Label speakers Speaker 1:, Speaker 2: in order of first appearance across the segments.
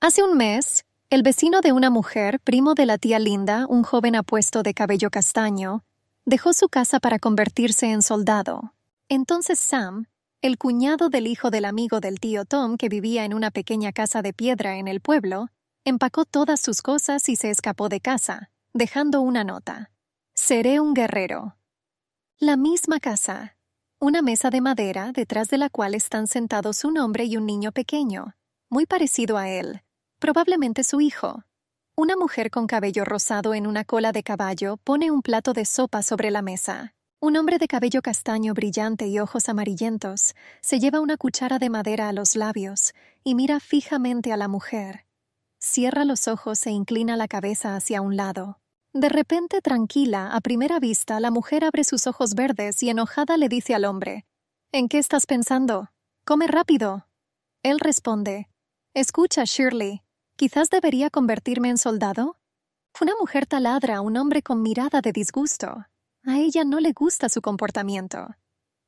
Speaker 1: Hace un mes, el vecino de una mujer, primo de la tía Linda, un joven apuesto de cabello castaño, dejó su casa para convertirse en soldado. Entonces Sam, el cuñado del hijo del amigo del tío Tom que vivía en una pequeña casa de piedra en el pueblo, empacó todas sus cosas y se escapó de casa, dejando una nota. Seré un guerrero. La misma casa. Una mesa de madera detrás de la cual están sentados un hombre y un niño pequeño, muy parecido a él, Probablemente su hijo. Una mujer con cabello rosado en una cola de caballo pone un plato de sopa sobre la mesa. Un hombre de cabello castaño brillante y ojos amarillentos se lleva una cuchara de madera a los labios y mira fijamente a la mujer. Cierra los ojos e inclina la cabeza hacia un lado. De repente, tranquila, a primera vista, la mujer abre sus ojos verdes y enojada le dice al hombre, ¿En qué estás pensando? Come rápido. Él responde, Escucha, Shirley, Quizás debería convertirme en soldado. Una mujer taladra a un hombre con mirada de disgusto. A ella no le gusta su comportamiento.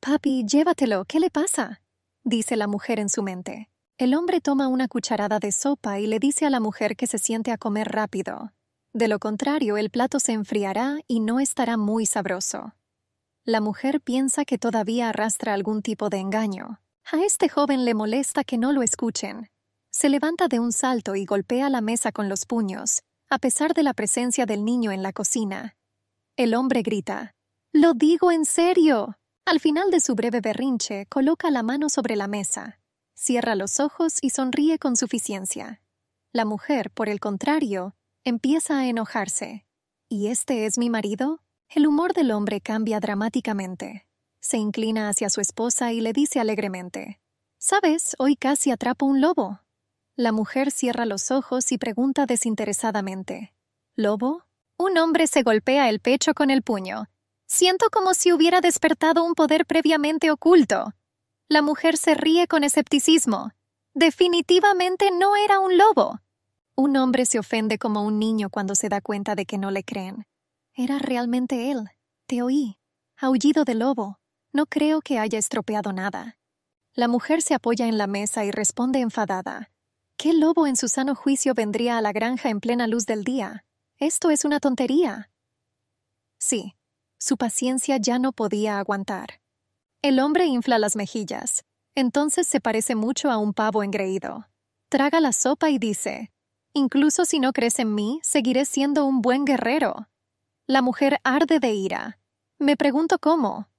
Speaker 1: Papi, llévatelo, ¿qué le pasa? dice la mujer en su mente. El hombre toma una cucharada de sopa y le dice a la mujer que se siente a comer rápido. De lo contrario, el plato se enfriará y no estará muy sabroso. La mujer piensa que todavía arrastra algún tipo de engaño. A este joven le molesta que no lo escuchen. Se levanta de un salto y golpea la mesa con los puños, a pesar de la presencia del niño en la cocina. El hombre grita, Lo digo en serio. Al final de su breve berrinche, coloca la mano sobre la mesa, cierra los ojos y sonríe con suficiencia. La mujer, por el contrario, empieza a enojarse. ¿Y este es mi marido? El humor del hombre cambia dramáticamente. Se inclina hacia su esposa y le dice alegremente, Sabes, hoy casi atrapo un lobo. La mujer cierra los ojos y pregunta desinteresadamente. ¿Lobo? Un hombre se golpea el pecho con el puño. Siento como si hubiera despertado un poder previamente oculto. La mujer se ríe con escepticismo. Definitivamente no era un lobo. Un hombre se ofende como un niño cuando se da cuenta de que no le creen. Era realmente él. Te oí. Aullido de lobo. No creo que haya estropeado nada. La mujer se apoya en la mesa y responde enfadada. ¿Qué lobo en su sano juicio vendría a la granja en plena luz del día? Esto es una tontería. Sí, su paciencia ya no podía aguantar. El hombre infla las mejillas, entonces se parece mucho a un pavo engreído. Traga la sopa y dice, Incluso si no crees en mí, seguiré siendo un buen guerrero. La mujer arde de ira. Me pregunto cómo.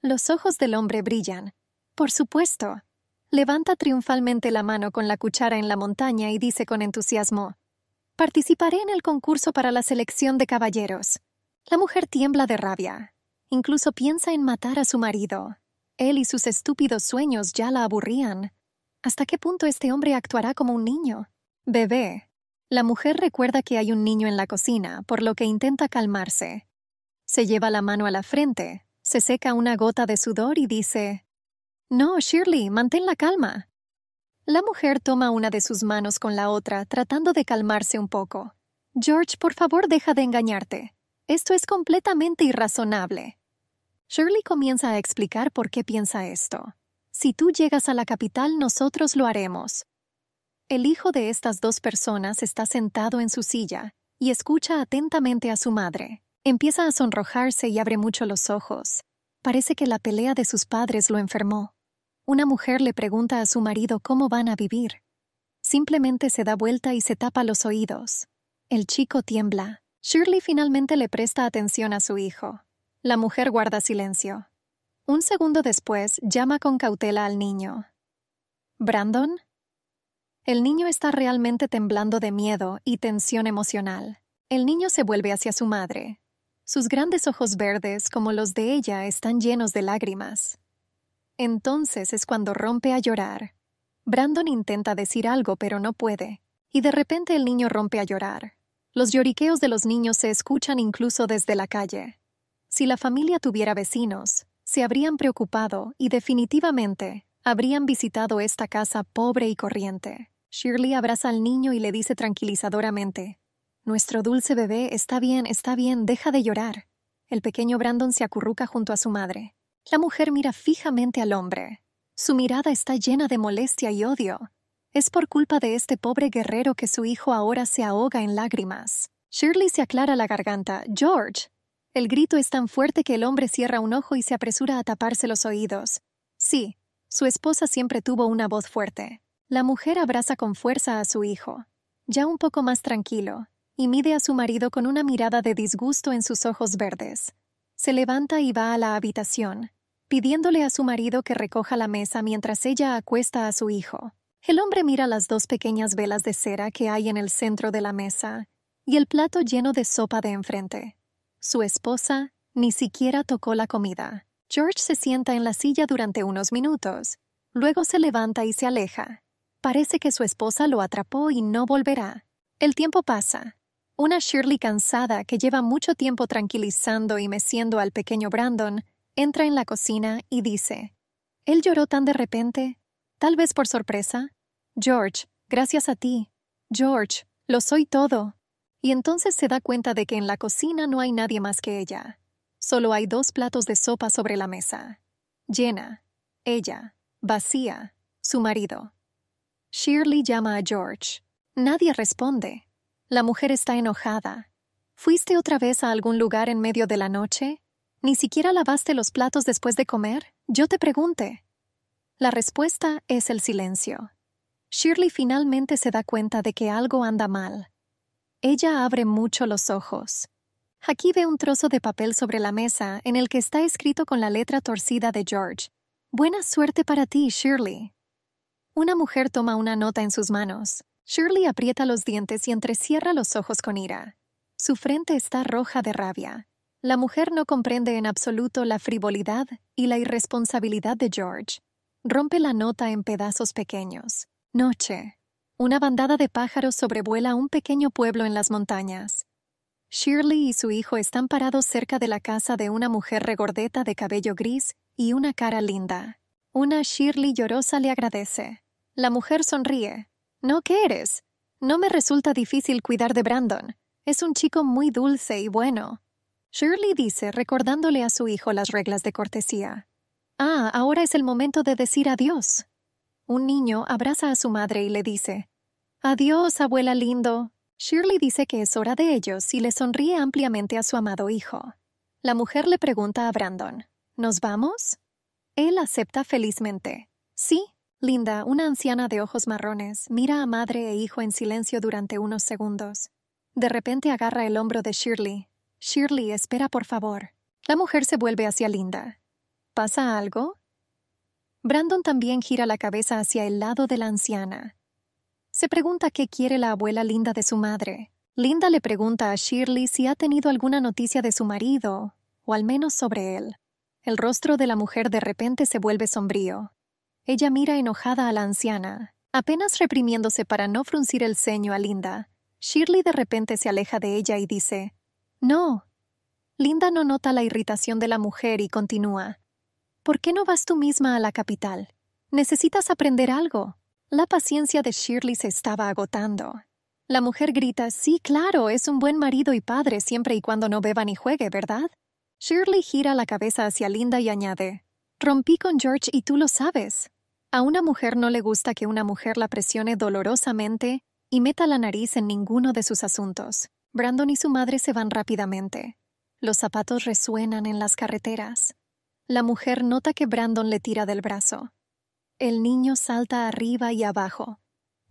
Speaker 1: Los ojos del hombre brillan. Por supuesto, levanta triunfalmente la mano con la cuchara en la montaña y dice con entusiasmo, Participaré en el concurso para la selección de caballeros. La mujer tiembla de rabia. Incluso piensa en matar a su marido. Él y sus estúpidos sueños ya la aburrían. ¿Hasta qué punto este hombre actuará como un niño? Bebé. La mujer recuerda que hay un niño en la cocina, por lo que intenta calmarse. Se lleva la mano a la frente, se seca una gota de sudor y dice, no, Shirley, mantén la calma. La mujer toma una de sus manos con la otra, tratando de calmarse un poco. George, por favor, deja de engañarte. Esto es completamente irrazonable. Shirley comienza a explicar por qué piensa esto. Si tú llegas a la capital, nosotros lo haremos. El hijo de estas dos personas está sentado en su silla y escucha atentamente a su madre. Empieza a sonrojarse y abre mucho los ojos. Parece que la pelea de sus padres lo enfermó. Una mujer le pregunta a su marido cómo van a vivir. Simplemente se da vuelta y se tapa los oídos. El chico tiembla. Shirley finalmente le presta atención a su hijo. La mujer guarda silencio. Un segundo después llama con cautela al niño. ¿Brandon? El niño está realmente temblando de miedo y tensión emocional. El niño se vuelve hacia su madre. Sus grandes ojos verdes como los de ella están llenos de lágrimas. Entonces es cuando rompe a llorar. Brandon intenta decir algo pero no puede, y de repente el niño rompe a llorar. Los lloriqueos de los niños se escuchan incluso desde la calle. Si la familia tuviera vecinos, se habrían preocupado y definitivamente habrían visitado esta casa pobre y corriente. Shirley abraza al niño y le dice tranquilizadoramente, Nuestro dulce bebé está bien, está bien, deja de llorar. El pequeño Brandon se acurruca junto a su madre. La mujer mira fijamente al hombre. Su mirada está llena de molestia y odio. Es por culpa de este pobre guerrero que su hijo ahora se ahoga en lágrimas. Shirley se aclara la garganta. George. El grito es tan fuerte que el hombre cierra un ojo y se apresura a taparse los oídos. Sí, su esposa siempre tuvo una voz fuerte. La mujer abraza con fuerza a su hijo, ya un poco más tranquilo, y mide a su marido con una mirada de disgusto en sus ojos verdes se levanta y va a la habitación, pidiéndole a su marido que recoja la mesa mientras ella acuesta a su hijo. El hombre mira las dos pequeñas velas de cera que hay en el centro de la mesa y el plato lleno de sopa de enfrente. Su esposa ni siquiera tocó la comida. George se sienta en la silla durante unos minutos, luego se levanta y se aleja. Parece que su esposa lo atrapó y no volverá. El tiempo pasa. Una Shirley cansada que lleva mucho tiempo tranquilizando y meciendo al pequeño Brandon, entra en la cocina y dice, Él lloró tan de repente, tal vez por sorpresa. George, gracias a ti. George, lo soy todo. Y entonces se da cuenta de que en la cocina no hay nadie más que ella. Solo hay dos platos de sopa sobre la mesa. Llena. Ella. Vacía. Su marido. Shirley llama a George. Nadie responde. La mujer está enojada. ¿Fuiste otra vez a algún lugar en medio de la noche? ¿Ni siquiera lavaste los platos después de comer? Yo te pregunté. La respuesta es el silencio. Shirley finalmente se da cuenta de que algo anda mal. Ella abre mucho los ojos. Aquí ve un trozo de papel sobre la mesa en el que está escrito con la letra torcida de George. Buena suerte para ti, Shirley. Una mujer toma una nota en sus manos. Shirley aprieta los dientes y entrecierra los ojos con ira. Su frente está roja de rabia. La mujer no comprende en absoluto la frivolidad y la irresponsabilidad de George. Rompe la nota en pedazos pequeños. Noche. Una bandada de pájaros sobrevuela un pequeño pueblo en las montañas. Shirley y su hijo están parados cerca de la casa de una mujer regordeta de cabello gris y una cara linda. Una Shirley llorosa le agradece. La mujer sonríe, no, ¿qué eres? No me resulta difícil cuidar de Brandon. Es un chico muy dulce y bueno. Shirley dice, recordándole a su hijo las reglas de cortesía. Ah, ahora es el momento de decir adiós. Un niño abraza a su madre y le dice, Adiós, abuela lindo. Shirley dice que es hora de ellos y le sonríe ampliamente a su amado hijo. La mujer le pregunta a Brandon, ¿Nos vamos? Él acepta felizmente. Sí, Linda, una anciana de ojos marrones, mira a madre e hijo en silencio durante unos segundos. De repente agarra el hombro de Shirley. Shirley, espera por favor. La mujer se vuelve hacia Linda. ¿Pasa algo? Brandon también gira la cabeza hacia el lado de la anciana. Se pregunta qué quiere la abuela Linda de su madre. Linda le pregunta a Shirley si ha tenido alguna noticia de su marido, o al menos sobre él. El rostro de la mujer de repente se vuelve sombrío. Ella mira enojada a la anciana, apenas reprimiéndose para no fruncir el ceño a Linda. Shirley de repente se aleja de ella y dice, No. Linda no nota la irritación de la mujer y continúa, ¿Por qué no vas tú misma a la capital? Necesitas aprender algo. La paciencia de Shirley se estaba agotando. La mujer grita, Sí, claro, es un buen marido y padre siempre y cuando no beba ni juegue, ¿verdad? Shirley gira la cabeza hacia Linda y añade, Rompí con George y tú lo sabes. A una mujer no le gusta que una mujer la presione dolorosamente y meta la nariz en ninguno de sus asuntos. Brandon y su madre se van rápidamente. Los zapatos resuenan en las carreteras. La mujer nota que Brandon le tira del brazo. El niño salta arriba y abajo.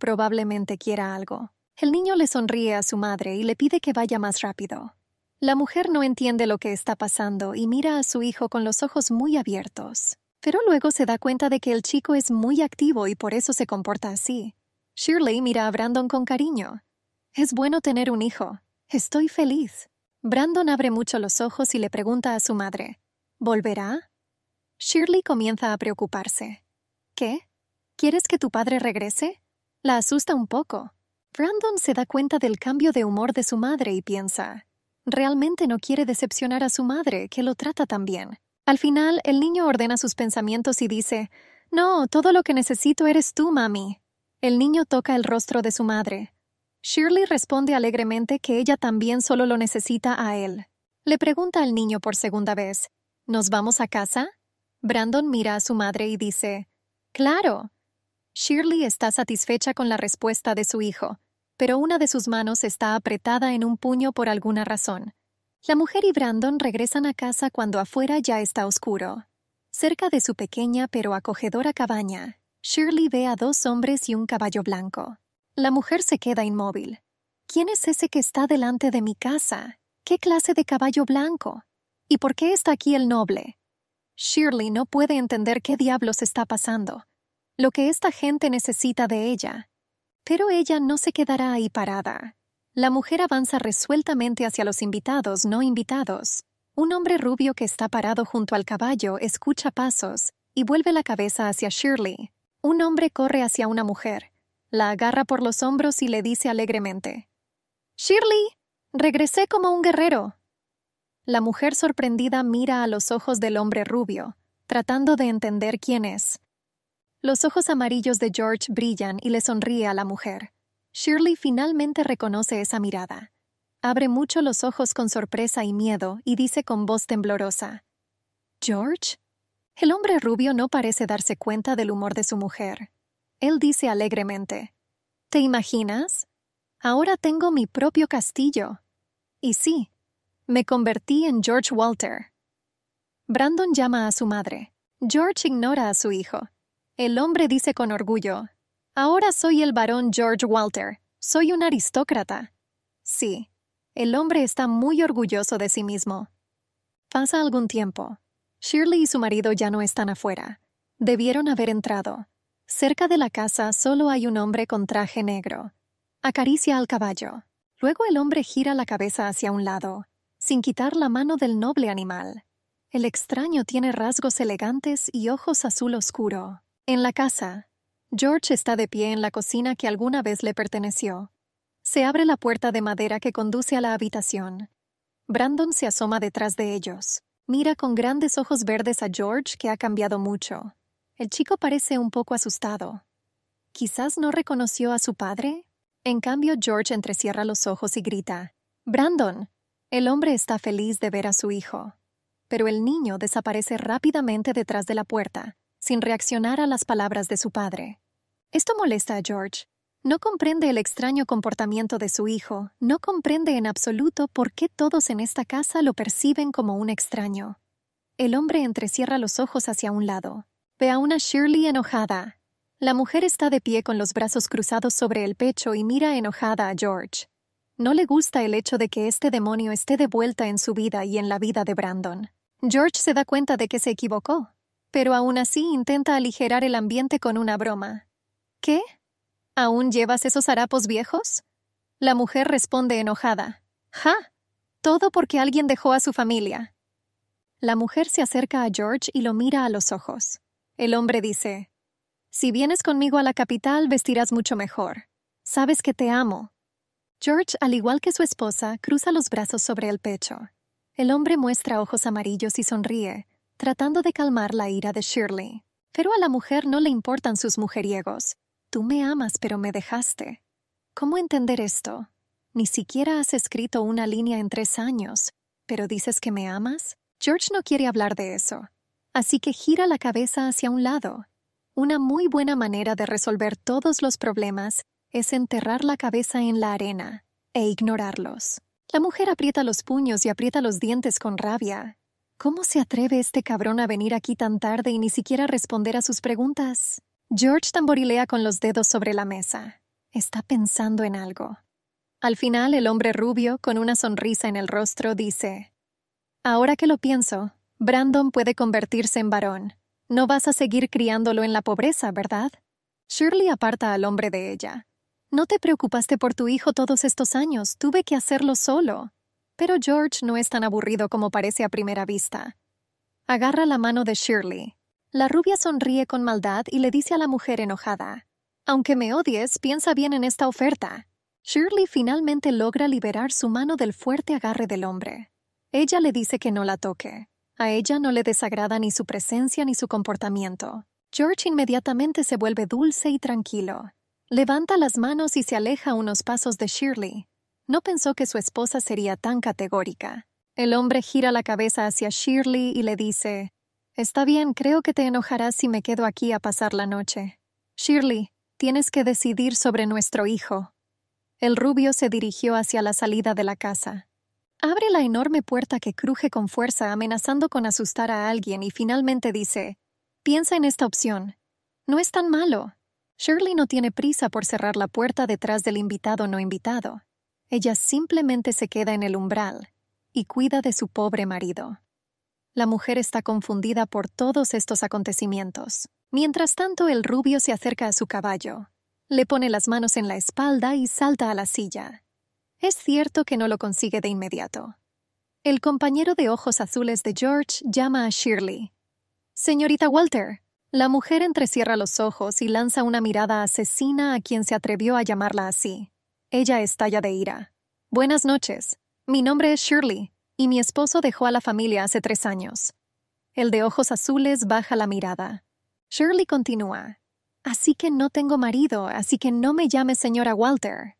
Speaker 1: Probablemente quiera algo. El niño le sonríe a su madre y le pide que vaya más rápido. La mujer no entiende lo que está pasando y mira a su hijo con los ojos muy abiertos. Pero luego se da cuenta de que el chico es muy activo y por eso se comporta así. Shirley mira a Brandon con cariño. Es bueno tener un hijo. Estoy feliz. Brandon abre mucho los ojos y le pregunta a su madre, ¿Volverá? Shirley comienza a preocuparse. ¿Qué? ¿Quieres que tu padre regrese? La asusta un poco. Brandon se da cuenta del cambio de humor de su madre y piensa, realmente no quiere decepcionar a su madre, que lo trata tan bien. Al final, el niño ordena sus pensamientos y dice, No, todo lo que necesito eres tú, mami. El niño toca el rostro de su madre. Shirley responde alegremente que ella también solo lo necesita a él. Le pregunta al niño por segunda vez, ¿Nos vamos a casa? Brandon mira a su madre y dice, Claro. Shirley está satisfecha con la respuesta de su hijo, pero una de sus manos está apretada en un puño por alguna razón. La mujer y Brandon regresan a casa cuando afuera ya está oscuro. Cerca de su pequeña pero acogedora cabaña, Shirley ve a dos hombres y un caballo blanco. La mujer se queda inmóvil. ¿Quién es ese que está delante de mi casa? ¿Qué clase de caballo blanco? ¿Y por qué está aquí el noble? Shirley no puede entender qué diablos está pasando, lo que esta gente necesita de ella. Pero ella no se quedará ahí parada. La mujer avanza resueltamente hacia los invitados no invitados. Un hombre rubio que está parado junto al caballo escucha pasos y vuelve la cabeza hacia Shirley. Un hombre corre hacia una mujer, la agarra por los hombros y le dice alegremente, Shirley, regresé como un guerrero. La mujer sorprendida mira a los ojos del hombre rubio, tratando de entender quién es. Los ojos amarillos de George brillan y le sonríe a la mujer. Shirley finalmente reconoce esa mirada. Abre mucho los ojos con sorpresa y miedo y dice con voz temblorosa, George? El hombre rubio no parece darse cuenta del humor de su mujer. Él dice alegremente, ¿Te imaginas? Ahora tengo mi propio castillo. Y sí, me convertí en George Walter. Brandon llama a su madre. George ignora a su hijo. El hombre dice con orgullo, Ahora soy el barón George Walter. Soy un aristócrata. Sí, el hombre está muy orgulloso de sí mismo. Pasa algún tiempo. Shirley y su marido ya no están afuera. Debieron haber entrado. Cerca de la casa solo hay un hombre con traje negro. Acaricia al caballo. Luego el hombre gira la cabeza hacia un lado, sin quitar la mano del noble animal. El extraño tiene rasgos elegantes y ojos azul oscuro. En la casa, George está de pie en la cocina que alguna vez le perteneció. Se abre la puerta de madera que conduce a la habitación. Brandon se asoma detrás de ellos. Mira con grandes ojos verdes a George, que ha cambiado mucho. El chico parece un poco asustado. ¿Quizás no reconoció a su padre? En cambio, George entrecierra los ojos y grita, Brandon. El hombre está feliz de ver a su hijo. Pero el niño desaparece rápidamente detrás de la puerta, sin reaccionar a las palabras de su padre. Esto molesta a George. No comprende el extraño comportamiento de su hijo, no comprende en absoluto por qué todos en esta casa lo perciben como un extraño. El hombre entrecierra los ojos hacia un lado. Ve a una Shirley enojada. La mujer está de pie con los brazos cruzados sobre el pecho y mira enojada a George. No le gusta el hecho de que este demonio esté de vuelta en su vida y en la vida de Brandon. George se da cuenta de que se equivocó pero aún así intenta aligerar el ambiente con una broma. ¿Qué? ¿Aún llevas esos harapos viejos? La mujer responde enojada. ¡Ja! Todo porque alguien dejó a su familia. La mujer se acerca a George y lo mira a los ojos. El hombre dice, Si vienes conmigo a la capital, vestirás mucho mejor. Sabes que te amo. George, al igual que su esposa, cruza los brazos sobre el pecho. El hombre muestra ojos amarillos y sonríe, tratando de calmar la ira de Shirley. Pero a la mujer no le importan sus mujeriegos. Tú me amas, pero me dejaste. ¿Cómo entender esto? Ni siquiera has escrito una línea en tres años, pero dices que me amas. George no quiere hablar de eso, así que gira la cabeza hacia un lado. Una muy buena manera de resolver todos los problemas es enterrar la cabeza en la arena e ignorarlos. La mujer aprieta los puños y aprieta los dientes con rabia, ¿Cómo se atreve este cabrón a venir aquí tan tarde y ni siquiera responder a sus preguntas? George tamborilea con los dedos sobre la mesa. Está pensando en algo. Al final, el hombre rubio, con una sonrisa en el rostro, dice, Ahora que lo pienso, Brandon puede convertirse en varón. No vas a seguir criándolo en la pobreza, ¿verdad? Shirley aparta al hombre de ella. No te preocupaste por tu hijo todos estos años, tuve que hacerlo solo. Pero George no es tan aburrido como parece a primera vista. Agarra la mano de Shirley. La rubia sonríe con maldad y le dice a la mujer enojada, Aunque me odies, piensa bien en esta oferta. Shirley finalmente logra liberar su mano del fuerte agarre del hombre. Ella le dice que no la toque. A ella no le desagrada ni su presencia ni su comportamiento. George inmediatamente se vuelve dulce y tranquilo. Levanta las manos y se aleja unos pasos de Shirley, no pensó que su esposa sería tan categórica. El hombre gira la cabeza hacia Shirley y le dice, Está bien, creo que te enojarás si me quedo aquí a pasar la noche. Shirley, tienes que decidir sobre nuestro hijo. El rubio se dirigió hacia la salida de la casa. Abre la enorme puerta que cruje con fuerza amenazando con asustar a alguien y finalmente dice, Piensa en esta opción. No es tan malo. Shirley no tiene prisa por cerrar la puerta detrás del invitado no invitado. Ella simplemente se queda en el umbral y cuida de su pobre marido. La mujer está confundida por todos estos acontecimientos. Mientras tanto, el rubio se acerca a su caballo, le pone las manos en la espalda y salta a la silla. Es cierto que no lo consigue de inmediato. El compañero de ojos azules de George llama a Shirley. Señorita Walter. La mujer entrecierra los ojos y lanza una mirada asesina a quien se atrevió a llamarla así. Ella estalla de ira. Buenas noches. Mi nombre es Shirley, y mi esposo dejó a la familia hace tres años. El de ojos azules baja la mirada. Shirley continúa. Así que no tengo marido, así que no me llame señora Walter.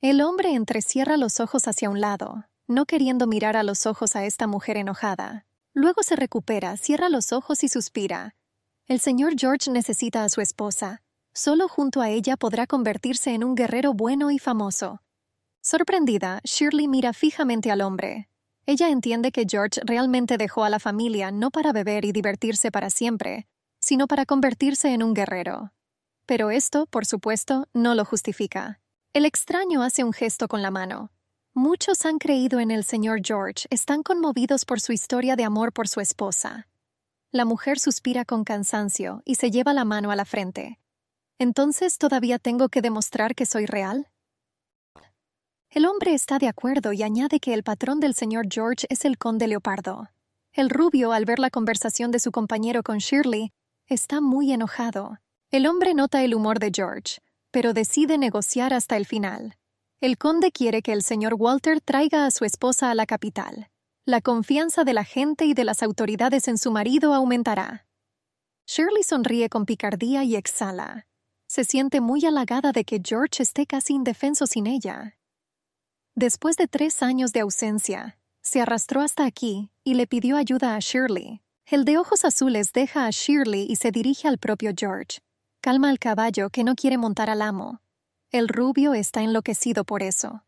Speaker 1: El hombre entrecierra los ojos hacia un lado, no queriendo mirar a los ojos a esta mujer enojada. Luego se recupera, cierra los ojos y suspira. El señor George necesita a su esposa. Solo junto a ella podrá convertirse en un guerrero bueno y famoso. Sorprendida, Shirley mira fijamente al hombre. Ella entiende que George realmente dejó a la familia no para beber y divertirse para siempre, sino para convertirse en un guerrero. Pero esto, por supuesto, no lo justifica. El extraño hace un gesto con la mano. Muchos han creído en el señor George, están conmovidos por su historia de amor por su esposa. La mujer suspira con cansancio y se lleva la mano a la frente. ¿Entonces todavía tengo que demostrar que soy real? El hombre está de acuerdo y añade que el patrón del señor George es el conde Leopardo. El rubio, al ver la conversación de su compañero con Shirley, está muy enojado. El hombre nota el humor de George, pero decide negociar hasta el final. El conde quiere que el señor Walter traiga a su esposa a la capital. La confianza de la gente y de las autoridades en su marido aumentará. Shirley sonríe con picardía y exhala se siente muy halagada de que George esté casi indefenso sin ella. Después de tres años de ausencia, se arrastró hasta aquí y le pidió ayuda a Shirley. El de ojos azules deja a Shirley y se dirige al propio George. Calma al caballo que no quiere montar al amo. El rubio está enloquecido por eso.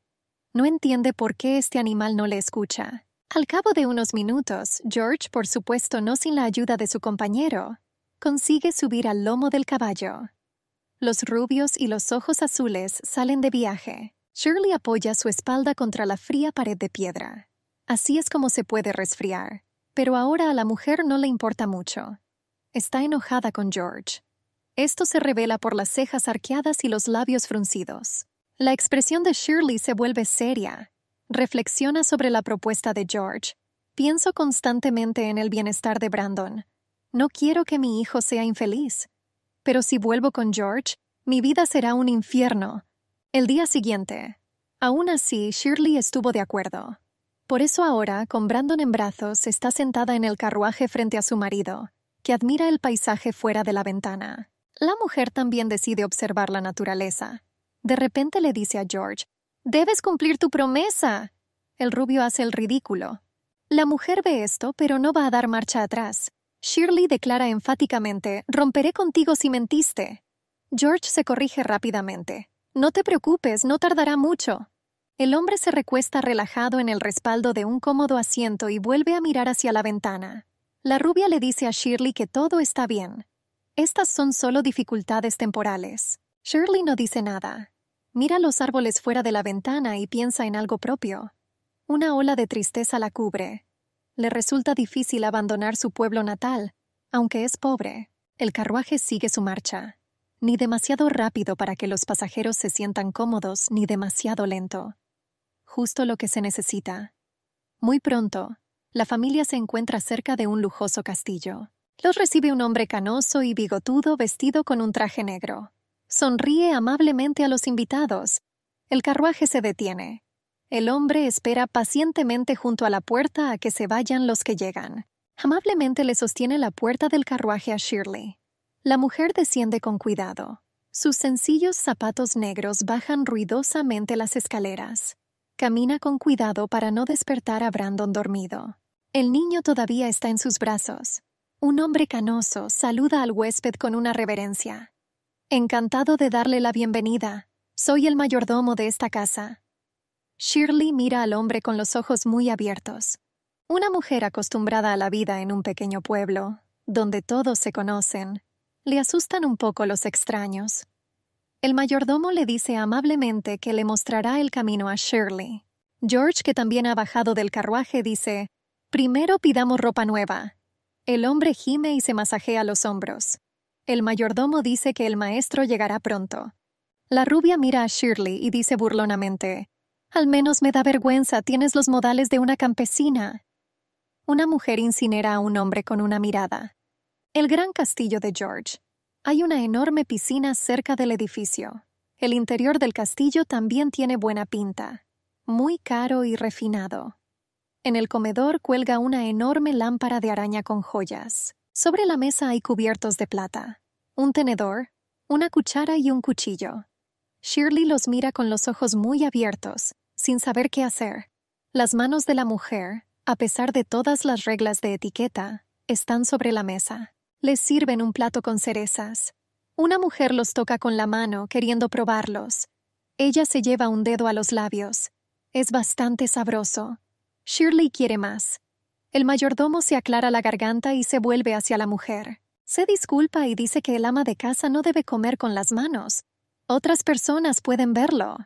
Speaker 1: No entiende por qué este animal no le escucha. Al cabo de unos minutos, George, por supuesto no sin la ayuda de su compañero, consigue subir al lomo del caballo. Los rubios y los ojos azules salen de viaje. Shirley apoya su espalda contra la fría pared de piedra. Así es como se puede resfriar. Pero ahora a la mujer no le importa mucho. Está enojada con George. Esto se revela por las cejas arqueadas y los labios fruncidos. La expresión de Shirley se vuelve seria. Reflexiona sobre la propuesta de George. Pienso constantemente en el bienestar de Brandon. No quiero que mi hijo sea infeliz. Pero si vuelvo con George, mi vida será un infierno. El día siguiente. Aún así, Shirley estuvo de acuerdo. Por eso ahora, con Brandon en brazos, está sentada en el carruaje frente a su marido, que admira el paisaje fuera de la ventana. La mujer también decide observar la naturaleza. De repente le dice a George, Debes cumplir tu promesa. El rubio hace el ridículo. La mujer ve esto, pero no va a dar marcha atrás. Shirley declara enfáticamente, romperé contigo si mentiste. George se corrige rápidamente. No te preocupes, no tardará mucho. El hombre se recuesta relajado en el respaldo de un cómodo asiento y vuelve a mirar hacia la ventana. La rubia le dice a Shirley que todo está bien. Estas son solo dificultades temporales. Shirley no dice nada. Mira los árboles fuera de la ventana y piensa en algo propio. Una ola de tristeza la cubre le resulta difícil abandonar su pueblo natal. Aunque es pobre, el carruaje sigue su marcha, ni demasiado rápido para que los pasajeros se sientan cómodos, ni demasiado lento. Justo lo que se necesita. Muy pronto, la familia se encuentra cerca de un lujoso castillo. Los recibe un hombre canoso y bigotudo vestido con un traje negro. Sonríe amablemente a los invitados. El carruaje se detiene. El hombre espera pacientemente junto a la puerta a que se vayan los que llegan. Amablemente le sostiene la puerta del carruaje a Shirley. La mujer desciende con cuidado. Sus sencillos zapatos negros bajan ruidosamente las escaleras. Camina con cuidado para no despertar a Brandon dormido. El niño todavía está en sus brazos. Un hombre canoso saluda al huésped con una reverencia. Encantado de darle la bienvenida. Soy el mayordomo de esta casa. Shirley mira al hombre con los ojos muy abiertos. Una mujer acostumbrada a la vida en un pequeño pueblo, donde todos se conocen, le asustan un poco los extraños. El mayordomo le dice amablemente que le mostrará el camino a Shirley. George, que también ha bajado del carruaje, dice, Primero pidamos ropa nueva. El hombre gime y se masajea los hombros. El mayordomo dice que el maestro llegará pronto. La rubia mira a Shirley y dice burlonamente, al menos me da vergüenza, tienes los modales de una campesina. Una mujer incinera a un hombre con una mirada. El gran castillo de George. Hay una enorme piscina cerca del edificio. El interior del castillo también tiene buena pinta, muy caro y refinado. En el comedor cuelga una enorme lámpara de araña con joyas. Sobre la mesa hay cubiertos de plata, un tenedor, una cuchara y un cuchillo. Shirley los mira con los ojos muy abiertos, sin saber qué hacer. Las manos de la mujer, a pesar de todas las reglas de etiqueta, están sobre la mesa. Les sirven un plato con cerezas. Una mujer los toca con la mano, queriendo probarlos. Ella se lleva un dedo a los labios. Es bastante sabroso. Shirley quiere más. El mayordomo se aclara la garganta y se vuelve hacia la mujer. Se disculpa y dice que el ama de casa no debe comer con las manos. Otras personas pueden verlo.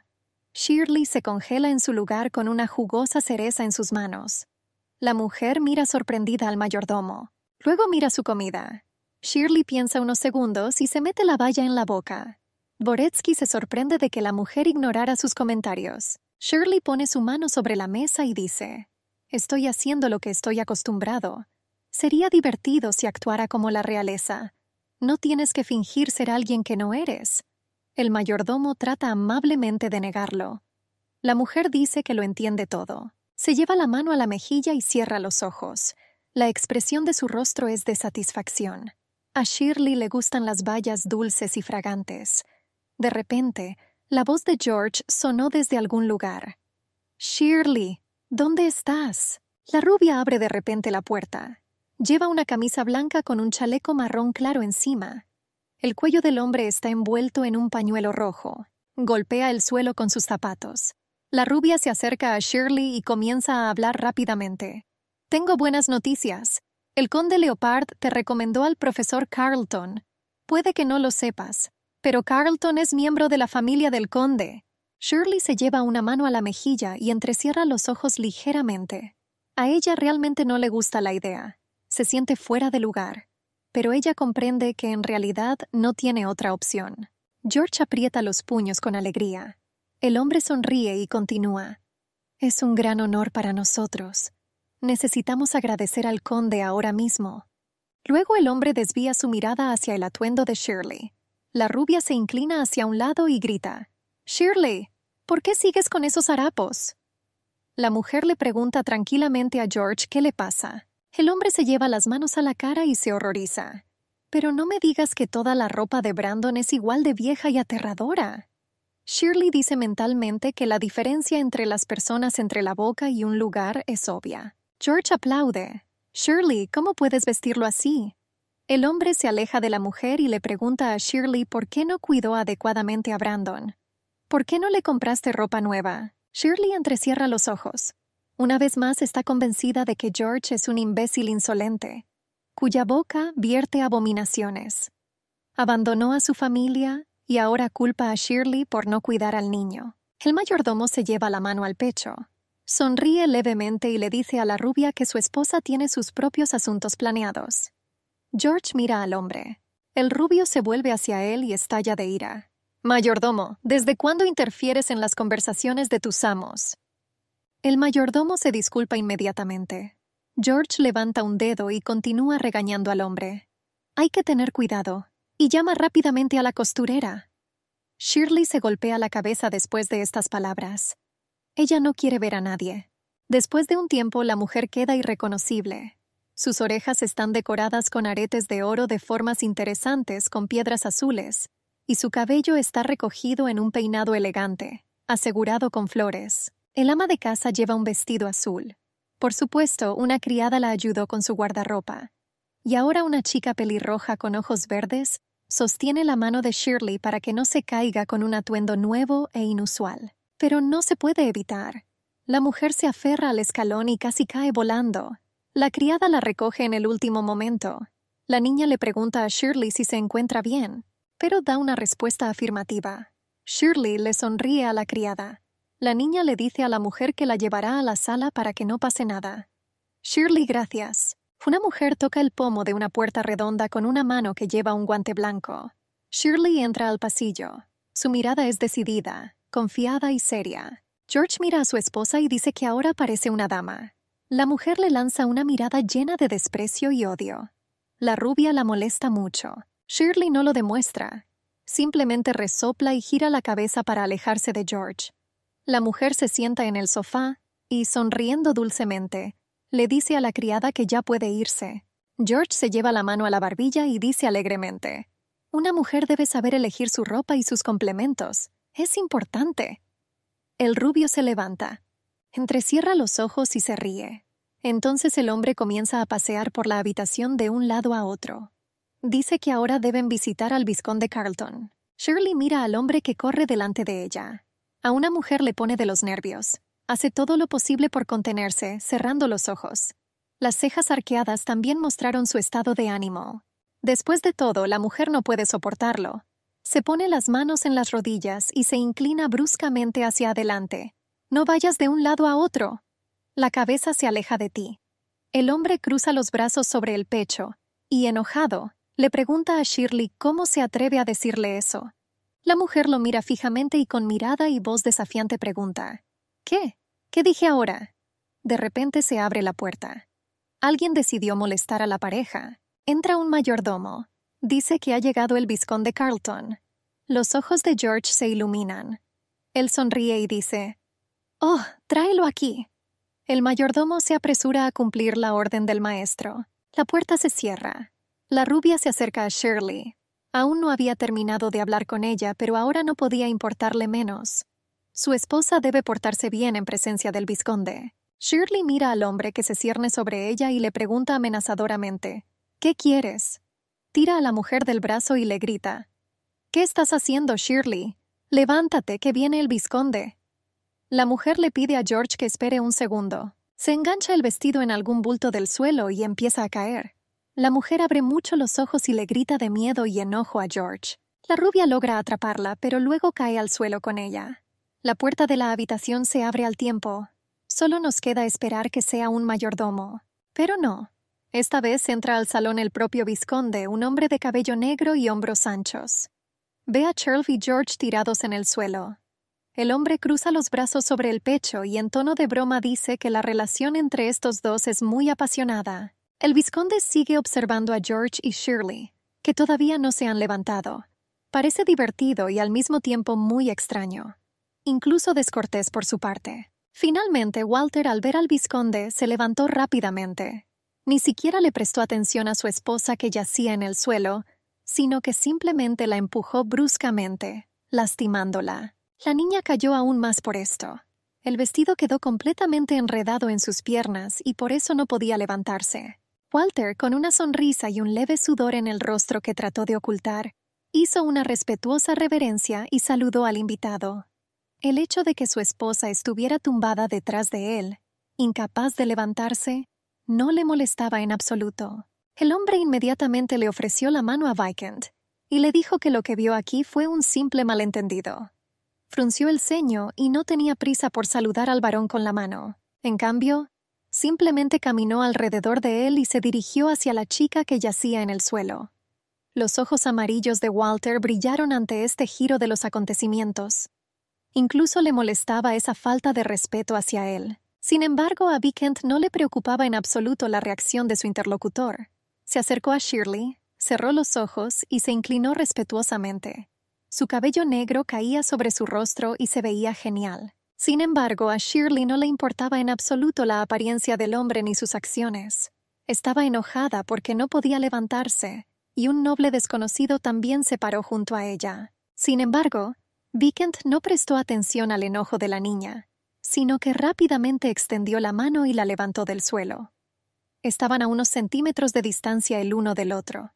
Speaker 1: Shirley se congela en su lugar con una jugosa cereza en sus manos. La mujer mira sorprendida al mayordomo. Luego mira su comida. Shirley piensa unos segundos y se mete la valla en la boca. Boretsky se sorprende de que la mujer ignorara sus comentarios. Shirley pone su mano sobre la mesa y dice, Estoy haciendo lo que estoy acostumbrado. Sería divertido si actuara como la realeza. No tienes que fingir ser alguien que no eres. El mayordomo trata amablemente de negarlo. La mujer dice que lo entiende todo. Se lleva la mano a la mejilla y cierra los ojos. La expresión de su rostro es de satisfacción. A Shirley le gustan las bayas dulces y fragantes. De repente, la voz de George sonó desde algún lugar. Shirley, ¿dónde estás? La rubia abre de repente la puerta. Lleva una camisa blanca con un chaleco marrón claro encima. El cuello del hombre está envuelto en un pañuelo rojo. Golpea el suelo con sus zapatos. La rubia se acerca a Shirley y comienza a hablar rápidamente. Tengo buenas noticias. El conde Leopard te recomendó al profesor Carlton. Puede que no lo sepas, pero Carlton es miembro de la familia del conde. Shirley se lleva una mano a la mejilla y entrecierra los ojos ligeramente. A ella realmente no le gusta la idea. Se siente fuera de lugar pero ella comprende que en realidad no tiene otra opción. George aprieta los puños con alegría. El hombre sonríe y continúa. Es un gran honor para nosotros. Necesitamos agradecer al conde ahora mismo. Luego el hombre desvía su mirada hacia el atuendo de Shirley. La rubia se inclina hacia un lado y grita. Shirley, ¿por qué sigues con esos harapos? La mujer le pregunta tranquilamente a George qué le pasa. El hombre se lleva las manos a la cara y se horroriza. Pero no me digas que toda la ropa de Brandon es igual de vieja y aterradora. Shirley dice mentalmente que la diferencia entre las personas entre la boca y un lugar es obvia. George aplaude. Shirley, ¿cómo puedes vestirlo así? El hombre se aleja de la mujer y le pregunta a Shirley por qué no cuidó adecuadamente a Brandon. ¿Por qué no le compraste ropa nueva? Shirley entrecierra los ojos. Una vez más está convencida de que George es un imbécil insolente, cuya boca vierte abominaciones. Abandonó a su familia y ahora culpa a Shirley por no cuidar al niño. El mayordomo se lleva la mano al pecho. Sonríe levemente y le dice a la rubia que su esposa tiene sus propios asuntos planeados. George mira al hombre. El rubio se vuelve hacia él y estalla de ira. Mayordomo, ¿desde cuándo interfieres en las conversaciones de tus amos? El mayordomo se disculpa inmediatamente. George levanta un dedo y continúa regañando al hombre. Hay que tener cuidado, y llama rápidamente a la costurera. Shirley se golpea la cabeza después de estas palabras. Ella no quiere ver a nadie. Después de un tiempo, la mujer queda irreconocible. Sus orejas están decoradas con aretes de oro de formas interesantes con piedras azules, y su cabello está recogido en un peinado elegante, asegurado con flores. El ama de casa lleva un vestido azul. Por supuesto, una criada la ayudó con su guardarropa. Y ahora una chica pelirroja con ojos verdes sostiene la mano de Shirley para que no se caiga con un atuendo nuevo e inusual. Pero no se puede evitar. La mujer se aferra al escalón y casi cae volando. La criada la recoge en el último momento. La niña le pregunta a Shirley si se encuentra bien, pero da una respuesta afirmativa. Shirley le sonríe a la criada. La niña le dice a la mujer que la llevará a la sala para que no pase nada. Shirley, gracias. Una mujer toca el pomo de una puerta redonda con una mano que lleva un guante blanco. Shirley entra al pasillo. Su mirada es decidida, confiada y seria. George mira a su esposa y dice que ahora parece una dama. La mujer le lanza una mirada llena de desprecio y odio. La rubia la molesta mucho. Shirley no lo demuestra. Simplemente resopla y gira la cabeza para alejarse de George. La mujer se sienta en el sofá y, sonriendo dulcemente, le dice a la criada que ya puede irse. George se lleva la mano a la barbilla y dice alegremente, Una mujer debe saber elegir su ropa y sus complementos. Es importante. El rubio se levanta, entrecierra los ojos y se ríe. Entonces el hombre comienza a pasear por la habitación de un lado a otro. Dice que ahora deben visitar al vizconde Carlton. Shirley mira al hombre que corre delante de ella. A una mujer le pone de los nervios. Hace todo lo posible por contenerse, cerrando los ojos. Las cejas arqueadas también mostraron su estado de ánimo. Después de todo, la mujer no puede soportarlo. Se pone las manos en las rodillas y se inclina bruscamente hacia adelante. No vayas de un lado a otro. La cabeza se aleja de ti. El hombre cruza los brazos sobre el pecho y, enojado, le pregunta a Shirley cómo se atreve a decirle eso. La mujer lo mira fijamente y con mirada y voz desafiante pregunta, ¿Qué? ¿Qué dije ahora? De repente se abre la puerta. Alguien decidió molestar a la pareja. Entra un mayordomo. Dice que ha llegado el vizconde Carlton. Los ojos de George se iluminan. Él sonríe y dice, Oh, tráelo aquí. El mayordomo se apresura a cumplir la orden del maestro. La puerta se cierra. La rubia se acerca a Shirley, Aún no había terminado de hablar con ella, pero ahora no podía importarle menos. Su esposa debe portarse bien en presencia del vizconde. Shirley mira al hombre que se cierne sobre ella y le pregunta amenazadoramente, ¿Qué quieres? Tira a la mujer del brazo y le grita, ¿Qué estás haciendo, Shirley? Levántate, que viene el vizconde. La mujer le pide a George que espere un segundo. Se engancha el vestido en algún bulto del suelo y empieza a caer. La mujer abre mucho los ojos y le grita de miedo y enojo a George. La rubia logra atraparla, pero luego cae al suelo con ella. La puerta de la habitación se abre al tiempo. Solo nos queda esperar que sea un mayordomo. Pero no. Esta vez entra al salón el propio visconde, un hombre de cabello negro y hombros anchos. Ve a Churl y George tirados en el suelo. El hombre cruza los brazos sobre el pecho y en tono de broma dice que la relación entre estos dos es muy apasionada, el vizconde sigue observando a George y Shirley, que todavía no se han levantado. Parece divertido y al mismo tiempo muy extraño, incluso descortés por su parte. Finalmente, Walter, al ver al vizconde, se levantó rápidamente. Ni siquiera le prestó atención a su esposa que yacía en el suelo, sino que simplemente la empujó bruscamente, lastimándola. La niña cayó aún más por esto. El vestido quedó completamente enredado en sus piernas y por eso no podía levantarse. Walter, con una sonrisa y un leve sudor en el rostro que trató de ocultar, hizo una respetuosa reverencia y saludó al invitado. El hecho de que su esposa estuviera tumbada detrás de él, incapaz de levantarse, no le molestaba en absoluto. El hombre inmediatamente le ofreció la mano a Vikend y le dijo que lo que vio aquí fue un simple malentendido. Frunció el ceño y no tenía prisa por saludar al varón con la mano. En cambio, Simplemente caminó alrededor de él y se dirigió hacia la chica que yacía en el suelo. Los ojos amarillos de Walter brillaron ante este giro de los acontecimientos. Incluso le molestaba esa falta de respeto hacia él. Sin embargo, a Vikent no le preocupaba en absoluto la reacción de su interlocutor. Se acercó a Shirley, cerró los ojos y se inclinó respetuosamente. Su cabello negro caía sobre su rostro y se veía genial. Sin embargo, a Shirley no le importaba en absoluto la apariencia del hombre ni sus acciones. Estaba enojada porque no podía levantarse, y un noble desconocido también se paró junto a ella. Sin embargo, Vikent no prestó atención al enojo de la niña, sino que rápidamente extendió la mano y la levantó del suelo. Estaban a unos centímetros de distancia el uno del otro.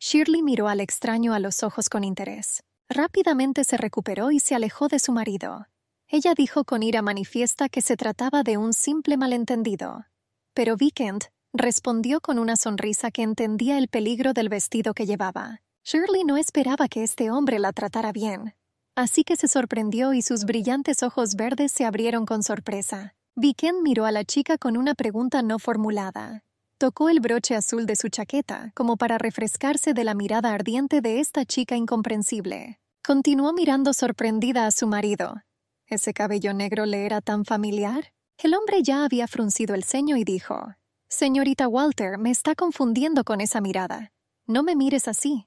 Speaker 1: Shirley miró al extraño a los ojos con interés. Rápidamente se recuperó y se alejó de su marido. Ella dijo con ira manifiesta que se trataba de un simple malentendido, pero Vikent respondió con una sonrisa que entendía el peligro del vestido que llevaba. Shirley no esperaba que este hombre la tratara bien, así que se sorprendió y sus brillantes ojos verdes se abrieron con sorpresa. Vikent miró a la chica con una pregunta no formulada. Tocó el broche azul de su chaqueta, como para refrescarse de la mirada ardiente de esta chica incomprensible. Continuó mirando sorprendida a su marido, ese cabello negro le era tan familiar. El hombre ya había fruncido el ceño y dijo, Señorita Walter, me está confundiendo con esa mirada. No me mires así.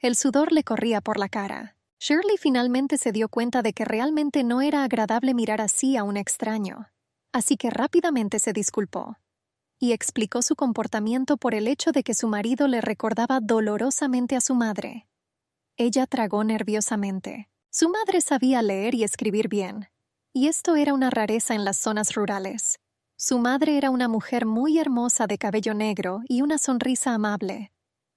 Speaker 1: El sudor le corría por la cara. Shirley finalmente se dio cuenta de que realmente no era agradable mirar así a un extraño, así que rápidamente se disculpó y explicó su comportamiento por el hecho de que su marido le recordaba dolorosamente a su madre. Ella tragó nerviosamente. Su madre sabía leer y escribir bien, y esto era una rareza en las zonas rurales. Su madre era una mujer muy hermosa de cabello negro y una sonrisa amable,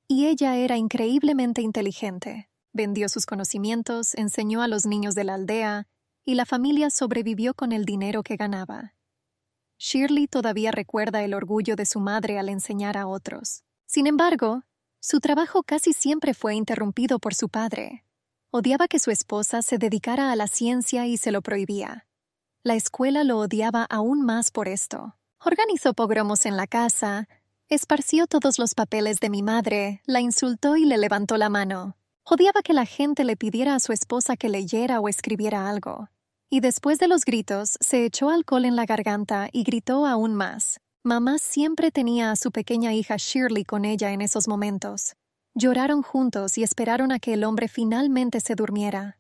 Speaker 1: y ella era increíblemente inteligente. Vendió sus conocimientos, enseñó a los niños de la aldea, y la familia sobrevivió con el dinero que ganaba. Shirley todavía recuerda el orgullo de su madre al enseñar a otros. Sin embargo, su trabajo casi siempre fue interrumpido por su padre, Odiaba que su esposa se dedicara a la ciencia y se lo prohibía. La escuela lo odiaba aún más por esto. Organizó pogromos en la casa, esparció todos los papeles de mi madre, la insultó y le levantó la mano. Odiaba que la gente le pidiera a su esposa que leyera o escribiera algo. Y después de los gritos, se echó alcohol en la garganta y gritó aún más. Mamá siempre tenía a su pequeña hija Shirley con ella en esos momentos. Lloraron juntos y esperaron a que el hombre finalmente se durmiera.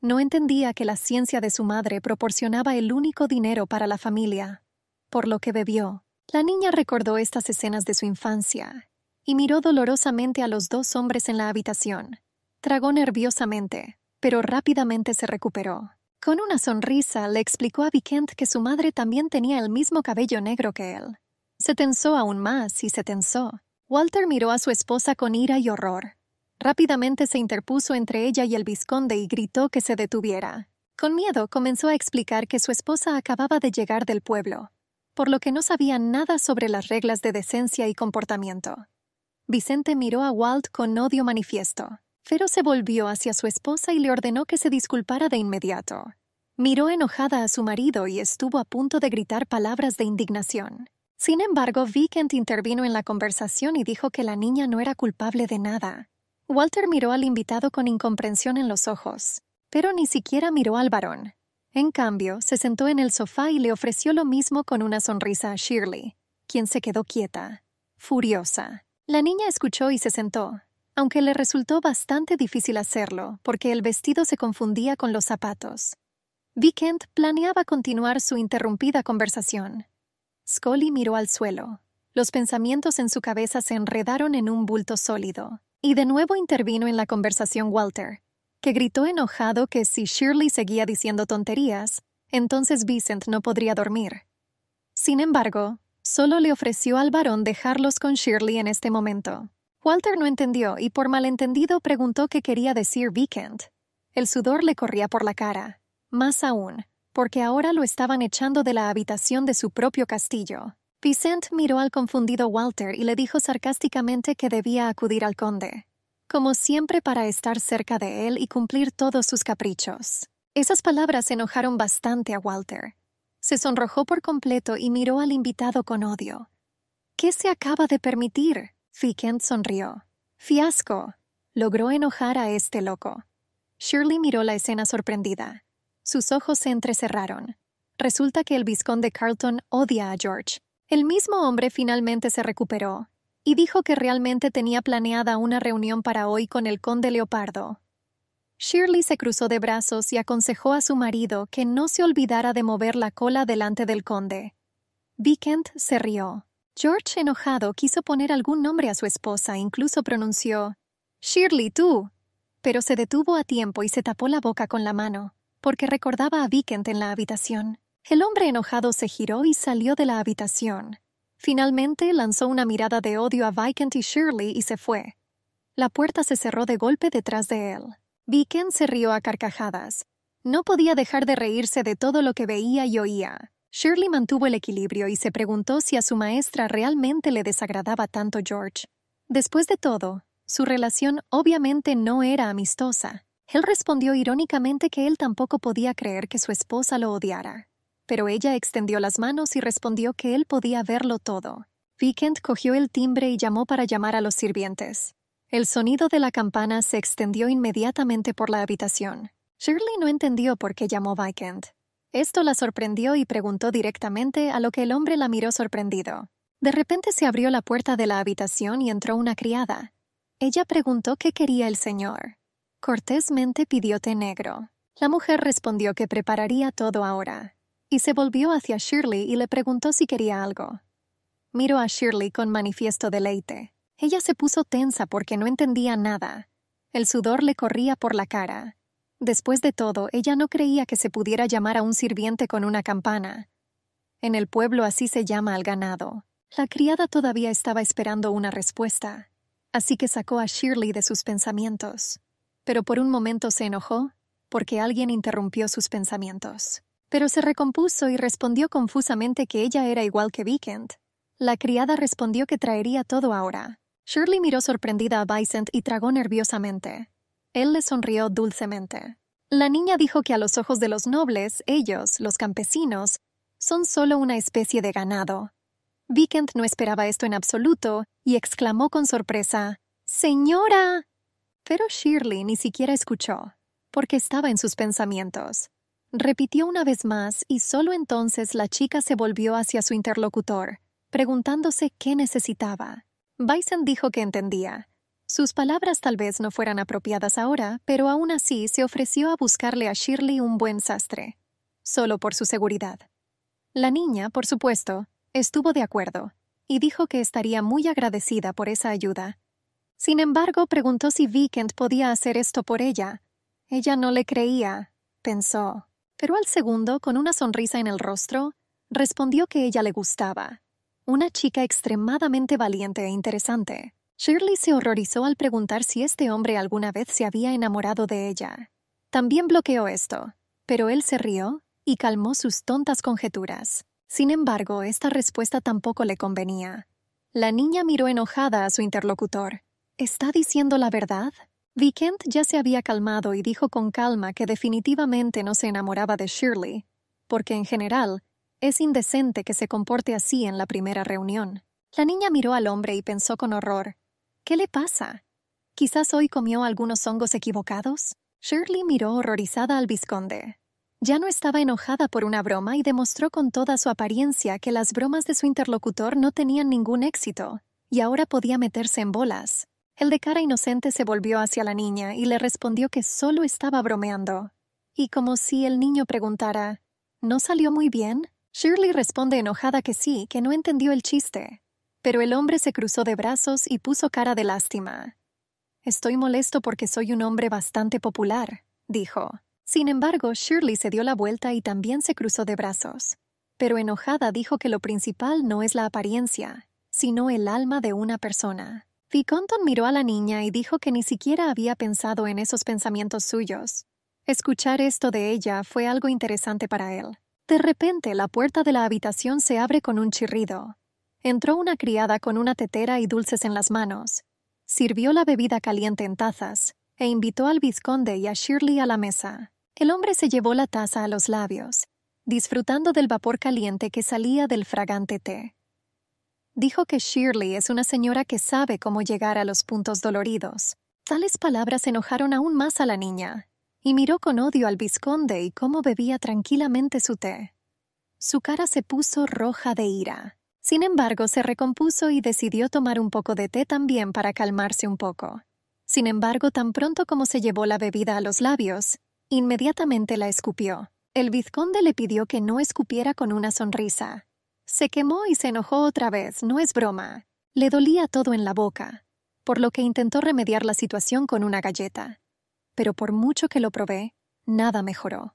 Speaker 1: No entendía que la ciencia de su madre proporcionaba el único dinero para la familia, por lo que bebió. La niña recordó estas escenas de su infancia y miró dolorosamente a los dos hombres en la habitación. Tragó nerviosamente, pero rápidamente se recuperó. Con una sonrisa le explicó a Vikent que su madre también tenía el mismo cabello negro que él. Se tensó aún más y se tensó, Walter miró a su esposa con ira y horror. Rápidamente se interpuso entre ella y el visconde y gritó que se detuviera. Con miedo comenzó a explicar que su esposa acababa de llegar del pueblo, por lo que no sabía nada sobre las reglas de decencia y comportamiento. Vicente miró a Walt con odio manifiesto. Pero se volvió hacia su esposa y le ordenó que se disculpara de inmediato. Miró enojada a su marido y estuvo a punto de gritar palabras de indignación. Sin embargo, Vikent intervino en la conversación y dijo que la niña no era culpable de nada. Walter miró al invitado con incomprensión en los ojos, pero ni siquiera miró al varón. En cambio, se sentó en el sofá y le ofreció lo mismo con una sonrisa a Shirley, quien se quedó quieta, furiosa. La niña escuchó y se sentó, aunque le resultó bastante difícil hacerlo, porque el vestido se confundía con los zapatos. Vikent planeaba continuar su interrumpida conversación, Scully miró al suelo. Los pensamientos en su cabeza se enredaron en un bulto sólido. Y de nuevo intervino en la conversación Walter, que gritó enojado que si Shirley seguía diciendo tonterías, entonces Vicent no podría dormir. Sin embargo, solo le ofreció al varón dejarlos con Shirley en este momento. Walter no entendió y por malentendido preguntó qué quería decir Vicent. El sudor le corría por la cara. Más aún, porque ahora lo estaban echando de la habitación de su propio castillo. Vicent miró al confundido Walter y le dijo sarcásticamente que debía acudir al conde, como siempre para estar cerca de él y cumplir todos sus caprichos. Esas palabras enojaron bastante a Walter. Se sonrojó por completo y miró al invitado con odio. ¿Qué se acaba de permitir? Vicent sonrió. Fiasco. Logró enojar a este loco. Shirley miró la escena sorprendida. Sus ojos se entrecerraron. Resulta que el vizconde Carlton odia a George. El mismo hombre finalmente se recuperó y dijo que realmente tenía planeada una reunión para hoy con el conde Leopardo. Shirley se cruzó de brazos y aconsejó a su marido que no se olvidara de mover la cola delante del conde. Vickent se rió. George, enojado, quiso poner algún nombre a su esposa, e incluso pronunció Shirley, tú. Pero se detuvo a tiempo y se tapó la boca con la mano porque recordaba a Vikent en la habitación. El hombre enojado se giró y salió de la habitación. Finalmente lanzó una mirada de odio a Vikent y Shirley y se fue. La puerta se cerró de golpe detrás de él. Vikent se rió a carcajadas. No podía dejar de reírse de todo lo que veía y oía. Shirley mantuvo el equilibrio y se preguntó si a su maestra realmente le desagradaba tanto George. Después de todo, su relación obviamente no era amistosa. Él respondió irónicamente que él tampoco podía creer que su esposa lo odiara, pero ella extendió las manos y respondió que él podía verlo todo. Vikent cogió el timbre y llamó para llamar a los sirvientes. El sonido de la campana se extendió inmediatamente por la habitación. Shirley no entendió por qué llamó Vikent. Esto la sorprendió y preguntó directamente, a lo que el hombre la miró sorprendido. De repente se abrió la puerta de la habitación y entró una criada. Ella preguntó qué quería el señor. Cortésmente pidió té negro. La mujer respondió que prepararía todo ahora, y se volvió hacia Shirley y le preguntó si quería algo. Miró a Shirley con manifiesto deleite. Ella se puso tensa porque no entendía nada. El sudor le corría por la cara. Después de todo, ella no creía que se pudiera llamar a un sirviente con una campana. En el pueblo así se llama al ganado. La criada todavía estaba esperando una respuesta, así que sacó a Shirley de sus pensamientos pero por un momento se enojó porque alguien interrumpió sus pensamientos. Pero se recompuso y respondió confusamente que ella era igual que vikend La criada respondió que traería todo ahora. Shirley miró sorprendida a Vicent y tragó nerviosamente. Él le sonrió dulcemente. La niña dijo que a los ojos de los nobles, ellos, los campesinos, son solo una especie de ganado. Vikent no esperaba esto en absoluto y exclamó con sorpresa, Señora. Pero Shirley ni siquiera escuchó, porque estaba en sus pensamientos. Repitió una vez más y solo entonces la chica se volvió hacia su interlocutor, preguntándose qué necesitaba. Bison dijo que entendía. Sus palabras tal vez no fueran apropiadas ahora, pero aún así se ofreció a buscarle a Shirley un buen sastre, solo por su seguridad. La niña, por supuesto, estuvo de acuerdo y dijo que estaría muy agradecida por esa ayuda, sin embargo, preguntó si Vikent podía hacer esto por ella. Ella no le creía, pensó, pero al segundo, con una sonrisa en el rostro, respondió que ella le gustaba. Una chica extremadamente valiente e interesante. Shirley se horrorizó al preguntar si este hombre alguna vez se había enamorado de ella. También bloqueó esto, pero él se rió y calmó sus tontas conjeturas. Sin embargo, esta respuesta tampoco le convenía. La niña miró enojada a su interlocutor. ¿Está diciendo la verdad? Vikent ya se había calmado y dijo con calma que definitivamente no se enamoraba de Shirley, porque en general es indecente que se comporte así en la primera reunión. La niña miró al hombre y pensó con horror, ¿qué le pasa? ¿Quizás hoy comió algunos hongos equivocados? Shirley miró horrorizada al vizconde. Ya no estaba enojada por una broma y demostró con toda su apariencia que las bromas de su interlocutor no tenían ningún éxito, y ahora podía meterse en bolas. El de cara inocente se volvió hacia la niña y le respondió que solo estaba bromeando. Y como si el niño preguntara, ¿No salió muy bien? Shirley responde enojada que sí, que no entendió el chiste. Pero el hombre se cruzó de brazos y puso cara de lástima. Estoy molesto porque soy un hombre bastante popular, dijo. Sin embargo, Shirley se dio la vuelta y también se cruzó de brazos. Pero enojada dijo que lo principal no es la apariencia, sino el alma de una persona. Viconton miró a la niña y dijo que ni siquiera había pensado en esos pensamientos suyos. Escuchar esto de ella fue algo interesante para él. De repente, la puerta de la habitación se abre con un chirrido. Entró una criada con una tetera y dulces en las manos. Sirvió la bebida caliente en tazas e invitó al vizconde y a Shirley a la mesa. El hombre se llevó la taza a los labios, disfrutando del vapor caliente que salía del fragante té. Dijo que Shirley es una señora que sabe cómo llegar a los puntos doloridos. Tales palabras enojaron aún más a la niña, y miró con odio al vizconde y cómo bebía tranquilamente su té. Su cara se puso roja de ira. Sin embargo, se recompuso y decidió tomar un poco de té también para calmarse un poco. Sin embargo, tan pronto como se llevó la bebida a los labios, inmediatamente la escupió. El vizconde le pidió que no escupiera con una sonrisa, se quemó y se enojó otra vez, no es broma. Le dolía todo en la boca, por lo que intentó remediar la situación con una galleta. Pero por mucho que lo probé, nada mejoró.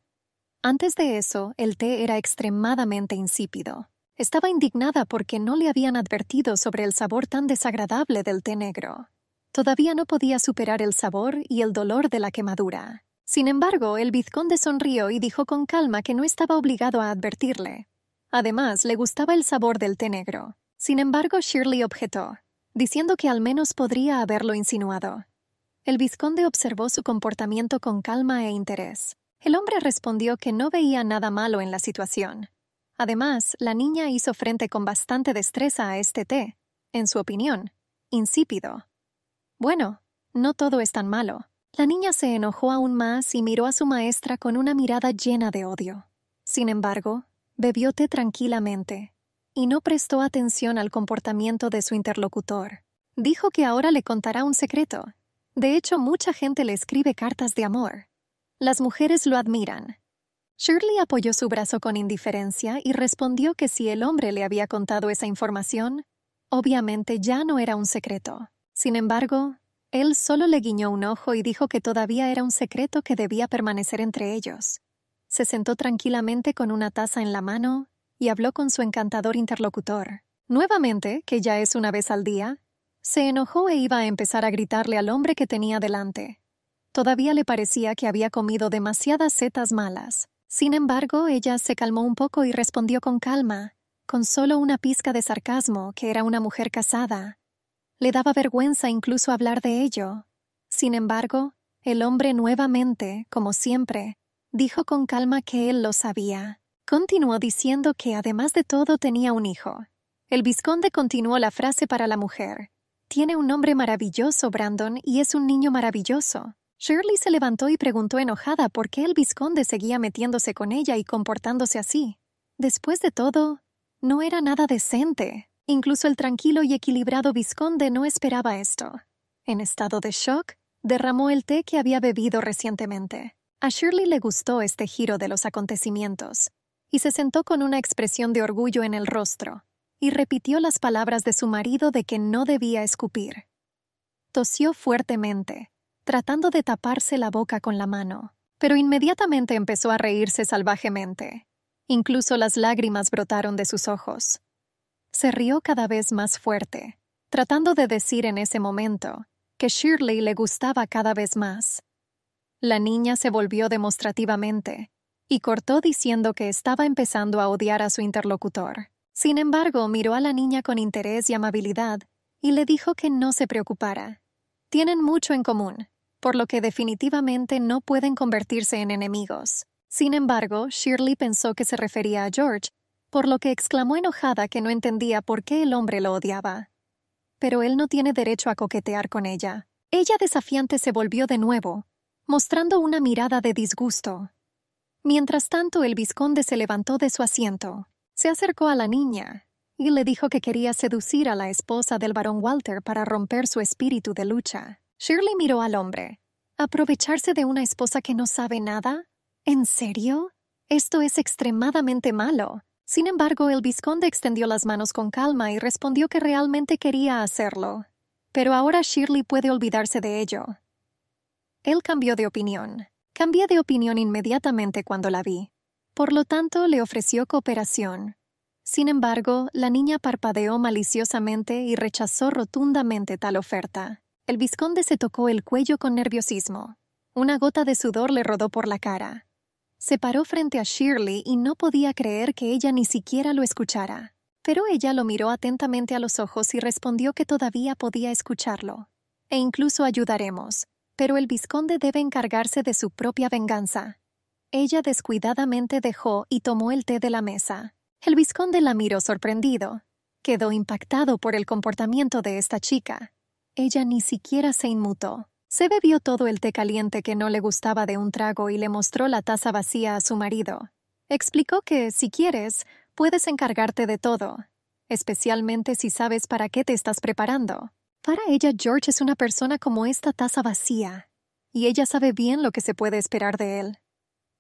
Speaker 1: Antes de eso, el té era extremadamente insípido. Estaba indignada porque no le habían advertido sobre el sabor tan desagradable del té negro. Todavía no podía superar el sabor y el dolor de la quemadura. Sin embargo, el vizconde sonrió y dijo con calma que no estaba obligado a advertirle, Además, le gustaba el sabor del té negro. Sin embargo, Shirley objetó, diciendo que al menos podría haberlo insinuado. El vizconde observó su comportamiento con calma e interés. El hombre respondió que no veía nada malo en la situación. Además, la niña hizo frente con bastante destreza a este té, en su opinión, insípido. Bueno, no todo es tan malo. La niña se enojó aún más y miró a su maestra con una mirada llena de odio. Sin embargo, Bebió té tranquilamente y no prestó atención al comportamiento de su interlocutor. Dijo que ahora le contará un secreto. De hecho, mucha gente le escribe cartas de amor. Las mujeres lo admiran. Shirley apoyó su brazo con indiferencia y respondió que si el hombre le había contado esa información, obviamente ya no era un secreto. Sin embargo, él solo le guiñó un ojo y dijo que todavía era un secreto que debía permanecer entre ellos se sentó tranquilamente con una taza en la mano y habló con su encantador interlocutor. Nuevamente, que ya es una vez al día, se enojó e iba a empezar a gritarle al hombre que tenía delante. Todavía le parecía que había comido demasiadas setas malas. Sin embargo, ella se calmó un poco y respondió con calma, con solo una pizca de sarcasmo, que era una mujer casada. Le daba vergüenza incluso hablar de ello. Sin embargo, el hombre nuevamente, como siempre, Dijo con calma que él lo sabía. Continuó diciendo que además de todo tenía un hijo. El vizconde continuó la frase para la mujer. Tiene un nombre maravilloso, Brandon, y es un niño maravilloso. Shirley se levantó y preguntó enojada por qué el vizconde seguía metiéndose con ella y comportándose así. Después de todo, no era nada decente. Incluso el tranquilo y equilibrado vizconde no esperaba esto. En estado de shock, derramó el té que había bebido recientemente. A Shirley le gustó este giro de los acontecimientos, y se sentó con una expresión de orgullo en el rostro, y repitió las palabras de su marido de que no debía escupir. Tosió fuertemente, tratando de taparse la boca con la mano, pero inmediatamente empezó a reírse salvajemente. Incluso las lágrimas brotaron de sus ojos. Se rió cada vez más fuerte, tratando de decir en ese momento que Shirley le gustaba cada vez más la niña se volvió demostrativamente y cortó diciendo que estaba empezando a odiar a su interlocutor. Sin embargo, miró a la niña con interés y amabilidad y le dijo que no se preocupara. Tienen mucho en común, por lo que definitivamente no pueden convertirse en enemigos. Sin embargo, Shirley pensó que se refería a George, por lo que exclamó enojada que no entendía por qué el hombre lo odiaba. Pero él no tiene derecho a coquetear con ella. Ella desafiante se volvió de nuevo, mostrando una mirada de disgusto. Mientras tanto, el vizconde se levantó de su asiento, se acercó a la niña y le dijo que quería seducir a la esposa del barón Walter para romper su espíritu de lucha. Shirley miró al hombre. ¿Aprovecharse de una esposa que no sabe nada? ¿En serio? Esto es extremadamente malo. Sin embargo, el vizconde extendió las manos con calma y respondió que realmente quería hacerlo. Pero ahora Shirley puede olvidarse de ello. Él cambió de opinión. Cambié de opinión inmediatamente cuando la vi. Por lo tanto, le ofreció cooperación. Sin embargo, la niña parpadeó maliciosamente y rechazó rotundamente tal oferta. El visconde se tocó el cuello con nerviosismo. Una gota de sudor le rodó por la cara. Se paró frente a Shirley y no podía creer que ella ni siquiera lo escuchara. Pero ella lo miró atentamente a los ojos y respondió que todavía podía escucharlo. E incluso ayudaremos. Pero el vizconde debe encargarse de su propia venganza. Ella descuidadamente dejó y tomó el té de la mesa. El vizconde la miró sorprendido. Quedó impactado por el comportamiento de esta chica. Ella ni siquiera se inmutó. Se bebió todo el té caliente que no le gustaba de un trago y le mostró la taza vacía a su marido. Explicó que, si quieres, puedes encargarte de todo, especialmente si sabes para qué te estás preparando. Para ella, George es una persona como esta taza vacía, y ella sabe bien lo que se puede esperar de él.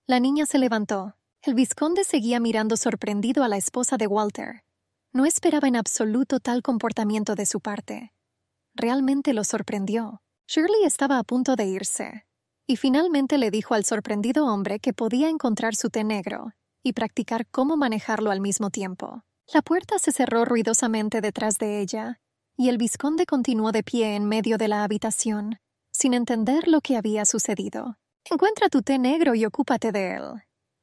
Speaker 1: La niña se levantó. El vizconde seguía mirando sorprendido a la esposa de Walter. No esperaba en absoluto tal comportamiento de su parte. Realmente lo sorprendió. Shirley estaba a punto de irse, y finalmente le dijo al sorprendido hombre que podía encontrar su té negro y practicar cómo manejarlo al mismo tiempo. La puerta se cerró ruidosamente detrás de ella y el vizconde continuó de pie en medio de la habitación, sin entender lo que había sucedido. Encuentra tu té negro y ocúpate de él.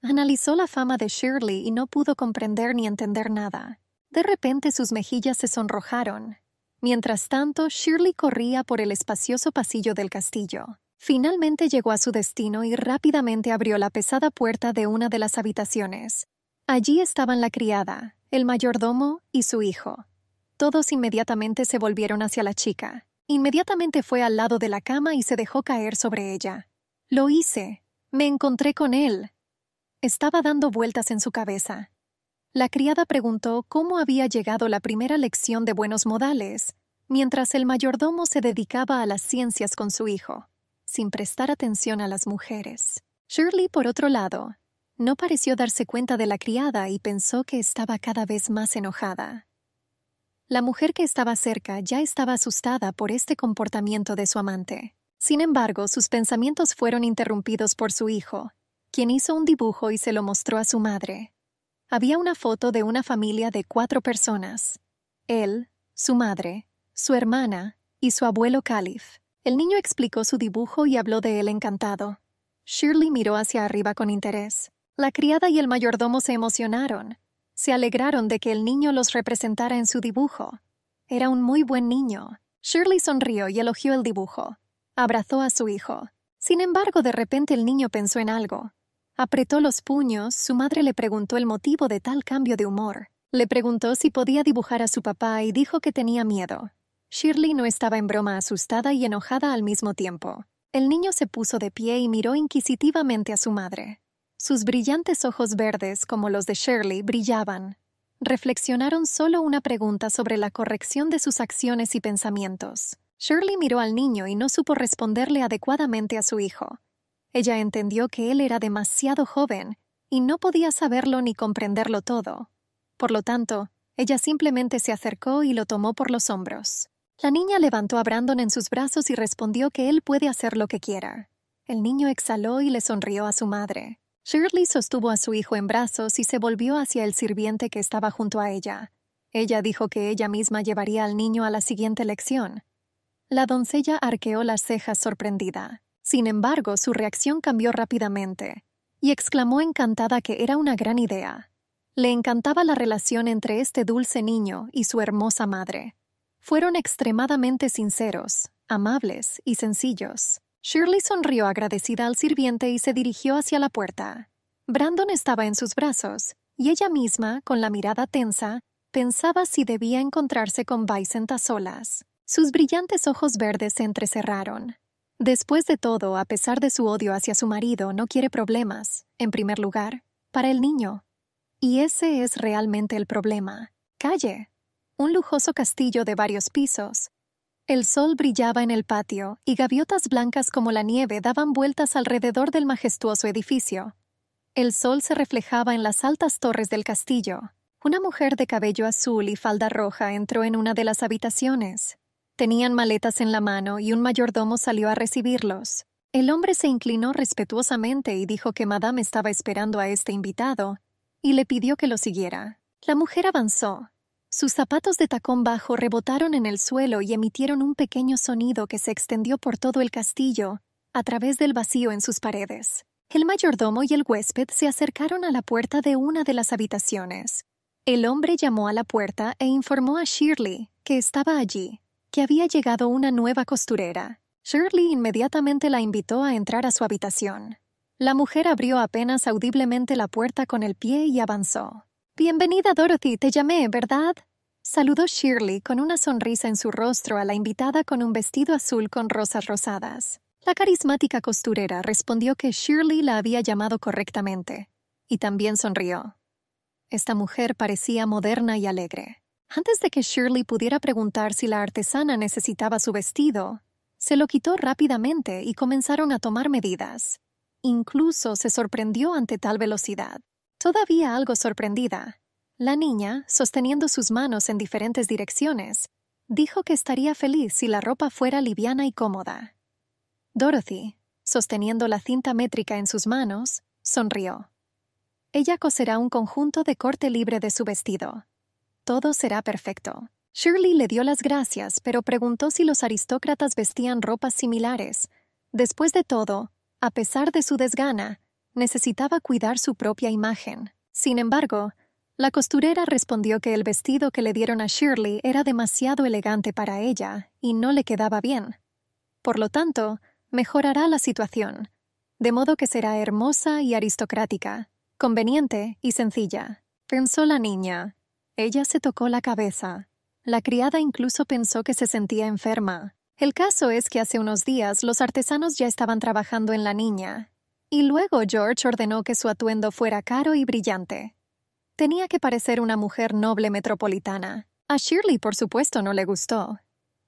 Speaker 1: Analizó la fama de Shirley y no pudo comprender ni entender nada. De repente sus mejillas se sonrojaron. Mientras tanto, Shirley corría por el espacioso pasillo del castillo. Finalmente llegó a su destino y rápidamente abrió la pesada puerta de una de las habitaciones. Allí estaban la criada, el mayordomo y su hijo. Todos inmediatamente se volvieron hacia la chica. Inmediatamente fue al lado de la cama y se dejó caer sobre ella. Lo hice. Me encontré con él. Estaba dando vueltas en su cabeza. La criada preguntó cómo había llegado la primera lección de buenos modales, mientras el mayordomo se dedicaba a las ciencias con su hijo, sin prestar atención a las mujeres. Shirley, por otro lado, no pareció darse cuenta de la criada y pensó que estaba cada vez más enojada. La mujer que estaba cerca ya estaba asustada por este comportamiento de su amante. Sin embargo, sus pensamientos fueron interrumpidos por su hijo, quien hizo un dibujo y se lo mostró a su madre. Había una foto de una familia de cuatro personas. Él, su madre, su hermana y su abuelo Calif. El niño explicó su dibujo y habló de él encantado. Shirley miró hacia arriba con interés. La criada y el mayordomo se emocionaron, se alegraron de que el niño los representara en su dibujo. Era un muy buen niño. Shirley sonrió y elogió el dibujo. Abrazó a su hijo. Sin embargo, de repente el niño pensó en algo. Apretó los puños, su madre le preguntó el motivo de tal cambio de humor. Le preguntó si podía dibujar a su papá y dijo que tenía miedo. Shirley no estaba en broma asustada y enojada al mismo tiempo. El niño se puso de pie y miró inquisitivamente a su madre. Sus brillantes ojos verdes, como los de Shirley, brillaban. Reflexionaron solo una pregunta sobre la corrección de sus acciones y pensamientos. Shirley miró al niño y no supo responderle adecuadamente a su hijo. Ella entendió que él era demasiado joven y no podía saberlo ni comprenderlo todo. Por lo tanto, ella simplemente se acercó y lo tomó por los hombros. La niña levantó a Brandon en sus brazos y respondió que él puede hacer lo que quiera. El niño exhaló y le sonrió a su madre. Shirley sostuvo a su hijo en brazos y se volvió hacia el sirviente que estaba junto a ella. Ella dijo que ella misma llevaría al niño a la siguiente lección. La doncella arqueó las cejas sorprendida. Sin embargo, su reacción cambió rápidamente y exclamó encantada que era una gran idea. Le encantaba la relación entre este dulce niño y su hermosa madre. Fueron extremadamente sinceros, amables y sencillos. Shirley sonrió agradecida al sirviente y se dirigió hacia la puerta. Brandon estaba en sus brazos, y ella misma, con la mirada tensa, pensaba si debía encontrarse con Vicent a solas. Sus brillantes ojos verdes se entrecerraron. Después de todo, a pesar de su odio hacia su marido, no quiere problemas, en primer lugar, para el niño. Y ese es realmente el problema. Calle. Un lujoso castillo de varios pisos, el sol brillaba en el patio, y gaviotas blancas como la nieve daban vueltas alrededor del majestuoso edificio. El sol se reflejaba en las altas torres del castillo. Una mujer de cabello azul y falda roja entró en una de las habitaciones. Tenían maletas en la mano y un mayordomo salió a recibirlos. El hombre se inclinó respetuosamente y dijo que Madame estaba esperando a este invitado, y le pidió que lo siguiera. La mujer avanzó, sus zapatos de tacón bajo rebotaron en el suelo y emitieron un pequeño sonido que se extendió por todo el castillo, a través del vacío en sus paredes. El mayordomo y el huésped se acercaron a la puerta de una de las habitaciones. El hombre llamó a la puerta e informó a Shirley, que estaba allí, que había llegado una nueva costurera. Shirley inmediatamente la invitó a entrar a su habitación. La mujer abrió apenas audiblemente la puerta con el pie y avanzó. Bienvenida, Dorothy, te llamé, ¿verdad? Saludó Shirley con una sonrisa en su rostro a la invitada con un vestido azul con rosas rosadas. La carismática costurera respondió que Shirley la había llamado correctamente, y también sonrió. Esta mujer parecía moderna y alegre. Antes de que Shirley pudiera preguntar si la artesana necesitaba su vestido, se lo quitó rápidamente y comenzaron a tomar medidas. Incluso se sorprendió ante tal velocidad. Todavía algo sorprendida, la niña, sosteniendo sus manos en diferentes direcciones, dijo que estaría feliz si la ropa fuera liviana y cómoda. Dorothy, sosteniendo la cinta métrica en sus manos, sonrió. Ella coserá un conjunto de corte libre de su vestido. Todo será perfecto. Shirley le dio las gracias, pero preguntó si los aristócratas vestían ropas similares. Después de todo, a pesar de su desgana, necesitaba cuidar su propia imagen. Sin embargo, la costurera respondió que el vestido que le dieron a Shirley era demasiado elegante para ella y no le quedaba bien. Por lo tanto, mejorará la situación, de modo que será hermosa y aristocrática, conveniente y sencilla, pensó la niña. Ella se tocó la cabeza. La criada incluso pensó que se sentía enferma. El caso es que hace unos días los artesanos ya estaban trabajando en la niña, y luego George ordenó que su atuendo fuera caro y brillante. Tenía que parecer una mujer noble metropolitana. A Shirley, por supuesto, no le gustó.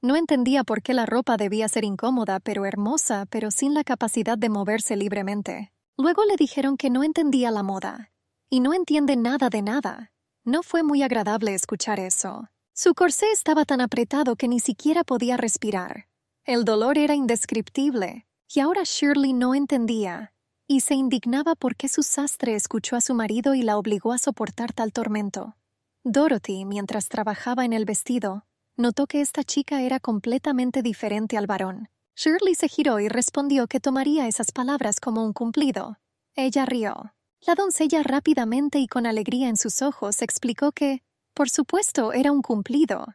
Speaker 1: No entendía por qué la ropa debía ser incómoda, pero hermosa, pero sin la capacidad de moverse libremente. Luego le dijeron que no entendía la moda. Y no entiende nada de nada. No fue muy agradable escuchar eso. Su corsé estaba tan apretado que ni siquiera podía respirar. El dolor era indescriptible, y ahora Shirley no entendía y se indignaba porque su sastre escuchó a su marido y la obligó a soportar tal tormento. Dorothy, mientras trabajaba en el vestido, notó que esta chica era completamente diferente al varón. Shirley se giró y respondió que tomaría esas palabras como un cumplido. Ella rió. La doncella rápidamente y con alegría en sus ojos explicó que, por supuesto, era un cumplido.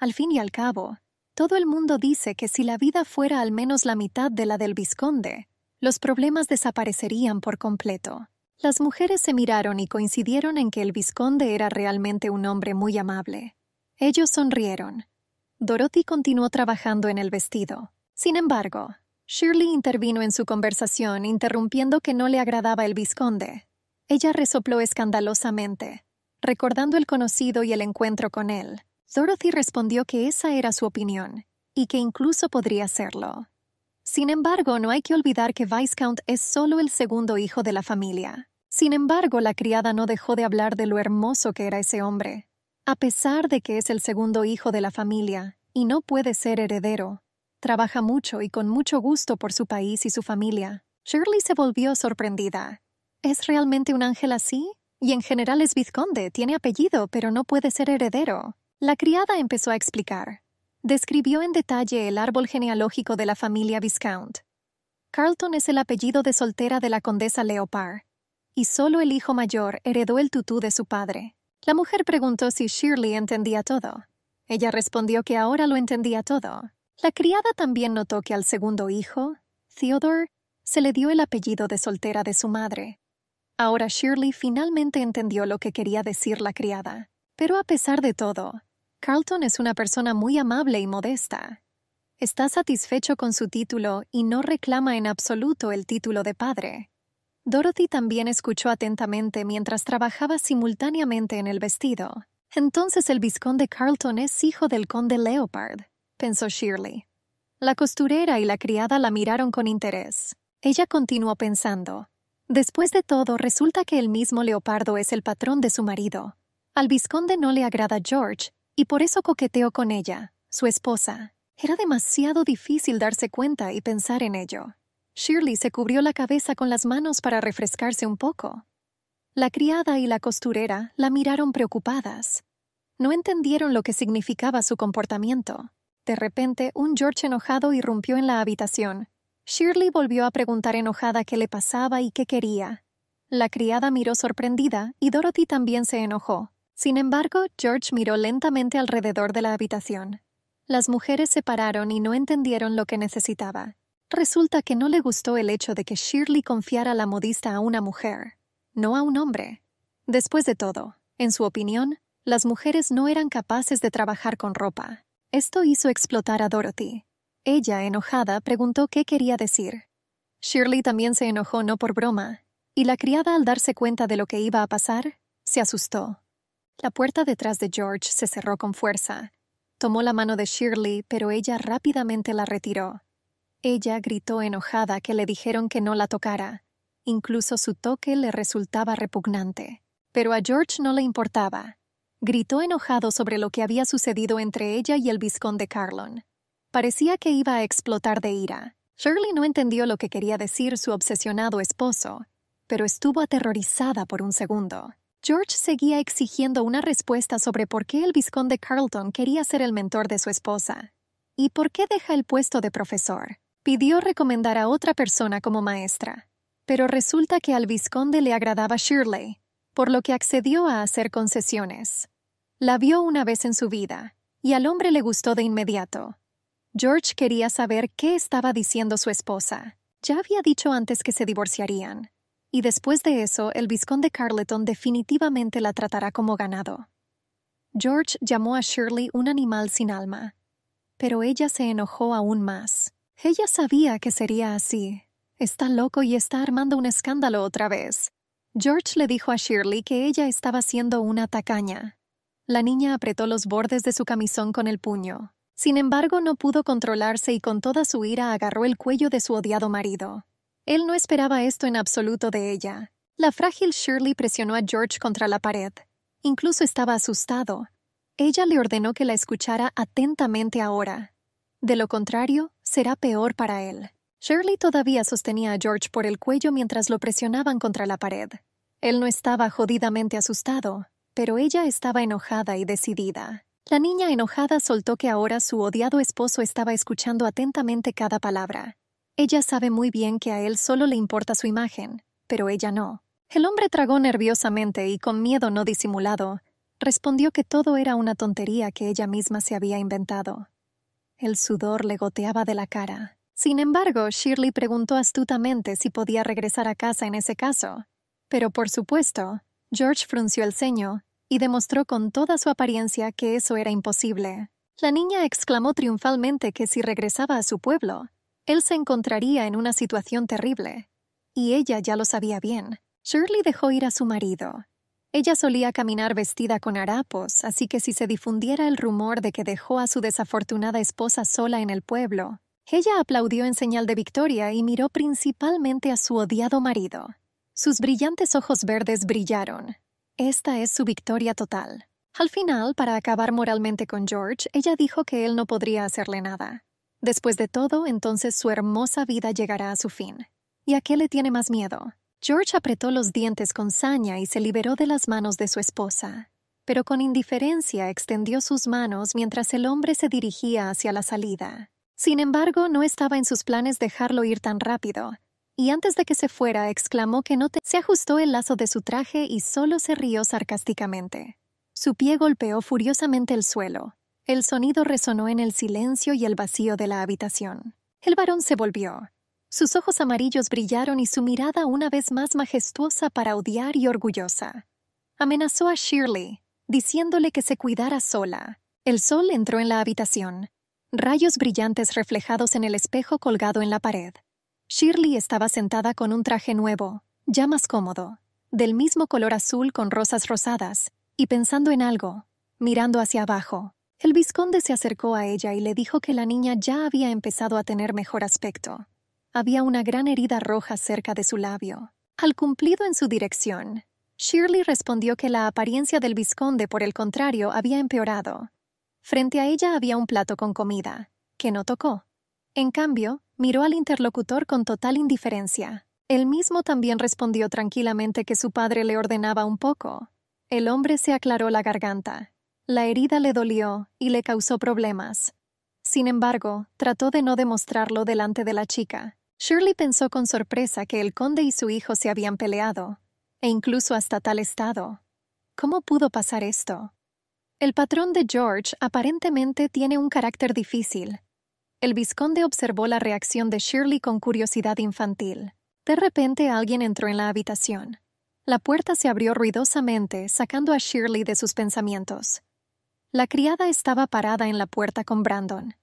Speaker 1: Al fin y al cabo, todo el mundo dice que si la vida fuera al menos la mitad de la del visconde, los problemas desaparecerían por completo. Las mujeres se miraron y coincidieron en que el vizconde era realmente un hombre muy amable. Ellos sonrieron. Dorothy continuó trabajando en el vestido. Sin embargo, Shirley intervino en su conversación, interrumpiendo que no le agradaba el vizconde. Ella resopló escandalosamente, recordando el conocido y el encuentro con él. Dorothy respondió que esa era su opinión, y que incluso podría serlo. Sin embargo, no hay que olvidar que Viscount es solo el segundo hijo de la familia. Sin embargo, la criada no dejó de hablar de lo hermoso que era ese hombre. A pesar de que es el segundo hijo de la familia y no puede ser heredero, trabaja mucho y con mucho gusto por su país y su familia. Shirley se volvió sorprendida. ¿Es realmente un ángel así? Y en general es vizconde, tiene apellido, pero no puede ser heredero. La criada empezó a explicar describió en detalle el árbol genealógico de la familia Viscount. Carlton es el apellido de soltera de la condesa Leopard, y solo el hijo mayor heredó el tutú de su padre. La mujer preguntó si Shirley entendía todo. Ella respondió que ahora lo entendía todo. La criada también notó que al segundo hijo, Theodore, se le dio el apellido de soltera de su madre. Ahora Shirley finalmente entendió lo que quería decir la criada. Pero a pesar de todo, Carlton es una persona muy amable y modesta. Está satisfecho con su título y no reclama en absoluto el título de padre. Dorothy también escuchó atentamente mientras trabajaba simultáneamente en el vestido. Entonces el vizconde Carlton es hijo del conde Leopard, pensó Shirley. La costurera y la criada la miraron con interés. Ella continuó pensando. Después de todo, resulta que el mismo Leopardo es el patrón de su marido. Al vizconde no le agrada George y por eso coqueteó con ella, su esposa. Era demasiado difícil darse cuenta y pensar en ello. Shirley se cubrió la cabeza con las manos para refrescarse un poco. La criada y la costurera la miraron preocupadas. No entendieron lo que significaba su comportamiento. De repente, un George enojado irrumpió en la habitación. Shirley volvió a preguntar enojada qué le pasaba y qué quería. La criada miró sorprendida y Dorothy también se enojó. Sin embargo, George miró lentamente alrededor de la habitación. Las mujeres se pararon y no entendieron lo que necesitaba. Resulta que no le gustó el hecho de que Shirley confiara la modista a una mujer, no a un hombre. Después de todo, en su opinión, las mujeres no eran capaces de trabajar con ropa. Esto hizo explotar a Dorothy. Ella, enojada, preguntó qué quería decir. Shirley también se enojó no por broma, y la criada al darse cuenta de lo que iba a pasar, se asustó. La puerta detrás de George se cerró con fuerza. Tomó la mano de Shirley, pero ella rápidamente la retiró. Ella gritó enojada que le dijeron que no la tocara. Incluso su toque le resultaba repugnante. Pero a George no le importaba. Gritó enojado sobre lo que había sucedido entre ella y el vizconde Carlon. Parecía que iba a explotar de ira. Shirley no entendió lo que quería decir su obsesionado esposo, pero estuvo aterrorizada por un segundo. George seguía exigiendo una respuesta sobre por qué el vizconde Carlton quería ser el mentor de su esposa y por qué deja el puesto de profesor. Pidió recomendar a otra persona como maestra, pero resulta que al vizconde le agradaba Shirley, por lo que accedió a hacer concesiones. La vio una vez en su vida, y al hombre le gustó de inmediato. George quería saber qué estaba diciendo su esposa. Ya había dicho antes que se divorciarían, y después de eso el vizconde Carleton definitivamente la tratará como ganado. George llamó a Shirley un animal sin alma, pero ella se enojó aún más. Ella sabía que sería así. Está loco y está armando un escándalo otra vez. George le dijo a Shirley que ella estaba haciendo una tacaña. La niña apretó los bordes de su camisón con el puño. Sin embargo, no pudo controlarse y con toda su ira agarró el cuello de su odiado marido. Él no esperaba esto en absoluto de ella. La frágil Shirley presionó a George contra la pared. Incluso estaba asustado. Ella le ordenó que la escuchara atentamente ahora. De lo contrario, será peor para él. Shirley todavía sostenía a George por el cuello mientras lo presionaban contra la pared. Él no estaba jodidamente asustado, pero ella estaba enojada y decidida. La niña enojada soltó que ahora su odiado esposo estaba escuchando atentamente cada palabra. Ella sabe muy bien que a él solo le importa su imagen, pero ella no. El hombre tragó nerviosamente y con miedo no disimulado, respondió que todo era una tontería que ella misma se había inventado. El sudor le goteaba de la cara. Sin embargo, Shirley preguntó astutamente si podía regresar a casa en ese caso. Pero por supuesto, George frunció el ceño y demostró con toda su apariencia que eso era imposible. La niña exclamó triunfalmente que si regresaba a su pueblo, él se encontraría en una situación terrible, y ella ya lo sabía bien. Shirley dejó ir a su marido. Ella solía caminar vestida con harapos, así que si se difundiera el rumor de que dejó a su desafortunada esposa sola en el pueblo, ella aplaudió en señal de victoria y miró principalmente a su odiado marido. Sus brillantes ojos verdes brillaron. Esta es su victoria total. Al final, para acabar moralmente con George, ella dijo que él no podría hacerle nada. Después de todo, entonces su hermosa vida llegará a su fin. ¿Y a qué le tiene más miedo? George apretó los dientes con saña y se liberó de las manos de su esposa, pero con indiferencia extendió sus manos mientras el hombre se dirigía hacia la salida. Sin embargo, no estaba en sus planes dejarlo ir tan rápido, y antes de que se fuera exclamó que no te se ajustó el lazo de su traje y solo se rió sarcásticamente. Su pie golpeó furiosamente el suelo, el sonido resonó en el silencio y el vacío de la habitación. El varón se volvió. Sus ojos amarillos brillaron y su mirada una vez más majestuosa para odiar y orgullosa. Amenazó a Shirley, diciéndole que se cuidara sola. El sol entró en la habitación, rayos brillantes reflejados en el espejo colgado en la pared. Shirley estaba sentada con un traje nuevo, ya más cómodo, del mismo color azul con rosas rosadas, y pensando en algo, mirando hacia abajo. El vizconde se acercó a ella y le dijo que la niña ya había empezado a tener mejor aspecto. Había una gran herida roja cerca de su labio. Al cumplido en su dirección, Shirley respondió que la apariencia del vizconde, por el contrario, había empeorado. Frente a ella había un plato con comida, que no tocó. En cambio, miró al interlocutor con total indiferencia. El mismo también respondió tranquilamente que su padre le ordenaba un poco. El hombre se aclaró la garganta, la herida le dolió y le causó problemas. Sin embargo, trató de no demostrarlo delante de la chica. Shirley pensó con sorpresa que el conde y su hijo se habían peleado, e incluso hasta tal estado. ¿Cómo pudo pasar esto? El patrón de George aparentemente tiene un carácter difícil. El visconde observó la reacción de Shirley con curiosidad infantil. De repente alguien entró en la habitación. La puerta se abrió ruidosamente, sacando a Shirley de sus pensamientos. La criada estaba parada en la puerta con Brandon.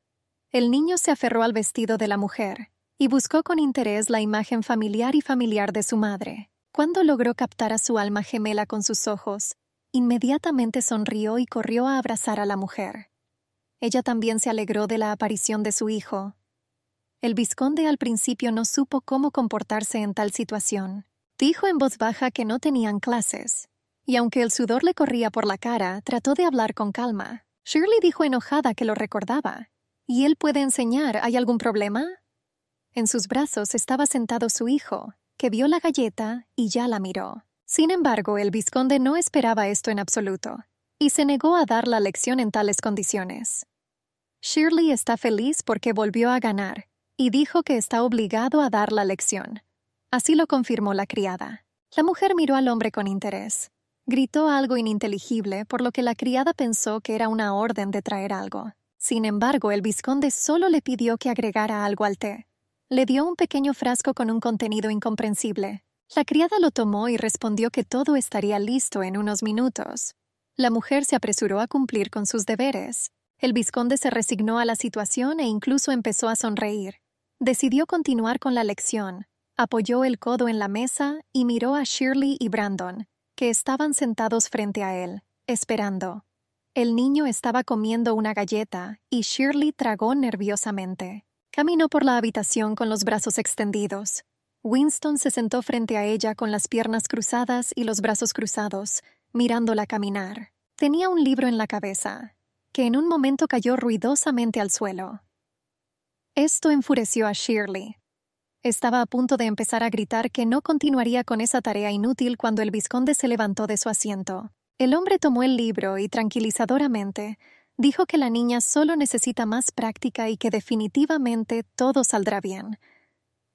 Speaker 1: El niño se aferró al vestido de la mujer y buscó con interés la imagen familiar y familiar de su madre. Cuando logró captar a su alma gemela con sus ojos, inmediatamente sonrió y corrió a abrazar a la mujer. Ella también se alegró de la aparición de su hijo. El vizconde al principio no supo cómo comportarse en tal situación. Dijo en voz baja que no tenían clases, y aunque el sudor le corría por la cara, trató de hablar con calma. Shirley dijo enojada que lo recordaba. ¿Y él puede enseñar? ¿Hay algún problema? En sus brazos estaba sentado su hijo, que vio la galleta y ya la miró. Sin embargo, el vizconde no esperaba esto en absoluto, y se negó a dar la lección en tales condiciones. Shirley está feliz porque volvió a ganar, y dijo que está obligado a dar la lección. Así lo confirmó la criada. La mujer miró al hombre con interés. Gritó algo ininteligible, por lo que la criada pensó que era una orden de traer algo. Sin embargo, el vizconde solo le pidió que agregara algo al té. Le dio un pequeño frasco con un contenido incomprensible. La criada lo tomó y respondió que todo estaría listo en unos minutos. La mujer se apresuró a cumplir con sus deberes. El vizconde se resignó a la situación e incluso empezó a sonreír. Decidió continuar con la lección. Apoyó el codo en la mesa y miró a Shirley y Brandon, que estaban sentados frente a él, esperando. El niño estaba comiendo una galleta y Shirley tragó nerviosamente. Caminó por la habitación con los brazos extendidos. Winston se sentó frente a ella con las piernas cruzadas y los brazos cruzados, mirándola caminar. Tenía un libro en la cabeza, que en un momento cayó ruidosamente al suelo. Esto enfureció a Shirley, estaba a punto de empezar a gritar que no continuaría con esa tarea inútil cuando el vizconde se levantó de su asiento. El hombre tomó el libro y tranquilizadoramente dijo que la niña solo necesita más práctica y que definitivamente todo saldrá bien.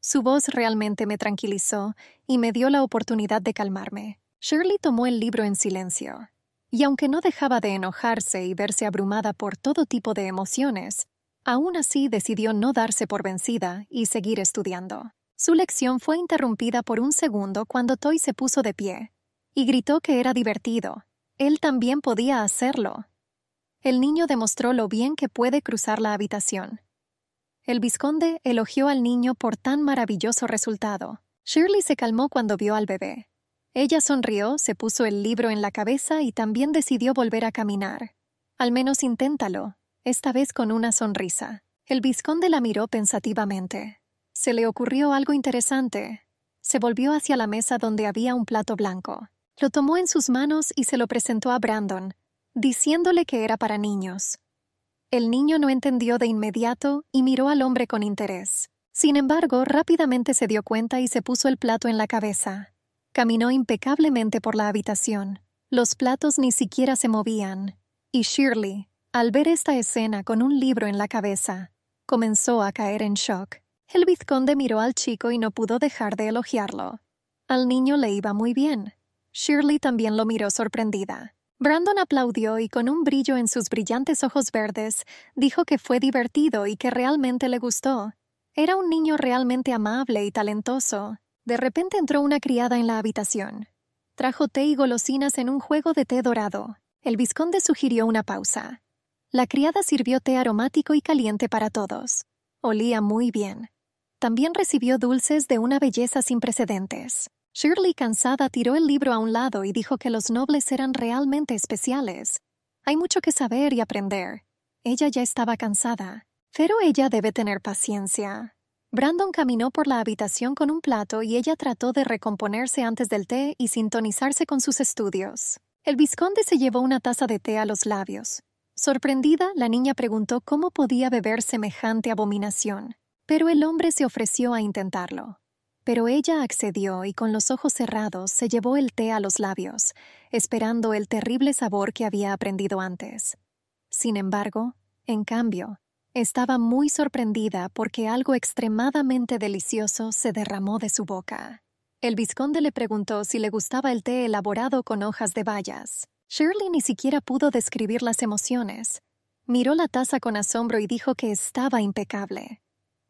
Speaker 1: Su voz realmente me tranquilizó y me dio la oportunidad de calmarme. Shirley tomó el libro en silencio, y aunque no dejaba de enojarse y verse abrumada por todo tipo de emociones, Aún así decidió no darse por vencida y seguir estudiando. Su lección fue interrumpida por un segundo cuando Toy se puso de pie y gritó que era divertido. Él también podía hacerlo. El niño demostró lo bien que puede cruzar la habitación. El visconde elogió al niño por tan maravilloso resultado. Shirley se calmó cuando vio al bebé. Ella sonrió, se puso el libro en la cabeza y también decidió volver a caminar. Al menos inténtalo, esta vez con una sonrisa. El vizconde la miró pensativamente. Se le ocurrió algo interesante. Se volvió hacia la mesa donde había un plato blanco. Lo tomó en sus manos y se lo presentó a Brandon, diciéndole que era para niños. El niño no entendió de inmediato y miró al hombre con interés. Sin embargo, rápidamente se dio cuenta y se puso el plato en la cabeza. Caminó impecablemente por la habitación. Los platos ni siquiera se movían. Y Shirley, al ver esta escena con un libro en la cabeza, comenzó a caer en shock. El vizconde miró al chico y no pudo dejar de elogiarlo. Al niño le iba muy bien. Shirley también lo miró sorprendida. Brandon aplaudió y con un brillo en sus brillantes ojos verdes dijo que fue divertido y que realmente le gustó. Era un niño realmente amable y talentoso. De repente entró una criada en la habitación. Trajo té y golosinas en un juego de té dorado. El vizconde sugirió una pausa. La criada sirvió té aromático y caliente para todos. Olía muy bien. También recibió dulces de una belleza sin precedentes. Shirley, cansada, tiró el libro a un lado y dijo que los nobles eran realmente especiales. Hay mucho que saber y aprender. Ella ya estaba cansada, pero ella debe tener paciencia. Brandon caminó por la habitación con un plato y ella trató de recomponerse antes del té y sintonizarse con sus estudios. El visconde se llevó una taza de té a los labios, Sorprendida, la niña preguntó cómo podía beber semejante abominación, pero el hombre se ofreció a intentarlo. Pero ella accedió y con los ojos cerrados se llevó el té a los labios, esperando el terrible sabor que había aprendido antes. Sin embargo, en cambio, estaba muy sorprendida porque algo extremadamente delicioso se derramó de su boca. El vizconde le preguntó si le gustaba el té elaborado con hojas de bayas. Shirley ni siquiera pudo describir las emociones. Miró la taza con asombro y dijo que estaba impecable.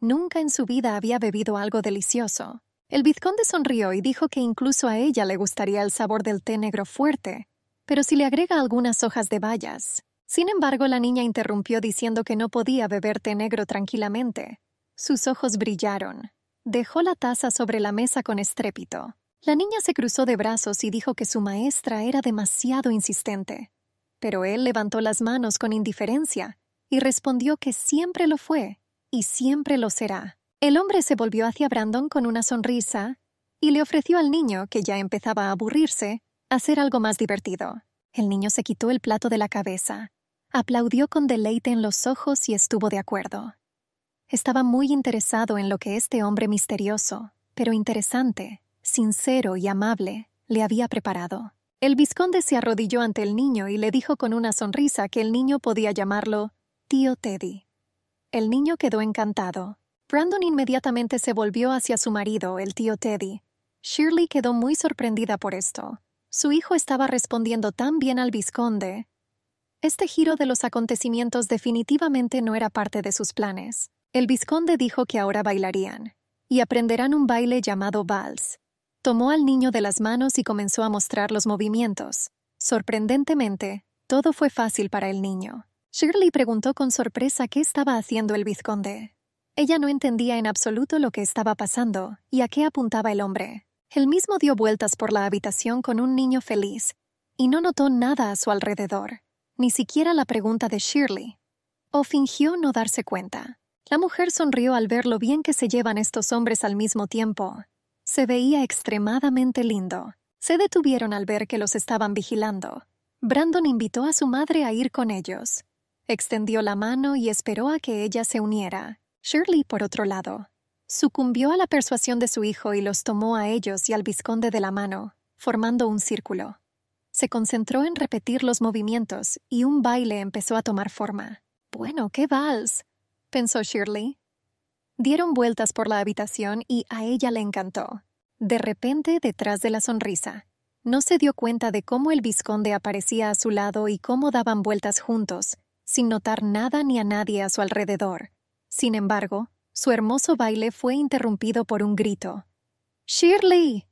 Speaker 1: Nunca en su vida había bebido algo delicioso. El vizconde sonrió y dijo que incluso a ella le gustaría el sabor del té negro fuerte, pero si le agrega algunas hojas de bayas. Sin embargo, la niña interrumpió diciendo que no podía beber té negro tranquilamente. Sus ojos brillaron. Dejó la taza sobre la mesa con estrépito. La niña se cruzó de brazos y dijo que su maestra era demasiado insistente, pero él levantó las manos con indiferencia y respondió que siempre lo fue y siempre lo será. El hombre se volvió hacia Brandon con una sonrisa y le ofreció al niño, que ya empezaba a aburrirse, hacer algo más divertido. El niño se quitó el plato de la cabeza, aplaudió con deleite en los ojos y estuvo de acuerdo. Estaba muy interesado en lo que este hombre misterioso, pero interesante, sincero y amable, le había preparado. El vizconde se arrodilló ante el niño y le dijo con una sonrisa que el niño podía llamarlo tío Teddy. El niño quedó encantado. Brandon inmediatamente se volvió hacia su marido, el tío Teddy. Shirley quedó muy sorprendida por esto. Su hijo estaba respondiendo tan bien al vizconde. Este giro de los acontecimientos definitivamente no era parte de sus planes. El vizconde dijo que ahora bailarían, y aprenderán un baile llamado vals, tomó al niño de las manos y comenzó a mostrar los movimientos. Sorprendentemente, todo fue fácil para el niño. Shirley preguntó con sorpresa qué estaba haciendo el vizconde. Ella no entendía en absoluto lo que estaba pasando y a qué apuntaba el hombre. Él mismo dio vueltas por la habitación con un niño feliz y no notó nada a su alrededor, ni siquiera la pregunta de Shirley. O fingió no darse cuenta. La mujer sonrió al ver lo bien que se llevan estos hombres al mismo tiempo, se veía extremadamente lindo. Se detuvieron al ver que los estaban vigilando. Brandon invitó a su madre a ir con ellos. Extendió la mano y esperó a que ella se uniera. Shirley, por otro lado, sucumbió a la persuasión de su hijo y los tomó a ellos y al visconde de la mano, formando un círculo. Se concentró en repetir los movimientos y un baile empezó a tomar forma. Bueno, qué vals, pensó Shirley. Dieron vueltas por la habitación y a ella le encantó. De repente, detrás de la sonrisa, no se dio cuenta de cómo el visconde aparecía a su lado y cómo daban vueltas juntos, sin notar nada ni a nadie a su alrededor. Sin embargo, su hermoso baile fue interrumpido por un grito. ¡Shirley!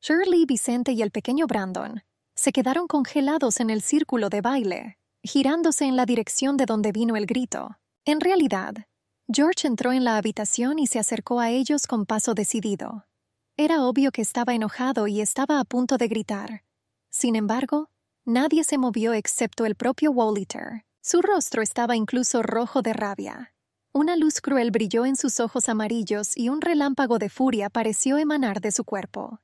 Speaker 1: Shirley, Vicente y el pequeño Brandon se quedaron congelados en el círculo de baile, girándose en la dirección de donde vino el grito. En realidad, George entró en la habitación y se acercó a ellos con paso decidido. Era obvio que estaba enojado y estaba a punto de gritar. Sin embargo, nadie se movió excepto el propio Walliter. Su rostro estaba incluso rojo de rabia. Una luz cruel brilló en sus ojos amarillos y un relámpago de furia pareció emanar de su cuerpo.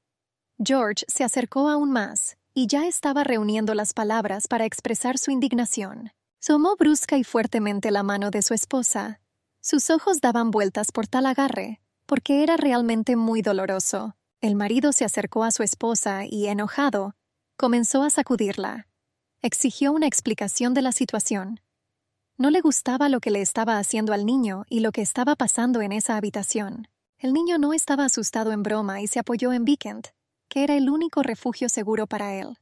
Speaker 1: George se acercó aún más, y ya estaba reuniendo las palabras para expresar su indignación. Somó brusca y fuertemente la mano de su esposa, sus ojos daban vueltas por tal agarre, porque era realmente muy doloroso. El marido se acercó a su esposa y, enojado, comenzó a sacudirla. Exigió una explicación de la situación. No le gustaba lo que le estaba haciendo al niño y lo que estaba pasando en esa habitación. El niño no estaba asustado en broma y se apoyó en Vikent, que era el único refugio seguro para él.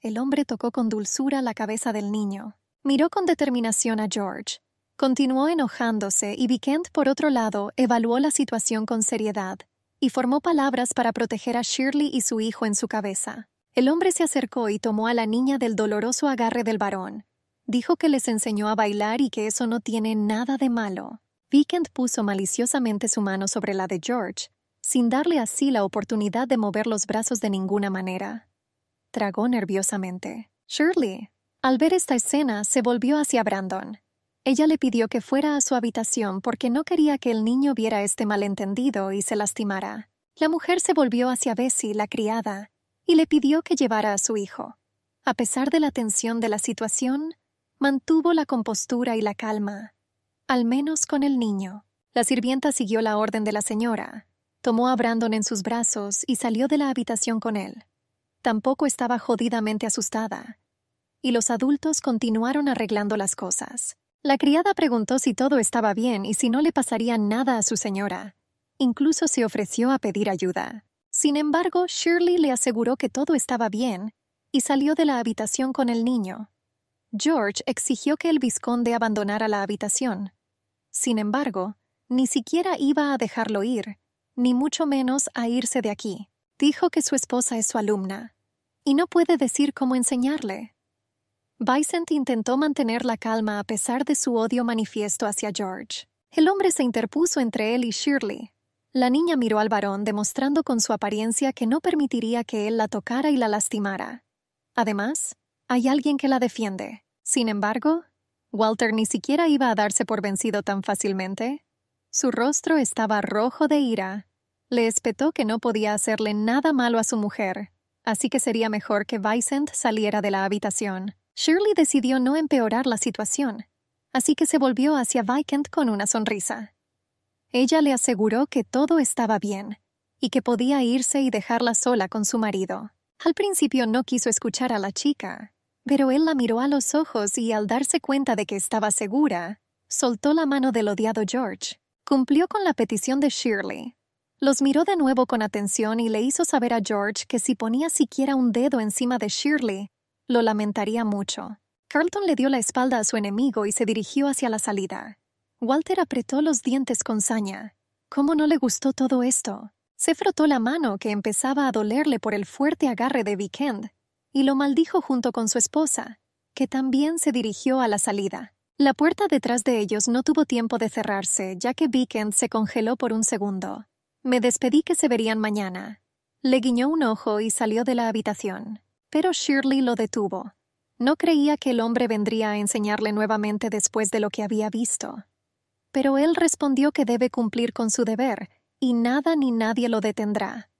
Speaker 1: El hombre tocó con dulzura la cabeza del niño. Miró con determinación a George, Continuó enojándose y Vikent, por otro lado, evaluó la situación con seriedad y formó palabras para proteger a Shirley y su hijo en su cabeza. El hombre se acercó y tomó a la niña del doloroso agarre del varón. Dijo que les enseñó a bailar y que eso no tiene nada de malo. Vikent puso maliciosamente su mano sobre la de George, sin darle así la oportunidad de mover los brazos de ninguna manera. Tragó nerviosamente. Shirley, al ver esta escena, se volvió hacia Brandon. Ella le pidió que fuera a su habitación porque no quería que el niño viera este malentendido y se lastimara. La mujer se volvió hacia Bessie, la criada, y le pidió que llevara a su hijo. A pesar de la tensión de la situación, mantuvo la compostura y la calma, al menos con el niño. La sirvienta siguió la orden de la señora, tomó a Brandon en sus brazos y salió de la habitación con él. Tampoco estaba jodidamente asustada, y los adultos continuaron arreglando las cosas. La criada preguntó si todo estaba bien y si no le pasaría nada a su señora. Incluso se ofreció a pedir ayuda. Sin embargo, Shirley le aseguró que todo estaba bien y salió de la habitación con el niño. George exigió que el vizconde abandonara la habitación. Sin embargo, ni siquiera iba a dejarlo ir, ni mucho menos a irse de aquí. Dijo que su esposa es su alumna, y no puede decir cómo enseñarle. Vicent intentó mantener la calma a pesar de su odio manifiesto hacia George. El hombre se interpuso entre él y Shirley. La niña miró al varón demostrando con su apariencia que no permitiría que él la tocara y la lastimara. Además, hay alguien que la defiende. Sin embargo, Walter ni siquiera iba a darse por vencido tan fácilmente. Su rostro estaba rojo de ira. Le espetó que no podía hacerle nada malo a su mujer, así que sería mejor que Vicent saliera de la habitación. Shirley decidió no empeorar la situación, así que se volvió hacia Vikent con una sonrisa. Ella le aseguró que todo estaba bien y que podía irse y dejarla sola con su marido. Al principio no quiso escuchar a la chica, pero él la miró a los ojos y al darse cuenta de que estaba segura, soltó la mano del odiado George. Cumplió con la petición de Shirley. Los miró de nuevo con atención y le hizo saber a George que si ponía siquiera un dedo encima de Shirley, lo lamentaría mucho. Carlton le dio la espalda a su enemigo y se dirigió hacia la salida. Walter apretó los dientes con saña. ¿Cómo no le gustó todo esto? Se frotó la mano que empezaba a dolerle por el fuerte agarre de Vikend y lo maldijo junto con su esposa, que también se dirigió a la salida. La puerta detrás de ellos no tuvo tiempo de cerrarse, ya que Vikend se congeló por un segundo. Me despedí que se verían mañana. Le guiñó un ojo y salió de la habitación. Pero Shirley lo detuvo. No creía que el hombre vendría a enseñarle nuevamente después de lo que había visto. Pero él respondió que debe cumplir con su deber, y nada ni nadie lo detendrá.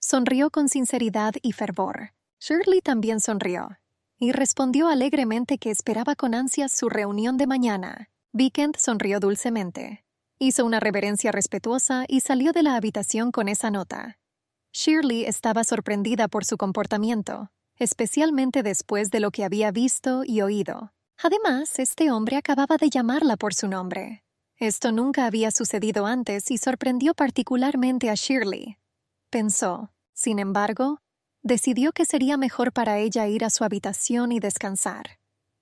Speaker 1: Sonrió con sinceridad y fervor. Shirley también sonrió, y respondió alegremente que esperaba con ansias su reunión de mañana. Vikent sonrió dulcemente. Hizo una reverencia respetuosa y salió de la habitación con esa nota. Shirley estaba sorprendida por su comportamiento, especialmente después de lo que había visto y oído. Además, este hombre acababa de llamarla por su nombre. Esto nunca había sucedido antes y sorprendió particularmente a Shirley. Pensó, sin embargo, decidió que sería mejor para ella ir a su habitación y descansar.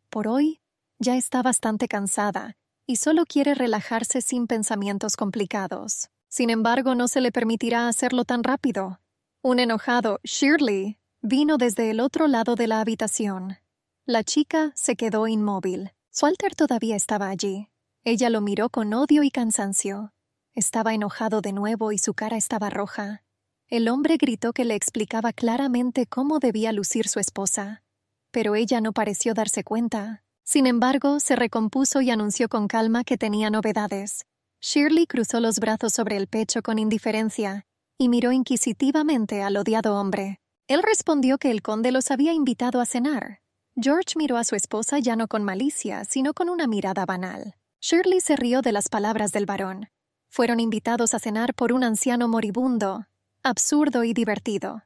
Speaker 1: Por hoy, ya está bastante cansada y solo quiere relajarse sin pensamientos complicados. Sin embargo, no se le permitirá hacerlo tan rápido. Un enojado Shirley vino desde el otro lado de la habitación. La chica se quedó inmóvil. Swalter todavía estaba allí. Ella lo miró con odio y cansancio. Estaba enojado de nuevo y su cara estaba roja. El hombre gritó que le explicaba claramente cómo debía lucir su esposa, pero ella no pareció darse cuenta. Sin embargo, se recompuso y anunció con calma que tenía novedades. Shirley cruzó los brazos sobre el pecho con indiferencia y miró inquisitivamente al odiado hombre. Él respondió que el conde los había invitado a cenar. George miró a su esposa ya no con malicia, sino con una mirada banal. Shirley se rió de las palabras del varón. Fueron invitados a cenar por un anciano moribundo, absurdo y divertido.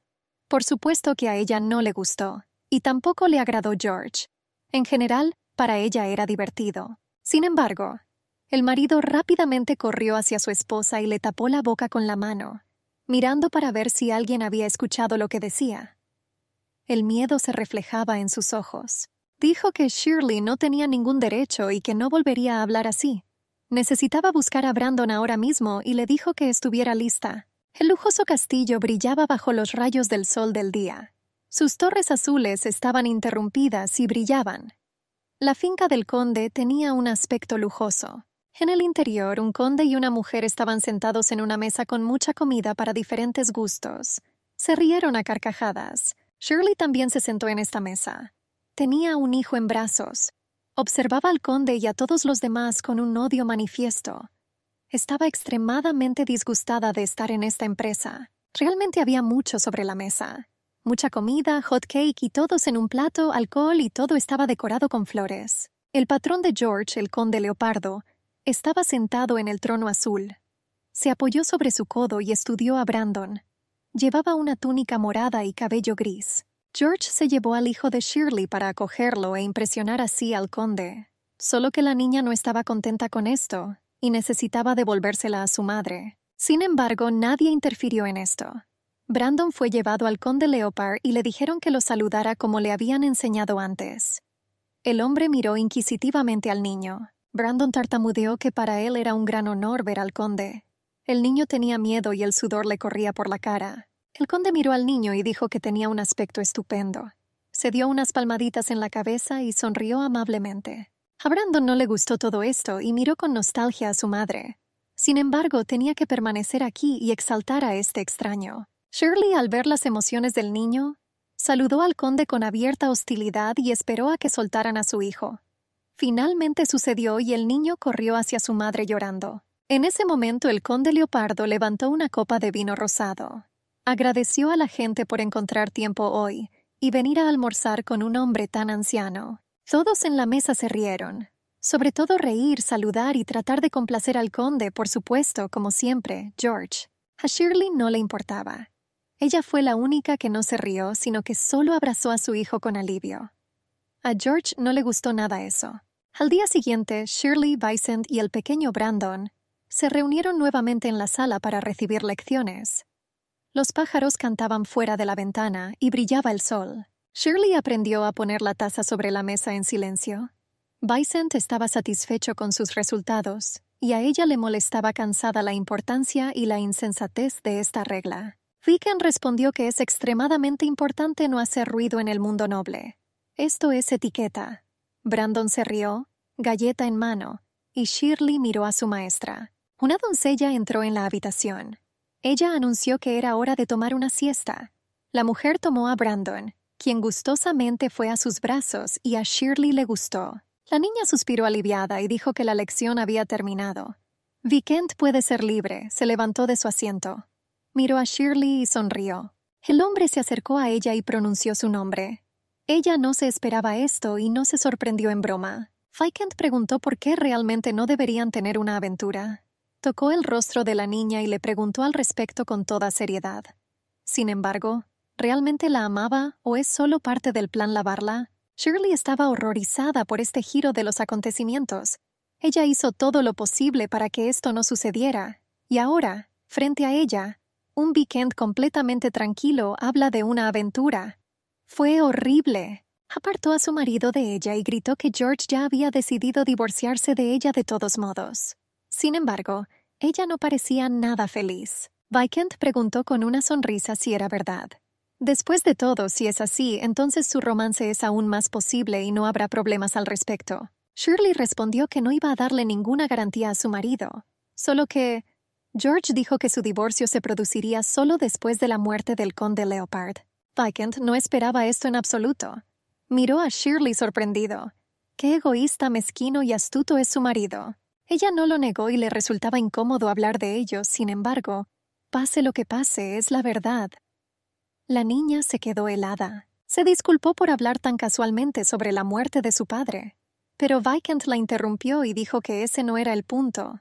Speaker 1: Por supuesto que a ella no le gustó, y tampoco le agradó George. En general, para ella era divertido. Sin embargo, el marido rápidamente corrió hacia su esposa y le tapó la boca con la mano mirando para ver si alguien había escuchado lo que decía. El miedo se reflejaba en sus ojos. Dijo que Shirley no tenía ningún derecho y que no volvería a hablar así. Necesitaba buscar a Brandon ahora mismo y le dijo que estuviera lista. El lujoso castillo brillaba bajo los rayos del sol del día. Sus torres azules estaban interrumpidas y brillaban. La finca del conde tenía un aspecto lujoso. En el interior, un conde y una mujer estaban sentados en una mesa con mucha comida para diferentes gustos. Se rieron a carcajadas. Shirley también se sentó en esta mesa. Tenía un hijo en brazos. Observaba al conde y a todos los demás con un odio manifiesto. Estaba extremadamente disgustada de estar en esta empresa. Realmente había mucho sobre la mesa. Mucha comida, hot cake y todos en un plato, alcohol y todo estaba decorado con flores. El patrón de George, el conde leopardo, estaba sentado en el trono azul. Se apoyó sobre su codo y estudió a Brandon. Llevaba una túnica morada y cabello gris. George se llevó al hijo de Shirley para acogerlo e impresionar así al conde. Solo que la niña no estaba contenta con esto y necesitaba devolvérsela a su madre. Sin embargo, nadie interfirió en esto. Brandon fue llevado al conde Leopard y le dijeron que lo saludara como le habían enseñado antes. El hombre miró inquisitivamente al niño. Brandon tartamudeó que para él era un gran honor ver al conde. El niño tenía miedo y el sudor le corría por la cara. El conde miró al niño y dijo que tenía un aspecto estupendo. Se dio unas palmaditas en la cabeza y sonrió amablemente. A Brandon no le gustó todo esto y miró con nostalgia a su madre. Sin embargo, tenía que permanecer aquí y exaltar a este extraño. Shirley, al ver las emociones del niño, saludó al conde con abierta hostilidad y esperó a que soltaran a su hijo. Finalmente sucedió y el niño corrió hacia su madre llorando. En ese momento el conde Leopardo levantó una copa de vino rosado. Agradeció a la gente por encontrar tiempo hoy y venir a almorzar con un hombre tan anciano. Todos en la mesa se rieron, sobre todo reír, saludar y tratar de complacer al conde, por supuesto, como siempre, George. A Shirley no le importaba. Ella fue la única que no se rió, sino que solo abrazó a su hijo con alivio. A George no le gustó nada eso. Al día siguiente, Shirley, Vicent y el pequeño Brandon se reunieron nuevamente en la sala para recibir lecciones. Los pájaros cantaban fuera de la ventana y brillaba el sol. Shirley aprendió a poner la taza sobre la mesa en silencio. Vicent estaba satisfecho con sus resultados, y a ella le molestaba cansada la importancia y la insensatez de esta regla. Ficken respondió que es extremadamente importante no hacer ruido en el mundo noble. Esto es etiqueta, Brandon se rió, galleta en mano, y Shirley miró a su maestra. Una doncella entró en la habitación. Ella anunció que era hora de tomar una siesta. La mujer tomó a Brandon, quien gustosamente fue a sus brazos y a Shirley le gustó. La niña suspiró aliviada y dijo que la lección había terminado. Vikent puede ser libre, se levantó de su asiento. Miró a Shirley y sonrió. El hombre se acercó a ella y pronunció su nombre. Ella no se esperaba esto y no se sorprendió en broma. Fikent preguntó por qué realmente no deberían tener una aventura. Tocó el rostro de la niña y le preguntó al respecto con toda seriedad. Sin embargo, ¿realmente la amaba o es solo parte del plan lavarla? Shirley estaba horrorizada por este giro de los acontecimientos. Ella hizo todo lo posible para que esto no sucediera, y ahora, frente a ella, un Weekend completamente tranquilo habla de una aventura, fue horrible. Apartó a su marido de ella y gritó que George ya había decidido divorciarse de ella de todos modos. Sin embargo, ella no parecía nada feliz. Vikent preguntó con una sonrisa si era verdad. Después de todo, si es así, entonces su romance es aún más posible y no habrá problemas al respecto. Shirley respondió que no iba a darle ninguna garantía a su marido, solo que George dijo que su divorcio se produciría solo después de la muerte del conde Leopard. Vikant no esperaba esto en absoluto. Miró a Shirley sorprendido. Qué egoísta, mezquino y astuto es su marido. Ella no lo negó y le resultaba incómodo hablar de ello, sin embargo, pase lo que pase, es la verdad. La niña se quedó helada. Se disculpó por hablar tan casualmente sobre la muerte de su padre, pero Vikent la interrumpió y dijo que ese no era el punto.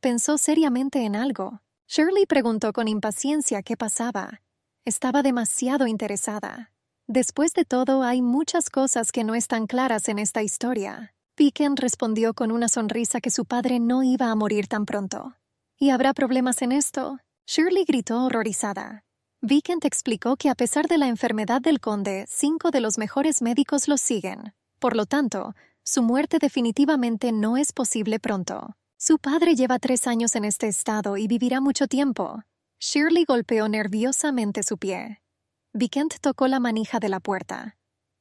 Speaker 1: Pensó seriamente en algo. Shirley preguntó con impaciencia qué pasaba, estaba demasiado interesada. Después de todo, hay muchas cosas que no están claras en esta historia. Piquen respondió con una sonrisa que su padre no iba a morir tan pronto. ¿Y habrá problemas en esto? Shirley gritó horrorizada. Vickent explicó que a pesar de la enfermedad del conde, cinco de los mejores médicos lo siguen. Por lo tanto, su muerte definitivamente no es posible pronto. Su padre lleva tres años en este estado y vivirá mucho tiempo. Shirley golpeó nerviosamente su pie. Vikent tocó la manija de la puerta.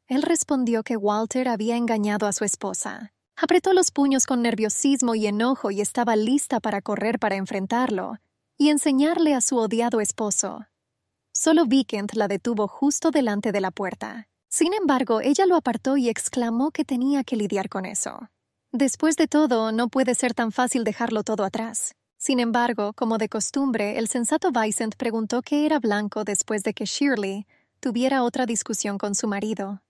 Speaker 1: Él respondió que Walter había engañado a su esposa. Apretó los puños con nerviosismo y enojo y estaba lista para correr para enfrentarlo y enseñarle a su odiado esposo. Solo Vikent la detuvo justo delante de la puerta. Sin embargo, ella lo apartó y exclamó que tenía que lidiar con eso. Después de todo, no puede ser tan fácil dejarlo todo atrás. Sin embargo, como de costumbre, el sensato Vicent preguntó qué era blanco después de que Shirley tuviera otra discusión con su marido.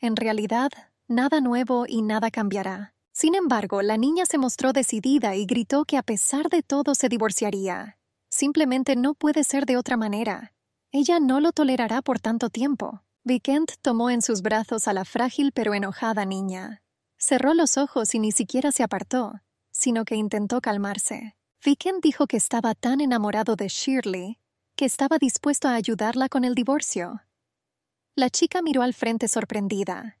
Speaker 1: En realidad, nada nuevo y nada cambiará. Sin embargo, la niña se mostró decidida y gritó que a pesar de todo se divorciaría. Simplemente no puede ser de otra manera. Ella no lo tolerará por tanto tiempo. Vicent tomó en sus brazos a la frágil pero enojada niña. Cerró los ojos y ni siquiera se apartó sino que intentó calmarse. Vikent dijo que estaba tan enamorado de Shirley que estaba dispuesto a ayudarla con el divorcio. La chica miró al frente sorprendida.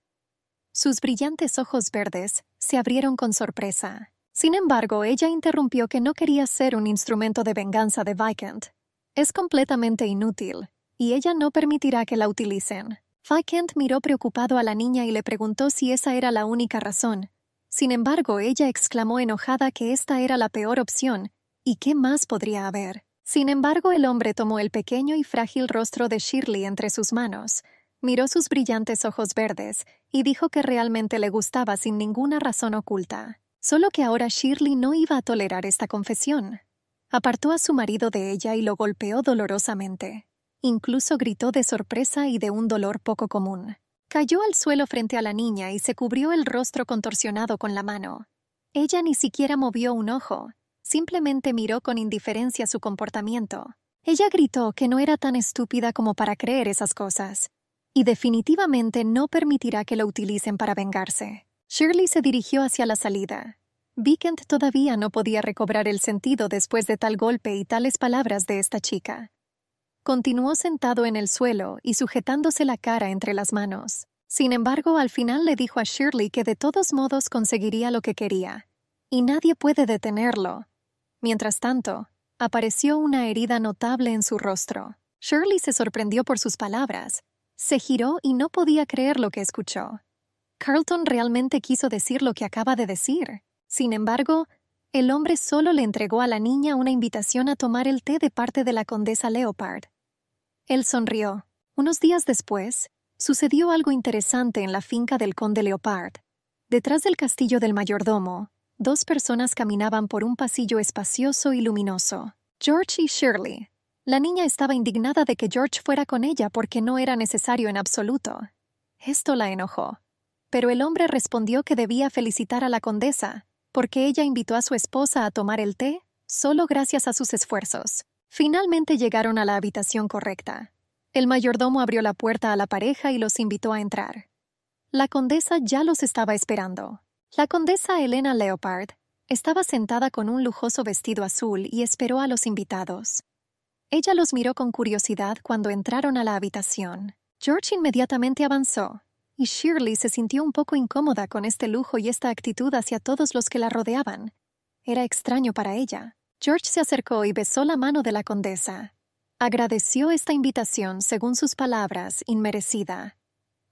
Speaker 1: Sus brillantes ojos verdes se abrieron con sorpresa. Sin embargo, ella interrumpió que no quería ser un instrumento de venganza de Vikent. Es completamente inútil, y ella no permitirá que la utilicen. Vikent miró preocupado a la niña y le preguntó si esa era la única razón sin embargo, ella exclamó enojada que esta era la peor opción, ¿y qué más podría haber? Sin embargo, el hombre tomó el pequeño y frágil rostro de Shirley entre sus manos, miró sus brillantes ojos verdes y dijo que realmente le gustaba sin ninguna razón oculta. Solo que ahora Shirley no iba a tolerar esta confesión. Apartó a su marido de ella y lo golpeó dolorosamente. Incluso gritó de sorpresa y de un dolor poco común. Cayó al suelo frente a la niña y se cubrió el rostro contorsionado con la mano. Ella ni siquiera movió un ojo, simplemente miró con indiferencia su comportamiento. Ella gritó que no era tan estúpida como para creer esas cosas, y definitivamente no permitirá que lo utilicen para vengarse. Shirley se dirigió hacia la salida. Vickent todavía no podía recobrar el sentido después de tal golpe y tales palabras de esta chica. Continuó sentado en el suelo y sujetándose la cara entre las manos. Sin embargo, al final le dijo a Shirley que de todos modos conseguiría lo que quería, y nadie puede detenerlo. Mientras tanto, apareció una herida notable en su rostro. Shirley se sorprendió por sus palabras, se giró y no podía creer lo que escuchó. Carlton realmente quiso decir lo que acaba de decir. Sin embargo, el hombre solo le entregó a la niña una invitación a tomar el té de parte de la condesa Leopard, él sonrió. Unos días después, sucedió algo interesante en la finca del conde Leopard. Detrás del castillo del mayordomo, dos personas caminaban por un pasillo espacioso y luminoso. George y Shirley. La niña estaba indignada de que George fuera con ella porque no era necesario en absoluto. Esto la enojó. Pero el hombre respondió que debía felicitar a la condesa, porque ella invitó a su esposa a tomar el té solo gracias a sus esfuerzos. Finalmente llegaron a la habitación correcta. El mayordomo abrió la puerta a la pareja y los invitó a entrar. La condesa ya los estaba esperando. La condesa Elena Leopard estaba sentada con un lujoso vestido azul y esperó a los invitados. Ella los miró con curiosidad cuando entraron a la habitación. George inmediatamente avanzó, y Shirley se sintió un poco incómoda con este lujo y esta actitud hacia todos los que la rodeaban. Era extraño para ella. George se acercó y besó la mano de la condesa. Agradeció esta invitación, según sus palabras, inmerecida.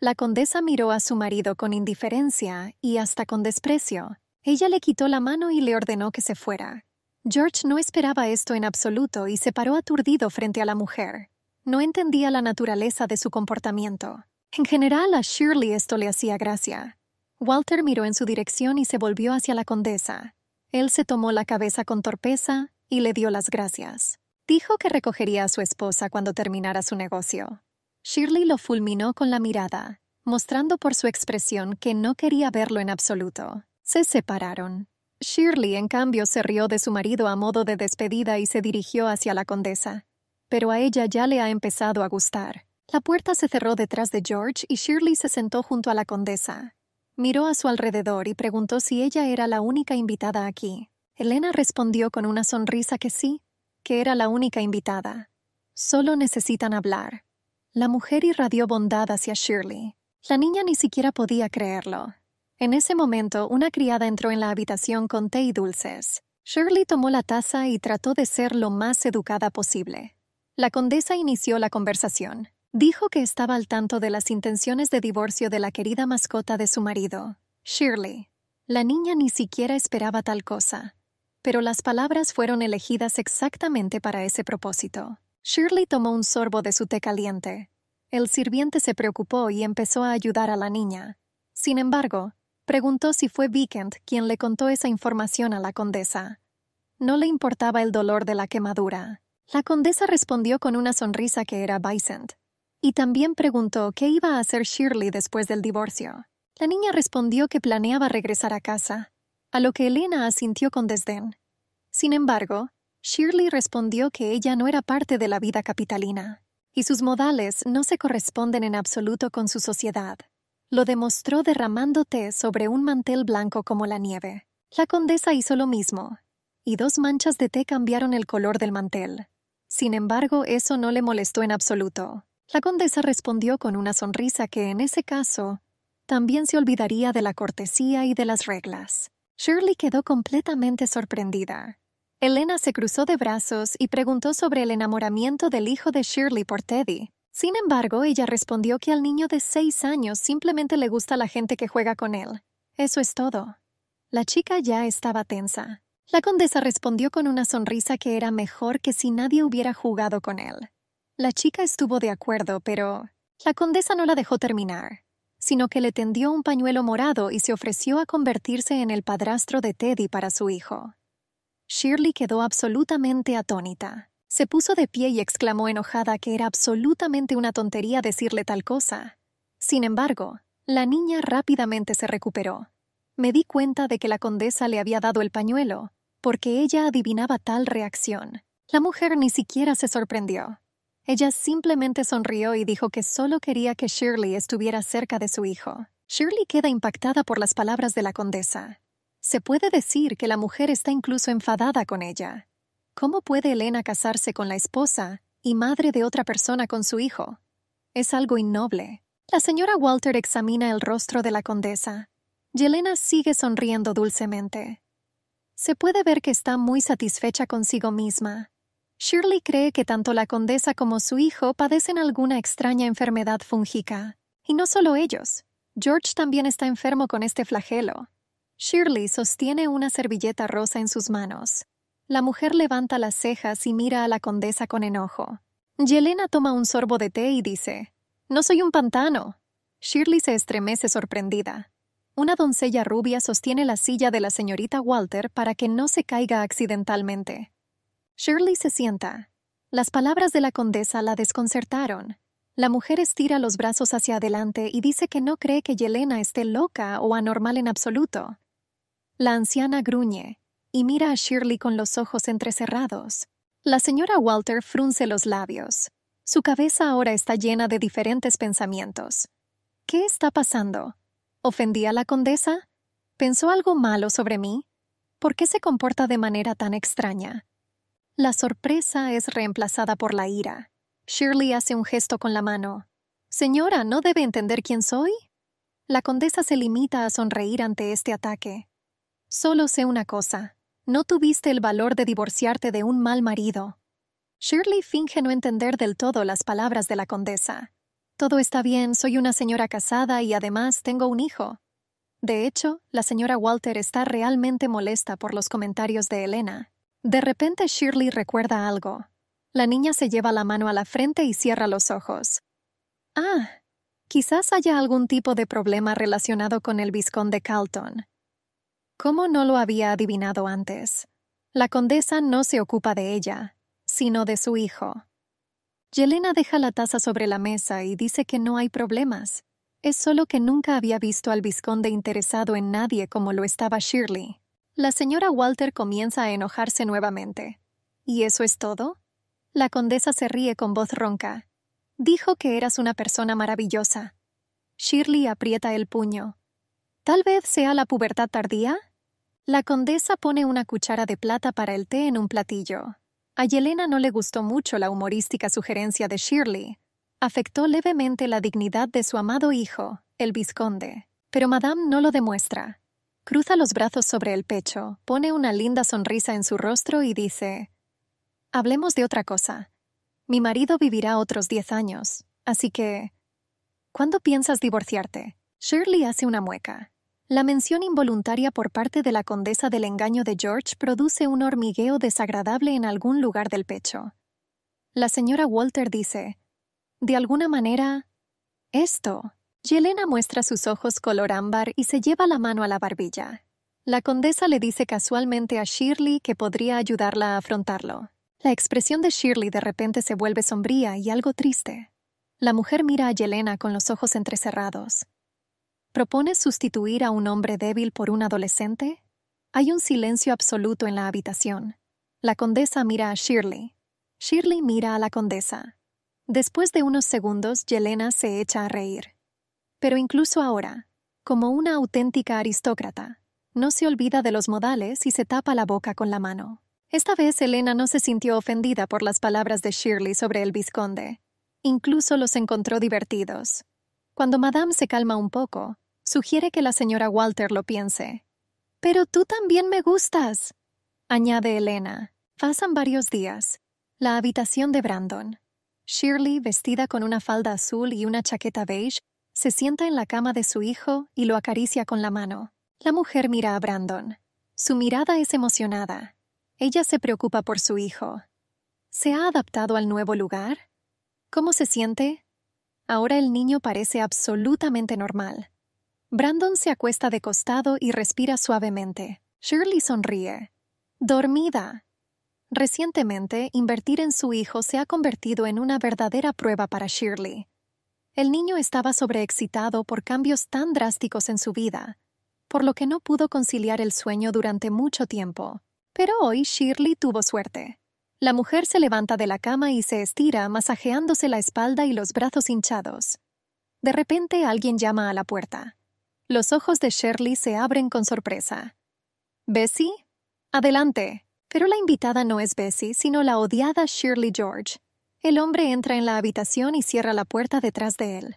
Speaker 1: La condesa miró a su marido con indiferencia y hasta con desprecio. Ella le quitó la mano y le ordenó que se fuera. George no esperaba esto en absoluto y se paró aturdido frente a la mujer. No entendía la naturaleza de su comportamiento. En general, a Shirley esto le hacía gracia. Walter miró en su dirección y se volvió hacia la condesa. Él se tomó la cabeza con torpeza y le dio las gracias. Dijo que recogería a su esposa cuando terminara su negocio. Shirley lo fulminó con la mirada, mostrando por su expresión que no quería verlo en absoluto. Se separaron. Shirley, en cambio, se rió de su marido a modo de despedida y se dirigió hacia la condesa. Pero a ella ya le ha empezado a gustar. La puerta se cerró detrás de George y Shirley se sentó junto a la condesa. Miró a su alrededor y preguntó si ella era la única invitada aquí. Elena respondió con una sonrisa que sí, que era la única invitada. Solo necesitan hablar. La mujer irradió bondad hacia Shirley. La niña ni siquiera podía creerlo. En ese momento, una criada entró en la habitación con té y dulces. Shirley tomó la taza y trató de ser lo más educada posible. La condesa inició la conversación. Dijo que estaba al tanto de las intenciones de divorcio de la querida mascota de su marido, Shirley. La niña ni siquiera esperaba tal cosa, pero las palabras fueron elegidas exactamente para ese propósito. Shirley tomó un sorbo de su té caliente. El sirviente se preocupó y empezó a ayudar a la niña. Sin embargo, preguntó si fue Vikent quien le contó esa información a la condesa. No le importaba el dolor de la quemadura. La condesa respondió con una sonrisa que era Vicent. Y también preguntó qué iba a hacer Shirley después del divorcio. La niña respondió que planeaba regresar a casa, a lo que Elena asintió con desdén. Sin embargo, Shirley respondió que ella no era parte de la vida capitalina, y sus modales no se corresponden en absoluto con su sociedad. Lo demostró derramando té sobre un mantel blanco como la nieve. La condesa hizo lo mismo, y dos manchas de té cambiaron el color del mantel. Sin embargo, eso no le molestó en absoluto. La condesa respondió con una sonrisa que, en ese caso, también se olvidaría de la cortesía y de las reglas. Shirley quedó completamente sorprendida. Elena se cruzó de brazos y preguntó sobre el enamoramiento del hijo de Shirley por Teddy. Sin embargo, ella respondió que al niño de seis años simplemente le gusta la gente que juega con él. Eso es todo. La chica ya estaba tensa. La condesa respondió con una sonrisa que era mejor que si nadie hubiera jugado con él. La chica estuvo de acuerdo, pero la condesa no la dejó terminar, sino que le tendió un pañuelo morado y se ofreció a convertirse en el padrastro de Teddy para su hijo. Shirley quedó absolutamente atónita. Se puso de pie y exclamó enojada que era absolutamente una tontería decirle tal cosa. Sin embargo, la niña rápidamente se recuperó. Me di cuenta de que la condesa le había dado el pañuelo, porque ella adivinaba tal reacción. La mujer ni siquiera se sorprendió. Ella simplemente sonrió y dijo que solo quería que Shirley estuviera cerca de su hijo. Shirley queda impactada por las palabras de la condesa. Se puede decir que la mujer está incluso enfadada con ella. ¿Cómo puede Elena casarse con la esposa y madre de otra persona con su hijo? Es algo innoble. La señora Walter examina el rostro de la condesa. Y Elena sigue sonriendo dulcemente. Se puede ver que está muy satisfecha consigo misma, Shirley cree que tanto la condesa como su hijo padecen alguna extraña enfermedad fúngica. Y no solo ellos. George también está enfermo con este flagelo. Shirley sostiene una servilleta rosa en sus manos. La mujer levanta las cejas y mira a la condesa con enojo. Yelena toma un sorbo de té y dice, No soy un pantano. Shirley se estremece sorprendida. Una doncella rubia sostiene la silla de la señorita Walter para que no se caiga accidentalmente. Shirley se sienta. Las palabras de la condesa la desconcertaron. La mujer estira los brazos hacia adelante y dice que no cree que Yelena esté loca o anormal en absoluto. La anciana gruñe y mira a Shirley con los ojos entrecerrados. La señora Walter frunce los labios. Su cabeza ahora está llena de diferentes pensamientos. ¿Qué está pasando? ¿Ofendí a la condesa? ¿Pensó algo malo sobre mí? ¿Por qué se comporta de manera tan extraña? La sorpresa es reemplazada por la ira. Shirley hace un gesto con la mano. Señora, ¿no debe entender quién soy? La condesa se limita a sonreír ante este ataque. Solo sé una cosa. No tuviste el valor de divorciarte de un mal marido. Shirley finge no entender del todo las palabras de la condesa. Todo está bien, soy una señora casada y además tengo un hijo. De hecho, la señora Walter está realmente molesta por los comentarios de Elena. De repente Shirley recuerda algo. La niña se lleva la mano a la frente y cierra los ojos. Ah, quizás haya algún tipo de problema relacionado con el visconde Carlton. ¿Cómo no lo había adivinado antes? La condesa no se ocupa de ella, sino de su hijo. Yelena deja la taza sobre la mesa y dice que no hay problemas. Es solo que nunca había visto al visconde interesado en nadie como lo estaba Shirley. La señora Walter comienza a enojarse nuevamente. ¿Y eso es todo? La condesa se ríe con voz ronca. Dijo que eras una persona maravillosa. Shirley aprieta el puño. ¿Tal vez sea la pubertad tardía? La condesa pone una cuchara de plata para el té en un platillo. A Yelena no le gustó mucho la humorística sugerencia de Shirley. Afectó levemente la dignidad de su amado hijo, el visconde, pero Madame no lo demuestra. Cruza los brazos sobre el pecho, pone una linda sonrisa en su rostro y dice, Hablemos de otra cosa. Mi marido vivirá otros diez años, así que... ¿Cuándo piensas divorciarte? Shirley hace una mueca. La mención involuntaria por parte de la condesa del engaño de George produce un hormigueo desagradable en algún lugar del pecho. La señora Walter dice, De alguna manera... Esto Yelena muestra sus ojos color ámbar y se lleva la mano a la barbilla. La condesa le dice casualmente a Shirley que podría ayudarla a afrontarlo. La expresión de Shirley de repente se vuelve sombría y algo triste. La mujer mira a Yelena con los ojos entrecerrados. ¿Propones sustituir a un hombre débil por un adolescente? Hay un silencio absoluto en la habitación. La condesa mira a Shirley. Shirley mira a la condesa. Después de unos segundos, Yelena se echa a reír. Pero incluso ahora, como una auténtica aristócrata, no se olvida de los modales y se tapa la boca con la mano. Esta vez Elena no se sintió ofendida por las palabras de Shirley sobre el vizconde. Incluso los encontró divertidos. Cuando Madame se calma un poco, sugiere que la señora Walter lo piense. Pero tú también me gustas, añade Elena. Pasan varios días. La habitación de Brandon. Shirley, vestida con una falda azul y una chaqueta beige, se sienta en la cama de su hijo y lo acaricia con la mano. La mujer mira a Brandon. Su mirada es emocionada. Ella se preocupa por su hijo. ¿Se ha adaptado al nuevo lugar? ¿Cómo se siente? Ahora el niño parece absolutamente normal. Brandon se acuesta de costado y respira suavemente. Shirley sonríe. Dormida. Recientemente, invertir en su hijo se ha convertido en una verdadera prueba para Shirley. El niño estaba sobreexcitado por cambios tan drásticos en su vida, por lo que no pudo conciliar el sueño durante mucho tiempo. Pero hoy Shirley tuvo suerte. La mujer se levanta de la cama y se estira, masajeándose la espalda y los brazos hinchados. De repente alguien llama a la puerta. Los ojos de Shirley se abren con sorpresa. ¿Bessie? Adelante. Pero la invitada no es Bessie, sino la odiada Shirley George, el hombre entra en la habitación y cierra la puerta detrás de él.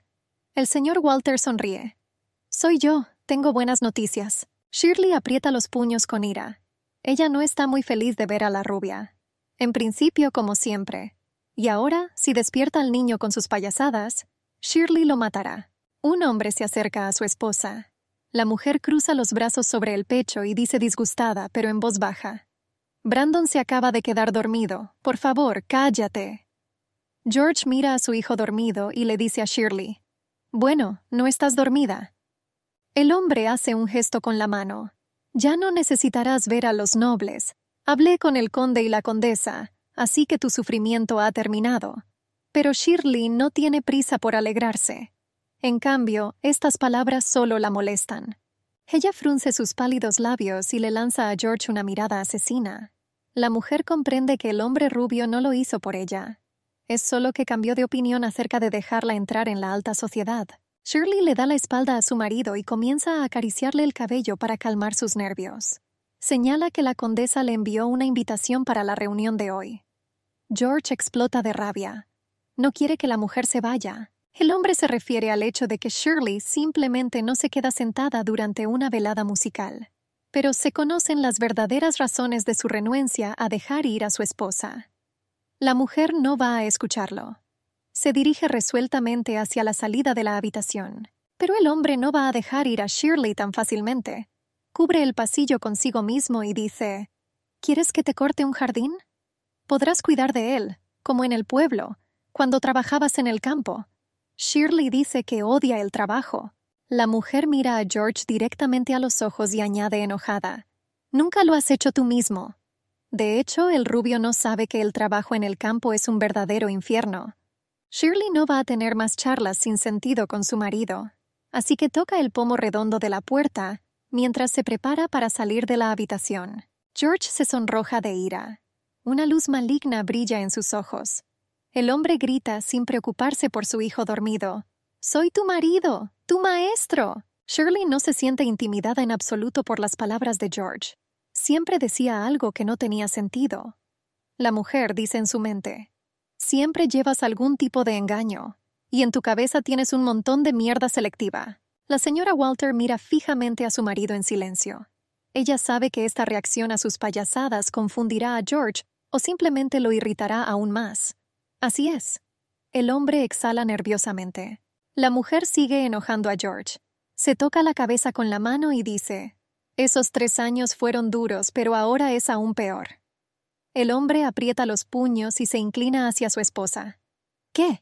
Speaker 1: El señor Walter sonríe. Soy yo, tengo buenas noticias. Shirley aprieta los puños con ira. Ella no está muy feliz de ver a la rubia. En principio, como siempre. Y ahora, si despierta al niño con sus payasadas, Shirley lo matará. Un hombre se acerca a su esposa. La mujer cruza los brazos sobre el pecho y dice disgustada, pero en voz baja. Brandon se acaba de quedar dormido. Por favor, cállate. George mira a su hijo dormido y le dice a Shirley, Bueno, no estás dormida. El hombre hace un gesto con la mano. Ya no necesitarás ver a los nobles. Hablé con el conde y la condesa, así que tu sufrimiento ha terminado. Pero Shirley no tiene prisa por alegrarse. En cambio, estas palabras solo la molestan. Ella frunce sus pálidos labios y le lanza a George una mirada asesina. La mujer comprende que el hombre rubio no lo hizo por ella, es solo que cambió de opinión acerca de dejarla entrar en la alta sociedad. Shirley le da la espalda a su marido y comienza a acariciarle el cabello para calmar sus nervios. Señala que la condesa le envió una invitación para la reunión de hoy. George explota de rabia. No quiere que la mujer se vaya. El hombre se refiere al hecho de que Shirley simplemente no se queda sentada durante una velada musical. Pero se conocen las verdaderas razones de su renuencia a dejar ir a su esposa. La mujer no va a escucharlo. Se dirige resueltamente hacia la salida de la habitación, pero el hombre no va a dejar ir a Shirley tan fácilmente. Cubre el pasillo consigo mismo y dice, ¿Quieres que te corte un jardín? Podrás cuidar de él, como en el pueblo, cuando trabajabas en el campo. Shirley dice que odia el trabajo. La mujer mira a George directamente a los ojos y añade enojada, Nunca lo has hecho tú mismo. De hecho, el rubio no sabe que el trabajo en el campo es un verdadero infierno. Shirley no va a tener más charlas sin sentido con su marido, así que toca el pomo redondo de la puerta mientras se prepara para salir de la habitación. George se sonroja de ira. Una luz maligna brilla en sus ojos. El hombre grita sin preocuparse por su hijo dormido. Soy tu marido, tu maestro. Shirley no se siente intimidada en absoluto por las palabras de George siempre decía algo que no tenía sentido. La mujer dice en su mente, siempre llevas algún tipo de engaño, y en tu cabeza tienes un montón de mierda selectiva. La señora Walter mira fijamente a su marido en silencio. Ella sabe que esta reacción a sus payasadas confundirá a George o simplemente lo irritará aún más. Así es. El hombre exhala nerviosamente. La mujer sigue enojando a George. Se toca la cabeza con la mano y dice, esos tres años fueron duros, pero ahora es aún peor. El hombre aprieta los puños y se inclina hacia su esposa. ¿Qué?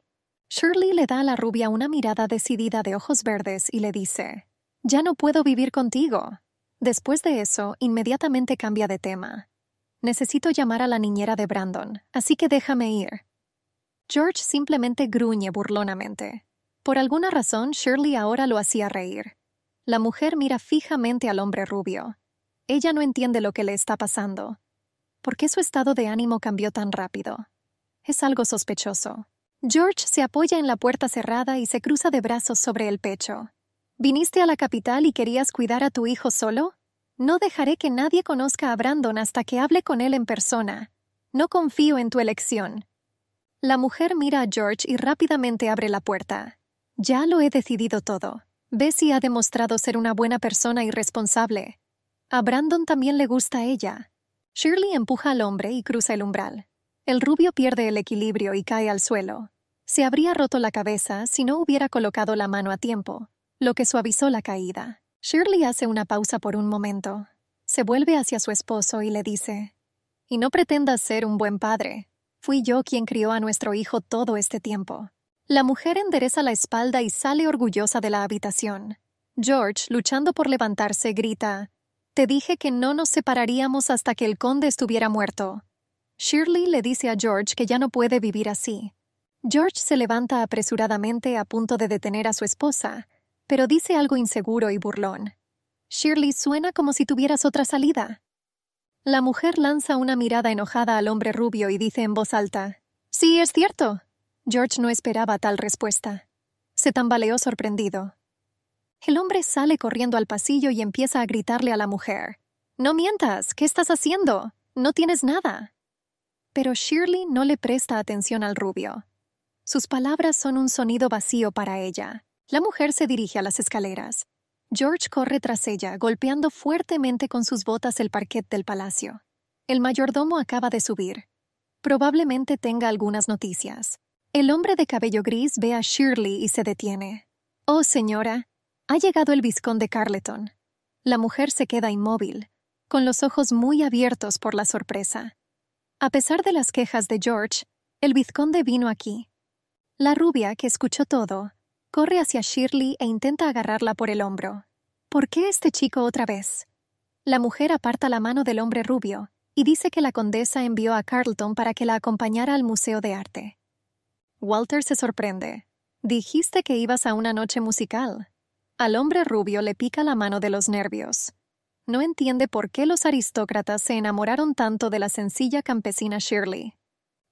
Speaker 1: Shirley le da a la rubia una mirada decidida de ojos verdes y le dice, Ya no puedo vivir contigo. Después de eso, inmediatamente cambia de tema. Necesito llamar a la niñera de Brandon, así que déjame ir. George simplemente gruñe burlonamente. Por alguna razón, Shirley ahora lo hacía reír. La mujer mira fijamente al hombre rubio. Ella no entiende lo que le está pasando. ¿Por qué su estado de ánimo cambió tan rápido? Es algo sospechoso. George se apoya en la puerta cerrada y se cruza de brazos sobre el pecho. ¿Viniste a la capital y querías cuidar a tu hijo solo? No dejaré que nadie conozca a Brandon hasta que hable con él en persona. No confío en tu elección. La mujer mira a George y rápidamente abre la puerta. Ya lo he decidido todo. Bessie ha demostrado ser una buena persona y responsable. A Brandon también le gusta ella. Shirley empuja al hombre y cruza el umbral. El rubio pierde el equilibrio y cae al suelo. Se habría roto la cabeza si no hubiera colocado la mano a tiempo, lo que suavizó la caída. Shirley hace una pausa por un momento. Se vuelve hacia su esposo y le dice, Y no pretendas ser un buen padre. Fui yo quien crió a nuestro hijo todo este tiempo. La mujer endereza la espalda y sale orgullosa de la habitación. George, luchando por levantarse, grita, Te dije que no nos separaríamos hasta que el conde estuviera muerto. Shirley le dice a George que ya no puede vivir así. George se levanta apresuradamente a punto de detener a su esposa, pero dice algo inseguro y burlón. Shirley suena como si tuvieras otra salida. La mujer lanza una mirada enojada al hombre rubio y dice en voz alta, Sí, es cierto. George no esperaba tal respuesta. Se tambaleó sorprendido. El hombre sale corriendo al pasillo y empieza a gritarle a la mujer. No mientas, ¿qué estás haciendo? No tienes nada. Pero Shirley no le presta atención al rubio. Sus palabras son un sonido vacío para ella. La mujer se dirige a las escaleras. George corre tras ella, golpeando fuertemente con sus botas el parquet del palacio. El mayordomo acaba de subir. Probablemente tenga algunas noticias. El hombre de cabello gris ve a Shirley y se detiene. Oh, señora, ha llegado el vizconde Carleton. La mujer se queda inmóvil, con los ojos muy abiertos por la sorpresa. A pesar de las quejas de George, el vizconde vino aquí. La rubia, que escuchó todo, corre hacia Shirley e intenta agarrarla por el hombro. ¿Por qué este chico otra vez? La mujer aparta la mano del hombre rubio y dice que la condesa envió a Carleton para que la acompañara al Museo de Arte. Walter se sorprende. Dijiste que ibas a una noche musical. Al hombre rubio le pica la mano de los nervios. No entiende por qué los aristócratas se enamoraron tanto de la sencilla campesina Shirley.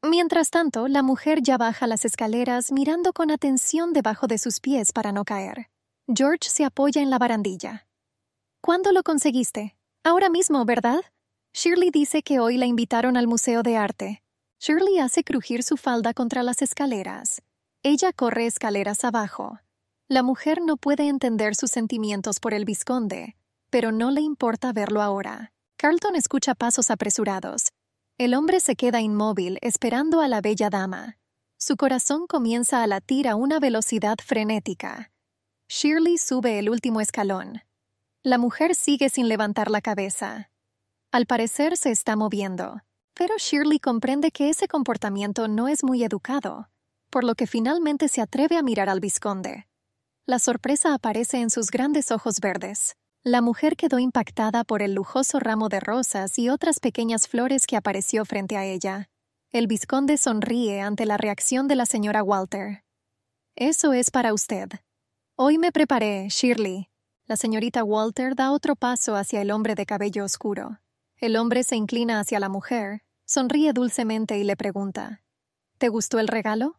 Speaker 1: Mientras tanto, la mujer ya baja las escaleras mirando con atención debajo de sus pies para no caer. George se apoya en la barandilla. ¿Cuándo lo conseguiste? Ahora mismo, ¿verdad? Shirley dice que hoy la invitaron al Museo de Arte. Shirley hace crujir su falda contra las escaleras. Ella corre escaleras abajo. La mujer no puede entender sus sentimientos por el visconde, pero no le importa verlo ahora. Carlton escucha pasos apresurados. El hombre se queda inmóvil esperando a la bella dama. Su corazón comienza a latir a una velocidad frenética. Shirley sube el último escalón. La mujer sigue sin levantar la cabeza. Al parecer se está moviendo. Pero Shirley comprende que ese comportamiento no es muy educado, por lo que finalmente se atreve a mirar al vizconde. La sorpresa aparece en sus grandes ojos verdes. La mujer quedó impactada por el lujoso ramo de rosas y otras pequeñas flores que apareció frente a ella. El vizconde sonríe ante la reacción de la señora Walter. Eso es para usted. Hoy me preparé, Shirley. La señorita Walter da otro paso hacia el hombre de cabello oscuro. El hombre se inclina hacia la mujer, sonríe dulcemente y le pregunta, ¿Te gustó el regalo?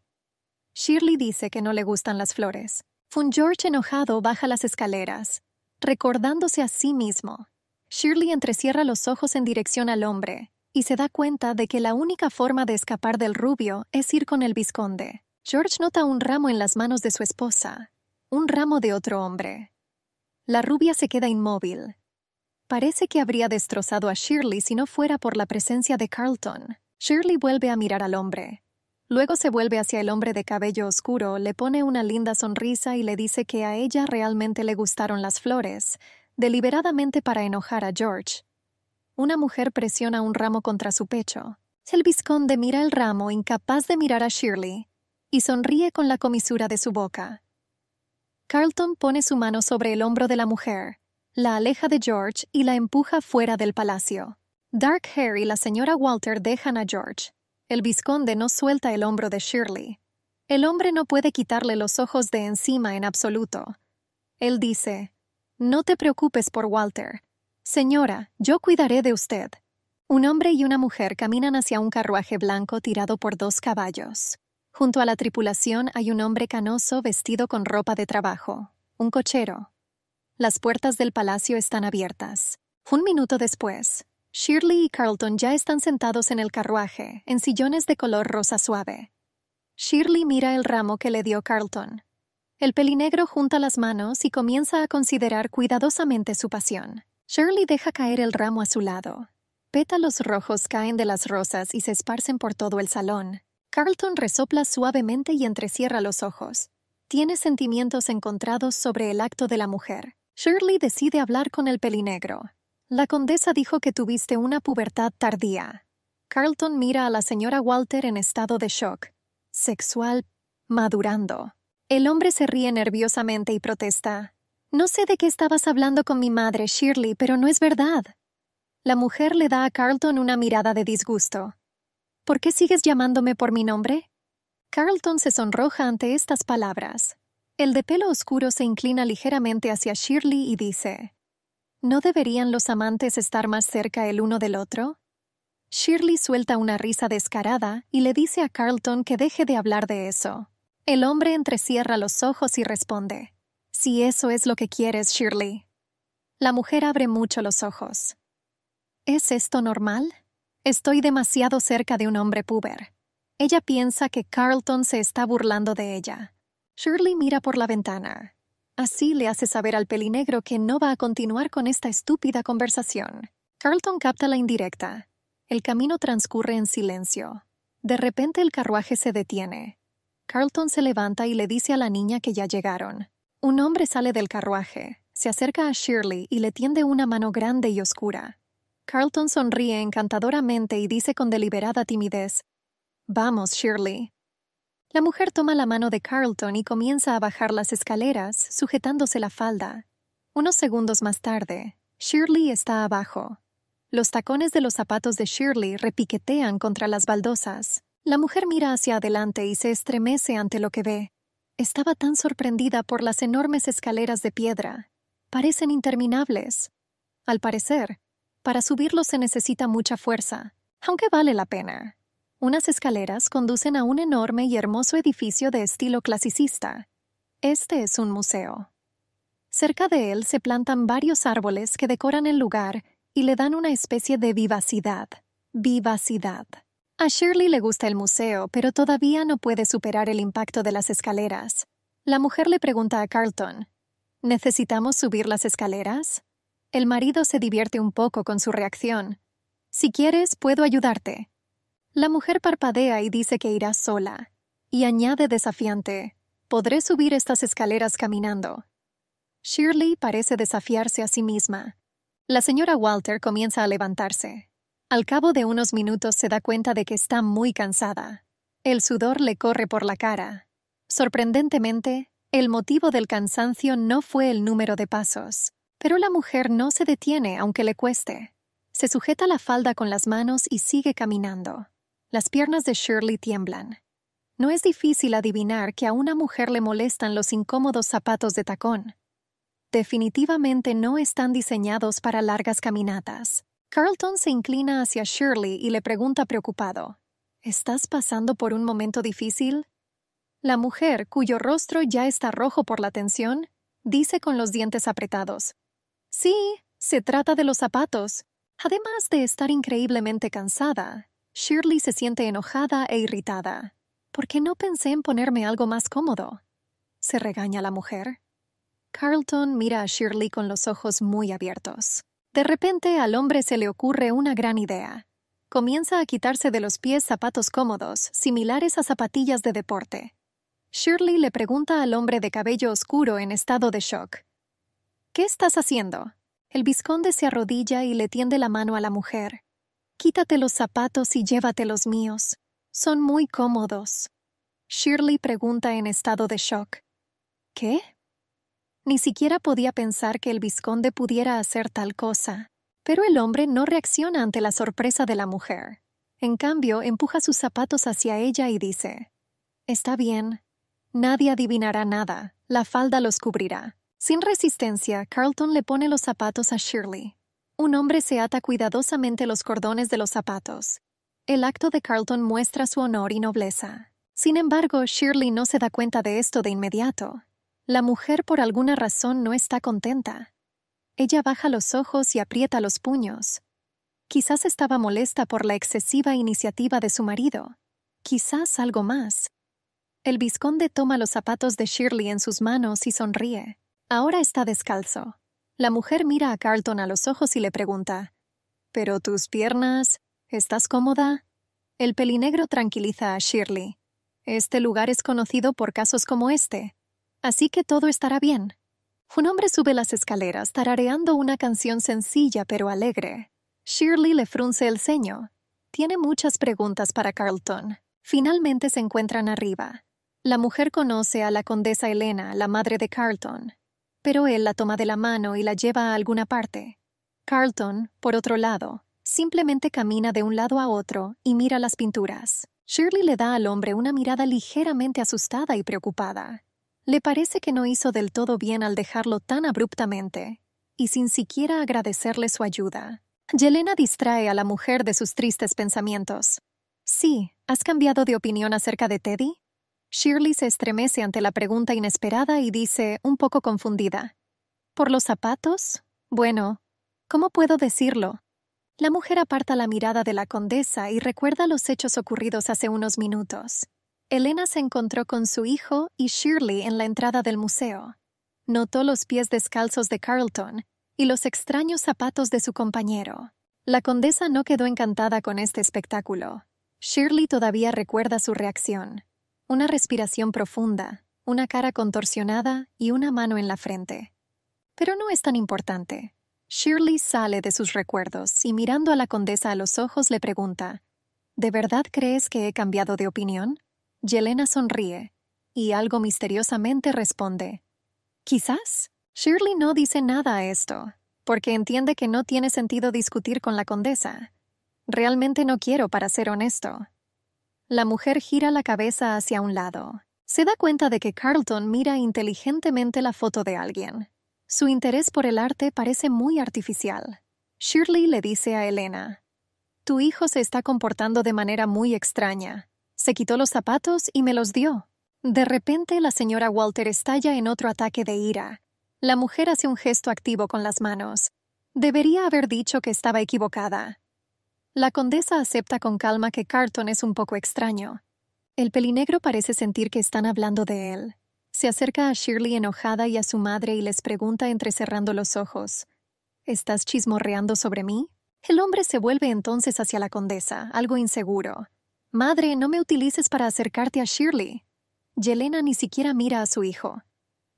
Speaker 1: Shirley dice que no le gustan las flores. Fun George enojado baja las escaleras, recordándose a sí mismo. Shirley entrecierra los ojos en dirección al hombre y se da cuenta de que la única forma de escapar del rubio es ir con el visconde. George nota un ramo en las manos de su esposa, un ramo de otro hombre. La rubia se queda inmóvil, Parece que habría destrozado a Shirley si no fuera por la presencia de Carlton. Shirley vuelve a mirar al hombre. Luego se vuelve hacia el hombre de cabello oscuro, le pone una linda sonrisa y le dice que a ella realmente le gustaron las flores, deliberadamente para enojar a George. Una mujer presiona un ramo contra su pecho. El visconde mira el ramo, incapaz de mirar a Shirley, y sonríe con la comisura de su boca. Carlton pone su mano sobre el hombro de la mujer la aleja de George y la empuja fuera del palacio. Dark Hair y la señora Walter dejan a George. El vizconde no suelta el hombro de Shirley. El hombre no puede quitarle los ojos de encima en absoluto. Él dice, No te preocupes por Walter. Señora, yo cuidaré de usted. Un hombre y una mujer caminan hacia un carruaje blanco tirado por dos caballos. Junto a la tripulación hay un hombre canoso vestido con ropa de trabajo, un cochero, las puertas del palacio están abiertas. Un minuto después, Shirley y Carlton ya están sentados en el carruaje, en sillones de color rosa suave. Shirley mira el ramo que le dio Carlton. El pelinegro junta las manos y comienza a considerar cuidadosamente su pasión. Shirley deja caer el ramo a su lado. Pétalos rojos caen de las rosas y se esparcen por todo el salón. Carlton resopla suavemente y entrecierra los ojos. Tiene sentimientos encontrados sobre el acto de la mujer. Shirley decide hablar con el pelinegro. La condesa dijo que tuviste una pubertad tardía. Carlton mira a la señora Walter en estado de shock. Sexual, madurando. El hombre se ríe nerviosamente y protesta. No sé de qué estabas hablando con mi madre, Shirley, pero no es verdad. La mujer le da a Carlton una mirada de disgusto. ¿Por qué sigues llamándome por mi nombre? Carlton se sonroja ante estas palabras. El de pelo oscuro se inclina ligeramente hacia Shirley y dice, ¿No deberían los amantes estar más cerca el uno del otro? Shirley suelta una risa descarada y le dice a Carlton que deje de hablar de eso. El hombre entrecierra los ojos y responde, Si eso es lo que quieres, Shirley. La mujer abre mucho los ojos. ¿Es esto normal? Estoy demasiado cerca de un hombre puber. Ella piensa que Carlton se está burlando de ella. Shirley mira por la ventana. Así le hace saber al pelinegro que no va a continuar con esta estúpida conversación. Carlton capta la indirecta. El camino transcurre en silencio. De repente el carruaje se detiene. Carlton se levanta y le dice a la niña que ya llegaron. Un hombre sale del carruaje, se acerca a Shirley y le tiende una mano grande y oscura. Carlton sonríe encantadoramente y dice con deliberada timidez, Vamos, Shirley, la mujer toma la mano de Carlton y comienza a bajar las escaleras, sujetándose la falda. Unos segundos más tarde, Shirley está abajo. Los tacones de los zapatos de Shirley repiquetean contra las baldosas. La mujer mira hacia adelante y se estremece ante lo que ve. Estaba tan sorprendida por las enormes escaleras de piedra. Parecen interminables. Al parecer, para subirlos se necesita mucha fuerza, aunque vale la pena. Unas escaleras conducen a un enorme y hermoso edificio de estilo clasicista. Este es un museo. Cerca de él se plantan varios árboles que decoran el lugar y le dan una especie de vivacidad. Vivacidad. A Shirley le gusta el museo, pero todavía no puede superar el impacto de las escaleras. La mujer le pregunta a Carlton, ¿Necesitamos subir las escaleras? El marido se divierte un poco con su reacción. Si quieres, puedo ayudarte. La mujer parpadea y dice que irá sola, y añade desafiante, podré subir estas escaleras caminando. Shirley parece desafiarse a sí misma. La señora Walter comienza a levantarse. Al cabo de unos minutos se da cuenta de que está muy cansada. El sudor le corre por la cara. Sorprendentemente, el motivo del cansancio no fue el número de pasos, pero la mujer no se detiene aunque le cueste. Se sujeta la falda con las manos y sigue caminando. Las piernas de Shirley tiemblan. No es difícil adivinar que a una mujer le molestan los incómodos zapatos de tacón. Definitivamente no están diseñados para largas caminatas. Carlton se inclina hacia Shirley y le pregunta preocupado, ¿Estás pasando por un momento difícil? La mujer, cuyo rostro ya está rojo por la tensión, dice con los dientes apretados. Sí, se trata de los zapatos. Además de estar increíblemente cansada, Shirley se siente enojada e irritada. ¿Por qué no pensé en ponerme algo más cómodo? Se regaña la mujer. Carlton mira a Shirley con los ojos muy abiertos. De repente al hombre se le ocurre una gran idea. Comienza a quitarse de los pies zapatos cómodos, similares a zapatillas de deporte. Shirley le pregunta al hombre de cabello oscuro en estado de shock. ¿Qué estás haciendo? El visconde se arrodilla y le tiende la mano a la mujer. Quítate los zapatos y llévate los míos. Son muy cómodos. Shirley pregunta en estado de shock. ¿Qué? Ni siquiera podía pensar que el visconde pudiera hacer tal cosa, pero el hombre no reacciona ante la sorpresa de la mujer. En cambio, empuja sus zapatos hacia ella y dice, Está bien. Nadie adivinará nada. La falda los cubrirá. Sin resistencia, Carlton le pone los zapatos a Shirley, un hombre se ata cuidadosamente los cordones de los zapatos. El acto de Carlton muestra su honor y nobleza. Sin embargo, Shirley no se da cuenta de esto de inmediato. La mujer por alguna razón no está contenta. Ella baja los ojos y aprieta los puños. Quizás estaba molesta por la excesiva iniciativa de su marido. Quizás algo más. El visconde toma los zapatos de Shirley en sus manos y sonríe. Ahora está descalzo. La mujer mira a Carlton a los ojos y le pregunta, ¿Pero tus piernas? ¿Estás cómoda? El pelinegro tranquiliza a Shirley. Este lugar es conocido por casos como este, así que todo estará bien. Un hombre sube las escaleras tarareando una canción sencilla pero alegre. Shirley le frunce el ceño. Tiene muchas preguntas para Carlton. Finalmente se encuentran arriba. La mujer conoce a la condesa Elena, la madre de Carlton pero él la toma de la mano y la lleva a alguna parte. Carlton, por otro lado, simplemente camina de un lado a otro y mira las pinturas. Shirley le da al hombre una mirada ligeramente asustada y preocupada. Le parece que no hizo del todo bien al dejarlo tan abruptamente, y sin siquiera agradecerle su ayuda. Yelena distrae a la mujer de sus tristes pensamientos. Sí, ¿has cambiado de opinión acerca de Teddy? Shirley se estremece ante la pregunta inesperada y dice, un poco confundida, ¿Por los zapatos? Bueno, ¿cómo puedo decirlo? La mujer aparta la mirada de la condesa y recuerda los hechos ocurridos hace unos minutos. Elena se encontró con su hijo y Shirley en la entrada del museo. Notó los pies descalzos de Carlton y los extraños zapatos de su compañero. La condesa no quedó encantada con este espectáculo. Shirley todavía recuerda su reacción. Una respiración profunda, una cara contorsionada y una mano en la frente. Pero no es tan importante. Shirley sale de sus recuerdos y mirando a la condesa a los ojos le pregunta, ¿De verdad crees que he cambiado de opinión? Yelena sonríe y algo misteriosamente responde, Quizás. Shirley no dice nada a esto, porque entiende que no tiene sentido discutir con la condesa. Realmente no quiero, para ser honesto, la mujer gira la cabeza hacia un lado. Se da cuenta de que Carlton mira inteligentemente la foto de alguien. Su interés por el arte parece muy artificial. Shirley le dice a Elena, Tu hijo se está comportando de manera muy extraña. Se quitó los zapatos y me los dio. De repente la señora Walter estalla en otro ataque de ira. La mujer hace un gesto activo con las manos. Debería haber dicho que estaba equivocada. La condesa acepta con calma que Carton es un poco extraño. El pelinegro parece sentir que están hablando de él. Se acerca a Shirley enojada y a su madre y les pregunta entrecerrando los ojos. ¿Estás chismorreando sobre mí? El hombre se vuelve entonces hacia la condesa, algo inseguro. Madre, no me utilices para acercarte a Shirley. Yelena ni siquiera mira a su hijo.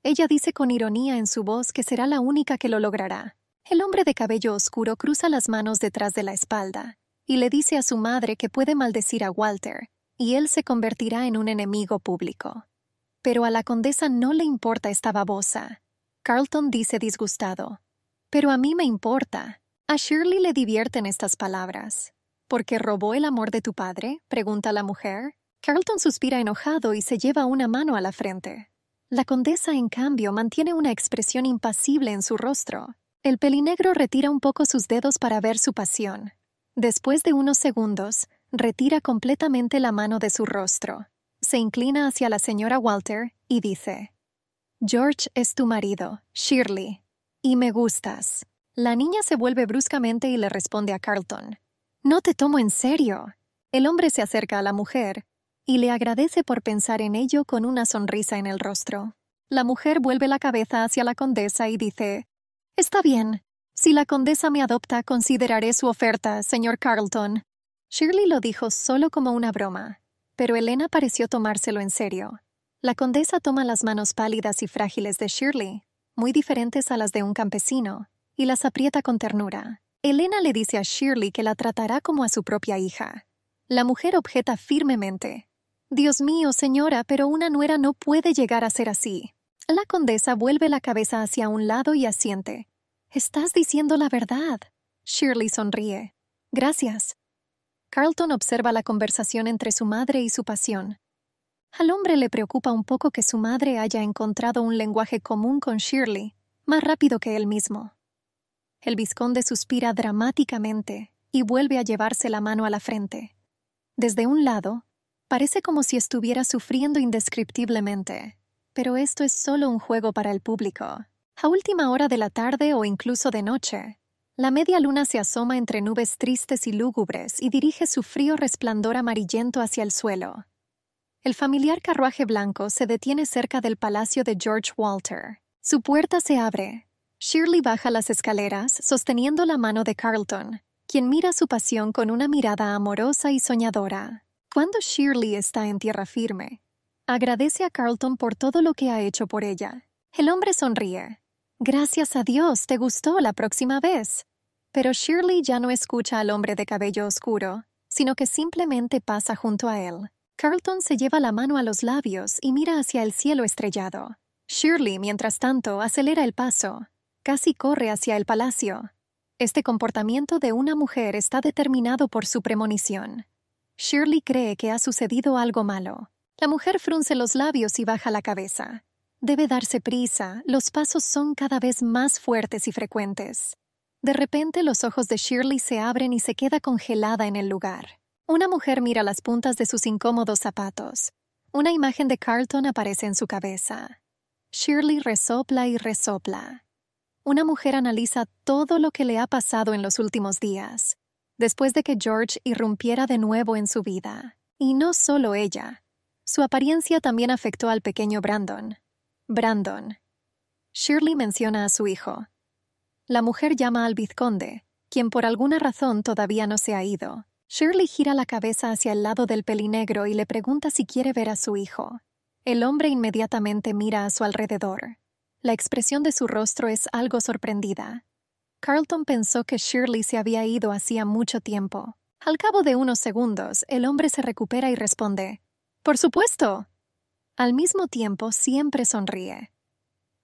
Speaker 1: Ella dice con ironía en su voz que será la única que lo logrará. El hombre de cabello oscuro cruza las manos detrás de la espalda, y le dice a su madre que puede maldecir a Walter, y él se convertirá en un enemigo público. Pero a la condesa no le importa esta babosa. Carlton dice disgustado. Pero a mí me importa. A Shirley le divierten estas palabras. ¿Por qué robó el amor de tu padre? pregunta la mujer. Carlton suspira enojado y se lleva una mano a la frente. La condesa, en cambio, mantiene una expresión impasible en su rostro. El pelinegro retira un poco sus dedos para ver su pasión, Después de unos segundos, retira completamente la mano de su rostro, se inclina hacia la señora Walter y dice, George es tu marido, Shirley, y me gustas. La niña se vuelve bruscamente y le responde a Carlton, No te tomo en serio. El hombre se acerca a la mujer y le agradece por pensar en ello con una sonrisa en el rostro. La mujer vuelve la cabeza hacia la condesa y dice, Está bien, si la condesa me adopta, consideraré su oferta, señor Carlton. Shirley lo dijo solo como una broma, pero Elena pareció tomárselo en serio. La condesa toma las manos pálidas y frágiles de Shirley, muy diferentes a las de un campesino, y las aprieta con ternura. Elena le dice a Shirley que la tratará como a su propia hija. La mujer objeta firmemente. Dios mío, señora, pero una nuera no puede llegar a ser así. La condesa vuelve la cabeza hacia un lado y asiente, Estás diciendo la verdad. Shirley sonríe. Gracias. Carlton observa la conversación entre su madre y su pasión. Al hombre le preocupa un poco que su madre haya encontrado un lenguaje común con Shirley, más rápido que él mismo. El visconde suspira dramáticamente y vuelve a llevarse la mano a la frente. Desde un lado, parece como si estuviera sufriendo indescriptiblemente, pero esto es solo un juego para el público, a última hora de la tarde o incluso de noche, la media luna se asoma entre nubes tristes y lúgubres y dirige su frío resplandor amarillento hacia el suelo. El familiar carruaje blanco se detiene cerca del palacio de George Walter. Su puerta se abre. Shirley baja las escaleras sosteniendo la mano de Carlton, quien mira su pasión con una mirada amorosa y soñadora. Cuando Shirley está en tierra firme, agradece a Carlton por todo lo que ha hecho por ella. El hombre sonríe, Gracias a Dios, te gustó la próxima vez. Pero Shirley ya no escucha al hombre de cabello oscuro, sino que simplemente pasa junto a él. Carlton se lleva la mano a los labios y mira hacia el cielo estrellado. Shirley, mientras tanto, acelera el paso. Casi corre hacia el palacio. Este comportamiento de una mujer está determinado por su premonición. Shirley cree que ha sucedido algo malo. La mujer frunce los labios y baja la cabeza. Debe darse prisa, los pasos son cada vez más fuertes y frecuentes. De repente los ojos de Shirley se abren y se queda congelada en el lugar. Una mujer mira las puntas de sus incómodos zapatos. Una imagen de Carlton aparece en su cabeza. Shirley resopla y resopla. Una mujer analiza todo lo que le ha pasado en los últimos días, después de que George irrumpiera de nuevo en su vida. Y no solo ella. Su apariencia también afectó al pequeño Brandon. Brandon. Shirley menciona a su hijo. La mujer llama al vizconde, quien por alguna razón todavía no se ha ido. Shirley gira la cabeza hacia el lado del pelinegro y le pregunta si quiere ver a su hijo. El hombre inmediatamente mira a su alrededor. La expresión de su rostro es algo sorprendida. Carlton pensó que Shirley se había ido hacía mucho tiempo. Al cabo de unos segundos, el hombre se recupera y responde, Por supuesto. Al mismo tiempo, siempre sonríe.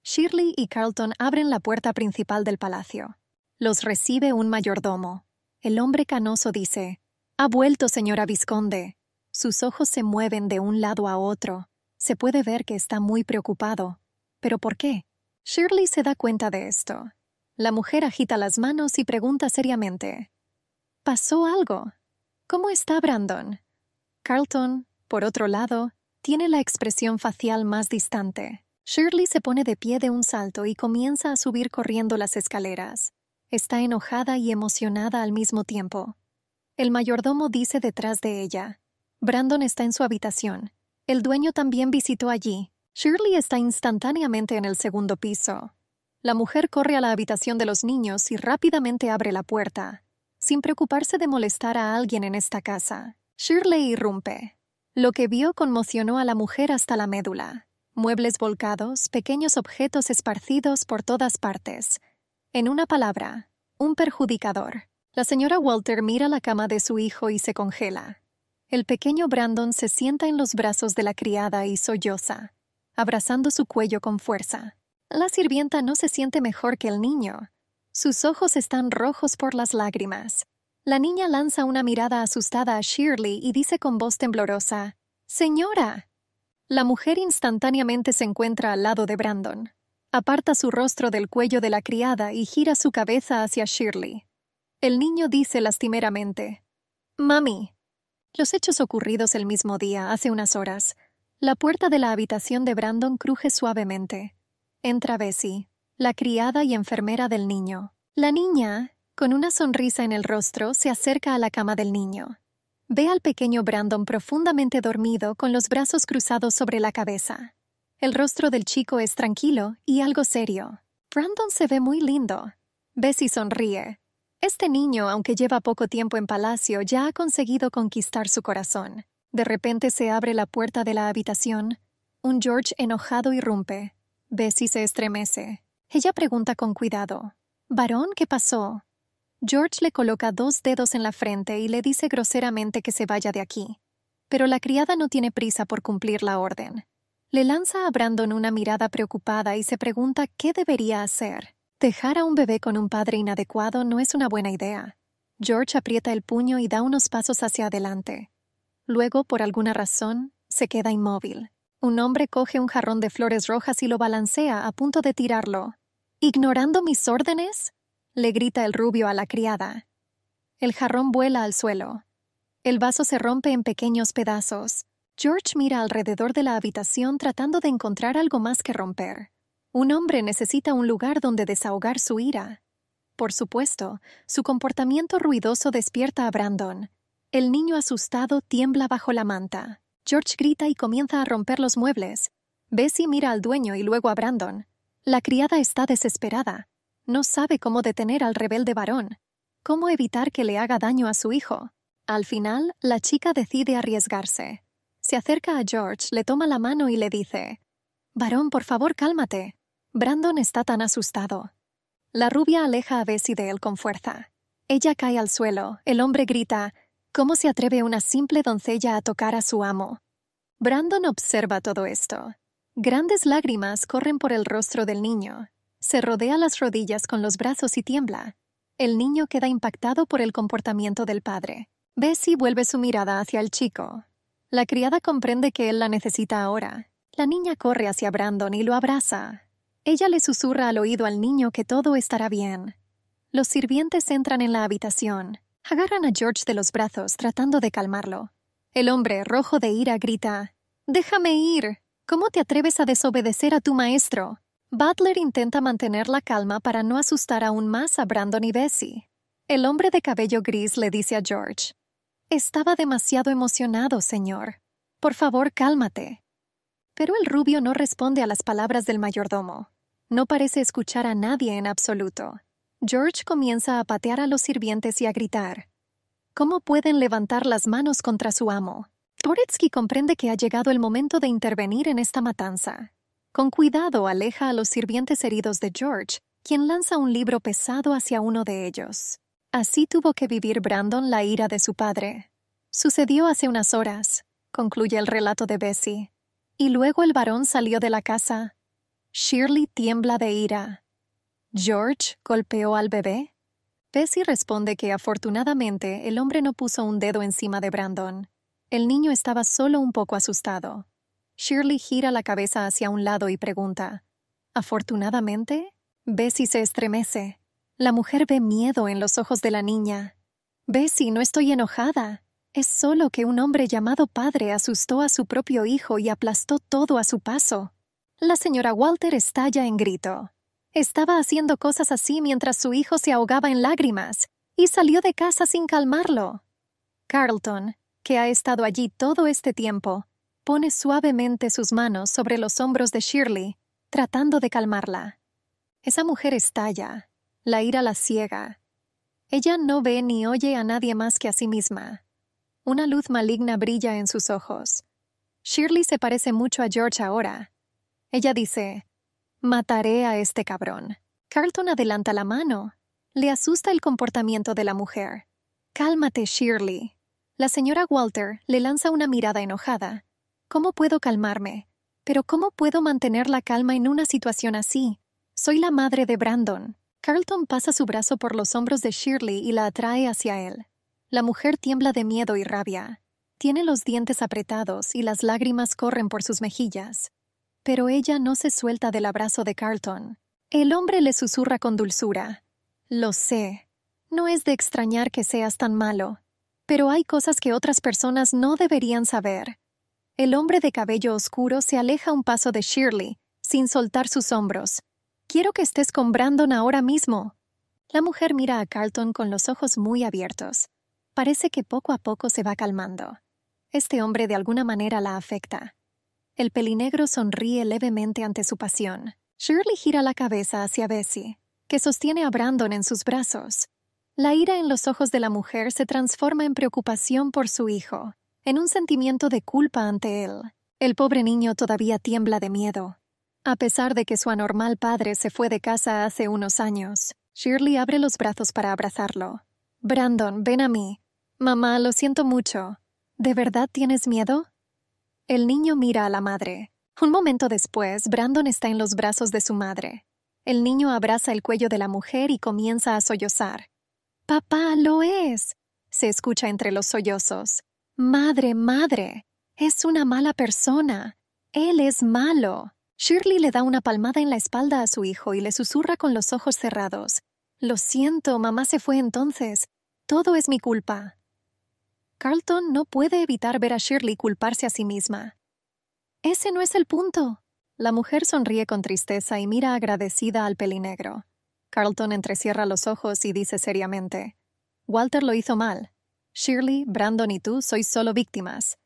Speaker 1: Shirley y Carlton abren la puerta principal del palacio. Los recibe un mayordomo. El hombre canoso dice, Ha vuelto, señora Visconde. Sus ojos se mueven de un lado a otro. Se puede ver que está muy preocupado. ¿Pero por qué? Shirley se da cuenta de esto. La mujer agita las manos y pregunta seriamente, ¿Pasó algo? ¿Cómo está Brandon? Carlton, por otro lado, tiene la expresión facial más distante. Shirley se pone de pie de un salto y comienza a subir corriendo las escaleras. Está enojada y emocionada al mismo tiempo. El mayordomo dice detrás de ella. Brandon está en su habitación. El dueño también visitó allí. Shirley está instantáneamente en el segundo piso. La mujer corre a la habitación de los niños y rápidamente abre la puerta, sin preocuparse de molestar a alguien en esta casa. Shirley irrumpe. Lo que vio conmocionó a la mujer hasta la médula. Muebles volcados, pequeños objetos esparcidos por todas partes. En una palabra, un perjudicador. La señora Walter mira la cama de su hijo y se congela. El pequeño Brandon se sienta en los brazos de la criada y solloza, abrazando su cuello con fuerza. La sirvienta no se siente mejor que el niño. Sus ojos están rojos por las lágrimas. La niña lanza una mirada asustada a Shirley y dice con voz temblorosa, Señora. La mujer instantáneamente se encuentra al lado de Brandon. Aparta su rostro del cuello de la criada y gira su cabeza hacia Shirley. El niño dice lastimeramente, Mami. Los hechos ocurridos el mismo día, hace unas horas, la puerta de la habitación de Brandon cruje suavemente. Entra Bessie, la criada y enfermera del niño. La niña, con una sonrisa en el rostro, se acerca a la cama del niño. Ve al pequeño Brandon profundamente dormido con los brazos cruzados sobre la cabeza. El rostro del chico es tranquilo y algo serio. Brandon se ve muy lindo. Bessie sonríe. Este niño, aunque lleva poco tiempo en palacio, ya ha conseguido conquistar su corazón. De repente se abre la puerta de la habitación. Un George enojado irrumpe. Bessie se estremece. Ella pregunta con cuidado. ¿Varón, qué pasó? George le coloca dos dedos en la frente y le dice groseramente que se vaya de aquí. Pero la criada no tiene prisa por cumplir la orden. Le lanza a Brandon una mirada preocupada y se pregunta qué debería hacer. Dejar a un bebé con un padre inadecuado no es una buena idea. George aprieta el puño y da unos pasos hacia adelante. Luego, por alguna razón, se queda inmóvil. Un hombre coge un jarrón de flores rojas y lo balancea a punto de tirarlo. ¿Ignorando mis órdenes? le grita el rubio a la criada. El jarrón vuela al suelo. El vaso se rompe en pequeños pedazos. George mira alrededor de la habitación tratando de encontrar algo más que romper. Un hombre necesita un lugar donde desahogar su ira. Por supuesto, su comportamiento ruidoso despierta a Brandon. El niño asustado tiembla bajo la manta. George grita y comienza a romper los muebles. Bessie mira al dueño y luego a Brandon. La criada está desesperada. No sabe cómo detener al rebelde varón, cómo evitar que le haga daño a su hijo. Al final, la chica decide arriesgarse. Se acerca a George, le toma la mano y le dice, Varón, por favor, cálmate. Brandon está tan asustado. La rubia aleja a Bessie de él con fuerza. Ella cae al suelo, el hombre grita, ¿Cómo se atreve una simple doncella a tocar a su amo? Brandon observa todo esto. Grandes lágrimas corren por el rostro del niño, se rodea las rodillas con los brazos y tiembla. El niño queda impactado por el comportamiento del padre. Bessie vuelve su mirada hacia el chico. La criada comprende que él la necesita ahora. La niña corre hacia Brandon y lo abraza. Ella le susurra al oído al niño que todo estará bien. Los sirvientes entran en la habitación. Agarran a George de los brazos tratando de calmarlo. El hombre, rojo de ira, grita, Déjame ir. ¿Cómo te atreves a desobedecer a tu maestro? Butler intenta mantener la calma para no asustar aún más a Brandon y Bessie. El hombre de cabello gris le dice a George, Estaba demasiado emocionado, señor. Por favor, cálmate. Pero el rubio no responde a las palabras del mayordomo. No parece escuchar a nadie en absoluto. George comienza a patear a los sirvientes y a gritar. ¿Cómo pueden levantar las manos contra su amo? Toretsky comprende que ha llegado el momento de intervenir en esta matanza. Con cuidado aleja a los sirvientes heridos de George, quien lanza un libro pesado hacia uno de ellos. Así tuvo que vivir Brandon la ira de su padre. Sucedió hace unas horas, concluye el relato de Bessie. Y luego el varón salió de la casa. Shirley tiembla de ira. ¿George golpeó al bebé? Bessie responde que afortunadamente el hombre no puso un dedo encima de Brandon. El niño estaba solo un poco asustado. Shirley gira la cabeza hacia un lado y pregunta, ¿Afortunadamente? Bessie se estremece. La mujer ve miedo en los ojos de la niña. Bessie, no estoy enojada. Es solo que un hombre llamado padre asustó a su propio hijo y aplastó todo a su paso. La señora Walter estalla en grito. Estaba haciendo cosas así mientras su hijo se ahogaba en lágrimas y salió de casa sin calmarlo. Carlton, que ha estado allí todo este tiempo, pone suavemente sus manos sobre los hombros de Shirley, tratando de calmarla. Esa mujer estalla, la ira la ciega. Ella no ve ni oye a nadie más que a sí misma. Una luz maligna brilla en sus ojos. Shirley se parece mucho a George ahora. Ella dice, Mataré a este cabrón. Carlton adelanta la mano. Le asusta el comportamiento de la mujer. Cálmate, Shirley. La señora Walter le lanza una mirada enojada, ¿Cómo puedo calmarme? Pero ¿cómo puedo mantener la calma en una situación así? Soy la madre de Brandon. Carlton pasa su brazo por los hombros de Shirley y la atrae hacia él. La mujer tiembla de miedo y rabia. Tiene los dientes apretados y las lágrimas corren por sus mejillas. Pero ella no se suelta del abrazo de Carlton. El hombre le susurra con dulzura. Lo sé. No es de extrañar que seas tan malo. Pero hay cosas que otras personas no deberían saber. El hombre de cabello oscuro se aleja un paso de Shirley, sin soltar sus hombros. Quiero que estés con Brandon ahora mismo. La mujer mira a Carlton con los ojos muy abiertos. Parece que poco a poco se va calmando. Este hombre de alguna manera la afecta. El pelinegro sonríe levemente ante su pasión. Shirley gira la cabeza hacia Bessie, que sostiene a Brandon en sus brazos. La ira en los ojos de la mujer se transforma en preocupación por su hijo en un sentimiento de culpa ante él. El pobre niño todavía tiembla de miedo. A pesar de que su anormal padre se fue de casa hace unos años, Shirley abre los brazos para abrazarlo. Brandon, ven a mí. Mamá, lo siento mucho. ¿De verdad tienes miedo? El niño mira a la madre. Un momento después, Brandon está en los brazos de su madre. El niño abraza el cuello de la mujer y comienza a sollozar. Papá, lo es. se escucha entre los sollozos. Madre, madre, es una mala persona. Él es malo. Shirley le da una palmada en la espalda a su hijo y le susurra con los ojos cerrados. Lo siento, mamá se fue entonces. Todo es mi culpa. Carlton no puede evitar ver a Shirley culparse a sí misma. Ese no es el punto. La mujer sonríe con tristeza y mira agradecida al pelinegro. Carlton entrecierra los ojos y dice seriamente, Walter lo hizo mal. Shirley, Brandon y tú sois solo víctimas.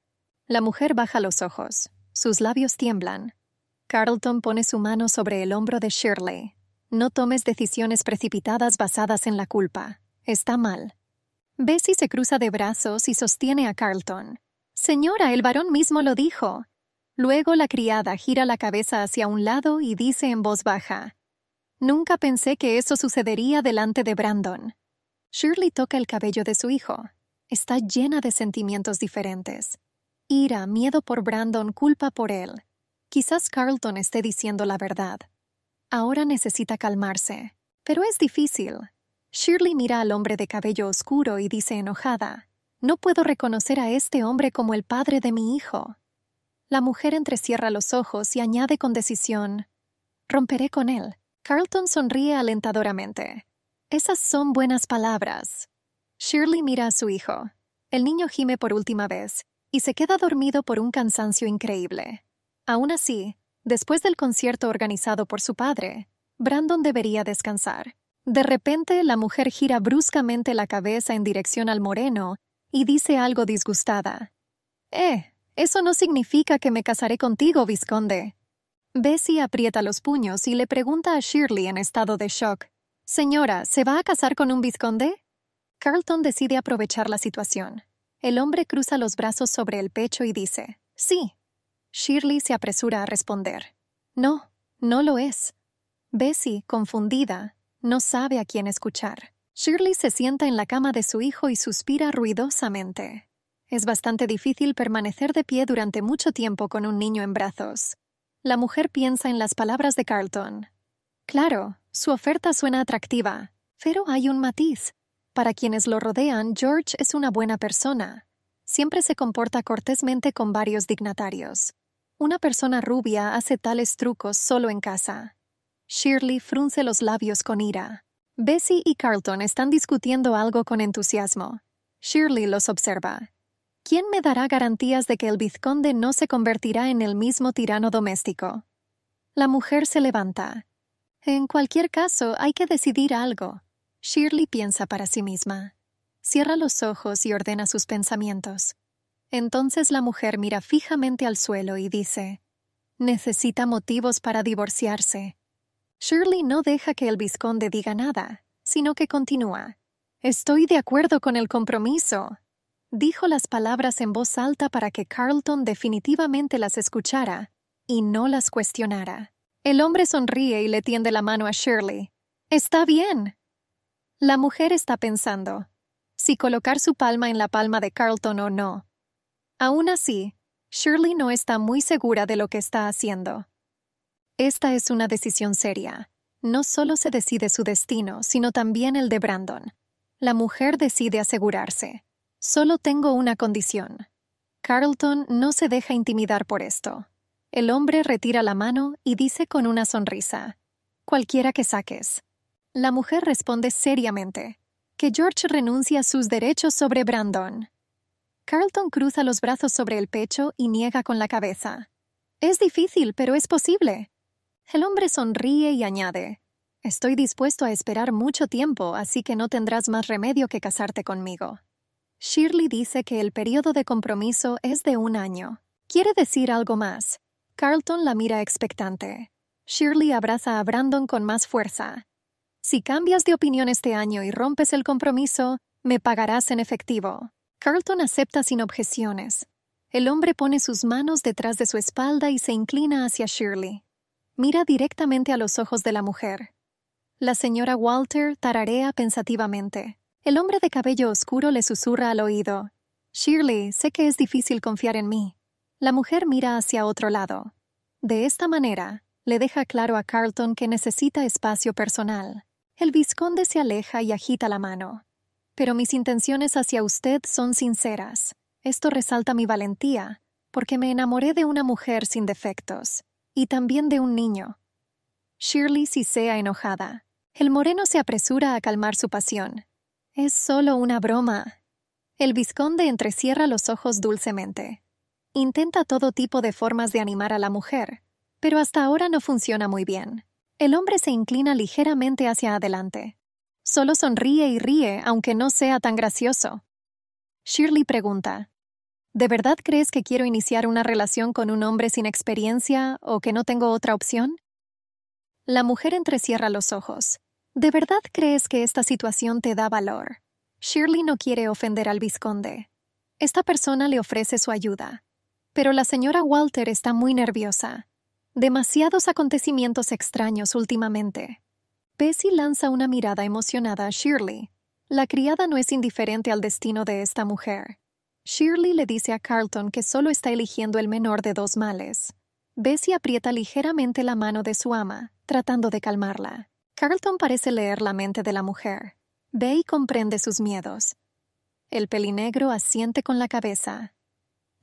Speaker 1: La mujer baja los ojos. Sus labios tiemblan. Carlton pone su mano sobre el hombro de Shirley. No tomes decisiones precipitadas basadas en la culpa. Está mal. Bessie se cruza de brazos y sostiene a Carlton. Señora, el varón mismo lo dijo. Luego la criada gira la cabeza hacia un lado y dice en voz baja, Nunca pensé que eso sucedería delante de Brandon. Shirley toca el cabello de su hijo está llena de sentimientos diferentes. Ira, miedo por Brandon, culpa por él. Quizás Carlton esté diciendo la verdad. Ahora necesita calmarse, pero es difícil. Shirley mira al hombre de cabello oscuro y dice enojada, No puedo reconocer a este hombre como el padre de mi hijo. La mujer entrecierra los ojos y añade con decisión, Romperé con él. Carlton sonríe alentadoramente. Esas son buenas palabras. Shirley mira a su hijo. El niño gime por última vez y se queda dormido por un cansancio increíble. Aún así, después del concierto organizado por su padre, Brandon debería descansar. De repente, la mujer gira bruscamente la cabeza en dirección al moreno y dice algo disgustada. Eh, eso no significa que me casaré contigo, Visconde. Bessie aprieta los puños y le pregunta a Shirley en estado de shock. Señora, ¿se va a casar con un Visconde? Carlton decide aprovechar la situación. El hombre cruza los brazos sobre el pecho y dice, Sí. Shirley se apresura a responder, No, no lo es. Bessie, confundida, no sabe a quién escuchar. Shirley se sienta en la cama de su hijo y suspira ruidosamente. Es bastante difícil permanecer de pie durante mucho tiempo con un niño en brazos. La mujer piensa en las palabras de Carlton. Claro, su oferta suena atractiva, pero hay un matiz. Para quienes lo rodean, George es una buena persona. Siempre se comporta cortésmente con varios dignatarios. Una persona rubia hace tales trucos solo en casa. Shirley frunce los labios con ira. Bessie y Carlton están discutiendo algo con entusiasmo. Shirley los observa. ¿Quién me dará garantías de que el vizconde no se convertirá en el mismo tirano doméstico? La mujer se levanta. En cualquier caso, hay que decidir algo. Shirley piensa para sí misma. Cierra los ojos y ordena sus pensamientos. Entonces la mujer mira fijamente al suelo y dice, Necesita motivos para divorciarse. Shirley no deja que el visconde diga nada, sino que continúa. Estoy de acuerdo con el compromiso. Dijo las palabras en voz alta para que Carlton definitivamente las escuchara y no las cuestionara. El hombre sonríe y le tiende la mano a Shirley. Está bien, la mujer está pensando si colocar su palma en la palma de Carlton o no. Aún así, Shirley no está muy segura de lo que está haciendo. Esta es una decisión seria. No solo se decide su destino, sino también el de Brandon. La mujer decide asegurarse. Solo tengo una condición. Carlton no se deja intimidar por esto. El hombre retira la mano y dice con una sonrisa, Cualquiera que saques. La mujer responde seriamente que George renuncia a sus derechos sobre Brandon. Carlton cruza los brazos sobre el pecho y niega con la cabeza. Es difícil, pero es posible. El hombre sonríe y añade, Estoy dispuesto a esperar mucho tiempo, así que no tendrás más remedio que casarte conmigo. Shirley dice que el periodo de compromiso es de un año. Quiere decir algo más. Carlton la mira expectante. Shirley abraza a Brandon con más fuerza. Si cambias de opinión este año y rompes el compromiso, me pagarás en efectivo. Carlton acepta sin objeciones. El hombre pone sus manos detrás de su espalda y se inclina hacia Shirley. Mira directamente a los ojos de la mujer. La señora Walter tararea pensativamente. El hombre de cabello oscuro le susurra al oído. Shirley, sé que es difícil confiar en mí. La mujer mira hacia otro lado. De esta manera, le deja claro a Carlton que necesita espacio personal. El vizconde se aleja y agita la mano. Pero mis intenciones hacia usted son sinceras. Esto resalta mi valentía, porque me enamoré de una mujer sin defectos, y también de un niño. Shirley sea enojada. El moreno se apresura a calmar su pasión. Es solo una broma. El vizconde entrecierra los ojos dulcemente. Intenta todo tipo de formas de animar a la mujer, pero hasta ahora no funciona muy bien. El hombre se inclina ligeramente hacia adelante. Solo sonríe y ríe, aunque no sea tan gracioso. Shirley pregunta, ¿De verdad crees que quiero iniciar una relación con un hombre sin experiencia o que no tengo otra opción? La mujer entrecierra los ojos. ¿De verdad crees que esta situación te da valor? Shirley no quiere ofender al vizconde. Esta persona le ofrece su ayuda. Pero la señora Walter está muy nerviosa. Demasiados acontecimientos extraños últimamente. Bessie lanza una mirada emocionada a Shirley. La criada no es indiferente al destino de esta mujer. Shirley le dice a Carlton que solo está eligiendo el menor de dos males. Bessie aprieta ligeramente la mano de su ama, tratando de calmarla. Carlton parece leer la mente de la mujer. Ve y comprende sus miedos. El pelinegro asiente con la cabeza.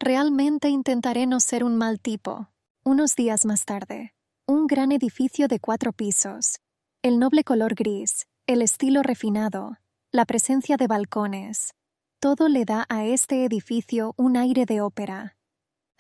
Speaker 1: Realmente intentaré no ser un mal tipo, unos días más tarde, un gran edificio de cuatro pisos, el noble color gris, el estilo refinado, la presencia de balcones, todo le da a este edificio un aire de ópera.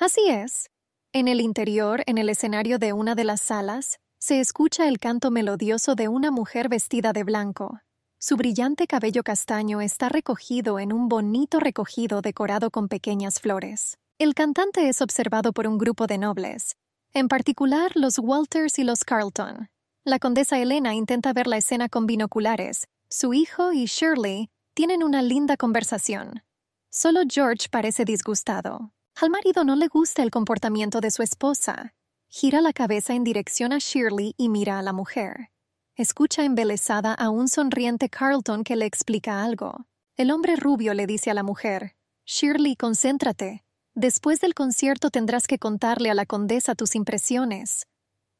Speaker 1: Así es. En el interior, en el escenario de una de las salas, se escucha el canto melodioso de una mujer vestida de blanco. Su brillante cabello castaño está recogido en un bonito recogido decorado con pequeñas flores. El cantante es observado por un grupo de nobles, en particular los Walters y los Carlton. La condesa Elena intenta ver la escena con binoculares. Su hijo y Shirley tienen una linda conversación. Solo George parece disgustado. Al marido no le gusta el comportamiento de su esposa. Gira la cabeza en dirección a Shirley y mira a la mujer. Escucha embelesada a un sonriente Carlton que le explica algo. El hombre rubio le dice a la mujer, Shirley, concéntrate. Después del concierto tendrás que contarle a la condesa tus impresiones.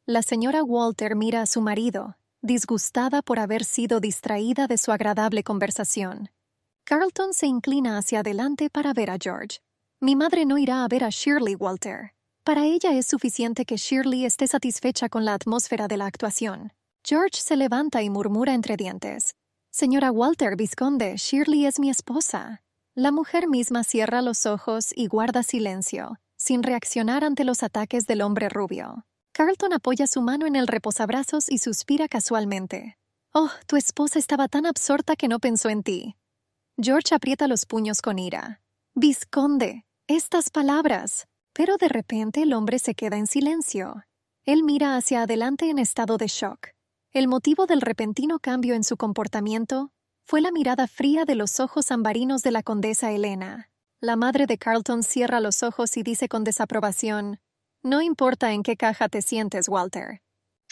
Speaker 1: La señora Walter mira a su marido, disgustada por haber sido distraída de su agradable conversación. Carlton se inclina hacia adelante para ver a George. Mi madre no irá a ver a Shirley Walter. Para ella es suficiente que Shirley esté satisfecha con la atmósfera de la actuación. George se levanta y murmura entre dientes. Señora Walter, Visconde, Shirley es mi esposa. La mujer misma cierra los ojos y guarda silencio, sin reaccionar ante los ataques del hombre rubio. Carlton apoya su mano en el reposabrazos y suspira casualmente. Oh, tu esposa estaba tan absorta que no pensó en ti. George aprieta los puños con ira. Visconde, estas palabras. Pero de repente el hombre se queda en silencio. Él mira hacia adelante en estado de shock. El motivo del repentino cambio en su comportamiento fue la mirada fría de los ojos ambarinos de la condesa Elena. La madre de Carlton cierra los ojos y dice con desaprobación, No importa en qué caja te sientes, Walter.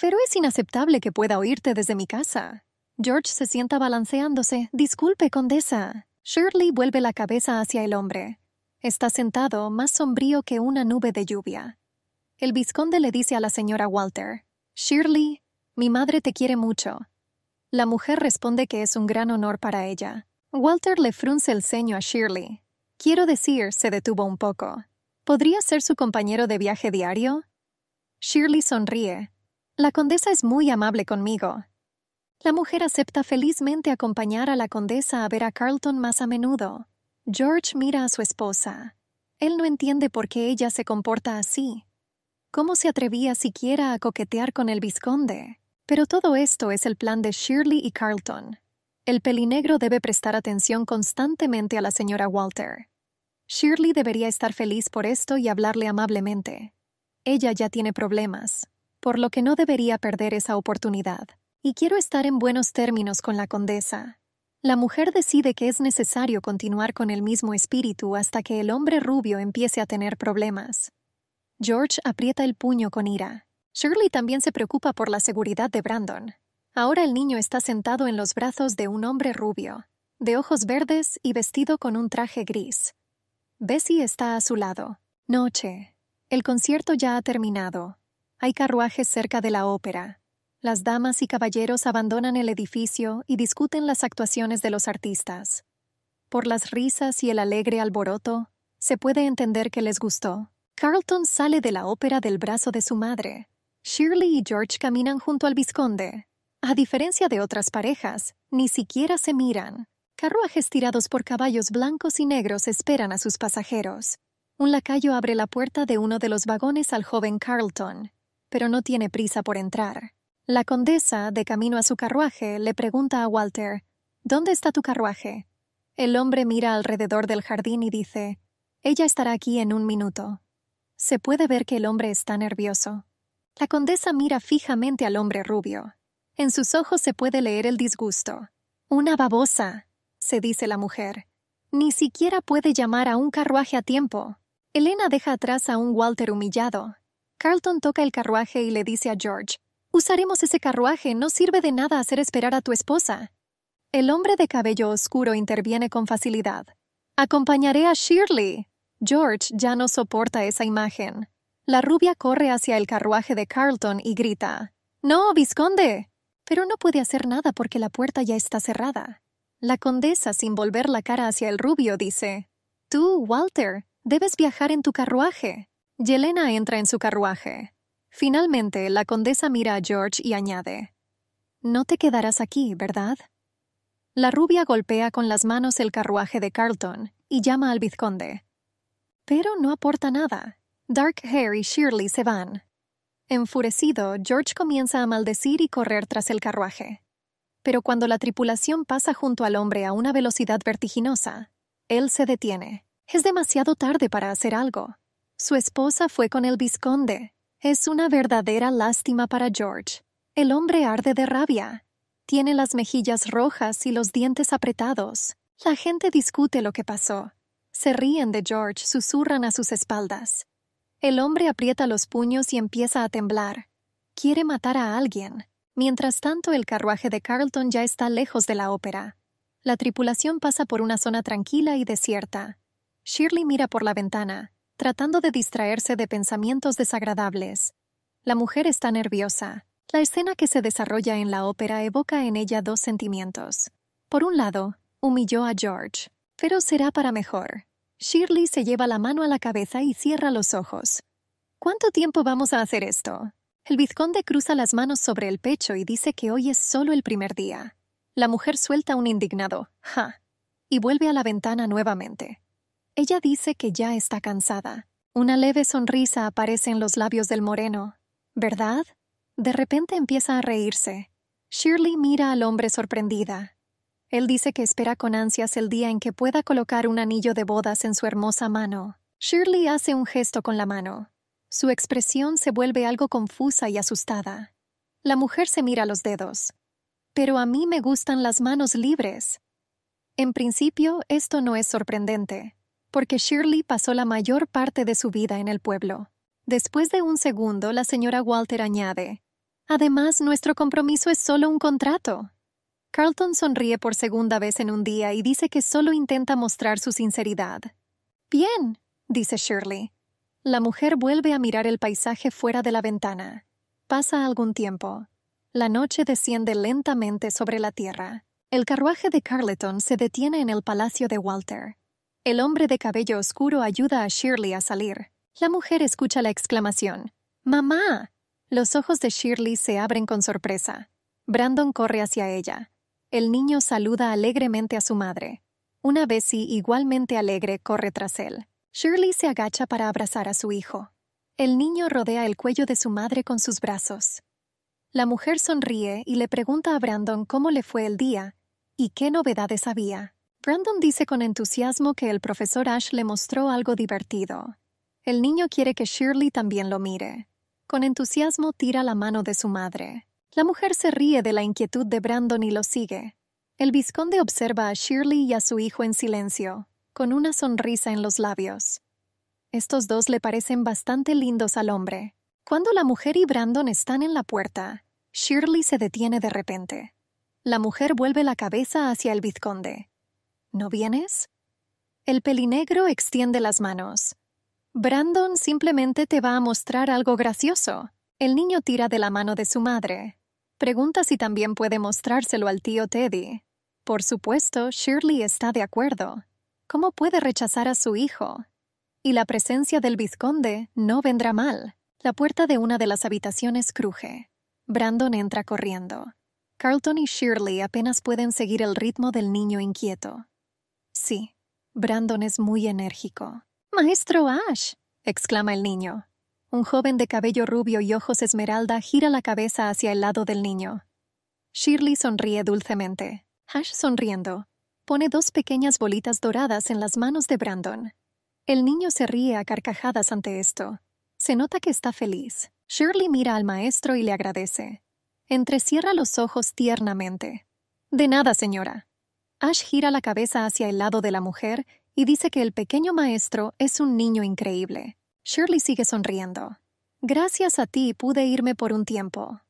Speaker 1: Pero es inaceptable que pueda oírte desde mi casa. George se sienta balanceándose. Disculpe, condesa. Shirley vuelve la cabeza hacia el hombre. Está sentado, más sombrío que una nube de lluvia. El visconde le dice a la señora Walter, Shirley, mi madre te quiere mucho. La mujer responde que es un gran honor para ella. Walter le frunce el ceño a Shirley. Quiero decir, se detuvo un poco. ¿Podría ser su compañero de viaje diario? Shirley sonríe. La condesa es muy amable conmigo. La mujer acepta felizmente acompañar a la condesa a ver a Carlton más a menudo. George mira a su esposa. Él no entiende por qué ella se comporta así. ¿Cómo se atrevía siquiera a coquetear con el visconde? Pero todo esto es el plan de Shirley y Carlton. El pelinegro debe prestar atención constantemente a la señora Walter. Shirley debería estar feliz por esto y hablarle amablemente. Ella ya tiene problemas, por lo que no debería perder esa oportunidad. Y quiero estar en buenos términos con la condesa. La mujer decide que es necesario continuar con el mismo espíritu hasta que el hombre rubio empiece a tener problemas. George aprieta el puño con ira. Shirley también se preocupa por la seguridad de Brandon. Ahora el niño está sentado en los brazos de un hombre rubio, de ojos verdes y vestido con un traje gris. Bessie está a su lado. Noche. El concierto ya ha terminado. Hay carruajes cerca de la ópera. Las damas y caballeros abandonan el edificio y discuten las actuaciones de los artistas. Por las risas y el alegre alboroto, se puede entender que les gustó. Carlton sale de la ópera del brazo de su madre. Shirley y George caminan junto al vizconde. A diferencia de otras parejas, ni siquiera se miran. Carruajes tirados por caballos blancos y negros esperan a sus pasajeros. Un lacayo abre la puerta de uno de los vagones al joven Carlton, pero no tiene prisa por entrar. La condesa, de camino a su carruaje, le pregunta a Walter, ¿Dónde está tu carruaje? El hombre mira alrededor del jardín y dice, Ella estará aquí en un minuto. Se puede ver que el hombre está nervioso. La condesa mira fijamente al hombre rubio. En sus ojos se puede leer el disgusto. Una babosa, se dice la mujer. Ni siquiera puede llamar a un carruaje a tiempo. Elena deja atrás a un Walter humillado. Carlton toca el carruaje y le dice a George, Usaremos ese carruaje, no sirve de nada hacer esperar a tu esposa. El hombre de cabello oscuro interviene con facilidad. Acompañaré a Shirley. George ya no soporta esa imagen. La rubia corre hacia el carruaje de Carlton y grita, No, visconde. Pero no puede hacer nada porque la puerta ya está cerrada. La condesa, sin volver la cara hacia el rubio, dice, Tú, Walter, debes viajar en tu carruaje. Yelena entra en su carruaje. Finalmente, la condesa mira a George y añade, No te quedarás aquí, ¿verdad? La rubia golpea con las manos el carruaje de Carlton y llama al vizconde. Pero no aporta nada. Dark Hair y Shirley se van. Enfurecido, George comienza a maldecir y correr tras el carruaje. Pero cuando la tripulación pasa junto al hombre a una velocidad vertiginosa, él se detiene. Es demasiado tarde para hacer algo. Su esposa fue con el visconde. Es una verdadera lástima para George. El hombre arde de rabia. Tiene las mejillas rojas y los dientes apretados. La gente discute lo que pasó. Se ríen de George, susurran a sus espaldas. El hombre aprieta los puños y empieza a temblar. Quiere matar a alguien. Mientras tanto, el carruaje de Carlton ya está lejos de la ópera. La tripulación pasa por una zona tranquila y desierta. Shirley mira por la ventana, tratando de distraerse de pensamientos desagradables. La mujer está nerviosa. La escena que se desarrolla en la ópera evoca en ella dos sentimientos. Por un lado, humilló a George, pero será para mejor. Shirley se lleva la mano a la cabeza y cierra los ojos. ¿Cuánto tiempo vamos a hacer esto? El vizconde cruza las manos sobre el pecho y dice que hoy es solo el primer día. La mujer suelta un indignado, ja, y vuelve a la ventana nuevamente. Ella dice que ya está cansada. Una leve sonrisa aparece en los labios del moreno. ¿Verdad? De repente empieza a reírse. Shirley mira al hombre sorprendida. Él dice que espera con ansias el día en que pueda colocar un anillo de bodas en su hermosa mano. Shirley hace un gesto con la mano. Su expresión se vuelve algo confusa y asustada. La mujer se mira los dedos. Pero a mí me gustan las manos libres. En principio, esto no es sorprendente, porque Shirley pasó la mayor parte de su vida en el pueblo. Después de un segundo, la señora Walter añade, Además, nuestro compromiso es solo un contrato. Carlton sonríe por segunda vez en un día y dice que solo intenta mostrar su sinceridad. Bien, dice Shirley. La mujer vuelve a mirar el paisaje fuera de la ventana. Pasa algún tiempo. La noche desciende lentamente sobre la tierra. El carruaje de Carleton se detiene en el palacio de Walter. El hombre de cabello oscuro ayuda a Shirley a salir. La mujer escucha la exclamación. ¡Mamá! Los ojos de Shirley se abren con sorpresa. Brandon corre hacia ella. El niño saluda alegremente a su madre. Una Bessie igualmente alegre corre tras él. Shirley se agacha para abrazar a su hijo. El niño rodea el cuello de su madre con sus brazos. La mujer sonríe y le pregunta a Brandon cómo le fue el día y qué novedades había. Brandon dice con entusiasmo que el profesor Ash le mostró algo divertido. El niño quiere que Shirley también lo mire. Con entusiasmo tira la mano de su madre. La mujer se ríe de la inquietud de Brandon y lo sigue. El vizconde observa a Shirley y a su hijo en silencio, con una sonrisa en los labios. Estos dos le parecen bastante lindos al hombre. Cuando la mujer y Brandon están en la puerta, Shirley se detiene de repente. La mujer vuelve la cabeza hacia el vizconde. ¿No vienes? El pelinegro extiende las manos. Brandon simplemente te va a mostrar algo gracioso. El niño tira de la mano de su madre, Pregunta si también puede mostrárselo al tío Teddy. Por supuesto, Shirley está de acuerdo. ¿Cómo puede rechazar a su hijo? Y la presencia del vizconde no vendrá mal. La puerta de una de las habitaciones cruje. Brandon entra corriendo. Carlton y Shirley apenas pueden seguir el ritmo del niño inquieto. Sí, Brandon es muy enérgico. Maestro Ash, exclama el niño. Un joven de cabello rubio y ojos esmeralda gira la cabeza hacia el lado del niño. Shirley sonríe dulcemente. Ash sonriendo. Pone dos pequeñas bolitas doradas en las manos de Brandon. El niño se ríe a carcajadas ante esto. Se nota que está feliz. Shirley mira al maestro y le agradece. Entrecierra los ojos tiernamente. De nada, señora. Ash gira la cabeza hacia el lado de la mujer y dice que el pequeño maestro es un niño increíble. Shirley sigue sonriendo. Gracias a ti pude irme por un tiempo.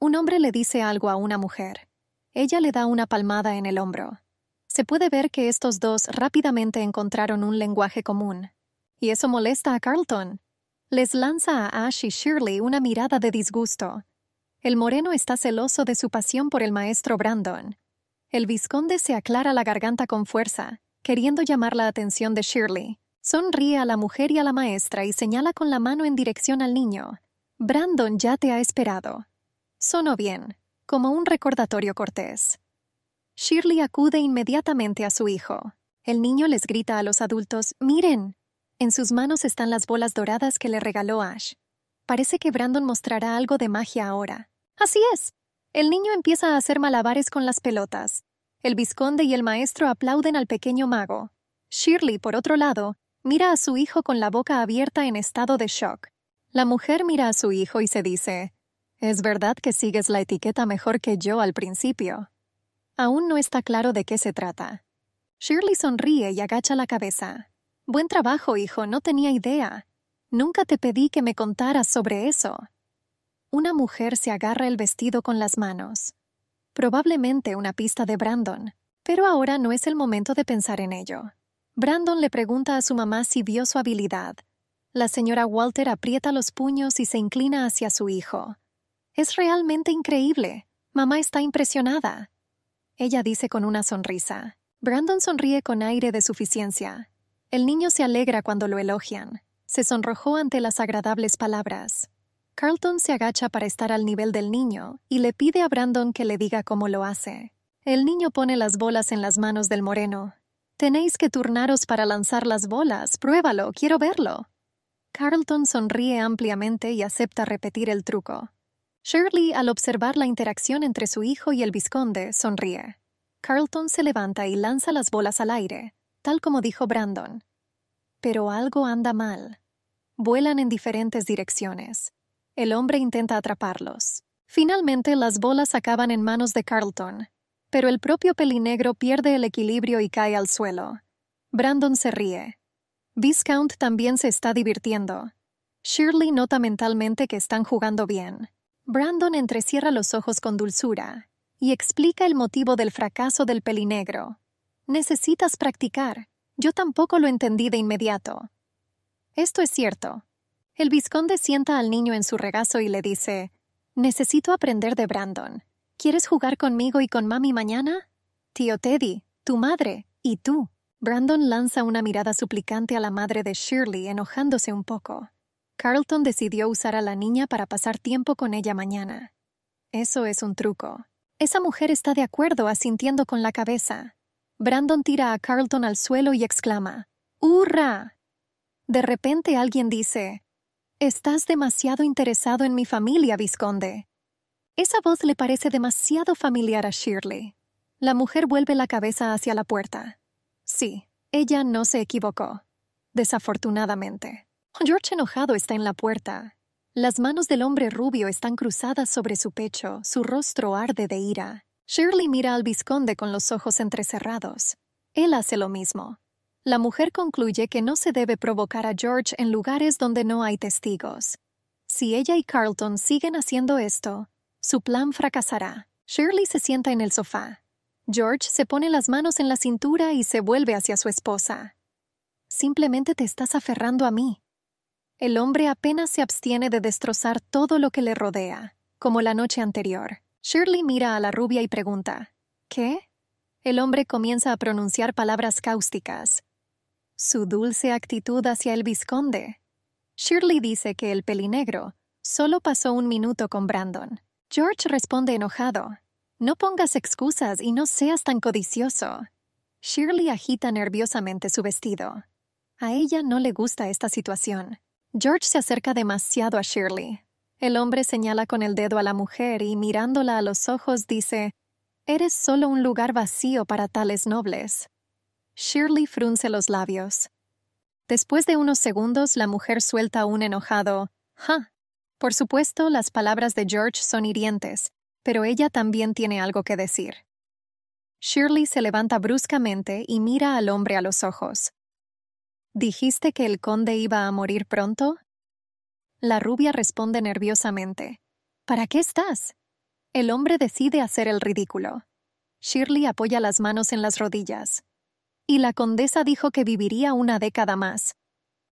Speaker 1: Un hombre le dice algo a una mujer. Ella le da una palmada en el hombro. Se puede ver que estos dos rápidamente encontraron un lenguaje común. Y eso molesta a Carlton. Les lanza a Ash y Shirley una mirada de disgusto. El moreno está celoso de su pasión por el maestro Brandon. El visconde se aclara la garganta con fuerza, queriendo llamar la atención de Shirley, Sonríe a la mujer y a la maestra y señala con la mano en dirección al niño. Brandon ya te ha esperado. Sonó bien, como un recordatorio cortés. Shirley acude inmediatamente a su hijo. El niño les grita a los adultos, miren. En sus manos están las bolas doradas que le regaló Ash. Parece que Brandon mostrará algo de magia ahora. Así es. El niño empieza a hacer malabares con las pelotas. El visconde y el maestro aplauden al pequeño mago. Shirley, por otro lado, Mira a su hijo con la boca abierta en estado de shock. La mujer mira a su hijo y se dice, Es verdad que sigues la etiqueta mejor que yo al principio. Aún no está claro de qué se trata. Shirley sonríe y agacha la cabeza. Buen trabajo, hijo, no tenía idea. Nunca te pedí que me contaras sobre eso. Una mujer se agarra el vestido con las manos. Probablemente una pista de Brandon, pero ahora no es el momento de pensar en ello. Brandon le pregunta a su mamá si vio su habilidad. La señora Walter aprieta los puños y se inclina hacia su hijo. Es realmente increíble. Mamá está impresionada. Ella dice con una sonrisa. Brandon sonríe con aire de suficiencia. El niño se alegra cuando lo elogian. Se sonrojó ante las agradables palabras. Carlton se agacha para estar al nivel del niño y le pide a Brandon que le diga cómo lo hace. El niño pone las bolas en las manos del moreno Tenéis que turnaros para lanzar las bolas. Pruébalo, quiero verlo. Carlton sonríe ampliamente y acepta repetir el truco. Shirley, al observar la interacción entre su hijo y el visconde, sonríe. Carlton se levanta y lanza las bolas al aire, tal como dijo Brandon. Pero algo anda mal. Vuelan en diferentes direcciones. El hombre intenta atraparlos. Finalmente, las bolas acaban en manos de Carlton, pero el propio pelinegro pierde el equilibrio y cae al suelo. Brandon se ríe. Viscount también se está divirtiendo. Shirley nota mentalmente que están jugando bien. Brandon entrecierra los ojos con dulzura y explica el motivo del fracaso del pelinegro. Necesitas practicar. Yo tampoco lo entendí de inmediato. Esto es cierto. El visconde sienta al niño en su regazo y le dice, Necesito aprender de Brandon. ¿Quieres jugar conmigo y con mami mañana? Tío Teddy, tu madre y tú. Brandon lanza una mirada suplicante a la madre de Shirley, enojándose un poco. Carlton decidió usar a la niña para pasar tiempo con ella mañana. Eso es un truco. Esa mujer está de acuerdo asintiendo con la cabeza. Brandon tira a Carlton al suelo y exclama, ¡Hurra! De repente alguien dice, Estás demasiado interesado en mi familia, Visconde. Esa voz le parece demasiado familiar a Shirley. La mujer vuelve la cabeza hacia la puerta. Sí, ella no se equivocó. Desafortunadamente. George enojado está en la puerta. Las manos del hombre rubio están cruzadas sobre su pecho, su rostro arde de ira. Shirley mira al visconde con los ojos entrecerrados. Él hace lo mismo. La mujer concluye que no se debe provocar a George en lugares donde no hay testigos. Si ella y Carlton siguen haciendo esto, su plan fracasará. Shirley se sienta en el sofá. George se pone las manos en la cintura y se vuelve hacia su esposa. Simplemente te estás aferrando a mí. El hombre apenas se abstiene de destrozar todo lo que le rodea, como la noche anterior. Shirley mira a la rubia y pregunta, ¿Qué? El hombre comienza a pronunciar palabras cáusticas. Su dulce actitud hacia el visconde. Shirley dice que el pelinegro solo pasó un minuto con Brandon, George responde enojado. No pongas excusas y no seas tan codicioso. Shirley agita nerviosamente su vestido. A ella no le gusta esta situación. George se acerca demasiado a Shirley. El hombre señala con el dedo a la mujer y mirándola a los ojos dice, Eres solo un lugar vacío para tales nobles. Shirley frunce los labios. Después de unos segundos, la mujer suelta un enojado, ¡Ja! Por supuesto, las palabras de George son hirientes, pero ella también tiene algo que decir. Shirley se levanta bruscamente y mira al hombre a los ojos. ¿Dijiste que el conde iba a morir pronto? La rubia responde nerviosamente. ¿Para qué estás? El hombre decide hacer el ridículo. Shirley apoya las manos en las rodillas. Y la condesa dijo que viviría una década más.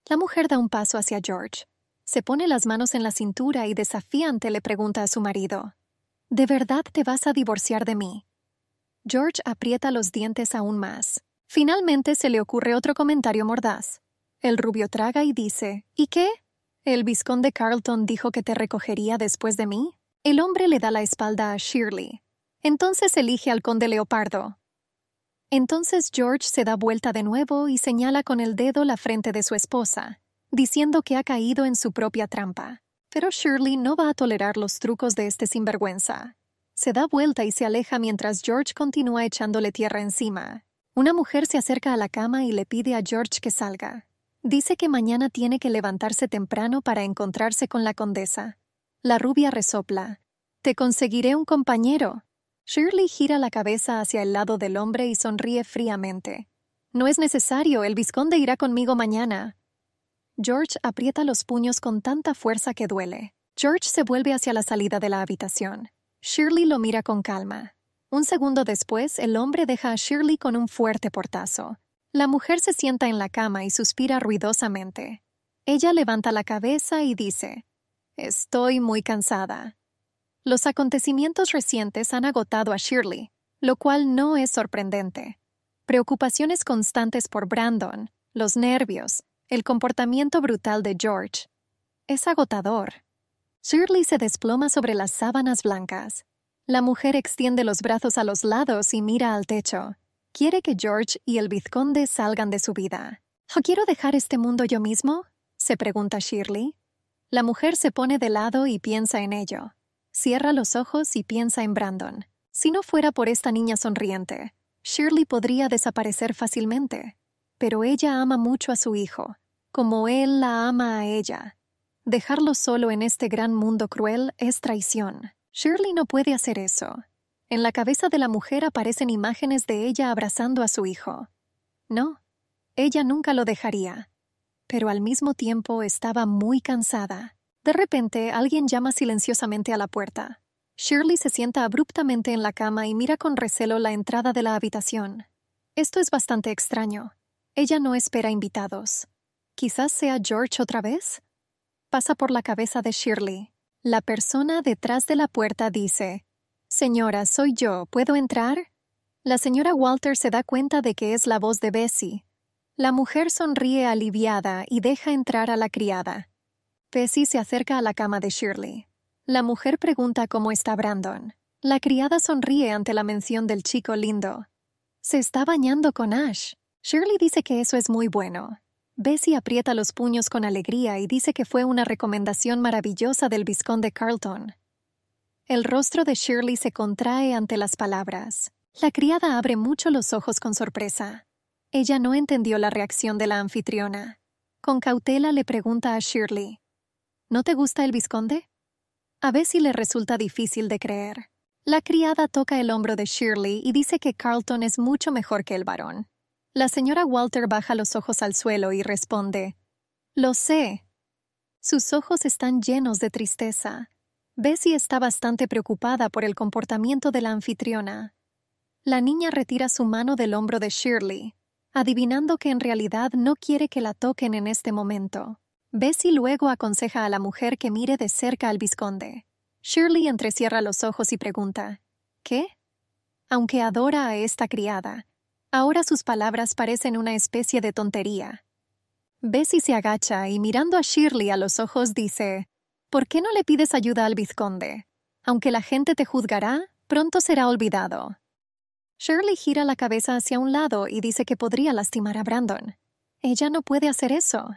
Speaker 1: La mujer da un paso hacia George. Se pone las manos en la cintura y desafiante le pregunta a su marido, ¿De verdad te vas a divorciar de mí? George aprieta los dientes aún más. Finalmente se le ocurre otro comentario mordaz. El rubio traga y dice, ¿Y qué? ¿El visconde Carlton dijo que te recogería después de mí? El hombre le da la espalda a Shirley. Entonces elige al conde Leopardo. Entonces George se da vuelta de nuevo y señala con el dedo la frente de su esposa diciendo que ha caído en su propia trampa. Pero Shirley no va a tolerar los trucos de este sinvergüenza. Se da vuelta y se aleja mientras George continúa echándole tierra encima. Una mujer se acerca a la cama y le pide a George que salga. Dice que mañana tiene que levantarse temprano para encontrarse con la condesa. La rubia resopla. Te conseguiré un compañero. Shirley gira la cabeza hacia el lado del hombre y sonríe fríamente. No es necesario, el visconde irá conmigo mañana. George aprieta los puños con tanta fuerza que duele. George se vuelve hacia la salida de la habitación. Shirley lo mira con calma. Un segundo después, el hombre deja a Shirley con un fuerte portazo. La mujer se sienta en la cama y suspira ruidosamente. Ella levanta la cabeza y dice, Estoy muy cansada. Los acontecimientos recientes han agotado a Shirley, lo cual no es sorprendente. Preocupaciones constantes por Brandon, los nervios, el comportamiento brutal de George es agotador. Shirley se desploma sobre las sábanas blancas. La mujer extiende los brazos a los lados y mira al techo. Quiere que George y el vizconde salgan de su vida. ¿O quiero dejar este mundo yo mismo? se pregunta Shirley. La mujer se pone de lado y piensa en ello. Cierra los ojos y piensa en Brandon. Si no fuera por esta niña sonriente, Shirley podría desaparecer fácilmente pero ella ama mucho a su hijo, como él la ama a ella. Dejarlo solo en este gran mundo cruel es traición. Shirley no puede hacer eso. En la cabeza de la mujer aparecen imágenes de ella abrazando a su hijo. No, ella nunca lo dejaría. Pero al mismo tiempo estaba muy cansada. De repente alguien llama silenciosamente a la puerta. Shirley se sienta abruptamente en la cama y mira con recelo la entrada de la habitación. Esto es bastante extraño. Ella no espera invitados. Quizás sea George otra vez. Pasa por la cabeza de Shirley. La persona detrás de la puerta dice, Señora, soy yo, ¿puedo entrar? La señora Walter se da cuenta de que es la voz de Bessie. La mujer sonríe aliviada y deja entrar a la criada. Bessie se acerca a la cama de Shirley. La mujer pregunta cómo está Brandon. La criada sonríe ante la mención del chico lindo. Se está bañando con Ash. Shirley dice que eso es muy bueno. Bessie aprieta los puños con alegría y dice que fue una recomendación maravillosa del vizconde Carlton. El rostro de Shirley se contrae ante las palabras. La criada abre mucho los ojos con sorpresa. Ella no entendió la reacción de la anfitriona. Con cautela le pregunta a Shirley, ¿No te gusta el vizconde? A Bessie le resulta difícil de creer. La criada toca el hombro de Shirley y dice que Carlton es mucho mejor que el varón. La señora Walter baja los ojos al suelo y responde, Lo sé. Sus ojos están llenos de tristeza. Bessie está bastante preocupada por el comportamiento de la anfitriona. La niña retira su mano del hombro de Shirley, adivinando que en realidad no quiere que la toquen en este momento. Bessie luego aconseja a la mujer que mire de cerca al visconde. Shirley entrecierra los ojos y pregunta, ¿Qué? Aunque adora a esta criada, Ahora sus palabras parecen una especie de tontería. Bessie se agacha y mirando a Shirley a los ojos dice, ¿Por qué no le pides ayuda al vizconde? Aunque la gente te juzgará, pronto será olvidado. Shirley gira la cabeza hacia un lado y dice que podría lastimar a Brandon. Ella no puede hacer eso.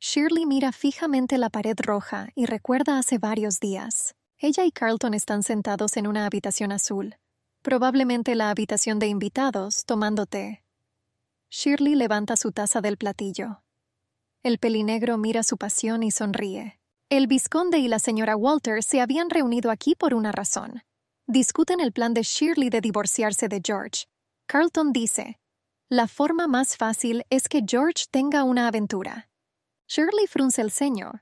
Speaker 1: Shirley mira fijamente la pared roja y recuerda hace varios días. Ella y Carlton están sentados en una habitación azul probablemente la habitación de invitados, tomando té. Shirley levanta su taza del platillo. El pelinegro mira su pasión y sonríe. El visconde y la señora Walter se habían reunido aquí por una razón. Discuten el plan de Shirley de divorciarse de George. Carlton dice, la forma más fácil es que George tenga una aventura. Shirley frunce el ceño.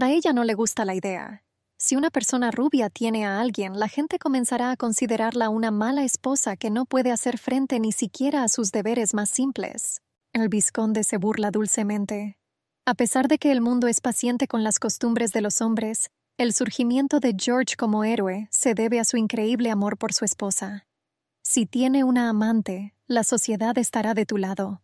Speaker 1: A ella no le gusta la idea. Si una persona rubia tiene a alguien, la gente comenzará a considerarla una mala esposa que no puede hacer frente ni siquiera a sus deberes más simples. El visconde se burla dulcemente. A pesar de que el mundo es paciente con las costumbres de los hombres, el surgimiento de George como héroe se debe a su increíble amor por su esposa. Si tiene una amante, la sociedad estará de tu lado.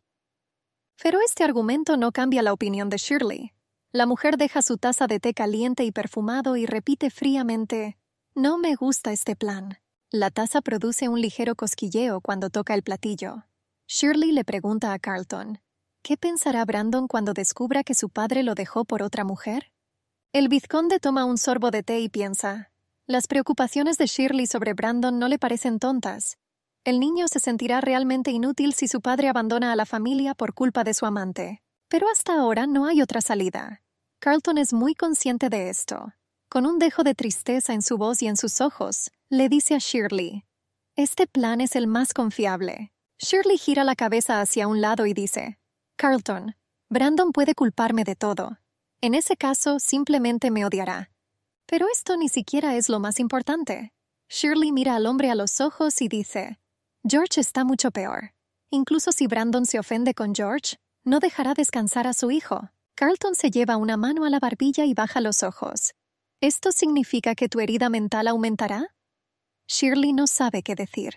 Speaker 1: Pero este argumento no cambia la opinión de Shirley, la mujer deja su taza de té caliente y perfumado y repite fríamente No me gusta este plan. La taza produce un ligero cosquilleo cuando toca el platillo. Shirley le pregunta a Carlton ¿Qué pensará Brandon cuando descubra que su padre lo dejó por otra mujer? El vizconde toma un sorbo de té y piensa Las preocupaciones de Shirley sobre Brandon no le parecen tontas. El niño se sentirá realmente inútil si su padre abandona a la familia por culpa de su amante. Pero hasta ahora no hay otra salida. Carlton es muy consciente de esto. Con un dejo de tristeza en su voz y en sus ojos, le dice a Shirley, Este plan es el más confiable. Shirley gira la cabeza hacia un lado y dice, Carlton, Brandon puede culparme de todo. En ese caso, simplemente me odiará. Pero esto ni siquiera es lo más importante. Shirley mira al hombre a los ojos y dice, George está mucho peor. Incluso si Brandon se ofende con George, no dejará descansar a su hijo. Carlton se lleva una mano a la barbilla y baja los ojos. ¿Esto significa que tu herida mental aumentará? Shirley no sabe qué decir.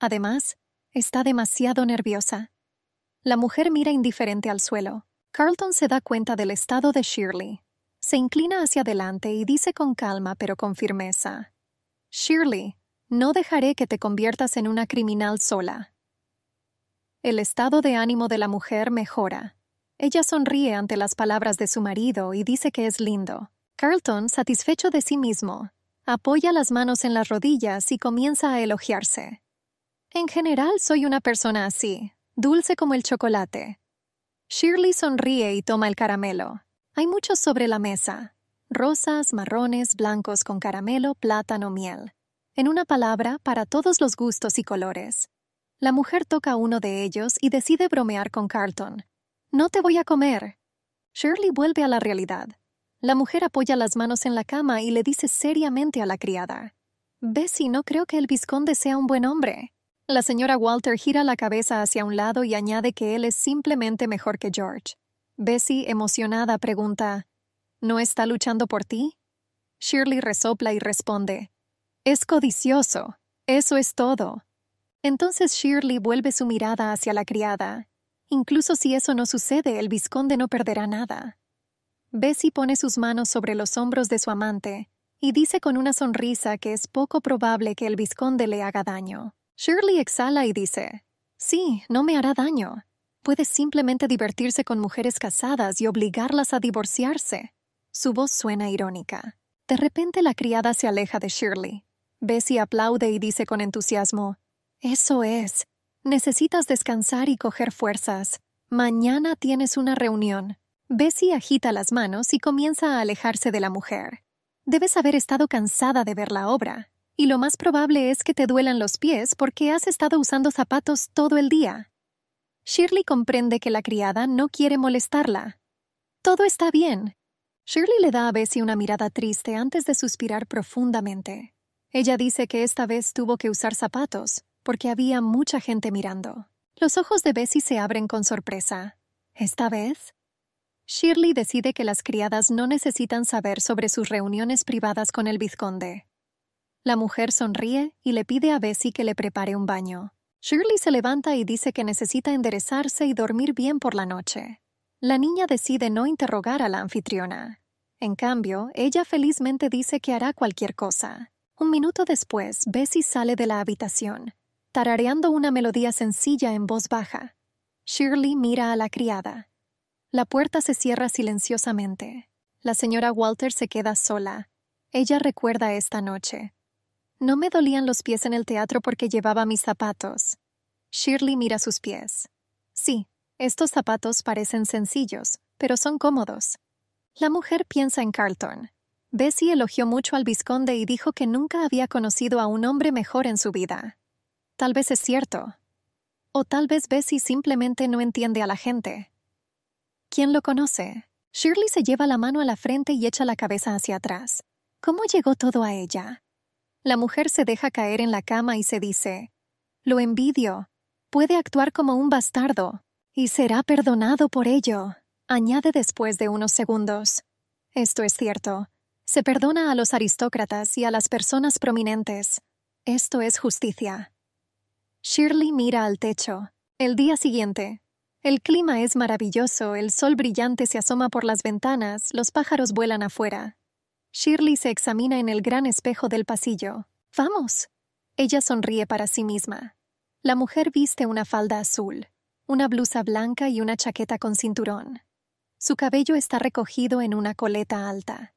Speaker 1: Además, está demasiado nerviosa. La mujer mira indiferente al suelo. Carlton se da cuenta del estado de Shirley. Se inclina hacia adelante y dice con calma pero con firmeza. Shirley, no dejaré que te conviertas en una criminal sola. El estado de ánimo de la mujer mejora. Ella sonríe ante las palabras de su marido y dice que es lindo. Carlton, satisfecho de sí mismo, apoya las manos en las rodillas y comienza a elogiarse. En general soy una persona así, dulce como el chocolate. Shirley sonríe y toma el caramelo. Hay muchos sobre la mesa. Rosas, marrones, blancos con caramelo, plátano, miel. En una palabra, para todos los gustos y colores. La mujer toca uno de ellos y decide bromear con Carlton, no te voy a comer. Shirley vuelve a la realidad. La mujer apoya las manos en la cama y le dice seriamente a la criada, Bessie, no creo que el visconde sea un buen hombre. La señora Walter gira la cabeza hacia un lado y añade que él es simplemente mejor que George. Bessie, emocionada, pregunta, ¿No está luchando por ti? Shirley resopla y responde, Es codicioso, eso es todo. Entonces Shirley vuelve su mirada hacia la criada Incluso si eso no sucede, el vizconde no perderá nada. Bessie pone sus manos sobre los hombros de su amante y dice con una sonrisa que es poco probable que el vizconde le haga daño. Shirley exhala y dice, Sí, no me hará daño. Puede simplemente divertirse con mujeres casadas y obligarlas a divorciarse. Su voz suena irónica. De repente la criada se aleja de Shirley. Bessie aplaude y dice con entusiasmo, Eso es, Necesitas descansar y coger fuerzas. Mañana tienes una reunión. Bessie agita las manos y comienza a alejarse de la mujer. Debes haber estado cansada de ver la obra, y lo más probable es que te duelan los pies porque has estado usando zapatos todo el día. Shirley comprende que la criada no quiere molestarla. Todo está bien. Shirley le da a Bessie una mirada triste antes de suspirar profundamente. Ella dice que esta vez tuvo que usar zapatos, porque había mucha gente mirando. Los ojos de Bessie se abren con sorpresa. ¿Esta vez? Shirley decide que las criadas no necesitan saber sobre sus reuniones privadas con el vizconde. La mujer sonríe y le pide a Bessie que le prepare un baño. Shirley se levanta y dice que necesita enderezarse y dormir bien por la noche. La niña decide no interrogar a la anfitriona. En cambio, ella felizmente dice que hará cualquier cosa. Un minuto después, Bessie sale de la habitación. Tarareando una melodía sencilla en voz baja, Shirley mira a la criada. La puerta se cierra silenciosamente. La señora Walter se queda sola. Ella recuerda esta noche. No me dolían los pies en el teatro porque llevaba mis zapatos. Shirley mira sus pies. Sí, estos zapatos parecen sencillos, pero son cómodos. La mujer piensa en Carlton. Bessie elogió mucho al visconde y dijo que nunca había conocido a un hombre mejor en su vida. Tal vez es cierto. O tal vez Bessie simplemente no entiende a la gente. ¿Quién lo conoce? Shirley se lleva la mano a la frente y echa la cabeza hacia atrás. ¿Cómo llegó todo a ella? La mujer se deja caer en la cama y se dice, Lo envidio. Puede actuar como un bastardo. Y será perdonado por ello. Añade después de unos segundos. Esto es cierto. Se perdona a los aristócratas y a las personas prominentes. Esto es justicia. Shirley mira al techo. El día siguiente. El clima es maravilloso, el sol brillante se asoma por las ventanas, los pájaros vuelan afuera. Shirley se examina en el gran espejo del pasillo. ¡Vamos! Ella sonríe para sí misma. La mujer viste una falda azul, una blusa blanca y una chaqueta con cinturón. Su cabello está recogido en una coleta alta.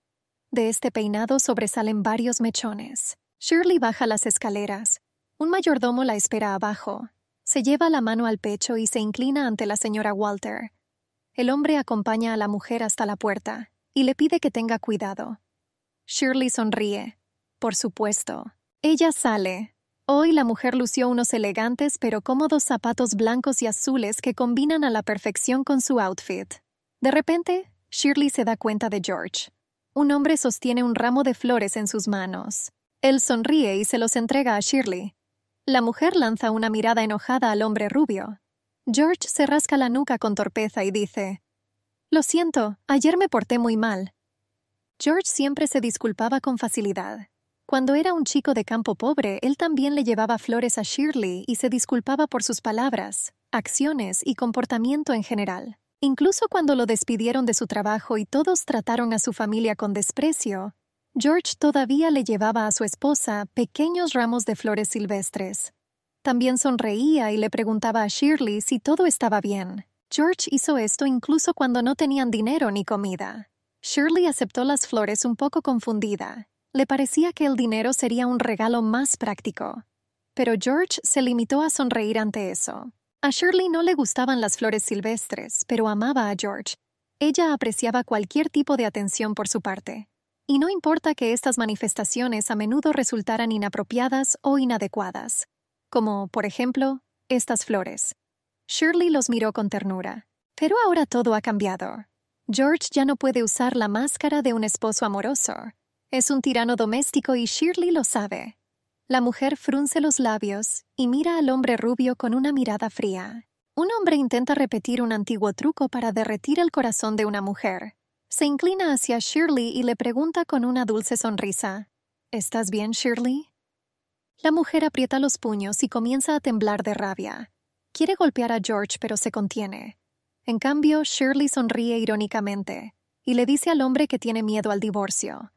Speaker 1: De este peinado sobresalen varios mechones. Shirley baja las escaleras, un mayordomo la espera abajo. Se lleva la mano al pecho y se inclina ante la señora Walter. El hombre acompaña a la mujer hasta la puerta y le pide que tenga cuidado. Shirley sonríe. Por supuesto. Ella sale. Hoy la mujer lució unos elegantes pero cómodos zapatos blancos y azules que combinan a la perfección con su outfit. De repente, Shirley se da cuenta de George. Un hombre sostiene un ramo de flores en sus manos. Él sonríe y se los entrega a Shirley. La mujer lanza una mirada enojada al hombre rubio. George se rasca la nuca con torpeza y dice, Lo siento, ayer me porté muy mal. George siempre se disculpaba con facilidad. Cuando era un chico de campo pobre, él también le llevaba flores a Shirley y se disculpaba por sus palabras, acciones y comportamiento en general. Incluso cuando lo despidieron de su trabajo y todos trataron a su familia con desprecio, George todavía le llevaba a su esposa pequeños ramos de flores silvestres. También sonreía y le preguntaba a Shirley si todo estaba bien. George hizo esto incluso cuando no tenían dinero ni comida. Shirley aceptó las flores un poco confundida. Le parecía que el dinero sería un regalo más práctico. Pero George se limitó a sonreír ante eso. A Shirley no le gustaban las flores silvestres, pero amaba a George. Ella apreciaba cualquier tipo de atención por su parte. Y no importa que estas manifestaciones a menudo resultaran inapropiadas o inadecuadas, como, por ejemplo, estas flores. Shirley los miró con ternura. Pero ahora todo ha cambiado. George ya no puede usar la máscara de un esposo amoroso. Es un tirano doméstico y Shirley lo sabe. La mujer frunce los labios y mira al hombre rubio con una mirada fría. Un hombre intenta repetir un antiguo truco para derretir el corazón de una mujer, se inclina hacia Shirley y le pregunta con una dulce sonrisa, ¿Estás bien, Shirley? La mujer aprieta los puños y comienza a temblar de rabia. Quiere golpear a George, pero se contiene. En cambio, Shirley sonríe irónicamente y le dice al hombre que tiene miedo al divorcio.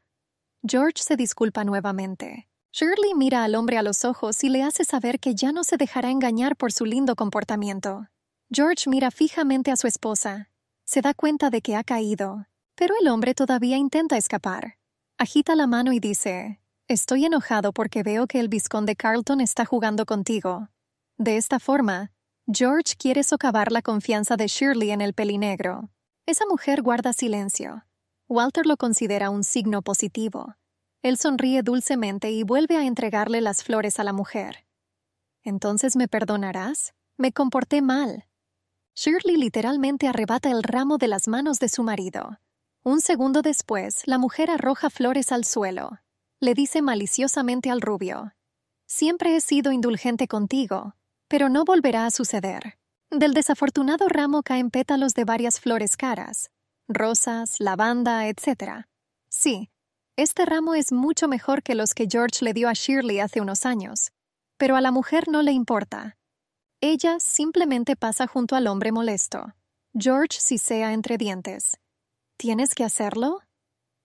Speaker 1: George se disculpa nuevamente. Shirley mira al hombre a los ojos y le hace saber que ya no se dejará engañar por su lindo comportamiento. George mira fijamente a su esposa. Se da cuenta de que ha caído pero el hombre todavía intenta escapar. Agita la mano y dice, Estoy enojado porque veo que el visconde Carlton está jugando contigo. De esta forma, George quiere socavar la confianza de Shirley en el pelinegro. Esa mujer guarda silencio. Walter lo considera un signo positivo. Él sonríe dulcemente y vuelve a entregarle las flores a la mujer. ¿Entonces me perdonarás? Me comporté mal. Shirley literalmente arrebata el ramo de las manos de su marido. Un segundo después, la mujer arroja flores al suelo. Le dice maliciosamente al rubio, Siempre he sido indulgente contigo, pero no volverá a suceder. Del desafortunado ramo caen pétalos de varias flores caras, rosas, lavanda, etc. Sí, este ramo es mucho mejor que los que George le dio a Shirley hace unos años, pero a la mujer no le importa. Ella simplemente pasa junto al hombre molesto. George sea entre dientes. ¿Tienes que hacerlo?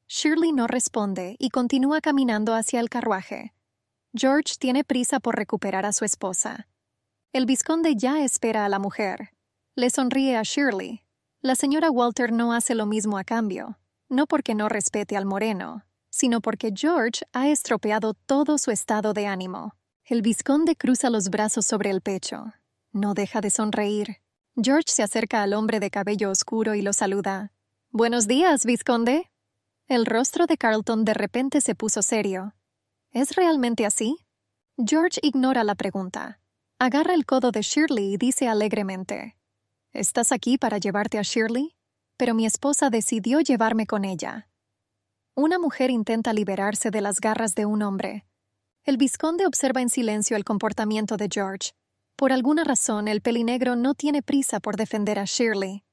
Speaker 1: Shirley no responde y continúa caminando hacia el carruaje. George tiene prisa por recuperar a su esposa. El visconde ya espera a la mujer. Le sonríe a Shirley. La señora Walter no hace lo mismo a cambio, no porque no respete al moreno, sino porque George ha estropeado todo su estado de ánimo. El visconde cruza los brazos sobre el pecho. No deja de sonreír. George se acerca al hombre de cabello oscuro y lo saluda. Buenos días, Vizconde. El rostro de Carlton de repente se puso serio. ¿Es realmente así? George ignora la pregunta. Agarra el codo de Shirley y dice alegremente, ¿Estás aquí para llevarte a Shirley? Pero mi esposa decidió llevarme con ella. Una mujer intenta liberarse de las garras de un hombre. El vizconde observa en silencio el comportamiento de George. Por alguna razón, el pelinegro no tiene prisa por defender a Shirley.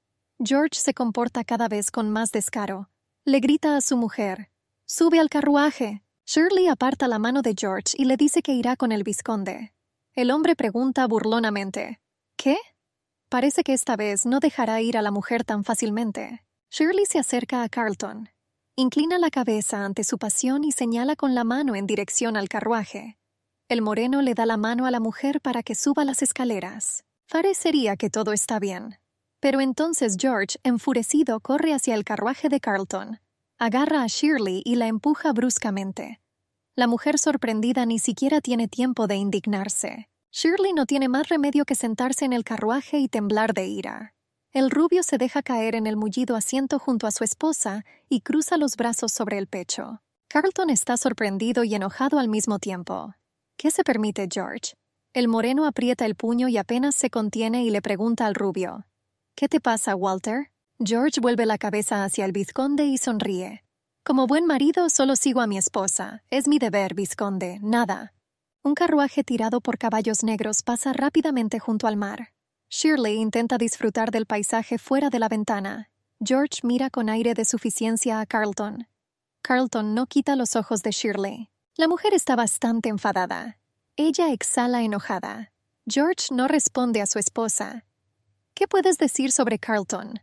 Speaker 1: George se comporta cada vez con más descaro. Le grita a su mujer, Sube al carruaje. Shirley aparta la mano de George y le dice que irá con el visconde. El hombre pregunta burlonamente, ¿Qué? Parece que esta vez no dejará ir a la mujer tan fácilmente. Shirley se acerca a Carlton, inclina la cabeza ante su pasión y señala con la mano en dirección al carruaje. El moreno le da la mano a la mujer para que suba las escaleras. Parecería que todo está bien. Pero entonces George, enfurecido, corre hacia el carruaje de Carlton. Agarra a Shirley y la empuja bruscamente. La mujer sorprendida ni siquiera tiene tiempo de indignarse. Shirley no tiene más remedio que sentarse en el carruaje y temblar de ira. El rubio se deja caer en el mullido asiento junto a su esposa y cruza los brazos sobre el pecho. Carlton está sorprendido y enojado al mismo tiempo. ¿Qué se permite, George? El moreno aprieta el puño y apenas se contiene y le pregunta al rubio. ¿Qué te pasa, Walter? George vuelve la cabeza hacia el vizconde y sonríe. Como buen marido, solo sigo a mi esposa. Es mi deber, vizconde, nada. Un carruaje tirado por caballos negros pasa rápidamente junto al mar. Shirley intenta disfrutar del paisaje fuera de la ventana. George mira con aire de suficiencia a Carlton. Carlton no quita los ojos de Shirley. La mujer está bastante enfadada. Ella exhala enojada. George no responde a su esposa. ¿Qué puedes decir sobre Carlton?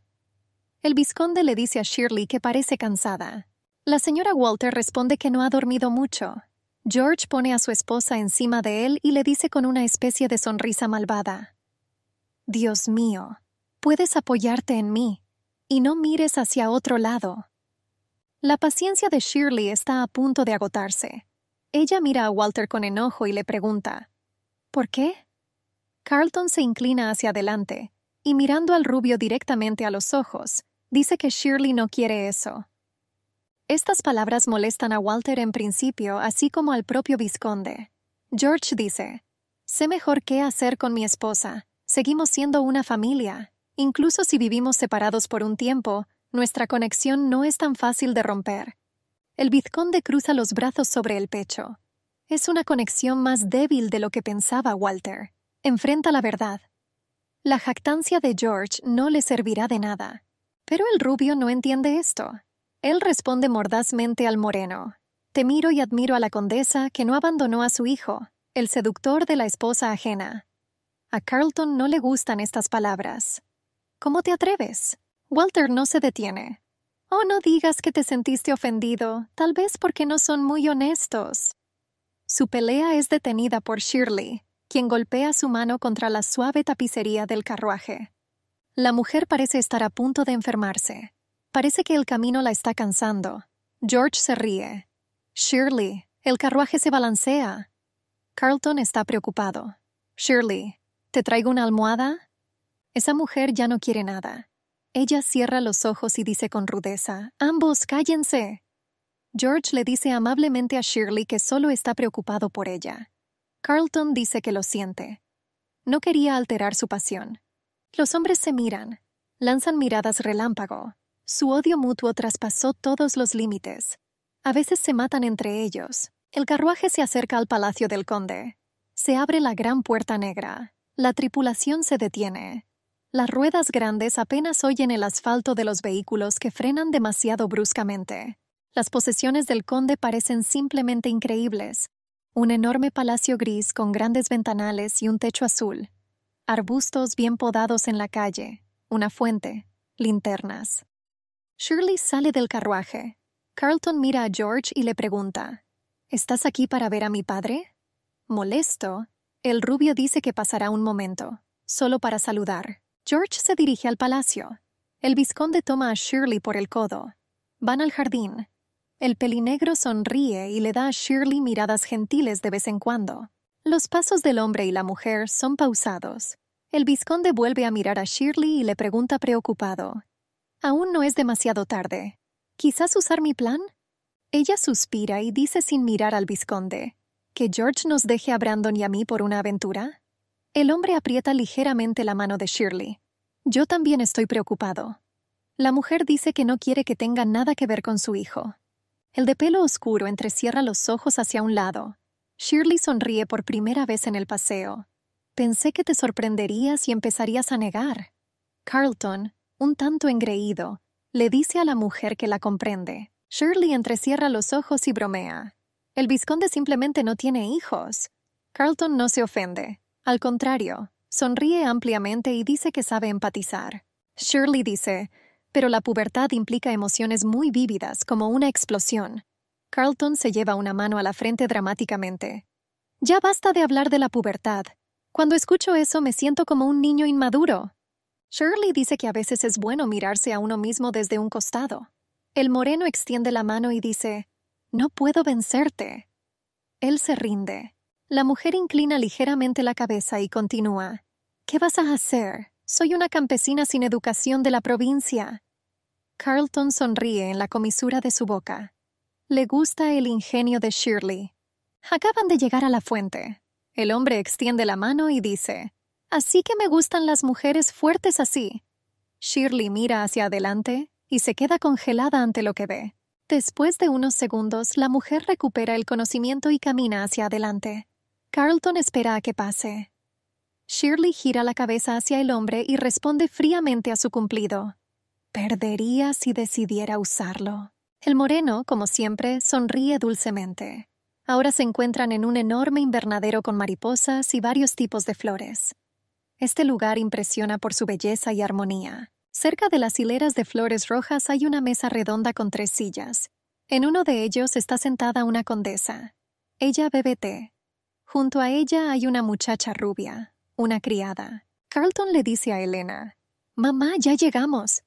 Speaker 1: El visconde le dice a Shirley que parece cansada. La señora Walter responde que no ha dormido mucho. George pone a su esposa encima de él y le dice con una especie de sonrisa malvada. Dios mío, puedes apoyarte en mí, y no mires hacia otro lado. La paciencia de Shirley está a punto de agotarse. Ella mira a Walter con enojo y le pregunta, ¿Por qué? Carlton se inclina hacia adelante, y mirando al rubio directamente a los ojos, dice que Shirley no quiere eso. Estas palabras molestan a Walter en principio, así como al propio Vizconde. George dice, Sé mejor qué hacer con mi esposa, seguimos siendo una familia, incluso si vivimos separados por un tiempo, nuestra conexión no es tan fácil de romper. El Vizconde cruza los brazos sobre el pecho. Es una conexión más débil de lo que pensaba Walter. Enfrenta la verdad. La jactancia de George no le servirá de nada. Pero el rubio no entiende esto. Él responde mordazmente al moreno. Te miro y admiro a la condesa que no abandonó a su hijo, el seductor de la esposa ajena. A Carlton no le gustan estas palabras. ¿Cómo te atreves? Walter no se detiene. Oh, no digas que te sentiste ofendido, tal vez porque no son muy honestos. Su pelea es detenida por Shirley, quien golpea su mano contra la suave tapicería del carruaje. La mujer parece estar a punto de enfermarse. Parece que el camino la está cansando. George se ríe. Shirley, el carruaje se balancea. Carlton está preocupado. Shirley, ¿te traigo una almohada? Esa mujer ya no quiere nada. Ella cierra los ojos y dice con rudeza, Ambos, cállense. George le dice amablemente a Shirley que solo está preocupado por ella. Carlton dice que lo siente. No quería alterar su pasión. Los hombres se miran, lanzan miradas relámpago. Su odio mutuo traspasó todos los límites. A veces se matan entre ellos. El carruaje se acerca al palacio del conde. Se abre la gran puerta negra. La tripulación se detiene. Las ruedas grandes apenas oyen el asfalto de los vehículos que frenan demasiado bruscamente. Las posesiones del conde parecen simplemente increíbles, un enorme palacio gris con grandes ventanales y un techo azul. Arbustos bien podados en la calle, una fuente, linternas. Shirley sale del carruaje. Carlton mira a George y le pregunta, ¿Estás aquí para ver a mi padre? Molesto, el rubio dice que pasará un momento, solo para saludar. George se dirige al palacio. El vizconde toma a Shirley por el codo. Van al jardín. El pelinegro sonríe y le da a Shirley miradas gentiles de vez en cuando. Los pasos del hombre y la mujer son pausados. El vizconde vuelve a mirar a Shirley y le pregunta preocupado. Aún no es demasiado tarde. ¿Quizás usar mi plan? Ella suspira y dice sin mirar al vizconde. ¿Que George nos deje a Brandon y a mí por una aventura? El hombre aprieta ligeramente la mano de Shirley. Yo también estoy preocupado. La mujer dice que no quiere que tenga nada que ver con su hijo. El de pelo oscuro entrecierra los ojos hacia un lado. Shirley sonríe por primera vez en el paseo. Pensé que te sorprenderías y empezarías a negar. Carlton, un tanto engreído, le dice a la mujer que la comprende. Shirley entrecierra los ojos y bromea. El visconde simplemente no tiene hijos. Carlton no se ofende. Al contrario, sonríe ampliamente y dice que sabe empatizar. Shirley dice, pero la pubertad implica emociones muy vívidas, como una explosión. Carlton se lleva una mano a la frente dramáticamente. Ya basta de hablar de la pubertad. Cuando escucho eso me siento como un niño inmaduro. Shirley dice que a veces es bueno mirarse a uno mismo desde un costado. El moreno extiende la mano y dice, No puedo vencerte. Él se rinde. La mujer inclina ligeramente la cabeza y continúa, ¿Qué vas a hacer? Soy una campesina sin educación de la provincia. Carlton sonríe en la comisura de su boca. Le gusta el ingenio de Shirley. Acaban de llegar a la fuente. El hombre extiende la mano y dice, Así que me gustan las mujeres fuertes así. Shirley mira hacia adelante y se queda congelada ante lo que ve. Después de unos segundos, la mujer recupera el conocimiento y camina hacia adelante. Carlton espera a que pase. Shirley gira la cabeza hacia el hombre y responde fríamente a su cumplido. Perdería si decidiera usarlo. El moreno, como siempre, sonríe dulcemente. Ahora se encuentran en un enorme invernadero con mariposas y varios tipos de flores. Este lugar impresiona por su belleza y armonía. Cerca de las hileras de flores rojas hay una mesa redonda con tres sillas. En uno de ellos está sentada una condesa. Ella bebe té. Junto a ella hay una muchacha rubia, una criada. Carlton le dice a Elena, Mamá, ya llegamos.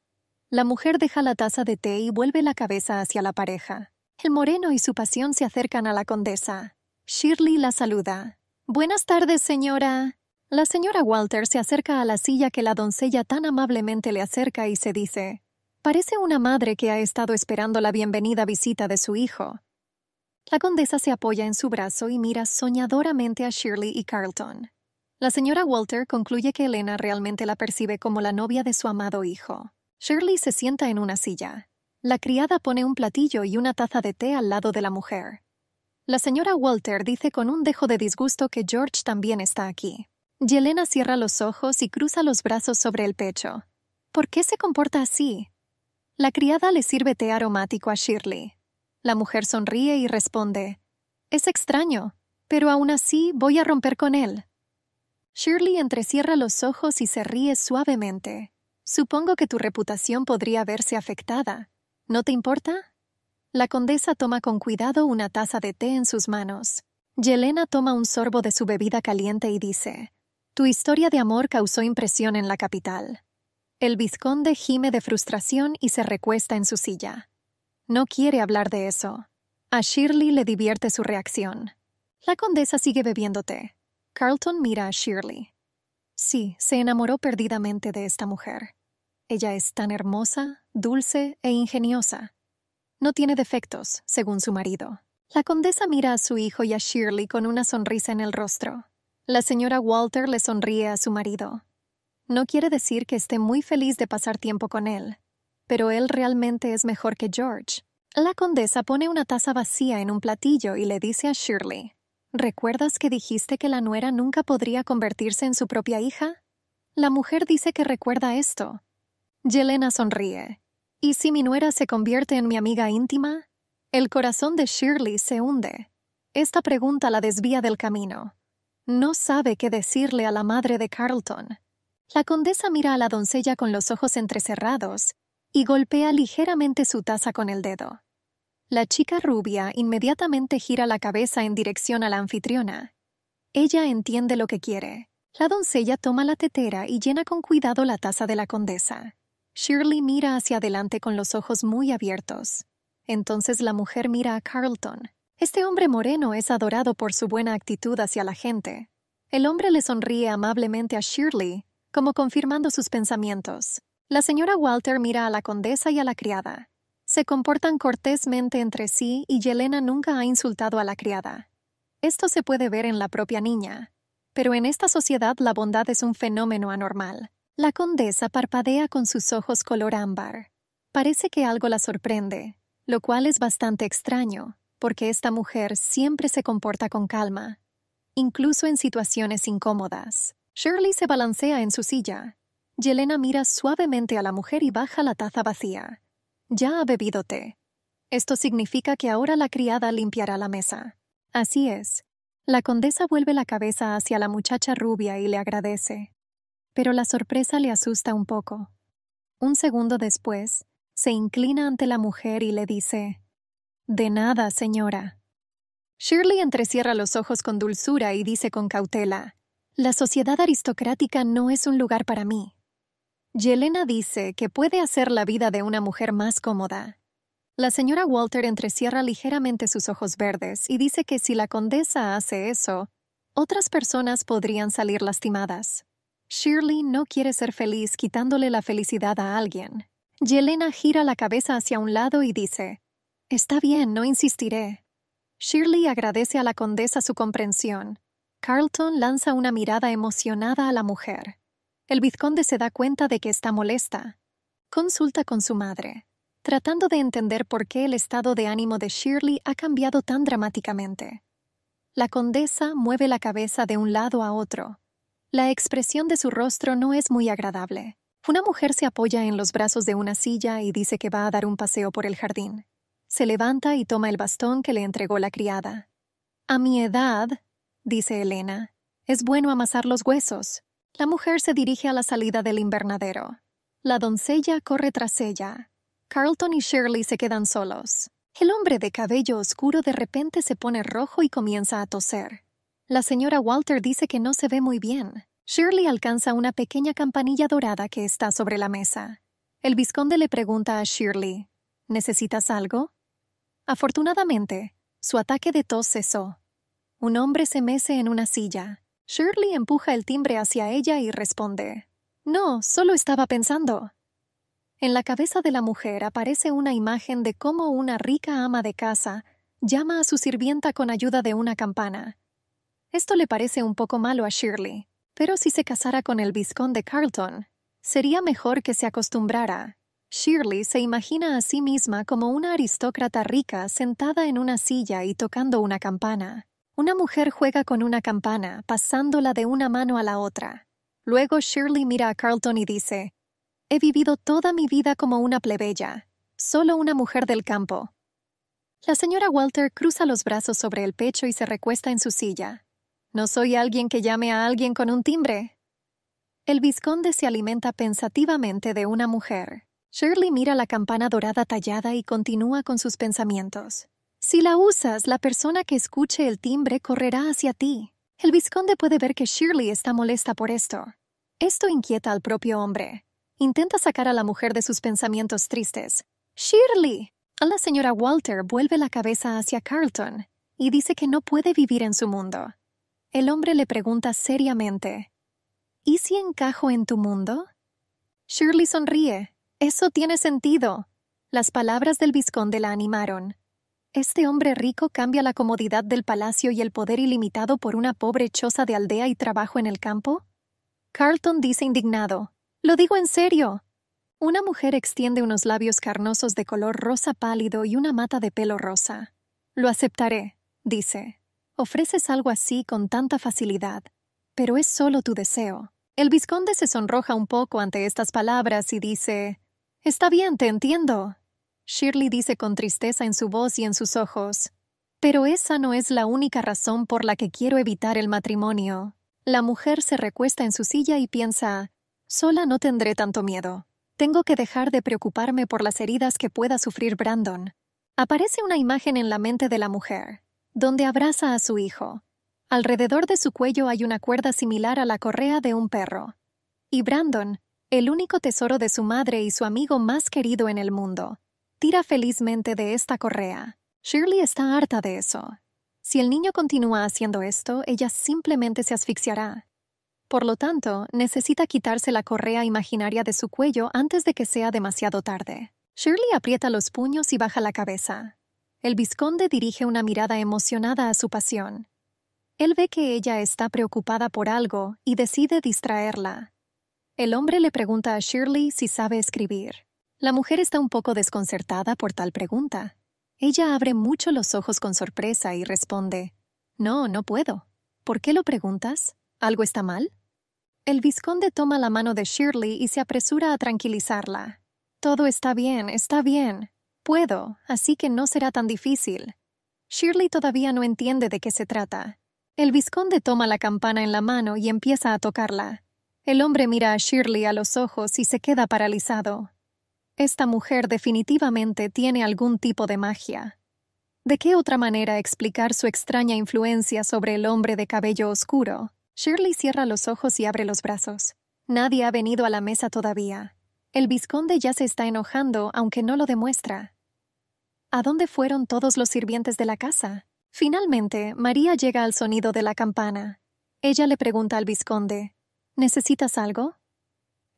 Speaker 1: La mujer deja la taza de té y vuelve la cabeza hacia la pareja. El moreno y su pasión se acercan a la condesa. Shirley la saluda. Buenas tardes, señora. La señora Walter se acerca a la silla que la doncella tan amablemente le acerca y se dice, Parece una madre que ha estado esperando la bienvenida visita de su hijo. La condesa se apoya en su brazo y mira soñadoramente a Shirley y Carlton. La señora Walter concluye que Elena realmente la percibe como la novia de su amado hijo. Shirley se sienta en una silla. La criada pone un platillo y una taza de té al lado de la mujer. La señora Walter dice con un dejo de disgusto que George también está aquí. Y Elena cierra los ojos y cruza los brazos sobre el pecho. ¿Por qué se comporta así? La criada le sirve té aromático a Shirley. La mujer sonríe y responde, Es extraño, pero aún así voy a romper con él. Shirley entrecierra los ojos y se ríe suavemente. Supongo que tu reputación podría verse afectada. ¿No te importa? La condesa toma con cuidado una taza de té en sus manos. Yelena toma un sorbo de su bebida caliente y dice, Tu historia de amor causó impresión en la capital. El vizconde gime de frustración y se recuesta en su silla. No quiere hablar de eso. A Shirley le divierte su reacción. La condesa sigue bebiéndote. Carlton mira a Shirley. Sí, se enamoró perdidamente de esta mujer. Ella es tan hermosa, dulce e ingeniosa. No tiene defectos, según su marido. La condesa mira a su hijo y a Shirley con una sonrisa en el rostro. La señora Walter le sonríe a su marido. No quiere decir que esté muy feliz de pasar tiempo con él, pero él realmente es mejor que George. La condesa pone una taza vacía en un platillo y le dice a Shirley, ¿Recuerdas que dijiste que la nuera nunca podría convertirse en su propia hija? La mujer dice que recuerda esto. Yelena sonríe. ¿Y si mi nuera se convierte en mi amiga íntima? El corazón de Shirley se hunde. Esta pregunta la desvía del camino. No sabe qué decirle a la madre de Carlton. La condesa mira a la doncella con los ojos entrecerrados y golpea ligeramente su taza con el dedo. La chica rubia inmediatamente gira la cabeza en dirección a la anfitriona. Ella entiende lo que quiere. La doncella toma la tetera y llena con cuidado la taza de la condesa. Shirley mira hacia adelante con los ojos muy abiertos. Entonces la mujer mira a Carlton. Este hombre moreno es adorado por su buena actitud hacia la gente. El hombre le sonríe amablemente a Shirley, como confirmando sus pensamientos. La señora Walter mira a la condesa y a la criada. Se comportan cortésmente entre sí y Yelena nunca ha insultado a la criada. Esto se puede ver en la propia niña, pero en esta sociedad la bondad es un fenómeno anormal. La condesa parpadea con sus ojos color ámbar. Parece que algo la sorprende, lo cual es bastante extraño, porque esta mujer siempre se comporta con calma, incluso en situaciones incómodas. Shirley se balancea en su silla. Yelena mira suavemente a la mujer y baja la taza vacía. Ya ha bebido té. Esto significa que ahora la criada limpiará la mesa. Así es. La condesa vuelve la cabeza hacia la muchacha rubia y le agradece. Pero la sorpresa le asusta un poco. Un segundo después, se inclina ante la mujer y le dice, De nada, señora. Shirley entrecierra los ojos con dulzura y dice con cautela, La sociedad aristocrática no es un lugar para mí. Yelena dice que puede hacer la vida de una mujer más cómoda. La señora Walter entrecierra ligeramente sus ojos verdes y dice que si la condesa hace eso, otras personas podrían salir lastimadas. Shirley no quiere ser feliz quitándole la felicidad a alguien. Yelena gira la cabeza hacia un lado y dice, Está bien, no insistiré. Shirley agradece a la condesa su comprensión. Carlton lanza una mirada emocionada a la mujer el vizconde se da cuenta de que está molesta. Consulta con su madre, tratando de entender por qué el estado de ánimo de Shirley ha cambiado tan dramáticamente. La condesa mueve la cabeza de un lado a otro. La expresión de su rostro no es muy agradable. Una mujer se apoya en los brazos de una silla y dice que va a dar un paseo por el jardín. Se levanta y toma el bastón que le entregó la criada. A mi edad, dice Elena, es bueno amasar los huesos, la mujer se dirige a la salida del invernadero. La doncella corre tras ella. Carlton y Shirley se quedan solos. El hombre de cabello oscuro de repente se pone rojo y comienza a toser. La señora Walter dice que no se ve muy bien. Shirley alcanza una pequeña campanilla dorada que está sobre la mesa. El visconde le pregunta a Shirley, ¿Necesitas algo? Afortunadamente, su ataque de tos cesó. Un hombre se mece en una silla. Shirley empuja el timbre hacia ella y responde, No, solo estaba pensando. En la cabeza de la mujer aparece una imagen de cómo una rica ama de casa llama a su sirvienta con ayuda de una campana. Esto le parece un poco malo a Shirley, pero si se casara con el vizconde Carlton, sería mejor que se acostumbrara. Shirley se imagina a sí misma como una aristócrata rica sentada en una silla y tocando una campana. Una mujer juega con una campana, pasándola de una mano a la otra. Luego Shirley mira a Carlton y dice, He vivido toda mi vida como una plebeya, solo una mujer del campo. La señora Walter cruza los brazos sobre el pecho y se recuesta en su silla. No soy alguien que llame a alguien con un timbre. El vizconde se alimenta pensativamente de una mujer. Shirley mira la campana dorada tallada y continúa con sus pensamientos. Si la usas, la persona que escuche el timbre correrá hacia ti. El visconde puede ver que Shirley está molesta por esto. Esto inquieta al propio hombre. Intenta sacar a la mujer de sus pensamientos tristes. Shirley. A La señora Walter vuelve la cabeza hacia Carlton y dice que no puede vivir en su mundo. El hombre le pregunta seriamente, ¿Y si encajo en tu mundo? Shirley sonríe. Eso tiene sentido. Las palabras del visconde la animaron. Este hombre rico cambia la comodidad del palacio y el poder ilimitado por una pobre choza de aldea y trabajo en el campo? Carlton dice indignado. Lo digo en serio. Una mujer extiende unos labios carnosos de color rosa pálido y una mata de pelo rosa. Lo aceptaré, dice. Ofreces algo así con tanta facilidad, pero es solo tu deseo. El vizconde se sonroja un poco ante estas palabras y dice Está bien, te entiendo. Shirley dice con tristeza en su voz y en sus ojos, pero esa no es la única razón por la que quiero evitar el matrimonio. La mujer se recuesta en su silla y piensa, sola no tendré tanto miedo. Tengo que dejar de preocuparme por las heridas que pueda sufrir Brandon. Aparece una imagen en la mente de la mujer, donde abraza a su hijo. Alrededor de su cuello hay una cuerda similar a la correa de un perro. Y Brandon, el único tesoro de su madre y su amigo más querido en el mundo, Tira felizmente de esta correa. Shirley está harta de eso. Si el niño continúa haciendo esto, ella simplemente se asfixiará. Por lo tanto, necesita quitarse la correa imaginaria de su cuello antes de que sea demasiado tarde. Shirley aprieta los puños y baja la cabeza. El visconde dirige una mirada emocionada a su pasión. Él ve que ella está preocupada por algo y decide distraerla. El hombre le pregunta a Shirley si sabe escribir. La mujer está un poco desconcertada por tal pregunta. Ella abre mucho los ojos con sorpresa y responde, No, no puedo. ¿Por qué lo preguntas? ¿Algo está mal? El visconde toma la mano de Shirley y se apresura a tranquilizarla. Todo está bien, está bien. Puedo, así que no será tan difícil. Shirley todavía no entiende de qué se trata. El visconde toma la campana en la mano y empieza a tocarla. El hombre mira a Shirley a los ojos y se queda paralizado. Esta mujer definitivamente tiene algún tipo de magia. ¿De qué otra manera explicar su extraña influencia sobre el hombre de cabello oscuro? Shirley cierra los ojos y abre los brazos. Nadie ha venido a la mesa todavía. El vizconde ya se está enojando, aunque no lo demuestra. ¿A dónde fueron todos los sirvientes de la casa? Finalmente, María llega al sonido de la campana. Ella le pregunta al vizconde, ¿Necesitas algo?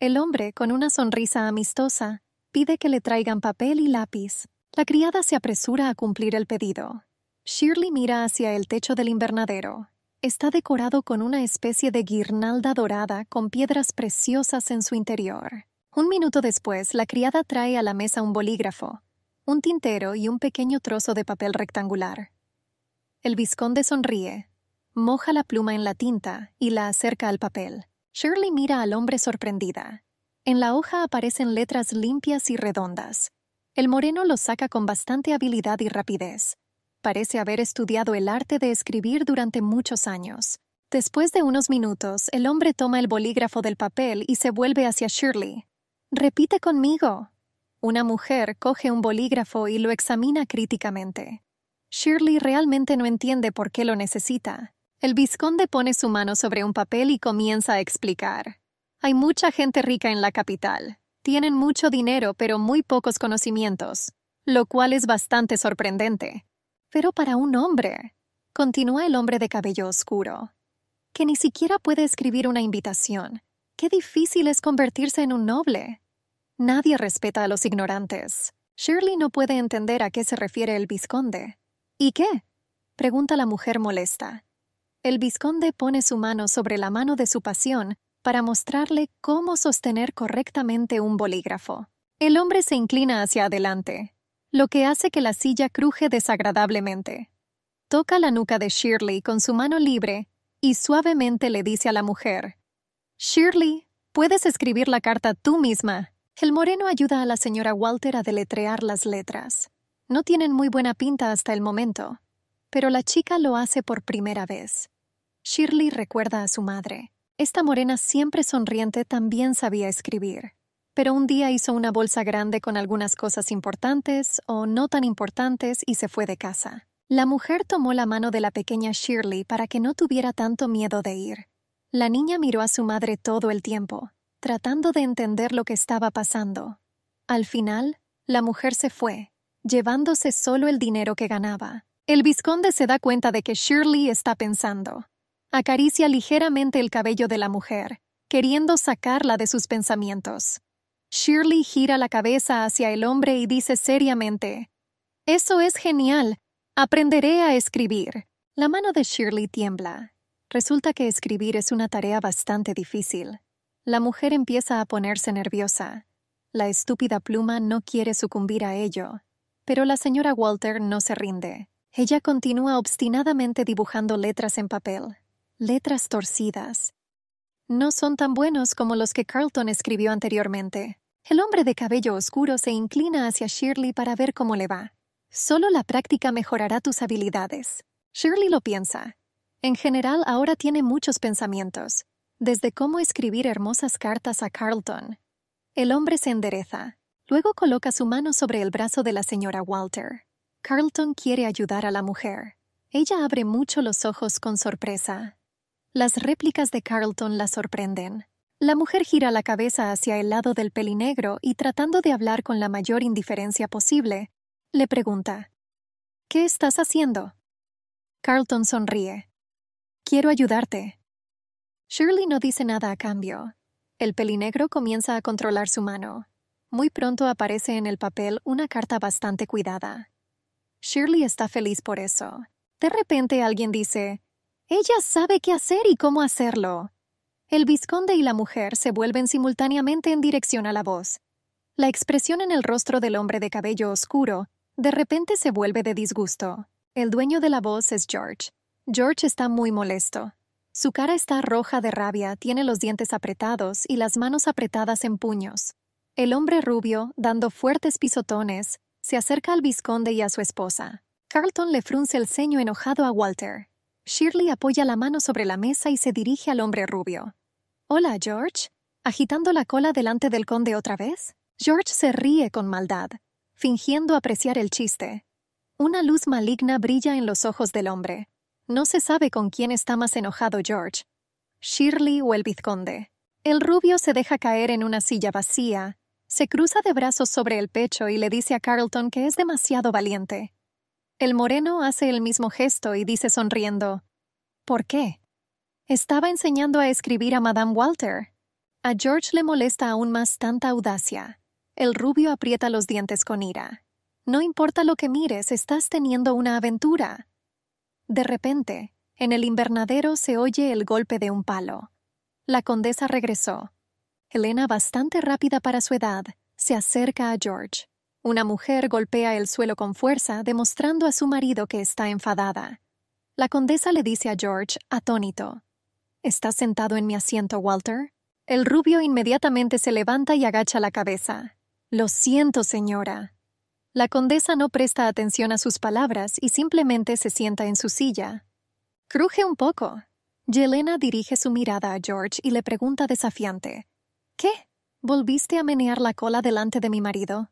Speaker 1: El hombre, con una sonrisa amistosa, Pide que le traigan papel y lápiz. La criada se apresura a cumplir el pedido. Shirley mira hacia el techo del invernadero. Está decorado con una especie de guirnalda dorada con piedras preciosas en su interior. Un minuto después, la criada trae a la mesa un bolígrafo, un tintero y un pequeño trozo de papel rectangular. El visconde sonríe, moja la pluma en la tinta y la acerca al papel. Shirley mira al hombre sorprendida. En la hoja aparecen letras limpias y redondas. El moreno lo saca con bastante habilidad y rapidez. Parece haber estudiado el arte de escribir durante muchos años. Después de unos minutos, el hombre toma el bolígrafo del papel y se vuelve hacia Shirley. Repite conmigo. Una mujer coge un bolígrafo y lo examina críticamente. Shirley realmente no entiende por qué lo necesita. El visconde pone su mano sobre un papel y comienza a explicar. Hay mucha gente rica en la capital. Tienen mucho dinero pero muy pocos conocimientos, lo cual es bastante sorprendente. Pero para un hombre, continúa el hombre de cabello oscuro, que ni siquiera puede escribir una invitación. Qué difícil es convertirse en un noble. Nadie respeta a los ignorantes. Shirley no puede entender a qué se refiere el visconde. ¿Y qué? pregunta la mujer molesta. El visconde pone su mano sobre la mano de su pasión para mostrarle cómo sostener correctamente un bolígrafo. El hombre se inclina hacia adelante, lo que hace que la silla cruje desagradablemente. Toca la nuca de Shirley con su mano libre y suavemente le dice a la mujer, Shirley, puedes escribir la carta tú misma. El moreno ayuda a la señora Walter a deletrear las letras. No tienen muy buena pinta hasta el momento, pero la chica lo hace por primera vez. Shirley recuerda a su madre. Esta morena siempre sonriente también sabía escribir, pero un día hizo una bolsa grande con algunas cosas importantes o no tan importantes y se fue de casa. La mujer tomó la mano de la pequeña Shirley para que no tuviera tanto miedo de ir. La niña miró a su madre todo el tiempo, tratando de entender lo que estaba pasando. Al final, la mujer se fue, llevándose solo el dinero que ganaba. El visconde se da cuenta de que Shirley está pensando. Acaricia ligeramente el cabello de la mujer, queriendo sacarla de sus pensamientos. Shirley gira la cabeza hacia el hombre y dice seriamente, Eso es genial. Aprenderé a escribir. La mano de Shirley tiembla. Resulta que escribir es una tarea bastante difícil. La mujer empieza a ponerse nerviosa. La estúpida pluma no quiere sucumbir a ello. Pero la señora Walter no se rinde. Ella continúa obstinadamente dibujando letras en papel. Letras torcidas. No son tan buenos como los que Carlton escribió anteriormente. El hombre de cabello oscuro se inclina hacia Shirley para ver cómo le va. Solo la práctica mejorará tus habilidades. Shirley lo piensa. En general ahora tiene muchos pensamientos, desde cómo escribir hermosas cartas a Carlton. El hombre se endereza. Luego coloca su mano sobre el brazo de la señora Walter. Carlton quiere ayudar a la mujer. Ella abre mucho los ojos con sorpresa. Las réplicas de Carlton la sorprenden. La mujer gira la cabeza hacia el lado del pelinegro y tratando de hablar con la mayor indiferencia posible, le pregunta, ¿Qué estás haciendo? Carlton sonríe. Quiero ayudarte. Shirley no dice nada a cambio. El pelinegro comienza a controlar su mano. Muy pronto aparece en el papel una carta bastante cuidada. Shirley está feliz por eso. De repente alguien dice, ella sabe qué hacer y cómo hacerlo. El vizconde y la mujer se vuelven simultáneamente en dirección a la voz. La expresión en el rostro del hombre de cabello oscuro de repente se vuelve de disgusto. El dueño de la voz es George. George está muy molesto. Su cara está roja de rabia, tiene los dientes apretados y las manos apretadas en puños. El hombre rubio, dando fuertes pisotones, se acerca al vizconde y a su esposa. Carlton le frunce el ceño enojado a Walter. Shirley apoya la mano sobre la mesa y se dirige al hombre rubio. Hola, George. ¿Agitando la cola delante del conde otra vez? George se ríe con maldad, fingiendo apreciar el chiste. Una luz maligna brilla en los ojos del hombre. No se sabe con quién está más enojado George, Shirley o el vizconde. El rubio se deja caer en una silla vacía, se cruza de brazos sobre el pecho y le dice a Carlton que es demasiado valiente. El moreno hace el mismo gesto y dice sonriendo, ¿Por qué? Estaba enseñando a escribir a Madame Walter. A George le molesta aún más tanta audacia. El rubio aprieta los dientes con ira. No importa lo que mires, estás teniendo una aventura. De repente, en el invernadero se oye el golpe de un palo. La condesa regresó. Elena, bastante rápida para su edad, se acerca a George. Una mujer golpea el suelo con fuerza, demostrando a su marido que está enfadada. La condesa le dice a George, atónito, ¿Estás sentado en mi asiento, Walter? El rubio inmediatamente se levanta y agacha la cabeza. Lo siento, señora. La condesa no presta atención a sus palabras y simplemente se sienta en su silla. Cruje un poco. Yelena dirige su mirada a George y le pregunta desafiante. ¿Qué? ¿Volviste a menear la cola delante de mi marido?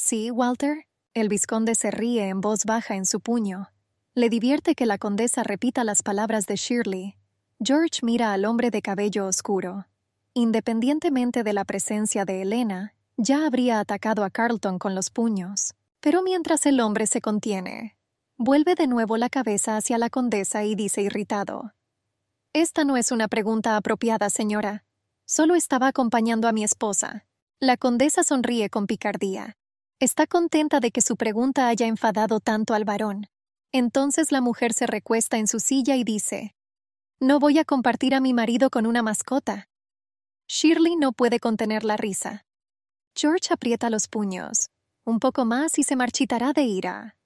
Speaker 1: ¿Sí, Walter? El vizconde se ríe en voz baja en su puño. Le divierte que la condesa repita las palabras de Shirley. George mira al hombre de cabello oscuro. Independientemente de la presencia de Elena, ya habría atacado a Carlton con los puños. Pero mientras el hombre se contiene, vuelve de nuevo la cabeza hacia la condesa y dice irritado. Esta no es una pregunta apropiada, señora. Solo estaba acompañando a mi esposa. La condesa sonríe con picardía. Está contenta de que su pregunta haya enfadado tanto al varón. Entonces la mujer se recuesta en su silla y dice, No voy a compartir a mi marido con una mascota. Shirley no puede contener la risa. George aprieta los puños. Un poco más y se marchitará de ira.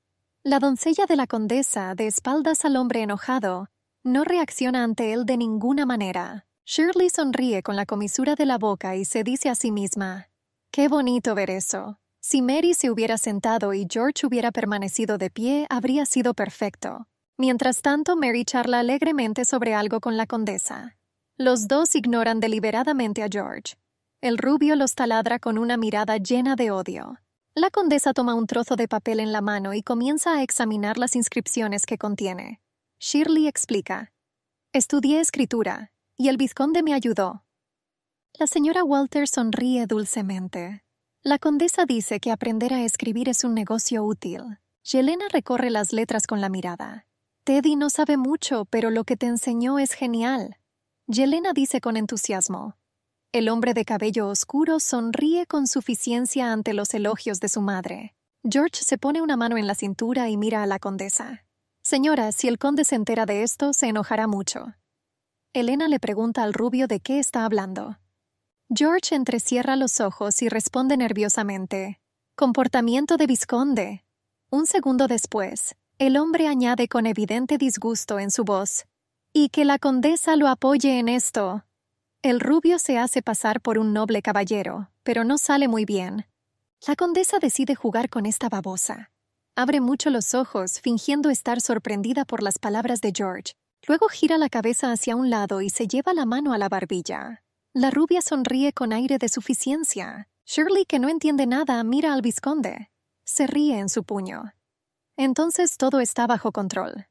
Speaker 1: La doncella de la condesa, de espaldas al hombre enojado, no reacciona ante él de ninguna manera. Shirley sonríe con la comisura de la boca y se dice a sí misma, Qué bonito ver eso. Si Mary se hubiera sentado y George hubiera permanecido de pie, habría sido perfecto. Mientras tanto, Mary charla alegremente sobre algo con la condesa. Los dos ignoran deliberadamente a George. El rubio los taladra con una mirada llena de odio. La condesa toma un trozo de papel en la mano y comienza a examinar las inscripciones que contiene. Shirley explica. Estudié escritura, y el vizconde me ayudó. La señora Walter sonríe dulcemente. La condesa dice que aprender a escribir es un negocio útil. Yelena recorre las letras con la mirada. Teddy no sabe mucho, pero lo que te enseñó es genial. Yelena dice con entusiasmo. El hombre de cabello oscuro sonríe con suficiencia ante los elogios de su madre. George se pone una mano en la cintura y mira a la condesa. Señora, si el conde se entera de esto, se enojará mucho. Elena le pregunta al rubio de qué está hablando. George entrecierra los ojos y responde nerviosamente. Comportamiento de visconde. Un segundo después, el hombre añade con evidente disgusto en su voz. Y que la condesa lo apoye en esto. El rubio se hace pasar por un noble caballero, pero no sale muy bien. La condesa decide jugar con esta babosa. Abre mucho los ojos, fingiendo estar sorprendida por las palabras de George. Luego gira la cabeza hacia un lado y se lleva la mano a la barbilla. La rubia sonríe con aire de suficiencia. Shirley, que no entiende nada, mira al visconde. Se ríe en su puño. Entonces todo está bajo control.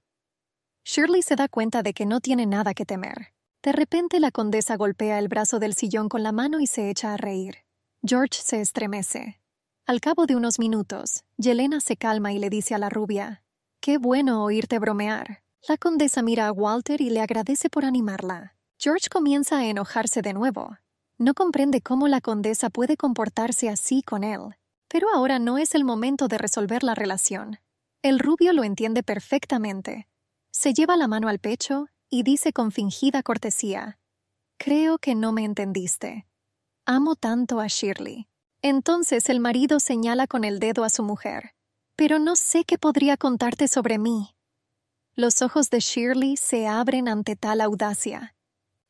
Speaker 1: Shirley se da cuenta de que no tiene nada que temer. De repente la condesa golpea el brazo del sillón con la mano y se echa a reír. George se estremece. Al cabo de unos minutos, Yelena se calma y le dice a la rubia, Qué bueno oírte bromear. La condesa mira a Walter y le agradece por animarla. George comienza a enojarse de nuevo. No comprende cómo la condesa puede comportarse así con él, pero ahora no es el momento de resolver la relación. El rubio lo entiende perfectamente. Se lleva la mano al pecho y dice con fingida cortesía, Creo que no me entendiste. Amo tanto a Shirley. Entonces el marido señala con el dedo a su mujer. Pero no sé qué podría contarte sobre mí. Los ojos de Shirley se abren ante tal audacia.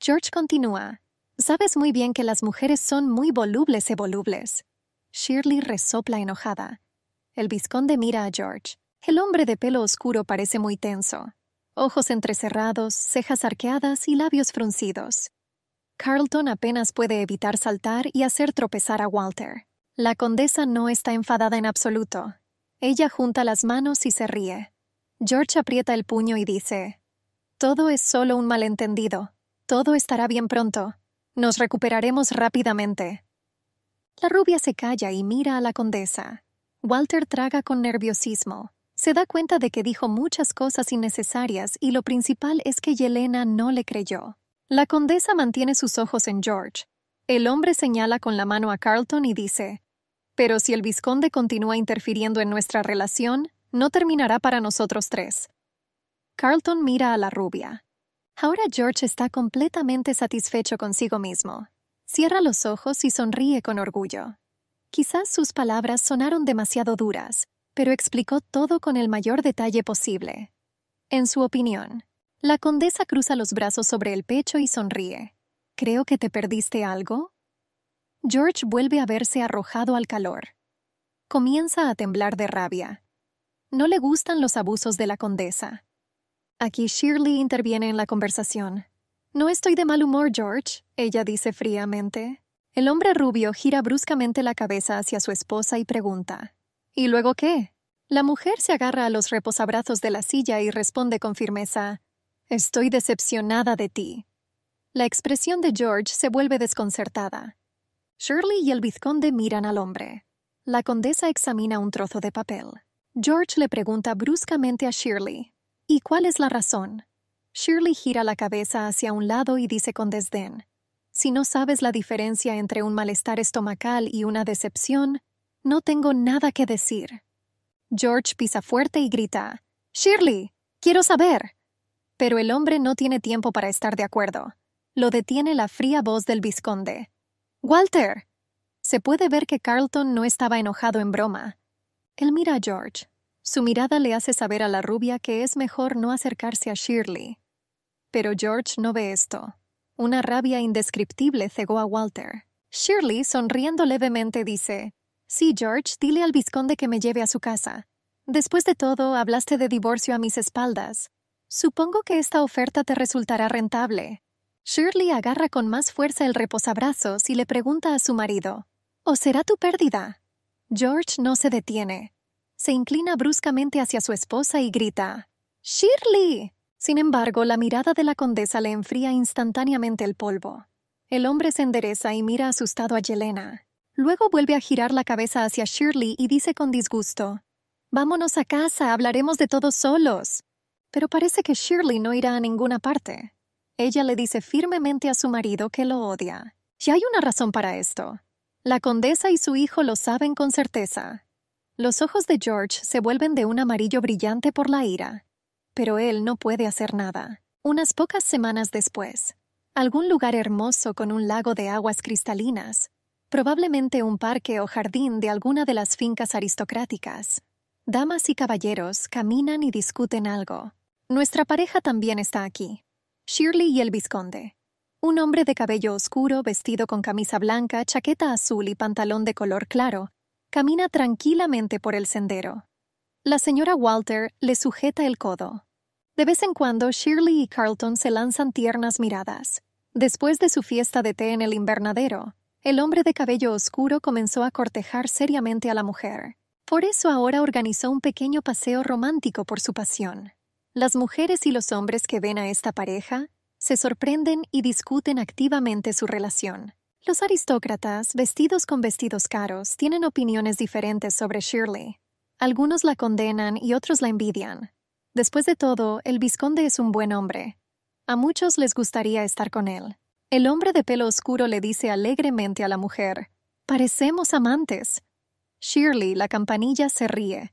Speaker 1: George continúa. Sabes muy bien que las mujeres son muy volubles e volubles. Shirley resopla enojada. El vizconde mira a George. El hombre de pelo oscuro parece muy tenso. Ojos entrecerrados, cejas arqueadas y labios fruncidos. Carlton apenas puede evitar saltar y hacer tropezar a Walter. La condesa no está enfadada en absoluto. Ella junta las manos y se ríe. George aprieta el puño y dice, Todo es solo un malentendido. Todo estará bien pronto. Nos recuperaremos rápidamente. La rubia se calla y mira a la condesa. Walter traga con nerviosismo. Se da cuenta de que dijo muchas cosas innecesarias y lo principal es que Yelena no le creyó. La condesa mantiene sus ojos en George. El hombre señala con la mano a Carlton y dice, Pero si el visconde continúa interfiriendo en nuestra relación, no terminará para nosotros tres. Carlton mira a la rubia. Ahora George está completamente satisfecho consigo mismo. Cierra los ojos y sonríe con orgullo. Quizás sus palabras sonaron demasiado duras, pero explicó todo con el mayor detalle posible. En su opinión, la condesa cruza los brazos sobre el pecho y sonríe. ¿Creo que te perdiste algo? George vuelve a verse arrojado al calor. Comienza a temblar de rabia. No le gustan los abusos de la condesa. Aquí Shirley interviene en la conversación. No estoy de mal humor, George, ella dice fríamente. El hombre rubio gira bruscamente la cabeza hacia su esposa y pregunta. ¿Y luego qué? La mujer se agarra a los reposabrazos de la silla y responde con firmeza. Estoy decepcionada de ti. La expresión de George se vuelve desconcertada. Shirley y el vizconde miran al hombre. La condesa examina un trozo de papel. George le pregunta bruscamente a Shirley ¿Y cuál es la razón? Shirley gira la cabeza hacia un lado y dice con desdén, Si no sabes la diferencia entre un malestar estomacal y una decepción, no tengo nada que decir. George pisa fuerte y grita, Shirley, quiero saber. Pero el hombre no tiene tiempo para estar de acuerdo. Lo detiene la fría voz del visconde. Walter. Se puede ver que Carlton no estaba enojado en broma. Él mira a George, su mirada le hace saber a la rubia que es mejor no acercarse a Shirley. Pero George no ve esto. Una rabia indescriptible cegó a Walter. Shirley, sonriendo levemente, dice, Sí, George, dile al visconde que me lleve a su casa. Después de todo, hablaste de divorcio a mis espaldas. Supongo que esta oferta te resultará rentable. Shirley agarra con más fuerza el reposabrazos y le pregunta a su marido, ¿O será tu pérdida? George no se detiene se inclina bruscamente hacia su esposa y grita, ¡Shirley! Sin embargo, la mirada de la condesa le enfría instantáneamente el polvo. El hombre se endereza y mira asustado a Yelena. Luego vuelve a girar la cabeza hacia Shirley y dice con disgusto, Vámonos a casa, hablaremos de todos solos. Pero parece que Shirley no irá a ninguna parte. Ella le dice firmemente a su marido que lo odia. Y hay una razón para esto. La condesa y su hijo lo saben con certeza. Los ojos de George se vuelven de un amarillo brillante por la ira, pero él no puede hacer nada. Unas pocas semanas después, algún lugar hermoso con un lago de aguas cristalinas, probablemente un parque o jardín de alguna de las fincas aristocráticas. Damas y caballeros caminan y discuten algo. Nuestra pareja también está aquí. Shirley y el Visconde. Un hombre de cabello oscuro, vestido con camisa blanca, chaqueta azul y pantalón de color claro, camina tranquilamente por el sendero. La señora Walter le sujeta el codo. De vez en cuando, Shirley y Carlton se lanzan tiernas miradas. Después de su fiesta de té en el invernadero, el hombre de cabello oscuro comenzó a cortejar seriamente a la mujer. Por eso ahora organizó un pequeño paseo romántico por su pasión. Las mujeres y los hombres que ven a esta pareja se sorprenden y discuten activamente su relación. Los aristócratas, vestidos con vestidos caros, tienen opiniones diferentes sobre Shirley. Algunos la condenan y otros la envidian. Después de todo, el visconde es un buen hombre. A muchos les gustaría estar con él. El hombre de pelo oscuro le dice alegremente a la mujer, Parecemos amantes. Shirley, la campanilla, se ríe.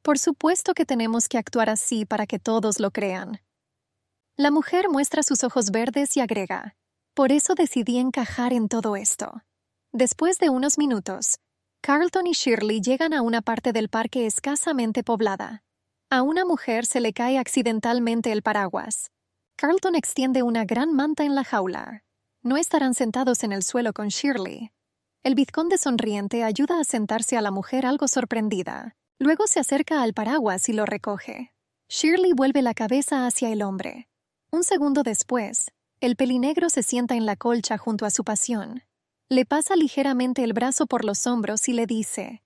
Speaker 1: Por supuesto que tenemos que actuar así para que todos lo crean. La mujer muestra sus ojos verdes y agrega, por eso decidí encajar en todo esto. Después de unos minutos, Carlton y Shirley llegan a una parte del parque escasamente poblada. A una mujer se le cae accidentalmente el paraguas. Carlton extiende una gran manta en la jaula. No estarán sentados en el suelo con Shirley. El vizconde sonriente ayuda a sentarse a la mujer algo sorprendida. Luego se acerca al paraguas y lo recoge. Shirley vuelve la cabeza hacia el hombre. Un segundo después, el pelinegro se sienta en la colcha junto a su pasión. Le pasa ligeramente el brazo por los hombros y le dice,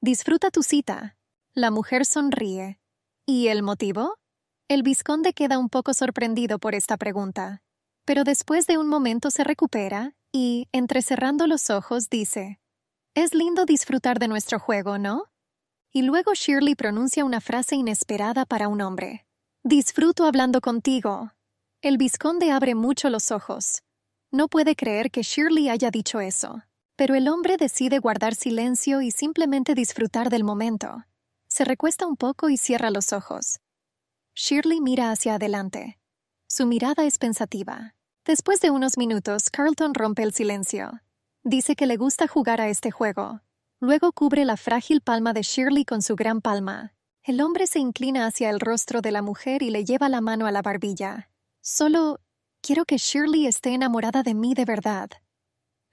Speaker 1: Disfruta tu cita. La mujer sonríe. ¿Y el motivo? El visconde queda un poco sorprendido por esta pregunta, pero después de un momento se recupera y, entrecerrando los ojos, dice, Es lindo disfrutar de nuestro juego, ¿no? Y luego Shirley pronuncia una frase inesperada para un hombre. Disfruto hablando contigo. El vizconde abre mucho los ojos. No puede creer que Shirley haya dicho eso, pero el hombre decide guardar silencio y simplemente disfrutar del momento. Se recuesta un poco y cierra los ojos. Shirley mira hacia adelante. Su mirada es pensativa. Después de unos minutos, Carlton rompe el silencio. Dice que le gusta jugar a este juego. Luego cubre la frágil palma de Shirley con su gran palma. El hombre se inclina hacia el rostro de la mujer y le lleva la mano a la barbilla. Solo quiero que Shirley esté enamorada de mí de verdad.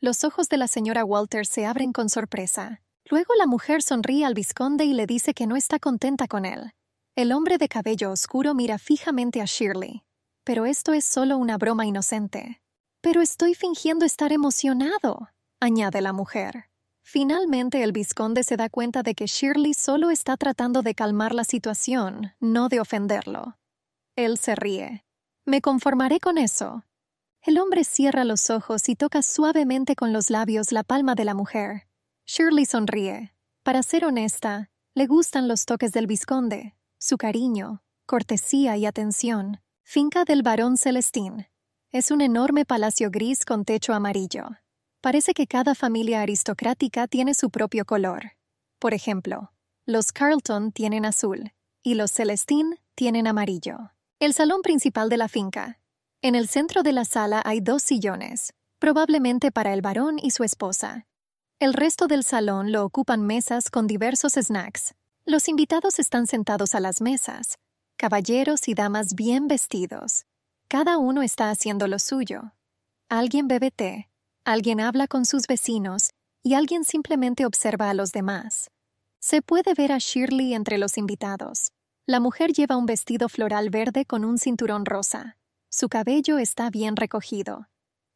Speaker 1: Los ojos de la señora Walter se abren con sorpresa. Luego la mujer sonríe al visconde y le dice que no está contenta con él. El hombre de cabello oscuro mira fijamente a Shirley. Pero esto es solo una broma inocente. Pero estoy fingiendo estar emocionado, añade la mujer. Finalmente el visconde se da cuenta de que Shirley solo está tratando de calmar la situación, no de ofenderlo. Él se ríe. Me conformaré con eso. El hombre cierra los ojos y toca suavemente con los labios la palma de la mujer. Shirley sonríe. Para ser honesta, le gustan los toques del visconde, su cariño, cortesía y atención. Finca del barón Celestín. Es un enorme palacio gris con techo amarillo. Parece que cada familia aristocrática tiene su propio color. Por ejemplo, los Carlton tienen azul y los Celestín tienen amarillo. El salón principal de la finca. En el centro de la sala hay dos sillones, probablemente para el varón y su esposa. El resto del salón lo ocupan mesas con diversos snacks. Los invitados están sentados a las mesas, caballeros y damas bien vestidos. Cada uno está haciendo lo suyo. Alguien bebe té, alguien habla con sus vecinos y alguien simplemente observa a los demás. Se puede ver a Shirley entre los invitados. La mujer lleva un vestido floral verde con un cinturón rosa. Su cabello está bien recogido.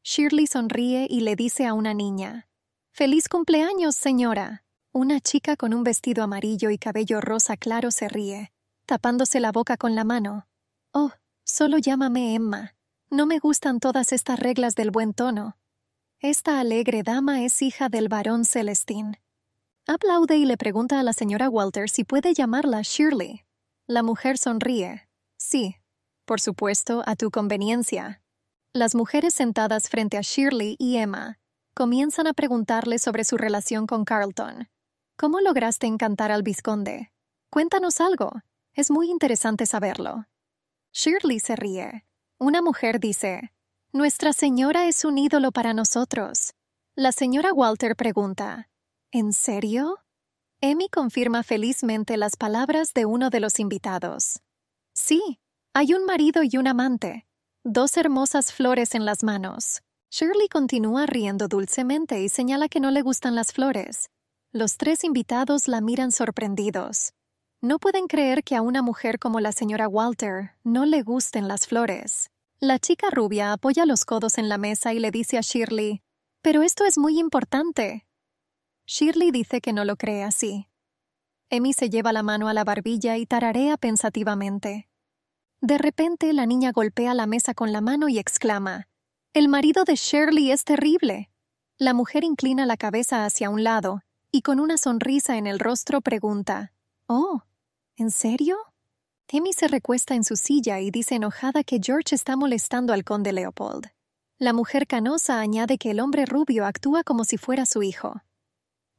Speaker 1: Shirley sonríe y le dice a una niña, Feliz cumpleaños, señora. Una chica con un vestido amarillo y cabello rosa claro se ríe, tapándose la boca con la mano. Oh, solo llámame Emma. No me gustan todas estas reglas del buen tono. Esta alegre dama es hija del barón Celestín. Aplaude y le pregunta a la señora Walter si puede llamarla Shirley, la mujer sonríe. Sí, por supuesto, a tu conveniencia. Las mujeres sentadas frente a Shirley y Emma comienzan a preguntarle sobre su relación con Carlton. ¿Cómo lograste encantar al vizconde? Cuéntanos algo. Es muy interesante saberlo. Shirley se ríe. Una mujer dice, Nuestra señora es un ídolo para nosotros. La señora Walter pregunta, ¿En serio? Emmy confirma felizmente las palabras de uno de los invitados. Sí, hay un marido y un amante, dos hermosas flores en las manos. Shirley continúa riendo dulcemente y señala que no le gustan las flores. Los tres invitados la miran sorprendidos. No pueden creer que a una mujer como la señora Walter no le gusten las flores. La chica rubia apoya los codos en la mesa y le dice a Shirley, Pero esto es muy importante. Shirley dice que no lo cree así. Emmy se lleva la mano a la barbilla y tararea pensativamente. De repente, la niña golpea la mesa con la mano y exclama, El marido de Shirley es terrible. La mujer inclina la cabeza hacia un lado y con una sonrisa en el rostro pregunta, Oh, ¿en serio? Emmy se recuesta en su silla y dice enojada que George está molestando al conde Leopold. La mujer canosa añade que el hombre rubio actúa como si fuera su hijo.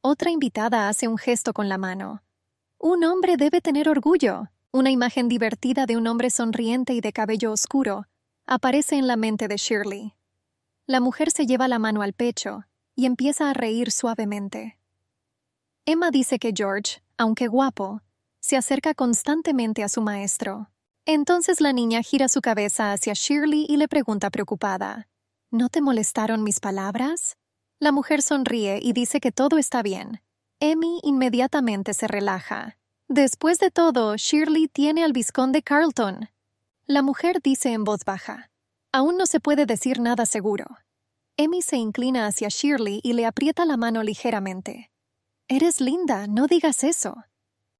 Speaker 1: Otra invitada hace un gesto con la mano. Un hombre debe tener orgullo. Una imagen divertida de un hombre sonriente y de cabello oscuro aparece en la mente de Shirley. La mujer se lleva la mano al pecho y empieza a reír suavemente. Emma dice que George, aunque guapo, se acerca constantemente a su maestro. Entonces la niña gira su cabeza hacia Shirley y le pregunta preocupada, ¿No te molestaron mis palabras? La mujer sonríe y dice que todo está bien. Emmy inmediatamente se relaja. Después de todo, Shirley tiene al Vizconde Carlton. La mujer dice en voz baja. Aún no se puede decir nada seguro. Emmy se inclina hacia Shirley y le aprieta la mano ligeramente. Eres linda, no digas eso.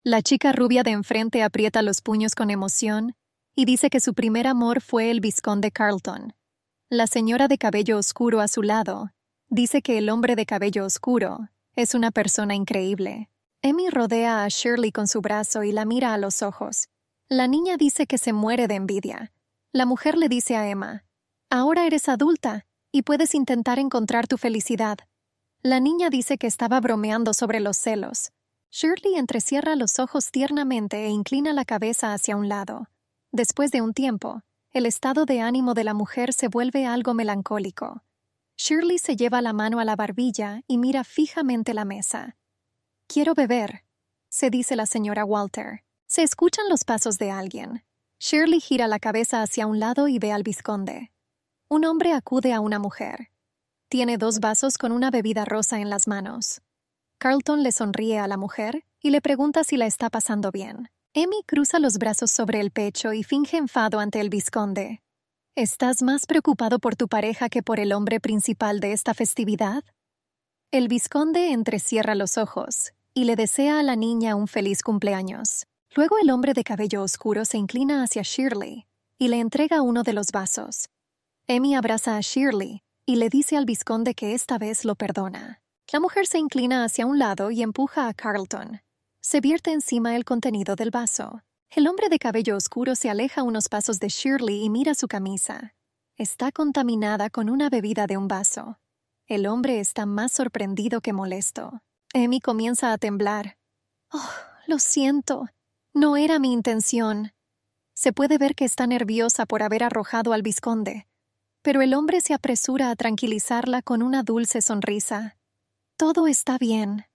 Speaker 1: La chica rubia de enfrente aprieta los puños con emoción y dice que su primer amor fue el vizconde Carlton. La señora de cabello oscuro a su lado dice que el hombre de cabello oscuro es una persona increíble. Emmy rodea a Shirley con su brazo y la mira a los ojos. La niña dice que se muere de envidia. La mujer le dice a Emma, Ahora eres adulta y puedes intentar encontrar tu felicidad. La niña dice que estaba bromeando sobre los celos. Shirley entrecierra los ojos tiernamente e inclina la cabeza hacia un lado. Después de un tiempo, el estado de ánimo de la mujer se vuelve algo melancólico. Shirley se lleva la mano a la barbilla y mira fijamente la mesa. Quiero beber, se dice la señora Walter. Se escuchan los pasos de alguien. Shirley gira la cabeza hacia un lado y ve al visconde. Un hombre acude a una mujer. Tiene dos vasos con una bebida rosa en las manos. Carlton le sonríe a la mujer y le pregunta si la está pasando bien. Emmy cruza los brazos sobre el pecho y finge enfado ante el visconde. ¿Estás más preocupado por tu pareja que por el hombre principal de esta festividad? El vizconde entrecierra los ojos y le desea a la niña un feliz cumpleaños. Luego el hombre de cabello oscuro se inclina hacia Shirley y le entrega uno de los vasos. Emmy abraza a Shirley y le dice al vizconde que esta vez lo perdona. La mujer se inclina hacia un lado y empuja a Carlton. Se vierte encima el contenido del vaso. El hombre de cabello oscuro se aleja unos pasos de Shirley y mira su camisa. Está contaminada con una bebida de un vaso. El hombre está más sorprendido que molesto. Emmy comienza a temblar. Oh, lo siento. No era mi intención. Se puede ver que está nerviosa por haber arrojado al visconde, pero el hombre se apresura a tranquilizarla con una dulce sonrisa. Todo está bien.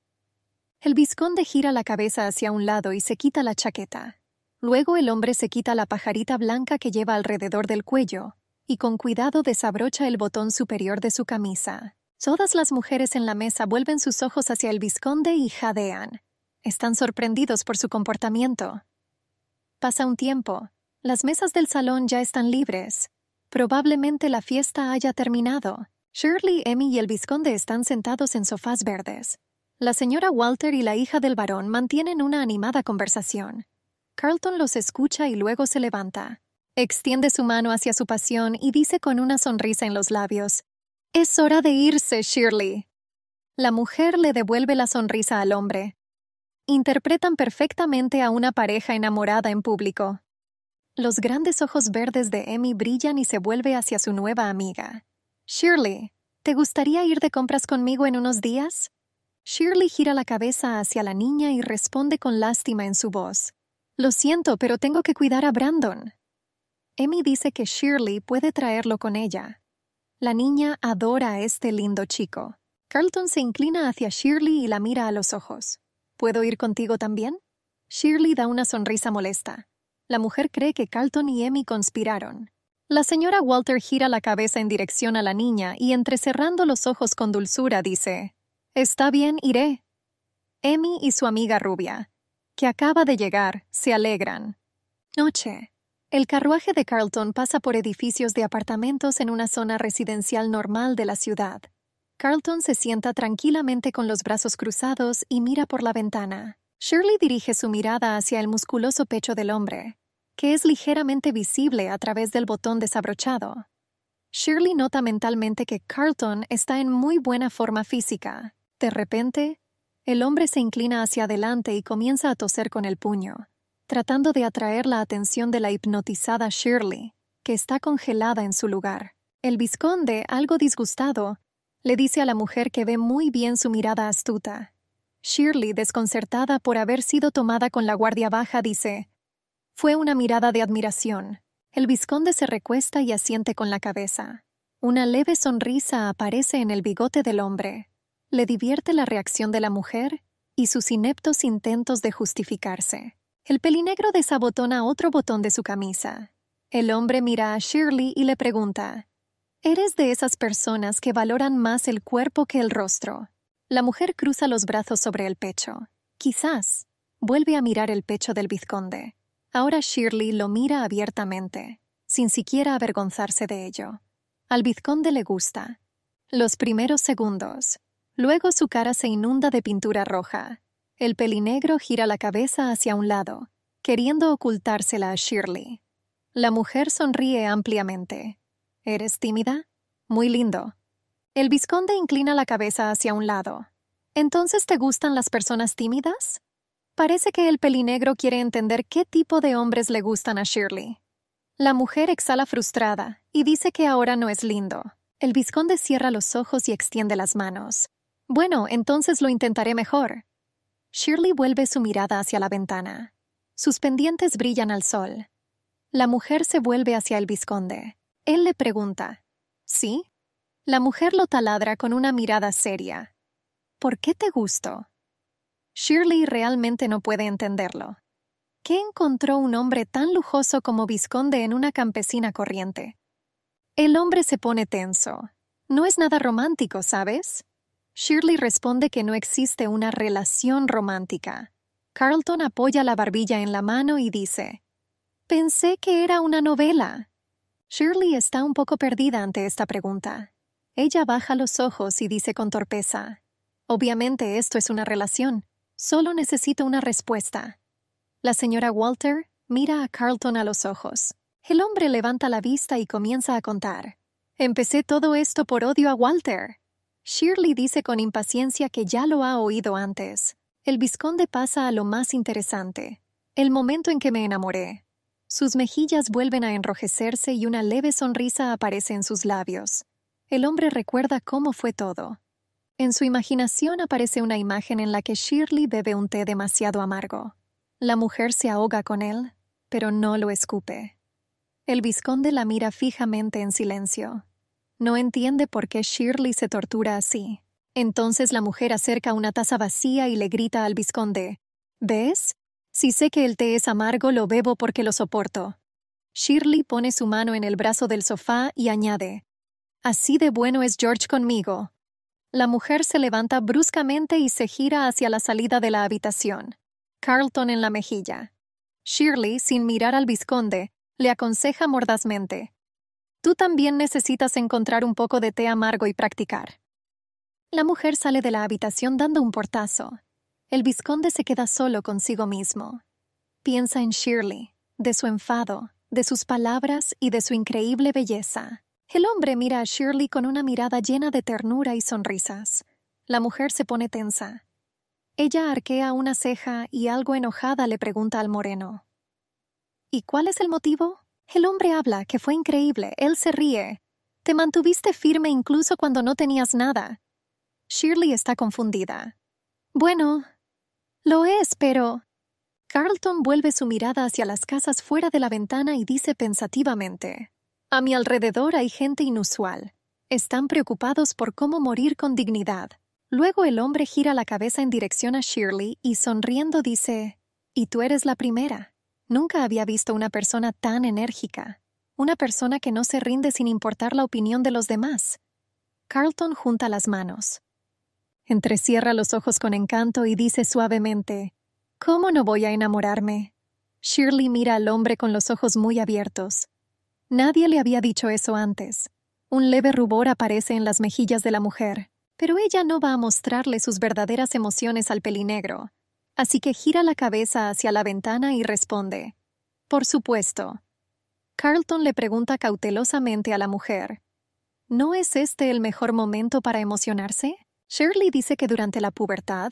Speaker 1: El visconde gira la cabeza hacia un lado y se quita la chaqueta. Luego el hombre se quita la pajarita blanca que lleva alrededor del cuello y con cuidado desabrocha el botón superior de su camisa. Todas las mujeres en la mesa vuelven sus ojos hacia el vizconde y jadean. Están sorprendidos por su comportamiento. Pasa un tiempo. Las mesas del salón ya están libres. Probablemente la fiesta haya terminado. Shirley, Emmy y el vizconde están sentados en sofás verdes. La señora Walter y la hija del varón mantienen una animada conversación. Carlton los escucha y luego se levanta. Extiende su mano hacia su pasión y dice con una sonrisa en los labios, Es hora de irse, Shirley. La mujer le devuelve la sonrisa al hombre. Interpretan perfectamente a una pareja enamorada en público. Los grandes ojos verdes de Emmy brillan y se vuelve hacia su nueva amiga. Shirley, ¿te gustaría ir de compras conmigo en unos días? Shirley gira la cabeza hacia la niña y responde con lástima en su voz. Lo siento, pero tengo que cuidar a Brandon. Emmy dice que Shirley puede traerlo con ella. La niña adora a este lindo chico. Carlton se inclina hacia Shirley y la mira a los ojos. ¿Puedo ir contigo también? Shirley da una sonrisa molesta. La mujer cree que Carlton y Emmy conspiraron. La señora Walter gira la cabeza en dirección a la niña y entrecerrando los ojos con dulzura dice, Está bien, iré. Emmy y su amiga rubia, que acaba de llegar se alegran. Noche. El carruaje de Carlton pasa por edificios de apartamentos en una zona residencial normal de la ciudad. Carlton se sienta tranquilamente con los brazos cruzados y mira por la ventana. Shirley dirige su mirada hacia el musculoso pecho del hombre, que es ligeramente visible a través del botón desabrochado. Shirley nota mentalmente que Carlton está en muy buena forma física. De repente, el hombre se inclina hacia adelante y comienza a toser con el puño, tratando de atraer la atención de la hipnotizada Shirley, que está congelada en su lugar. El visconde, algo disgustado, le dice a la mujer que ve muy bien su mirada astuta. Shirley, desconcertada por haber sido tomada con la guardia baja, dice, Fue una mirada de admiración. El visconde se recuesta y asiente con la cabeza. Una leve sonrisa aparece en el bigote del hombre. Le divierte la reacción de la mujer y sus ineptos intentos de justificarse. El pelinegro desabotona otro botón de su camisa. El hombre mira a Shirley y le pregunta, ¿Eres de esas personas que valoran más el cuerpo que el rostro? La mujer cruza los brazos sobre el pecho. Quizás. Vuelve a mirar el pecho del vizconde. Ahora Shirley lo mira abiertamente, sin siquiera avergonzarse de ello. Al vizconde le gusta. Los primeros segundos, Luego su cara se inunda de pintura roja. El pelinegro gira la cabeza hacia un lado, queriendo ocultársela a Shirley. La mujer sonríe ampliamente. ¿Eres tímida? Muy lindo. El visconde inclina la cabeza hacia un lado. ¿Entonces te gustan las personas tímidas? Parece que el pelinegro quiere entender qué tipo de hombres le gustan a Shirley. La mujer exhala frustrada y dice que ahora no es lindo. El visconde cierra los ojos y extiende las manos. Bueno, entonces lo intentaré mejor. Shirley vuelve su mirada hacia la ventana. Sus pendientes brillan al sol. La mujer se vuelve hacia el visconde. Él le pregunta, ¿Sí? La mujer lo taladra con una mirada seria. ¿Por qué te gusto? Shirley realmente no puede entenderlo. ¿Qué encontró un hombre tan lujoso como Visconde en una campesina corriente? El hombre se pone tenso. No es nada romántico, ¿sabes? Shirley responde que no existe una relación romántica. Carlton apoya la barbilla en la mano y dice, Pensé que era una novela. Shirley está un poco perdida ante esta pregunta. Ella baja los ojos y dice con torpeza, Obviamente esto es una relación. Solo necesito una respuesta. La señora Walter mira a Carlton a los ojos. El hombre levanta la vista y comienza a contar. Empecé todo esto por odio a Walter. Shirley dice con impaciencia que ya lo ha oído antes. El vizconde pasa a lo más interesante, el momento en que me enamoré. Sus mejillas vuelven a enrojecerse y una leve sonrisa aparece en sus labios. El hombre recuerda cómo fue todo. En su imaginación aparece una imagen en la que Shirley bebe un té demasiado amargo. La mujer se ahoga con él, pero no lo escupe. El vizconde la mira fijamente en silencio. No entiende por qué Shirley se tortura así. Entonces la mujer acerca una taza vacía y le grita al vizconde, ¿Ves? Si sé que el té es amargo, lo bebo porque lo soporto. Shirley pone su mano en el brazo del sofá y añade, Así de bueno es George conmigo. La mujer se levanta bruscamente y se gira hacia la salida de la habitación. Carlton en la mejilla. Shirley, sin mirar al vizconde, le aconseja mordazmente tú también necesitas encontrar un poco de té amargo y practicar. La mujer sale de la habitación dando un portazo. El visconde se queda solo consigo mismo. Piensa en Shirley, de su enfado, de sus palabras y de su increíble belleza. El hombre mira a Shirley con una mirada llena de ternura y sonrisas. La mujer se pone tensa. Ella arquea una ceja y algo enojada le pregunta al moreno. ¿Y cuál es el motivo? El hombre habla, que fue increíble, él se ríe. Te mantuviste firme incluso cuando no tenías nada. Shirley está confundida. Bueno, lo es, pero... Carlton vuelve su mirada hacia las casas fuera de la ventana y dice pensativamente, A mi alrededor hay gente inusual. Están preocupados por cómo morir con dignidad. Luego el hombre gira la cabeza en dirección a Shirley y sonriendo dice, Y tú eres la primera. Nunca había visto una persona tan enérgica, una persona que no se rinde sin importar la opinión de los demás. Carlton junta las manos. Entrecierra los ojos con encanto y dice suavemente, ¿Cómo no voy a enamorarme? Shirley mira al hombre con los ojos muy abiertos. Nadie le había dicho eso antes. Un leve rubor aparece en las mejillas de la mujer, pero ella no va a mostrarle sus verdaderas emociones al pelinegro. Así que gira la cabeza hacia la ventana y responde, Por supuesto. Carlton le pregunta cautelosamente a la mujer, ¿No es este el mejor momento para emocionarse? Shirley dice que durante la pubertad,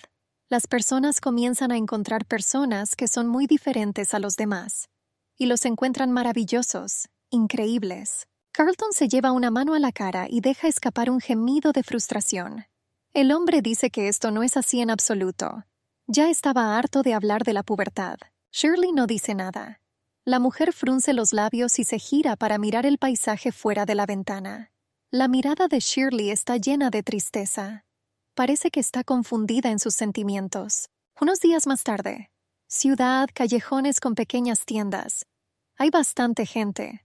Speaker 1: las personas comienzan a encontrar personas que son muy diferentes a los demás, y los encuentran maravillosos, increíbles. Carlton se lleva una mano a la cara y deja escapar un gemido de frustración. El hombre dice que esto no es así en absoluto, ya estaba harto de hablar de la pubertad. Shirley no dice nada. La mujer frunce los labios y se gira para mirar el paisaje fuera de la ventana. La mirada de Shirley está llena de tristeza. Parece que está confundida en sus sentimientos. Unos días más tarde. Ciudad, callejones con pequeñas tiendas. Hay bastante gente.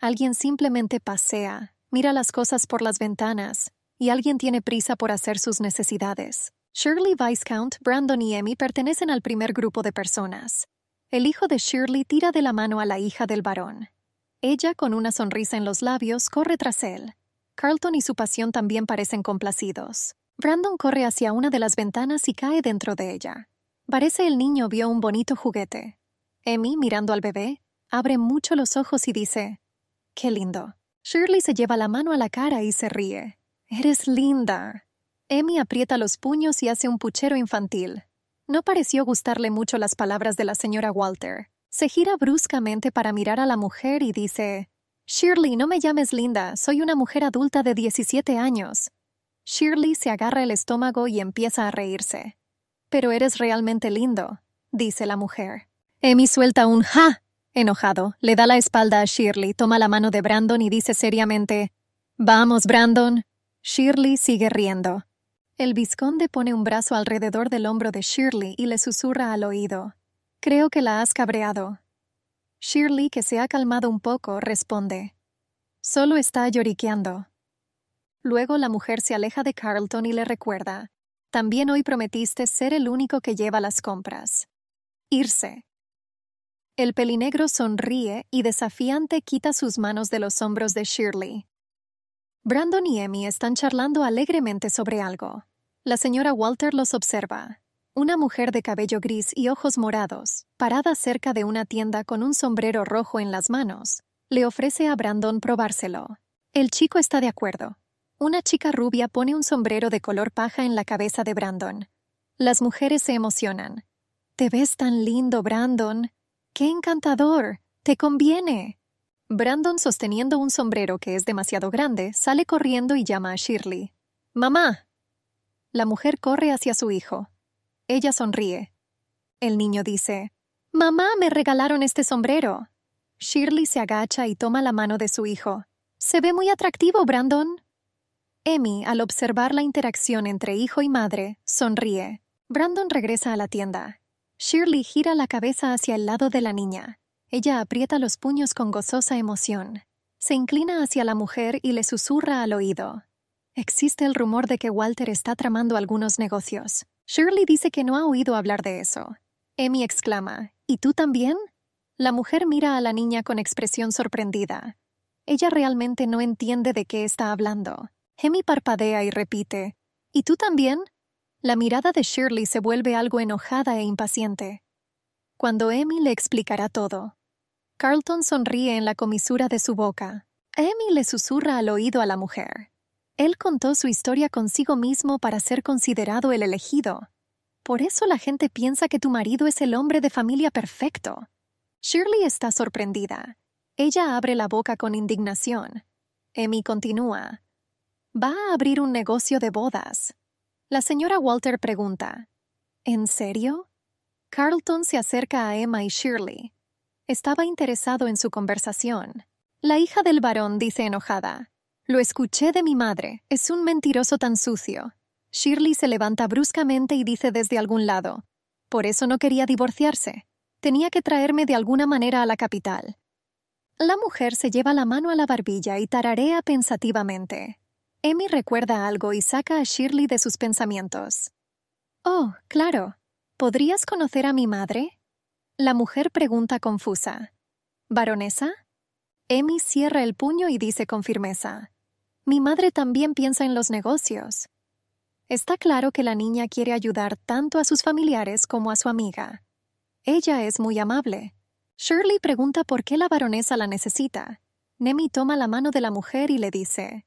Speaker 1: Alguien simplemente pasea, mira las cosas por las ventanas, y alguien tiene prisa por hacer sus necesidades. Shirley Viscount, Brandon y Emmy pertenecen al primer grupo de personas. El hijo de Shirley tira de la mano a la hija del varón. Ella, con una sonrisa en los labios, corre tras él. Carlton y su pasión también parecen complacidos. Brandon corre hacia una de las ventanas y cae dentro de ella. Parece el niño vio un bonito juguete. Emmy, mirando al bebé, abre mucho los ojos y dice, ¡Qué lindo! Shirley se lleva la mano a la cara y se ríe. Eres linda. Emmy aprieta los puños y hace un puchero infantil. No pareció gustarle mucho las palabras de la señora Walter. Se gira bruscamente para mirar a la mujer y dice, Shirley, no me llames linda, soy una mujer adulta de 17 años. Shirley se agarra el estómago y empieza a reírse. Pero eres realmente lindo, dice la mujer. Emmy suelta un ja. Enojado, le da la espalda a Shirley, toma la mano de Brandon y dice seriamente, Vamos, Brandon. Shirley sigue riendo. El vizconde pone un brazo alrededor del hombro de Shirley y le susurra al oído. Creo que la has cabreado. Shirley, que se ha calmado un poco, responde. Solo está lloriqueando. Luego la mujer se aleja de Carlton y le recuerda. También hoy prometiste ser el único que lleva las compras. Irse. El pelinegro sonríe y desafiante quita sus manos de los hombros de Shirley. Brandon y Emmy están charlando alegremente sobre algo. La señora Walter los observa. Una mujer de cabello gris y ojos morados, parada cerca de una tienda con un sombrero rojo en las manos, le ofrece a Brandon probárselo. El chico está de acuerdo. Una chica rubia pone un sombrero de color paja en la cabeza de Brandon. Las mujeres se emocionan. Te ves tan lindo, Brandon. ¡Qué encantador! Te conviene. Brandon, sosteniendo un sombrero que es demasiado grande, sale corriendo y llama a Shirley. ¡Mamá! La mujer corre hacia su hijo. Ella sonríe. El niño dice, Mamá, me regalaron este sombrero. Shirley se agacha y toma la mano de su hijo. Se ve muy atractivo, Brandon. Emmy, al observar la interacción entre hijo y madre, sonríe. Brandon regresa a la tienda. Shirley gira la cabeza hacia el lado de la niña. Ella aprieta los puños con gozosa emoción. Se inclina hacia la mujer y le susurra al oído. Existe el rumor de que Walter está tramando algunos negocios. Shirley dice que no ha oído hablar de eso. Emmy exclama, ¿Y tú también? La mujer mira a la niña con expresión sorprendida. Ella realmente no entiende de qué está hablando. Emmy parpadea y repite, ¿Y tú también? La mirada de Shirley se vuelve algo enojada e impaciente. Cuando Emmy le explicará todo, Carlton sonríe en la comisura de su boca. Emmy le susurra al oído a la mujer. Él contó su historia consigo mismo para ser considerado el elegido. Por eso la gente piensa que tu marido es el hombre de familia perfecto. Shirley está sorprendida. Ella abre la boca con indignación. Emmy continúa. Va a abrir un negocio de bodas. La señora Walter pregunta. ¿En serio? Carlton se acerca a Emma y Shirley. Estaba interesado en su conversación. La hija del varón dice enojada, Lo escuché de mi madre, es un mentiroso tan sucio. Shirley se levanta bruscamente y dice desde algún lado, Por eso no quería divorciarse. Tenía que traerme de alguna manera a la capital. La mujer se lleva la mano a la barbilla y tararea pensativamente. Emmy recuerda algo y saca a Shirley de sus pensamientos. Oh, claro. ¿Podrías conocer a mi madre? La mujer pregunta confusa. ¿Baronesa? Emmy cierra el puño y dice con firmeza. Mi madre también piensa en los negocios. Está claro que la niña quiere ayudar tanto a sus familiares como a su amiga. Ella es muy amable. Shirley pregunta por qué la baronesa la necesita. Nemi toma la mano de la mujer y le dice,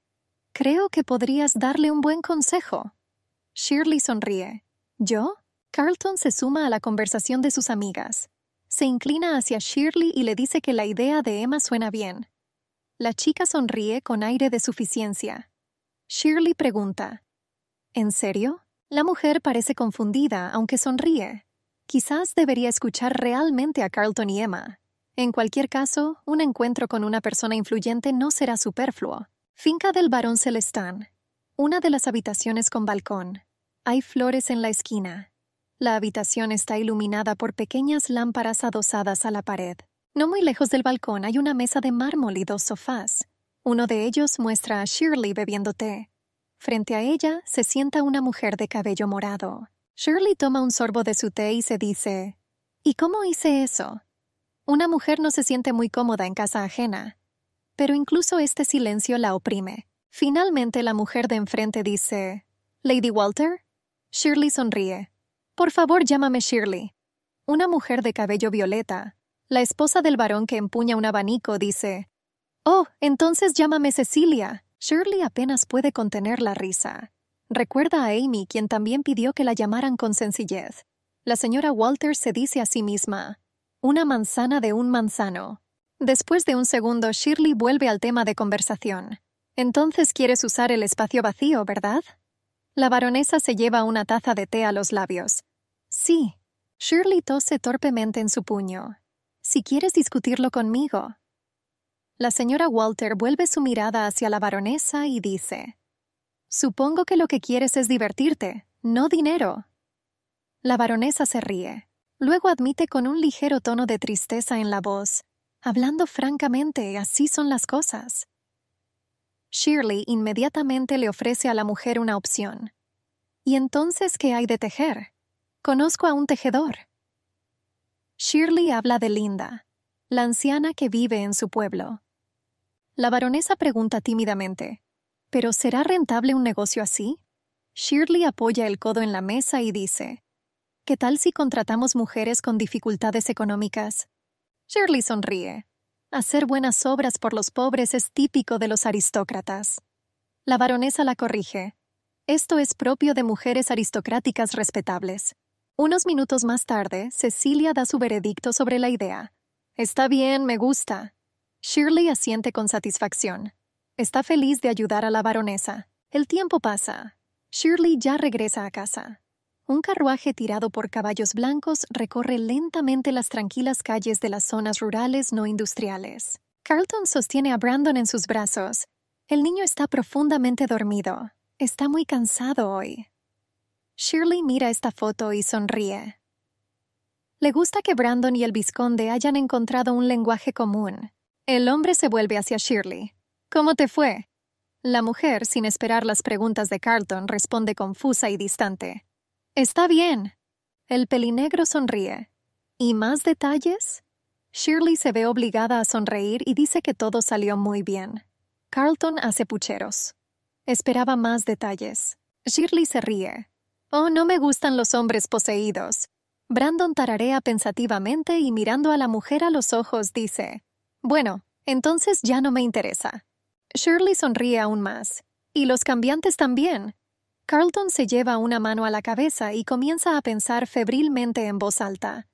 Speaker 1: Creo que podrías darle un buen consejo. Shirley sonríe. ¿Yo? Carlton se suma a la conversación de sus amigas. Se inclina hacia Shirley y le dice que la idea de Emma suena bien. La chica sonríe con aire de suficiencia. Shirley pregunta, ¿En serio? La mujer parece confundida, aunque sonríe. Quizás debería escuchar realmente a Carlton y Emma. En cualquier caso, un encuentro con una persona influyente no será superfluo. Finca del barón Celestán. Una de las habitaciones con balcón. Hay flores en la esquina. La habitación está iluminada por pequeñas lámparas adosadas a la pared. No muy lejos del balcón hay una mesa de mármol y dos sofás. Uno de ellos muestra a Shirley bebiendo té. Frente a ella se sienta una mujer de cabello morado. Shirley toma un sorbo de su té y se dice, ¿Y cómo hice eso? Una mujer no se siente muy cómoda en casa ajena. Pero incluso este silencio la oprime. Finalmente la mujer de enfrente dice, ¿Lady Walter? Shirley sonríe. Por favor, llámame Shirley. Una mujer de cabello violeta, la esposa del varón que empuña un abanico, dice, Oh, entonces llámame Cecilia. Shirley apenas puede contener la risa. Recuerda a Amy, quien también pidió que la llamaran con sencillez. La señora Walter se dice a sí misma, una manzana de un manzano. Después de un segundo, Shirley vuelve al tema de conversación. Entonces quieres usar el espacio vacío, ¿verdad? La baronesa se lleva una taza de té a los labios. Sí. Shirley tose torpemente en su puño. Si quieres discutirlo conmigo. La señora Walter vuelve su mirada hacia la baronesa y dice, Supongo que lo que quieres es divertirte, no dinero. La baronesa se ríe. Luego admite con un ligero tono de tristeza en la voz, Hablando francamente, así son las cosas. Shirley inmediatamente le ofrece a la mujer una opción. ¿Y entonces qué hay de tejer? Conozco a un tejedor. Shirley habla de Linda, la anciana que vive en su pueblo. La baronesa pregunta tímidamente, ¿pero será rentable un negocio así? Shirley apoya el codo en la mesa y dice, ¿qué tal si contratamos mujeres con dificultades económicas? Shirley sonríe. Hacer buenas obras por los pobres es típico de los aristócratas. La baronesa la corrige. Esto es propio de mujeres aristocráticas respetables. Unos minutos más tarde, Cecilia da su veredicto sobre la idea. Está bien, me gusta. Shirley asiente con satisfacción. Está feliz de ayudar a la baronesa. El tiempo pasa. Shirley ya regresa a casa. Un carruaje tirado por caballos blancos recorre lentamente las tranquilas calles de las zonas rurales no industriales. Carlton sostiene a Brandon en sus brazos. El niño está profundamente dormido. Está muy cansado hoy. Shirley mira esta foto y sonríe. Le gusta que Brandon y el visconde hayan encontrado un lenguaje común. El hombre se vuelve hacia Shirley. ¿Cómo te fue? La mujer, sin esperar las preguntas de Carlton, responde confusa y distante. Está bien. El pelinegro sonríe. ¿Y más detalles? Shirley se ve obligada a sonreír y dice que todo salió muy bien. Carlton hace pucheros. Esperaba más detalles. Shirley se ríe. Oh, no me gustan los hombres poseídos. Brandon tararea pensativamente y mirando a la mujer a los ojos dice, Bueno, entonces ya no me interesa. Shirley sonríe aún más. Y los cambiantes también. Carlton se lleva una mano a la cabeza y comienza a pensar febrilmente en voz alta.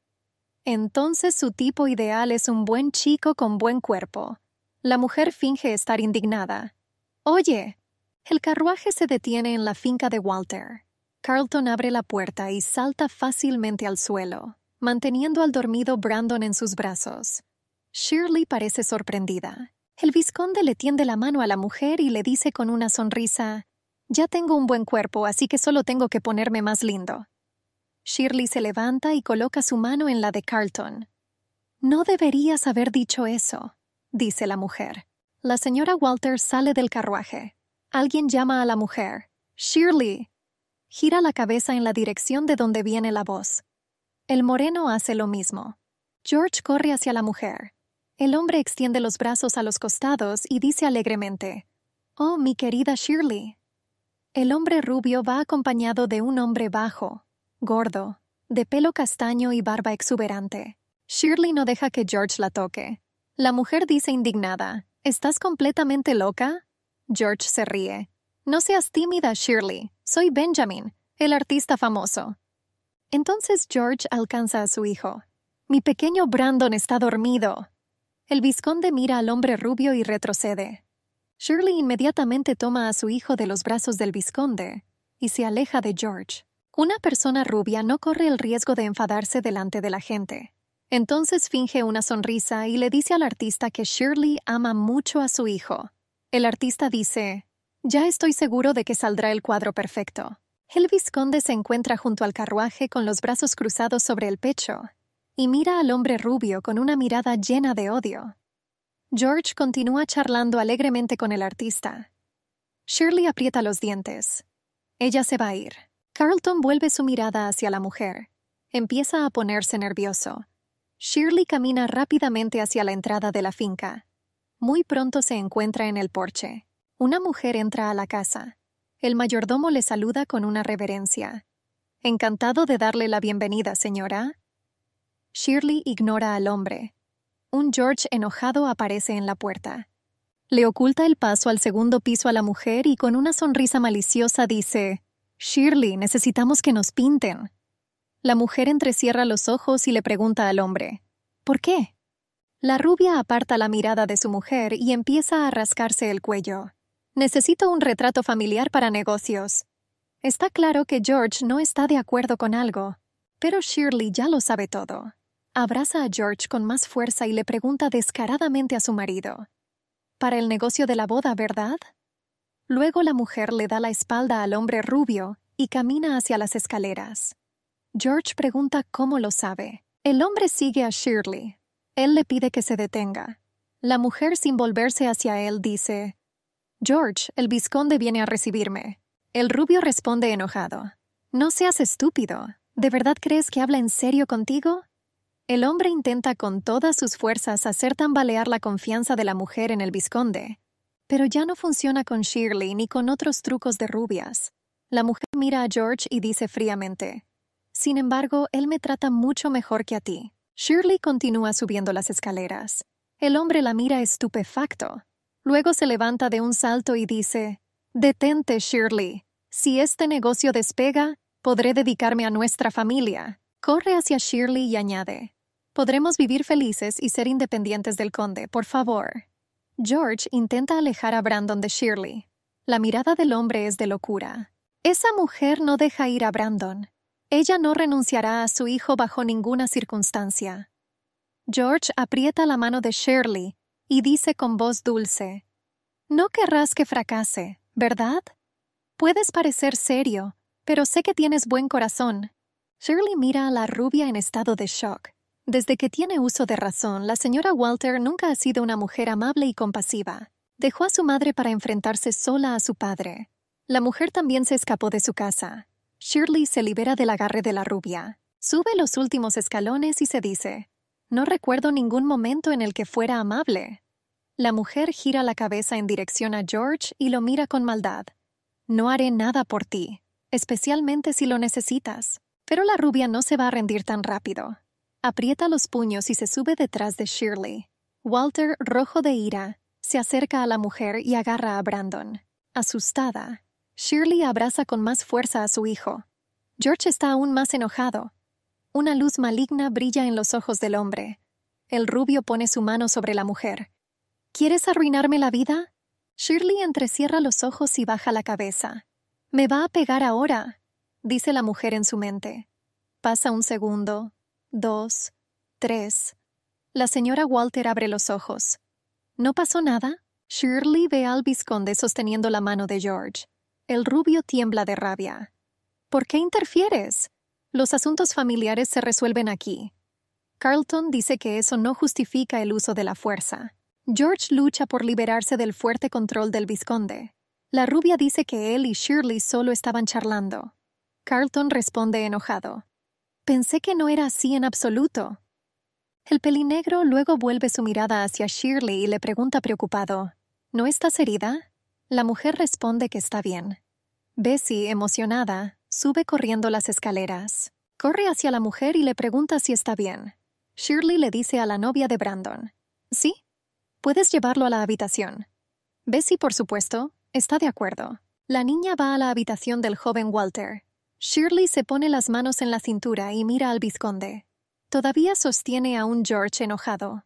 Speaker 1: Entonces su tipo ideal es un buen chico con buen cuerpo. La mujer finge estar indignada. Oye, el carruaje se detiene en la finca de Walter. Carlton abre la puerta y salta fácilmente al suelo, manteniendo al dormido Brandon en sus brazos. Shirley parece sorprendida. El vizconde le tiende la mano a la mujer y le dice con una sonrisa, Ya tengo un buen cuerpo, así que solo tengo que ponerme más lindo. Shirley se levanta y coloca su mano en la de Carlton. No deberías haber dicho eso, dice la mujer. La señora Walter sale del carruaje. Alguien llama a la mujer. Shirley, gira la cabeza en la dirección de donde viene la voz. El moreno hace lo mismo. George corre hacia la mujer. El hombre extiende los brazos a los costados y dice alegremente, Oh, mi querida Shirley. El hombre rubio va acompañado de un hombre bajo, gordo, de pelo castaño y barba exuberante. Shirley no deja que George la toque. La mujer dice indignada, ¿Estás completamente loca? George se ríe. No seas tímida, Shirley. Soy Benjamin, el artista famoso. Entonces George alcanza a su hijo. Mi pequeño Brandon está dormido. El visconde mira al hombre rubio y retrocede. Shirley inmediatamente toma a su hijo de los brazos del visconde y se aleja de George. Una persona rubia no corre el riesgo de enfadarse delante de la gente. Entonces finge una sonrisa y le dice al artista que Shirley ama mucho a su hijo. El artista dice, ya estoy seguro de que saldrá el cuadro perfecto. El Visconde se encuentra junto al carruaje con los brazos cruzados sobre el pecho y mira al hombre rubio con una mirada llena de odio. George continúa charlando alegremente con el artista. Shirley aprieta los dientes. Ella se va a ir. Carlton vuelve su mirada hacia la mujer. Empieza a ponerse nervioso. Shirley camina rápidamente hacia la entrada de la finca. Muy pronto se encuentra en el porche. Una mujer entra a la casa. El mayordomo le saluda con una reverencia. Encantado de darle la bienvenida, señora. Shirley ignora al hombre. Un George enojado aparece en la puerta. Le oculta el paso al segundo piso a la mujer y con una sonrisa maliciosa dice, Shirley, necesitamos que nos pinten. La mujer entrecierra los ojos y le pregunta al hombre, ¿por qué? La rubia aparta la mirada de su mujer y empieza a rascarse el cuello. Necesito un retrato familiar para negocios. Está claro que George no está de acuerdo con algo, pero Shirley ya lo sabe todo. Abraza a George con más fuerza y le pregunta descaradamente a su marido. Para el negocio de la boda, ¿verdad? Luego la mujer le da la espalda al hombre rubio y camina hacia las escaleras. George pregunta cómo lo sabe. El hombre sigue a Shirley. Él le pide que se detenga. La mujer, sin volverse hacia él, dice, George, el visconde viene a recibirme. El rubio responde enojado. No seas estúpido. ¿De verdad crees que habla en serio contigo? El hombre intenta con todas sus fuerzas hacer tambalear la confianza de la mujer en el visconde. pero ya no funciona con Shirley ni con otros trucos de rubias. La mujer mira a George y dice fríamente, Sin embargo, él me trata mucho mejor que a ti. Shirley continúa subiendo las escaleras. El hombre la mira estupefacto. Luego se levanta de un salto y dice, Detente, Shirley. Si este negocio despega, podré dedicarme a nuestra familia. Corre hacia Shirley y añade, Podremos vivir felices y ser independientes del conde, por favor. George intenta alejar a Brandon de Shirley. La mirada del hombre es de locura. Esa mujer no deja ir a Brandon. Ella no renunciará a su hijo bajo ninguna circunstancia. George aprieta la mano de Shirley y dice con voz dulce, No querrás que fracase, ¿verdad? Puedes parecer serio, pero sé que tienes buen corazón. Shirley mira a la rubia en estado de shock. Desde que tiene uso de razón, la señora Walter nunca ha sido una mujer amable y compasiva. Dejó a su madre para enfrentarse sola a su padre. La mujer también se escapó de su casa. Shirley se libera del agarre de la rubia. Sube los últimos escalones y se dice, No recuerdo ningún momento en el que fuera amable. La mujer gira la cabeza en dirección a George y lo mira con maldad. No haré nada por ti, especialmente si lo necesitas. Pero la rubia no se va a rendir tan rápido. Aprieta los puños y se sube detrás de Shirley. Walter, rojo de ira, se acerca a la mujer y agarra a Brandon. Asustada, Shirley abraza con más fuerza a su hijo. George está aún más enojado. Una luz maligna brilla en los ojos del hombre. El rubio pone su mano sobre la mujer. ¿Quieres arruinarme la vida? Shirley entrecierra los ojos y baja la cabeza. Me va a pegar ahora, dice la mujer en su mente. Pasa un segundo, dos, tres. La señora Walter abre los ojos. ¿No pasó nada? Shirley ve al visconde sosteniendo la mano de George. El rubio tiembla de rabia. ¿Por qué interfieres? Los asuntos familiares se resuelven aquí. Carlton dice que eso no justifica el uso de la fuerza. George lucha por liberarse del fuerte control del vizconde. La rubia dice que él y Shirley solo estaban charlando. Carlton responde enojado. Pensé que no era así en absoluto. El pelinegro luego vuelve su mirada hacia Shirley y le pregunta preocupado, ¿No estás herida? La mujer responde que está bien. Bessie, emocionada, sube corriendo las escaleras. Corre hacia la mujer y le pregunta si está bien. Shirley le dice a la novia de Brandon, Sí, Puedes llevarlo a la habitación. Bessie, por supuesto, está de acuerdo. La niña va a la habitación del joven Walter. Shirley se pone las manos en la cintura y mira al vizconde. Todavía sostiene a un George enojado.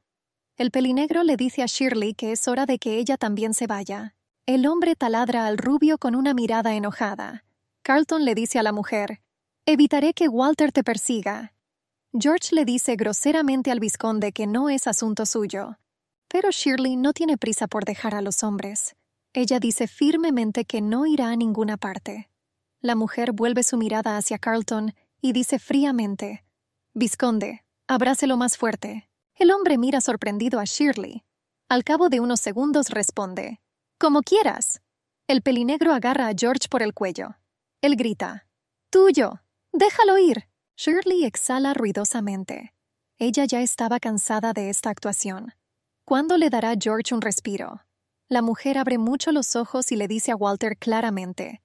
Speaker 1: El pelinegro le dice a Shirley que es hora de que ella también se vaya. El hombre taladra al rubio con una mirada enojada. Carlton le dice a la mujer, Evitaré que Walter te persiga. George le dice groseramente al vizconde que no es asunto suyo. Pero Shirley no tiene prisa por dejar a los hombres. Ella dice firmemente que no irá a ninguna parte. La mujer vuelve su mirada hacia Carlton y dice fríamente, Visconde, abrácelo más fuerte. El hombre mira sorprendido a Shirley. Al cabo de unos segundos responde, Como quieras. El pelinegro agarra a George por el cuello. Él grita, Tuyo. Déjalo ir. Shirley exhala ruidosamente. Ella ya estaba cansada de esta actuación. ¿Cuándo le dará George un respiro? La mujer abre mucho los ojos y le dice a Walter claramente,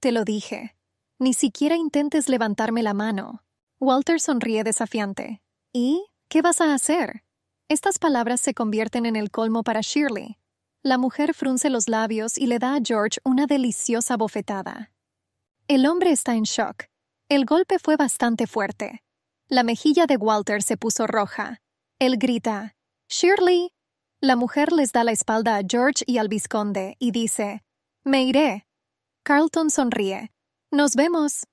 Speaker 1: Te lo dije. Ni siquiera intentes levantarme la mano. Walter sonríe desafiante. ¿Y? ¿Qué vas a hacer? Estas palabras se convierten en el colmo para Shirley. La mujer frunce los labios y le da a George una deliciosa bofetada. El hombre está en shock. El golpe fue bastante fuerte. La mejilla de Walter se puso roja. Él grita, Shirley, la mujer les da la espalda a George y al vizconde y dice, Me iré. Carlton sonríe. Nos vemos.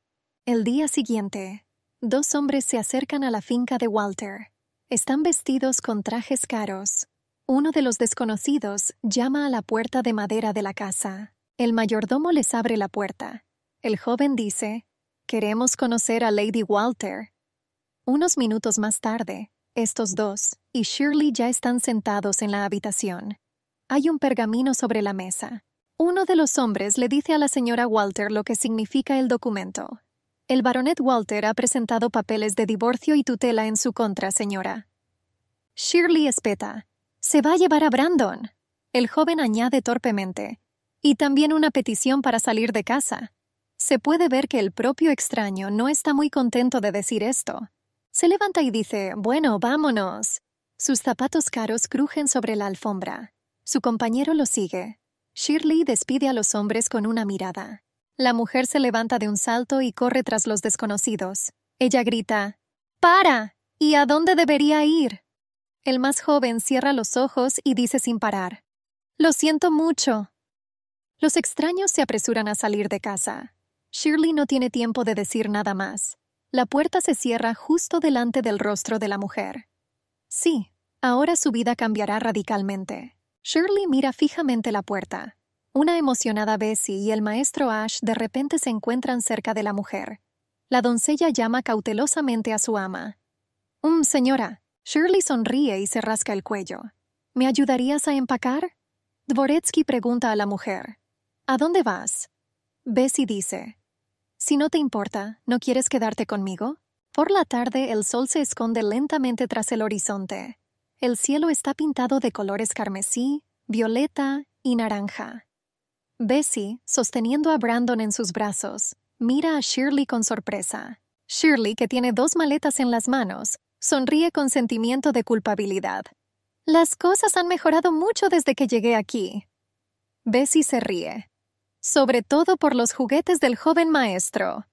Speaker 1: El día siguiente, dos hombres se acercan a la finca de Walter. Están vestidos con trajes caros. Uno de los desconocidos llama a la puerta de madera de la casa. El mayordomo les abre la puerta. El joven dice, Queremos conocer a Lady Walter. Unos minutos más tarde, estos dos, y Shirley ya están sentados en la habitación. Hay un pergamino sobre la mesa. Uno de los hombres le dice a la señora Walter lo que significa el documento. El baronet Walter ha presentado papeles de divorcio y tutela en su contra, señora. Shirley espeta. Se va a llevar a Brandon. El joven añade torpemente. Y también una petición para salir de casa. Se puede ver que el propio extraño no está muy contento de decir esto. Se levanta y dice, bueno, vámonos. Sus zapatos caros crujen sobre la alfombra. Su compañero lo sigue. Shirley despide a los hombres con una mirada. La mujer se levanta de un salto y corre tras los desconocidos. Ella grita, ¡Para! ¿Y a dónde debería ir? El más joven cierra los ojos y dice sin parar, Lo siento mucho. Los extraños se apresuran a salir de casa. Shirley no tiene tiempo de decir nada más. La puerta se cierra justo delante del rostro de la mujer. Sí, Ahora su vida cambiará radicalmente. Shirley mira fijamente la puerta. Una emocionada Bessie y el maestro Ash de repente se encuentran cerca de la mujer. La doncella llama cautelosamente a su ama. Um, señora. Shirley sonríe y se rasca el cuello. ¿Me ayudarías a empacar? Dvoretsky pregunta a la mujer. ¿A dónde vas? Bessie dice. Si no te importa, ¿no quieres quedarte conmigo? Por la tarde el sol se esconde lentamente tras el horizonte. El cielo está pintado de colores carmesí, violeta y naranja. Bessie, sosteniendo a Brandon en sus brazos, mira a Shirley con sorpresa. Shirley, que tiene dos maletas en las manos, sonríe con sentimiento de culpabilidad. Las cosas han mejorado mucho desde que llegué aquí. Bessie se ríe. Sobre todo por los juguetes del joven maestro.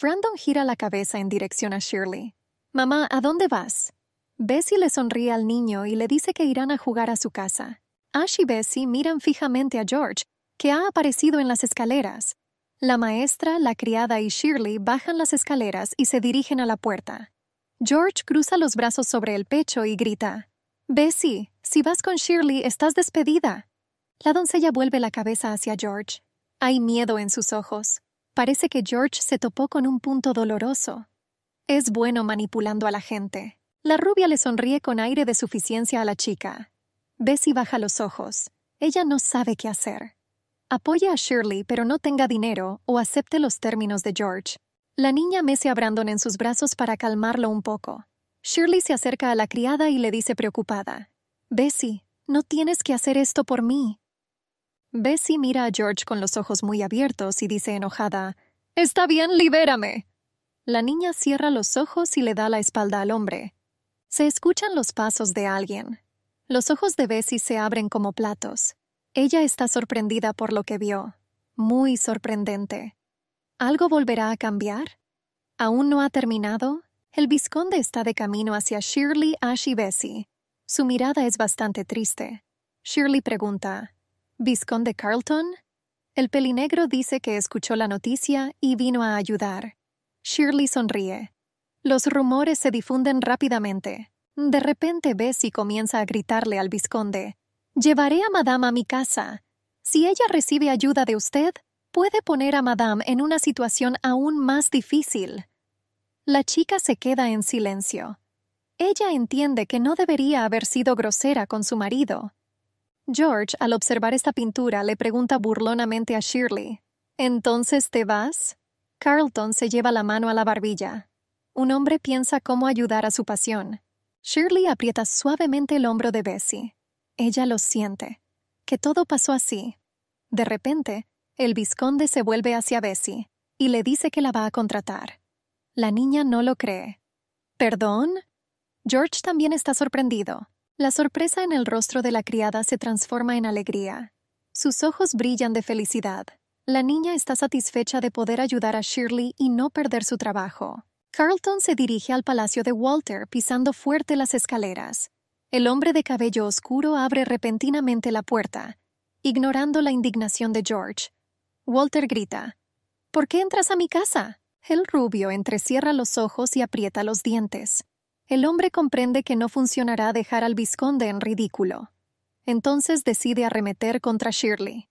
Speaker 1: Brandon gira la cabeza en dirección a Shirley. Mamá, ¿a dónde vas? Bessie le sonríe al niño y le dice que irán a jugar a su casa. Ash y Bessie miran fijamente a George, que ha aparecido en las escaleras. La maestra, la criada y Shirley bajan las escaleras y se dirigen a la puerta. George cruza los brazos sobre el pecho y grita, Bessie, si vas con Shirley, estás despedida. La doncella vuelve la cabeza hacia George. Hay miedo en sus ojos. Parece que George se topó con un punto doloroso. Es bueno manipulando a la gente. La rubia le sonríe con aire de suficiencia a la chica. Bessie baja los ojos. Ella no sabe qué hacer. Apoya a Shirley, pero no tenga dinero o acepte los términos de George. La niña mece a Brandon en sus brazos para calmarlo un poco. Shirley se acerca a la criada y le dice preocupada. Bessie, no tienes que hacer esto por mí. Bessie mira a George con los ojos muy abiertos y dice enojada, Está bien, libérame. La niña cierra los ojos y le da la espalda al hombre. Se escuchan los pasos de alguien. Los ojos de Bessie se abren como platos. Ella está sorprendida por lo que vio. Muy sorprendente. ¿Algo volverá a cambiar? ¿Aún no ha terminado? El visconde está de camino hacia Shirley, Ash y Bessie. Su mirada es bastante triste. Shirley pregunta, ¿Visconde Carlton? El pelinegro dice que escuchó la noticia y vino a ayudar. Shirley sonríe. Los rumores se difunden rápidamente. De repente Bessie comienza a gritarle al vizconde. Llevaré a Madame a mi casa. Si ella recibe ayuda de usted, puede poner a Madame en una situación aún más difícil. La chica se queda en silencio. Ella entiende que no debería haber sido grosera con su marido. George, al observar esta pintura, le pregunta burlonamente a Shirley, ¿Entonces te vas? Carlton se lleva la mano a la barbilla. Un hombre piensa cómo ayudar a su pasión. Shirley aprieta suavemente el hombro de Bessie. Ella lo siente. Que todo pasó así. De repente, el visconde se vuelve hacia Bessie y le dice que la va a contratar. La niña no lo cree. ¿Perdón? George también está sorprendido. La sorpresa en el rostro de la criada se transforma en alegría. Sus ojos brillan de felicidad. La niña está satisfecha de poder ayudar a Shirley y no perder su trabajo. Carlton se dirige al palacio de Walter pisando fuerte las escaleras. El hombre de cabello oscuro abre repentinamente la puerta, ignorando la indignación de George. Walter grita, ¿Por qué entras a mi casa? El rubio entrecierra los ojos y aprieta los dientes. El hombre comprende que no funcionará dejar al visconde en ridículo. Entonces decide arremeter contra Shirley.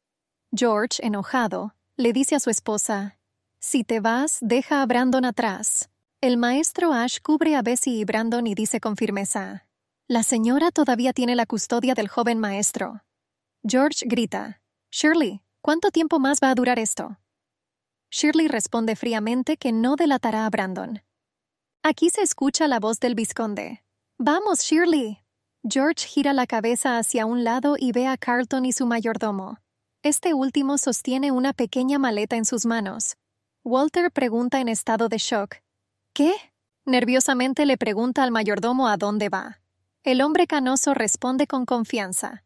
Speaker 1: George, enojado, le dice a su esposa, Si te vas, deja a Brandon atrás. El maestro Ash cubre a Bessie y Brandon y dice con firmeza, La señora todavía tiene la custodia del joven maestro. George grita, Shirley, ¿cuánto tiempo más va a durar esto? Shirley responde fríamente que no delatará a Brandon. Aquí se escucha la voz del vizconde. Vamos, Shirley. George gira la cabeza hacia un lado y ve a Carlton y su mayordomo. Este último sostiene una pequeña maleta en sus manos. Walter pregunta en estado de shock ¿Qué? Nerviosamente le pregunta al mayordomo a dónde va. El hombre canoso responde con confianza.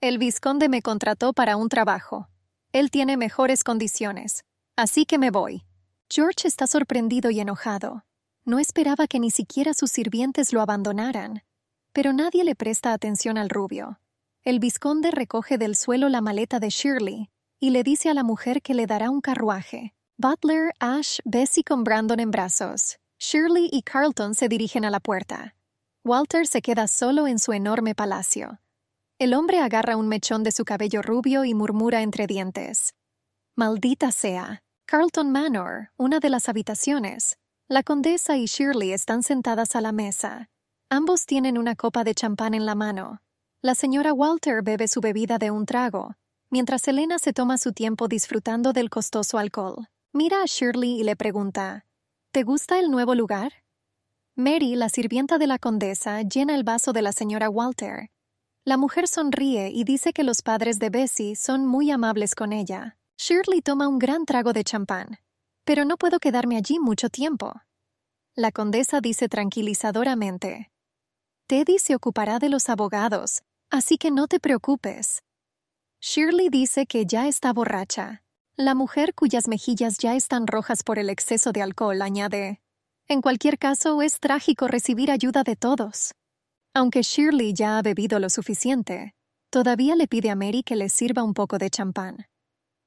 Speaker 1: El vizconde me contrató para un trabajo. Él tiene mejores condiciones. Así que me voy. George está sorprendido y enojado. No esperaba que ni siquiera sus sirvientes lo abandonaran. Pero nadie le presta atención al rubio. El vizconde recoge del suelo la maleta de Shirley y le dice a la mujer que le dará un carruaje. Butler, Ash, Bessie con Brandon en brazos. Shirley y Carlton se dirigen a la puerta. Walter se queda solo en su enorme palacio. El hombre agarra un mechón de su cabello rubio y murmura entre dientes. Maldita sea. Carlton Manor, una de las habitaciones. La condesa y Shirley están sentadas a la mesa. Ambos tienen una copa de champán en la mano. La señora Walter bebe su bebida de un trago, mientras Elena se toma su tiempo disfrutando del costoso alcohol. Mira a Shirley y le pregunta, ¿Te gusta el nuevo lugar? Mary, la sirvienta de la condesa, llena el vaso de la señora Walter. La mujer sonríe y dice que los padres de Bessie son muy amables con ella. Shirley toma un gran trago de champán. Pero no puedo quedarme allí mucho tiempo. La condesa dice tranquilizadoramente. Teddy se ocupará de los abogados, así que no te preocupes. Shirley dice que ya está borracha, la mujer cuyas mejillas ya están rojas por el exceso de alcohol añade, En cualquier caso, es trágico recibir ayuda de todos. Aunque Shirley ya ha bebido lo suficiente, todavía le pide a Mary que le sirva un poco de champán.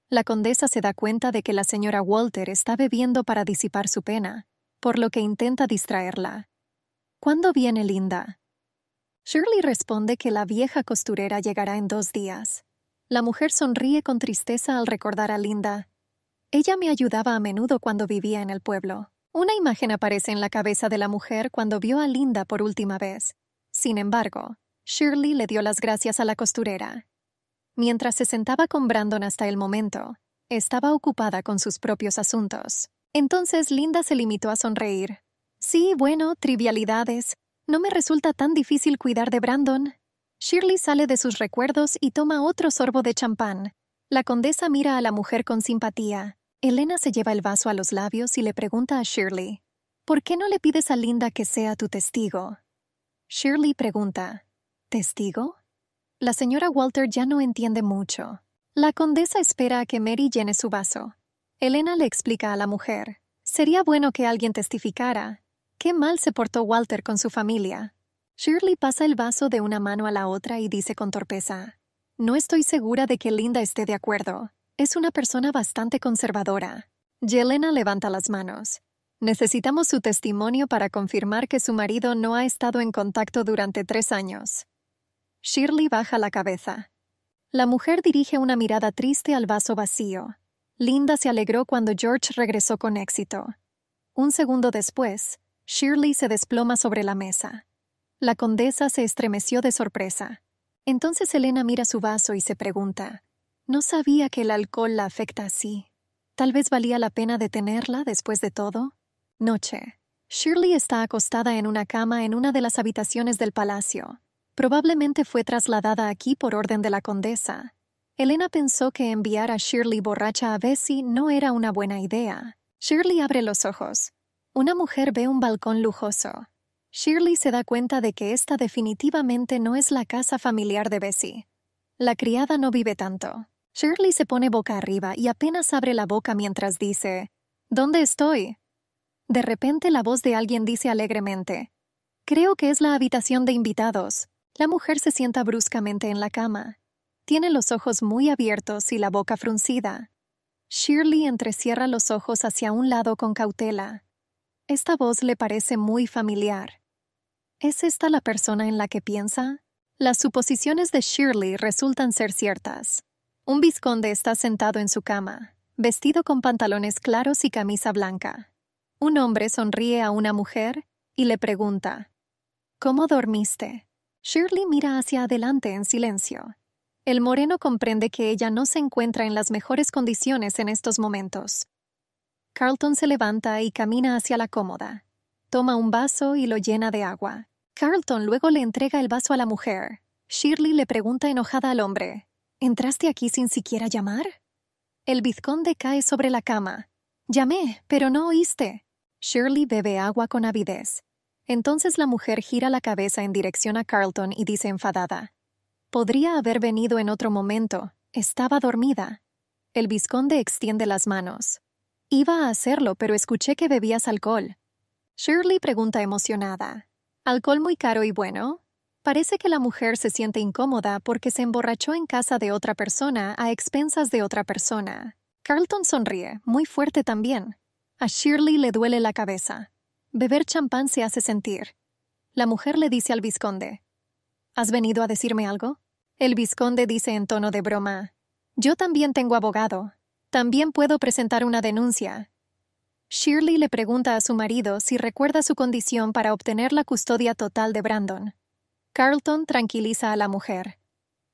Speaker 1: La condesa se da cuenta de que la señora Walter está bebiendo para disipar su pena, por lo que intenta distraerla. ¿Cuándo viene Linda? Shirley responde que la vieja costurera llegará en dos días, la mujer sonríe con tristeza al recordar a Linda. Ella me ayudaba a menudo cuando vivía en el pueblo. Una imagen aparece en la cabeza de la mujer cuando vio a Linda por última vez. Sin embargo, Shirley le dio las gracias a la costurera. Mientras se sentaba con Brandon hasta el momento, estaba ocupada con sus propios asuntos. Entonces Linda se limitó a sonreír. Sí, bueno, trivialidades. No me resulta tan difícil cuidar de Brandon. Shirley sale de sus recuerdos y toma otro sorbo de champán. La condesa mira a la mujer con simpatía. Elena se lleva el vaso a los labios y le pregunta a Shirley, ¿Por qué no le pides a Linda que sea tu testigo? Shirley pregunta, ¿Testigo? La señora Walter ya no entiende mucho. La condesa espera a que Mary llene su vaso. Elena le explica a la mujer, Sería bueno que alguien testificara. Qué mal se portó Walter con su familia. Shirley pasa el vaso de una mano a la otra y dice con torpeza, No estoy segura de que Linda esté de acuerdo. Es una persona bastante conservadora. Yelena levanta las manos. Necesitamos su testimonio para confirmar que su marido no ha estado en contacto durante tres años. Shirley baja la cabeza. La mujer dirige una mirada triste al vaso vacío. Linda se alegró cuando George regresó con éxito. Un segundo después, Shirley se desploma sobre la mesa. La condesa se estremeció de sorpresa. Entonces Elena mira su vaso y se pregunta, no sabía que el alcohol la afecta así. Tal vez valía la pena detenerla después de todo. Noche. Shirley está acostada en una cama en una de las habitaciones del palacio. Probablemente fue trasladada aquí por orden de la condesa. Elena pensó que enviar a Shirley borracha a Bessie no era una buena idea. Shirley abre los ojos. Una mujer ve un balcón lujoso. Shirley se da cuenta de que esta definitivamente no es la casa familiar de Bessie. La criada no vive tanto. Shirley se pone boca arriba y apenas abre la boca mientras dice, ¿Dónde estoy? De repente la voz de alguien dice alegremente, Creo que es la habitación de invitados. La mujer se sienta bruscamente en la cama. Tiene los ojos muy abiertos y la boca fruncida. Shirley entrecierra los ojos hacia un lado con cautela. Esta voz le parece muy familiar. ¿Es esta la persona en la que piensa? Las suposiciones de Shirley resultan ser ciertas. Un vizconde está sentado en su cama, vestido con pantalones claros y camisa blanca. Un hombre sonríe a una mujer y le pregunta, ¿Cómo dormiste? Shirley mira hacia adelante en silencio. El moreno comprende que ella no se encuentra en las mejores condiciones en estos momentos. Carlton se levanta y camina hacia la cómoda. Toma un vaso y lo llena de agua. Carlton luego le entrega el vaso a la mujer. Shirley le pregunta enojada al hombre, ¿Entraste aquí sin siquiera llamar? El vizconde cae sobre la cama. Llamé, pero no oíste. Shirley bebe agua con avidez. Entonces la mujer gira la cabeza en dirección a Carlton y dice enfadada, Podría haber venido en otro momento. Estaba dormida. El vizconde extiende las manos. Iba a hacerlo, pero escuché que bebías alcohol. Shirley pregunta emocionada. ¿Alcohol muy caro y bueno? Parece que la mujer se siente incómoda porque se emborrachó en casa de otra persona a expensas de otra persona. Carlton sonríe, muy fuerte también. A Shirley le duele la cabeza. Beber champán se hace sentir. La mujer le dice al visconde, ¿Has venido a decirme algo? El visconde dice en tono de broma, Yo también tengo abogado. También puedo presentar una denuncia. Shirley le pregunta a su marido si recuerda su condición para obtener la custodia total de Brandon. Carlton tranquiliza a la mujer.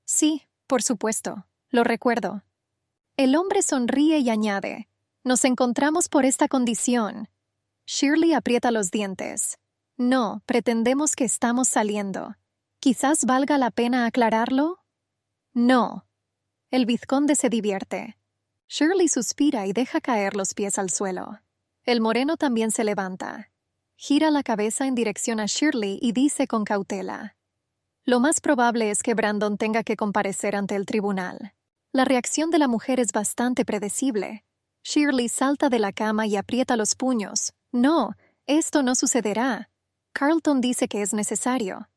Speaker 1: Sí, por supuesto, lo recuerdo. El hombre sonríe y añade, Nos encontramos por esta condición. Shirley aprieta los dientes. No, pretendemos que estamos saliendo. Quizás valga la pena aclararlo. No. El vizconde se divierte. Shirley suspira y deja caer los pies al suelo. El moreno también se levanta, gira la cabeza en dirección a Shirley y dice con cautela, Lo más probable es que Brandon tenga que comparecer ante el tribunal. La reacción de la mujer es bastante predecible. Shirley salta de la cama y aprieta los puños. No, esto no sucederá. Carlton dice que es necesario.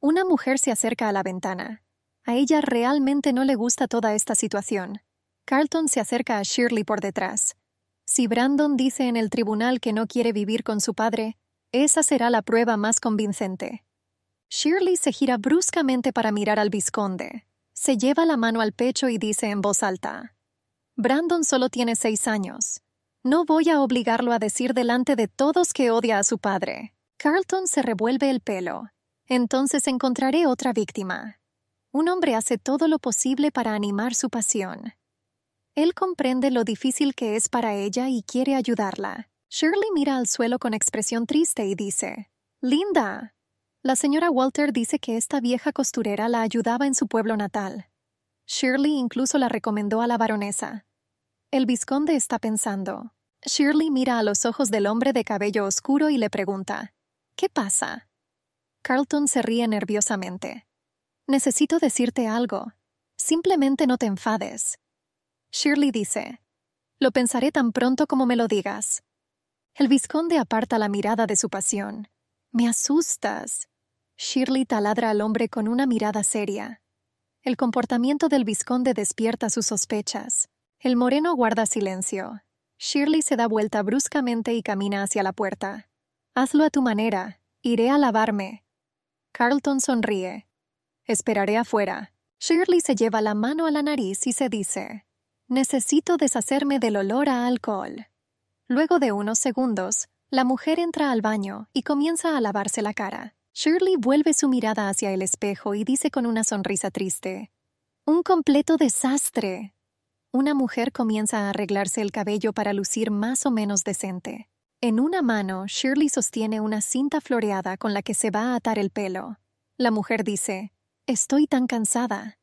Speaker 1: Una mujer se acerca a la ventana. A ella realmente no le gusta toda esta situación. Carlton se acerca a Shirley por detrás. Si Brandon dice en el tribunal que no quiere vivir con su padre, esa será la prueba más convincente. Shirley se gira bruscamente para mirar al visconde. Se lleva la mano al pecho y dice en voz alta, Brandon solo tiene seis años. No voy a obligarlo a decir delante de todos que odia a su padre. Carlton se revuelve el pelo. Entonces encontraré otra víctima. Un hombre hace todo lo posible para animar su pasión. Él comprende lo difícil que es para ella y quiere ayudarla. Shirley mira al suelo con expresión triste y dice, Linda. La señora Walter dice que esta vieja costurera la ayudaba en su pueblo natal. Shirley incluso la recomendó a la baronesa. El visconde está pensando. Shirley mira a los ojos del hombre de cabello oscuro y le pregunta, ¿Qué pasa? Carlton se ríe nerviosamente. Necesito decirte algo. Simplemente no te enfades. Shirley dice, Lo pensaré tan pronto como me lo digas. El vizconde aparta la mirada de su pasión. Me asustas. Shirley taladra al hombre con una mirada seria. El comportamiento del vizconde despierta sus sospechas. El moreno guarda silencio. Shirley se da vuelta bruscamente y camina hacia la puerta. Hazlo a tu manera. Iré a lavarme. Carlton sonríe. Esperaré afuera. Shirley se lleva la mano a la nariz y se dice, Necesito deshacerme del olor a alcohol. Luego de unos segundos, la mujer entra al baño y comienza a lavarse la cara. Shirley vuelve su mirada hacia el espejo y dice con una sonrisa triste, Un completo desastre. Una mujer comienza a arreglarse el cabello para lucir más o menos decente. En una mano, Shirley sostiene una cinta floreada con la que se va a atar el pelo. La mujer dice, Estoy tan cansada.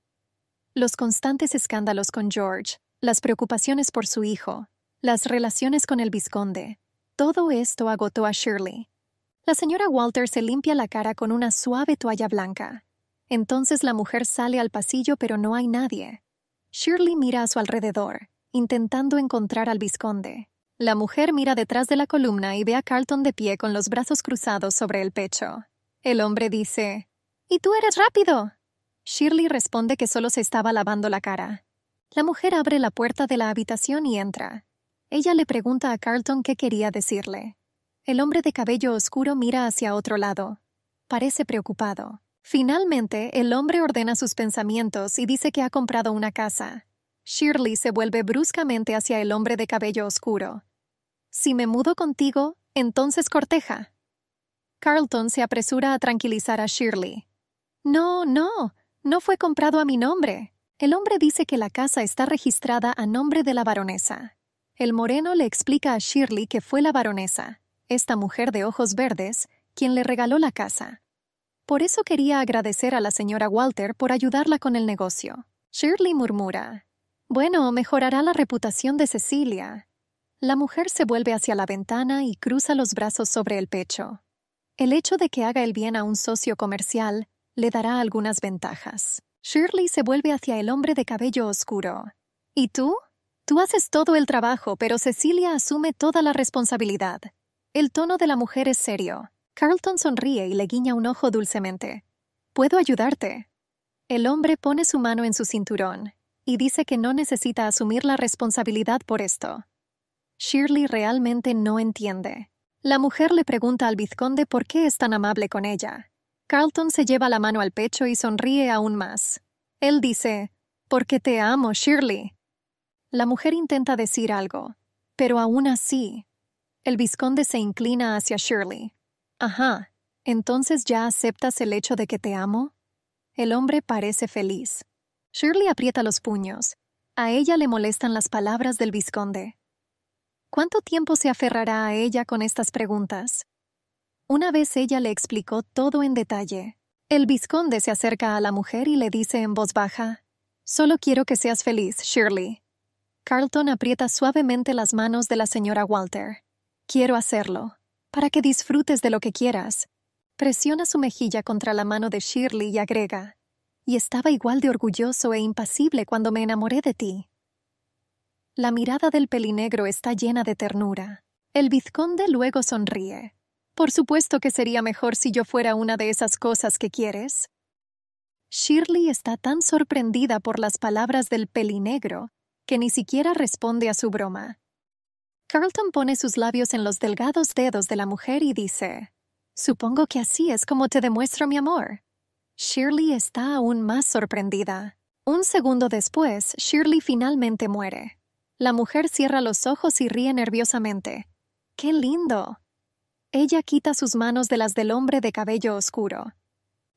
Speaker 1: Los constantes escándalos con George las preocupaciones por su hijo, las relaciones con el vizconde. Todo esto agotó a Shirley. La señora Walter se limpia la cara con una suave toalla blanca. Entonces la mujer sale al pasillo pero no hay nadie. Shirley mira a su alrededor, intentando encontrar al vizconde. La mujer mira detrás de la columna y ve a Carlton de pie con los brazos cruzados sobre el pecho. El hombre dice, ¿Y tú eres rápido? Shirley responde que solo se estaba lavando la cara. La mujer abre la puerta de la habitación y entra. Ella le pregunta a Carlton qué quería decirle. El hombre de cabello oscuro mira hacia otro lado. Parece preocupado. Finalmente, el hombre ordena sus pensamientos y dice que ha comprado una casa. Shirley se vuelve bruscamente hacia el hombre de cabello oscuro. Si me mudo contigo, entonces corteja. Carlton se apresura a tranquilizar a Shirley. No, no, no fue comprado a mi nombre. El hombre dice que la casa está registrada a nombre de la baronesa. El moreno le explica a Shirley que fue la baronesa, esta mujer de ojos verdes, quien le regaló la casa. Por eso quería agradecer a la señora Walter por ayudarla con el negocio. Shirley murmura, Bueno, mejorará la reputación de Cecilia. La mujer se vuelve hacia la ventana y cruza los brazos sobre el pecho. El hecho de que haga el bien a un socio comercial le dará algunas ventajas. Shirley se vuelve hacia el hombre de cabello oscuro. ¿Y tú? Tú haces todo el trabajo, pero Cecilia asume toda la responsabilidad. El tono de la mujer es serio. Carlton sonríe y le guiña un ojo dulcemente. ¿Puedo ayudarte? El hombre pone su mano en su cinturón y dice que no necesita asumir la responsabilidad por esto. Shirley realmente no entiende. La mujer le pregunta al vizconde por qué es tan amable con ella, Carlton se lleva la mano al pecho y sonríe aún más. Él dice, Porque te amo, Shirley. La mujer intenta decir algo, pero aún así. El visconde se inclina hacia Shirley. Ajá, entonces ya aceptas el hecho de que te amo? El hombre parece feliz. Shirley aprieta los puños. A ella le molestan las palabras del visconde. ¿Cuánto tiempo se aferrará a ella con estas preguntas? Una vez ella le explicó todo en detalle. El vizconde se acerca a la mujer y le dice en voz baja, Solo quiero que seas feliz, Shirley. Carlton aprieta suavemente las manos de la señora Walter. Quiero hacerlo, para que disfrutes de lo que quieras. Presiona su mejilla contra la mano de Shirley y agrega, y estaba igual de orgulloso e impasible cuando me enamoré de ti. La mirada del pelinegro está llena de ternura. El vizconde luego sonríe, por supuesto que sería mejor si yo fuera una de esas cosas que quieres. Shirley está tan sorprendida por las palabras del pelinegro que ni siquiera responde a su broma. Carlton pone sus labios en los delgados dedos de la mujer y dice, Supongo que así es como te demuestro mi amor. Shirley está aún más sorprendida. Un segundo después, Shirley finalmente muere. La mujer cierra los ojos y ríe nerviosamente. ¡Qué lindo! Ella quita sus manos de las del hombre de cabello oscuro.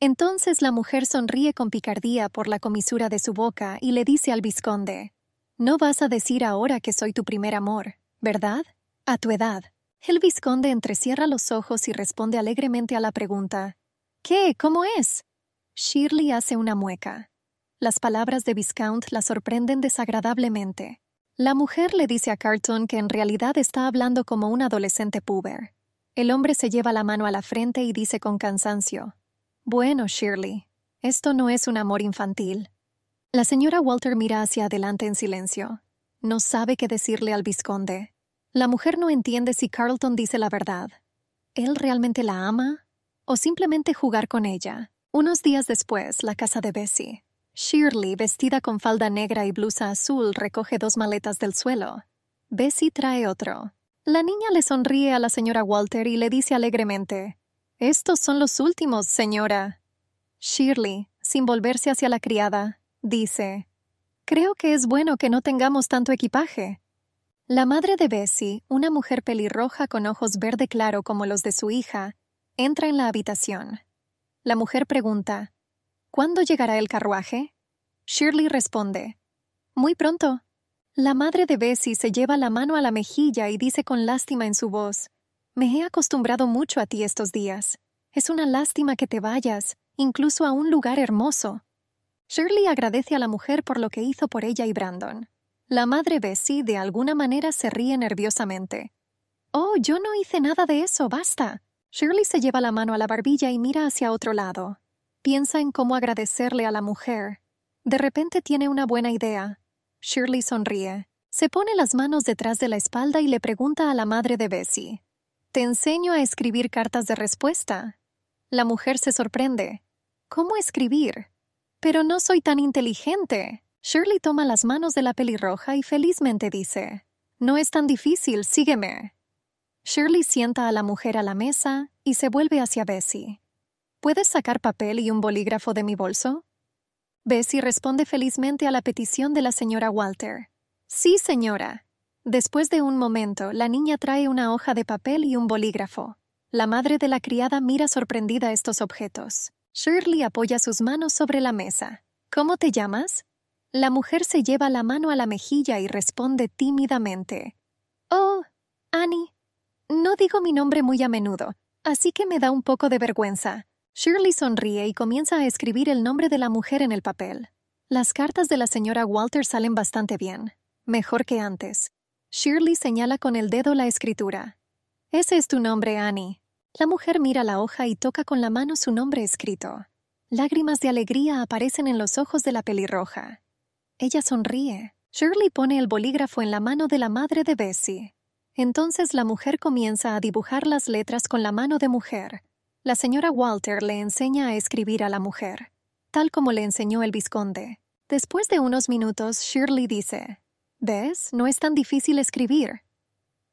Speaker 1: Entonces la mujer sonríe con picardía por la comisura de su boca y le dice al vizconde, No vas a decir ahora que soy tu primer amor, ¿verdad? A tu edad. El vizconde entrecierra los ojos y responde alegremente a la pregunta, ¿Qué? ¿Cómo es? Shirley hace una mueca. Las palabras de Viscount la sorprenden desagradablemente. La mujer le dice a Carton que en realidad está hablando como un adolescente puber. El hombre se lleva la mano a la frente y dice con cansancio, Bueno, Shirley, esto no es un amor infantil. La señora Walter mira hacia adelante en silencio. No sabe qué decirle al visconde. La mujer no entiende si Carlton dice la verdad. ¿Él realmente la ama? ¿O simplemente jugar con ella? Unos días después, la casa de Bessie. Shirley, vestida con falda negra y blusa azul, recoge dos maletas del suelo. Bessie trae otro. La niña le sonríe a la señora Walter y le dice alegremente, Estos son los últimos, señora. Shirley, sin volverse hacia la criada, dice, Creo que es bueno que no tengamos tanto equipaje. La madre de Bessie, una mujer pelirroja con ojos verde claro como los de su hija, entra en la habitación. La mujer pregunta, ¿Cuándo llegará el carruaje? Shirley responde, Muy pronto. La madre de Bessie se lleva la mano a la mejilla y dice con lástima en su voz, Me he acostumbrado mucho a ti estos días. Es una lástima que te vayas, incluso a un lugar hermoso. Shirley agradece a la mujer por lo que hizo por ella y Brandon. La madre Bessie de alguna manera se ríe nerviosamente. Oh, yo no hice nada de eso, basta. Shirley se lleva la mano a la barbilla y mira hacia otro lado. Piensa en cómo agradecerle a la mujer. De repente tiene una buena idea. Shirley sonríe. Se pone las manos detrás de la espalda y le pregunta a la madre de Bessie. Te enseño a escribir cartas de respuesta. La mujer se sorprende. ¿Cómo escribir? Pero no soy tan inteligente. Shirley toma las manos de la pelirroja y felizmente dice, No es tan difícil, sígueme. Shirley sienta a la mujer a la mesa y se vuelve hacia Bessie. ¿Puedes sacar papel y un bolígrafo de mi bolso? Bessie responde felizmente a la petición de la señora Walter. Sí, señora. Después de un momento, la niña trae una hoja de papel y un bolígrafo. La madre de la criada mira sorprendida estos objetos. Shirley apoya sus manos sobre la mesa. ¿Cómo te llamas? La mujer se lleva la mano a la mejilla y responde tímidamente. Oh, Annie. No digo mi nombre muy a menudo, así que me da un poco de vergüenza. Shirley sonríe y comienza a escribir el nombre de la mujer en el papel. Las cartas de la señora Walter salen bastante bien, mejor que antes. Shirley señala con el dedo la escritura. Ese es tu nombre, Annie. La mujer mira la hoja y toca con la mano su nombre escrito. Lágrimas de alegría aparecen en los ojos de la pelirroja. Ella sonríe. Shirley pone el bolígrafo en la mano de la madre de Bessie. Entonces la mujer comienza a dibujar las letras con la mano de mujer. La señora Walter le enseña a escribir a la mujer, tal como le enseñó el vizconde. Después de unos minutos, Shirley dice, ¿Ves? No es tan difícil escribir.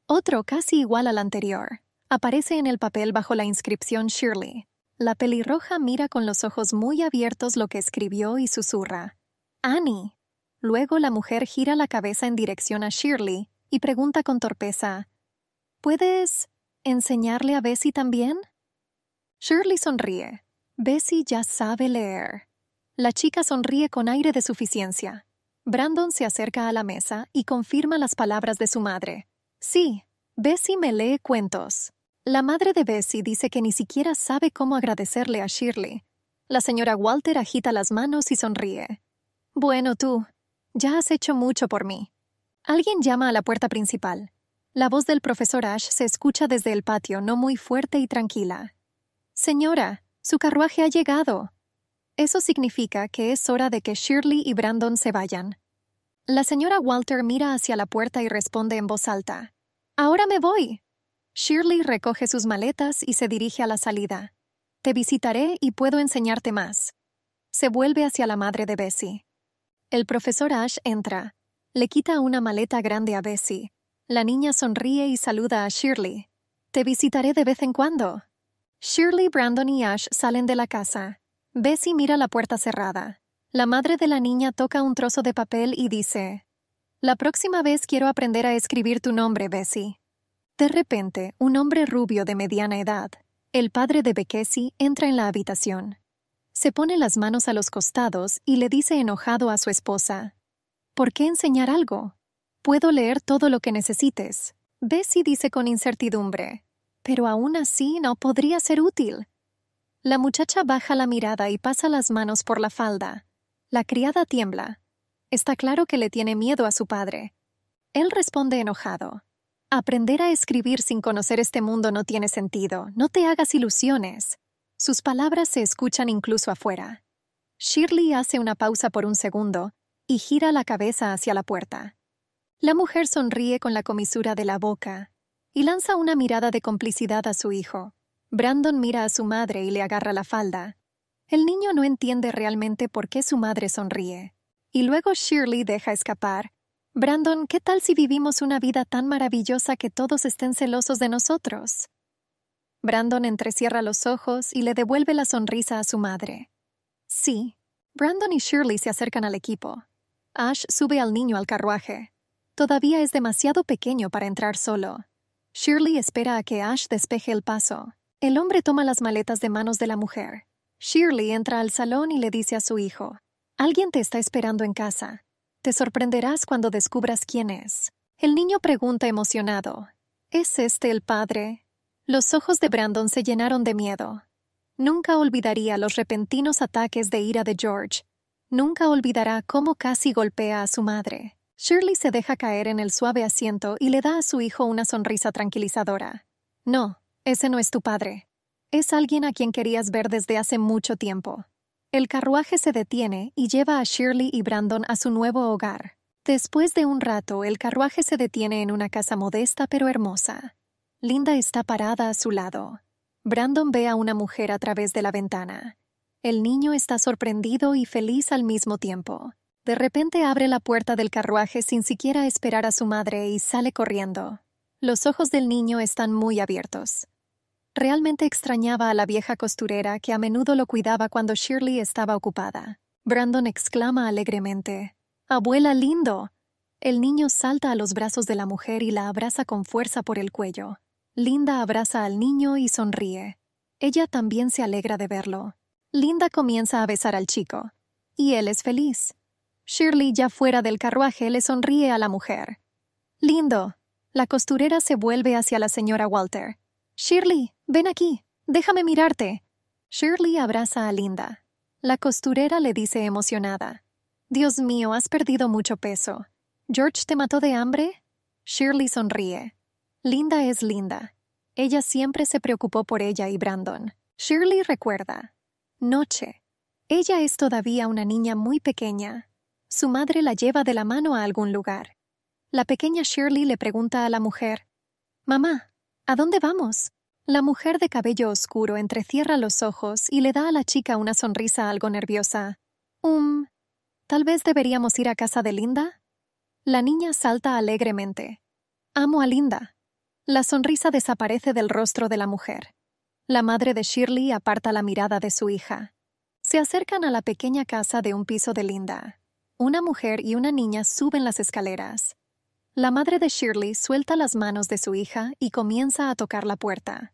Speaker 1: Otro casi igual al anterior. Aparece en el papel bajo la inscripción Shirley. La pelirroja mira con los ojos muy abiertos lo que escribió y susurra. Annie. Luego la mujer gira la cabeza en dirección a Shirley y pregunta con torpeza. ¿Puedes enseñarle a Bessie también? Shirley sonríe. Bessie ya sabe leer. La chica sonríe con aire de suficiencia. Brandon se acerca a la mesa y confirma las palabras de su madre. Sí, Bessie me lee cuentos. La madre de Bessie dice que ni siquiera sabe cómo agradecerle a Shirley. La señora Walter agita las manos y sonríe. Bueno, tú, ya has hecho mucho por mí. Alguien llama a la puerta principal. La voz del profesor Ash se escucha desde el patio, no muy fuerte y tranquila. Señora, su carruaje ha llegado. Eso significa que es hora de que Shirley y Brandon se vayan. La señora Walter mira hacia la puerta y responde en voz alta. Ahora me voy. Shirley recoge sus maletas y se dirige a la salida. Te visitaré y puedo enseñarte más. Se vuelve hacia la madre de Bessie. El profesor Ash entra. Le quita una maleta grande a Bessie. La niña sonríe y saluda a Shirley. Te visitaré de vez en cuando. Shirley, Brandon y Ash salen de la casa. Bessie mira la puerta cerrada. La madre de la niña toca un trozo de papel y dice, La próxima vez quiero aprender a escribir tu nombre, Bessie. De repente, un hombre rubio de mediana edad, el padre de Bekesi, entra en la habitación. Se pone las manos a los costados y le dice enojado a su esposa, ¿Por qué enseñar algo? Puedo leer todo lo que necesites. Bessie dice con incertidumbre, pero aún así no podría ser útil. La muchacha baja la mirada y pasa las manos por la falda. La criada tiembla. Está claro que le tiene miedo a su padre. Él responde enojado. Aprender a escribir sin conocer este mundo no tiene sentido. No te hagas ilusiones. Sus palabras se escuchan incluso afuera. Shirley hace una pausa por un segundo y gira la cabeza hacia la puerta. La mujer sonríe con la comisura de la boca y lanza una mirada de complicidad a su hijo. Brandon mira a su madre y le agarra la falda. El niño no entiende realmente por qué su madre sonríe. Y luego Shirley deja escapar. Brandon, ¿qué tal si vivimos una vida tan maravillosa que todos estén celosos de nosotros? Brandon entrecierra los ojos y le devuelve la sonrisa a su madre. Sí. Brandon y Shirley se acercan al equipo. Ash sube al niño al carruaje. Todavía es demasiado pequeño para entrar solo. Shirley espera a que Ash despeje el paso. El hombre toma las maletas de manos de la mujer. Shirley entra al salón y le dice a su hijo, Alguien te está esperando en casa. Te sorprenderás cuando descubras quién es. El niño pregunta emocionado, ¿Es este el padre? Los ojos de Brandon se llenaron de miedo. Nunca olvidaría los repentinos ataques de ira de George. Nunca olvidará cómo casi golpea a su madre. Shirley se deja caer en el suave asiento y le da a su hijo una sonrisa tranquilizadora. No, ese no es tu padre. Es alguien a quien querías ver desde hace mucho tiempo. El carruaje se detiene y lleva a Shirley y Brandon a su nuevo hogar. Después de un rato, el carruaje se detiene en una casa modesta pero hermosa. Linda está parada a su lado. Brandon ve a una mujer a través de la ventana. El niño está sorprendido y feliz al mismo tiempo. De repente abre la puerta del carruaje sin siquiera esperar a su madre y sale corriendo. Los ojos del niño están muy abiertos. Realmente extrañaba a la vieja costurera que a menudo lo cuidaba cuando Shirley estaba ocupada. Brandon exclama alegremente, Abuela lindo. El niño salta a los brazos de la mujer y la abraza con fuerza por el cuello. Linda abraza al niño y sonríe. Ella también se alegra de verlo. Linda comienza a besar al chico. Y él es feliz. Shirley, ya fuera del carruaje, le sonríe a la mujer. Lindo. La costurera se vuelve hacia la señora Walter. Shirley, ven aquí. Déjame mirarte. Shirley abraza a Linda. La costurera le dice emocionada. Dios mío, has perdido mucho peso. ¿George te mató de hambre? Shirley sonríe. Linda es linda. Ella siempre se preocupó por ella y Brandon. Shirley recuerda. Noche. Ella es todavía una niña muy pequeña, su madre la lleva de la mano a algún lugar. La pequeña Shirley le pregunta a la mujer, Mamá, ¿a dónde vamos? La mujer de cabello oscuro entrecierra los ojos y le da a la chica una sonrisa algo nerviosa. Um, ¿tal vez deberíamos ir a casa de Linda? La niña salta alegremente. Amo a Linda. La sonrisa desaparece del rostro de la mujer. La madre de Shirley aparta la mirada de su hija. Se acercan a la pequeña casa de un piso de Linda. Una mujer y una niña suben las escaleras. La madre de Shirley suelta las manos de su hija y comienza a tocar la puerta.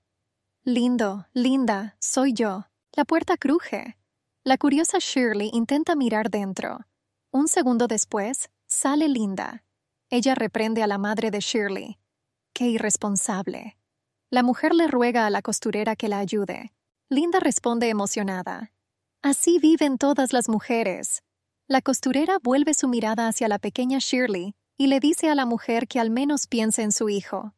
Speaker 1: Lindo, linda, soy yo. La puerta cruje. La curiosa Shirley intenta mirar dentro. Un segundo después, sale Linda. Ella reprende a la madre de Shirley. ¡Qué irresponsable! La mujer le ruega a la costurera que la ayude. Linda responde emocionada. Así viven todas las mujeres. La costurera vuelve su mirada hacia la pequeña Shirley y le dice a la mujer que al menos piense en su hijo.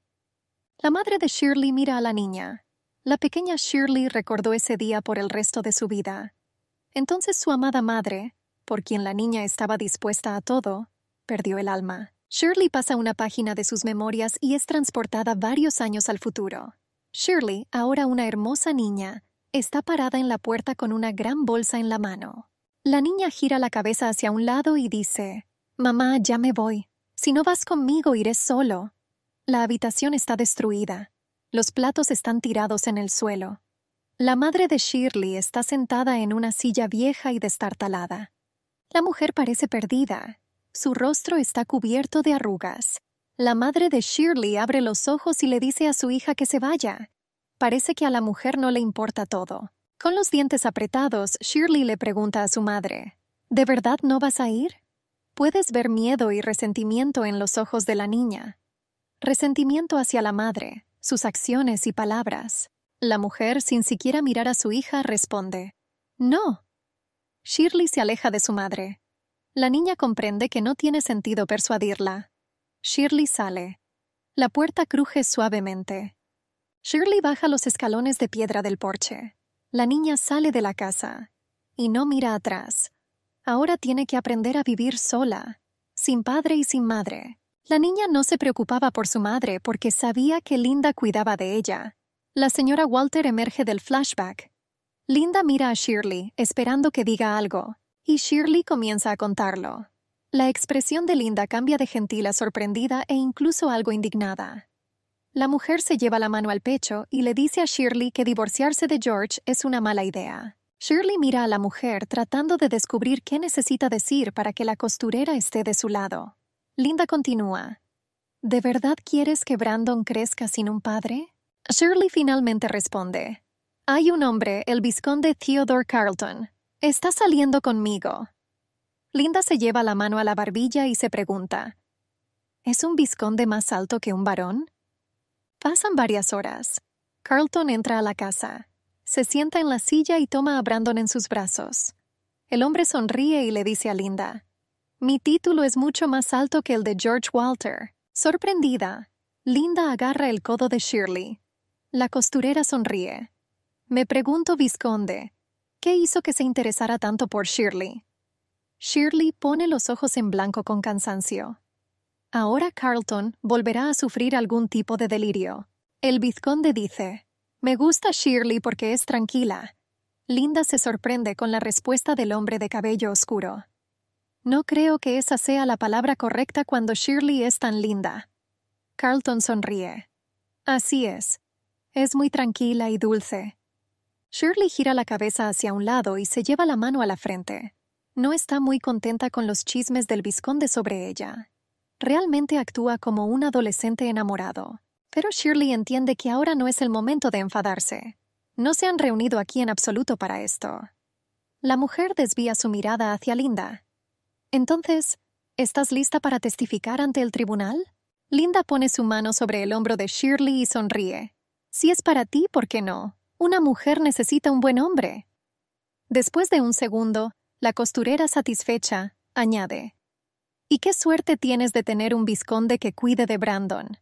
Speaker 1: La madre de Shirley mira a la niña. La pequeña Shirley recordó ese día por el resto de su vida. Entonces su amada madre, por quien la niña estaba dispuesta a todo, perdió el alma. Shirley pasa una página de sus memorias y es transportada varios años al futuro. Shirley, ahora una hermosa niña, está parada en la puerta con una gran bolsa en la mano. La niña gira la cabeza hacia un lado y dice, Mamá, ya me voy. Si no vas conmigo, iré solo. La habitación está destruida. Los platos están tirados en el suelo. La madre de Shirley está sentada en una silla vieja y destartalada. La mujer parece perdida. Su rostro está cubierto de arrugas. La madre de Shirley abre los ojos y le dice a su hija que se vaya. Parece que a la mujer no le importa todo. Con los dientes apretados, Shirley le pregunta a su madre, ¿De verdad no vas a ir? Puedes ver miedo y resentimiento en los ojos de la niña. Resentimiento hacia la madre, sus acciones y palabras. La mujer, sin siquiera mirar a su hija, responde, No. Shirley se aleja de su madre. La niña comprende que no tiene sentido persuadirla. Shirley sale. La puerta cruje suavemente. Shirley baja los escalones de piedra del porche. La niña sale de la casa y no mira atrás. Ahora tiene que aprender a vivir sola, sin padre y sin madre. La niña no se preocupaba por su madre porque sabía que Linda cuidaba de ella. La señora Walter emerge del flashback. Linda mira a Shirley, esperando que diga algo, y Shirley comienza a contarlo. La expresión de Linda cambia de gentil a sorprendida e incluso algo indignada la mujer se lleva la mano al pecho y le dice a Shirley que divorciarse de George es una mala idea. Shirley mira a la mujer tratando de descubrir qué necesita decir para que la costurera esté de su lado. Linda continúa. ¿De verdad quieres que Brandon crezca sin un padre? Shirley finalmente responde. Hay un hombre, el vizconde Theodore Carlton. Está saliendo conmigo. Linda se lleva la mano a la barbilla y se pregunta. ¿Es un vizconde más alto que un varón? Pasan varias horas. Carlton entra a la casa. Se sienta en la silla y toma a Brandon en sus brazos. El hombre sonríe y le dice a Linda, Mi título es mucho más alto que el de George Walter. Sorprendida, Linda agarra el codo de Shirley. La costurera sonríe. Me pregunto, Visconde, ¿qué hizo que se interesara tanto por Shirley? Shirley pone los ojos en blanco con cansancio. Ahora Carlton volverá a sufrir algún tipo de delirio. El vizconde dice, Me gusta Shirley porque es tranquila. Linda se sorprende con la respuesta del hombre de cabello oscuro. No creo que esa sea la palabra correcta cuando Shirley es tan linda. Carlton sonríe. Así es. Es muy tranquila y dulce. Shirley gira la cabeza hacia un lado y se lleva la mano a la frente. No está muy contenta con los chismes del vizconde sobre ella, realmente actúa como un adolescente enamorado. Pero Shirley entiende que ahora no es el momento de enfadarse. No se han reunido aquí en absoluto para esto. La mujer desvía su mirada hacia Linda. Entonces, ¿estás lista para testificar ante el tribunal? Linda pone su mano sobre el hombro de Shirley y sonríe. Si es para ti, ¿por qué no? Una mujer necesita un buen hombre. Después de un segundo, la costurera satisfecha añade, ¿Y qué suerte tienes de tener un visconde que cuide de Brandon?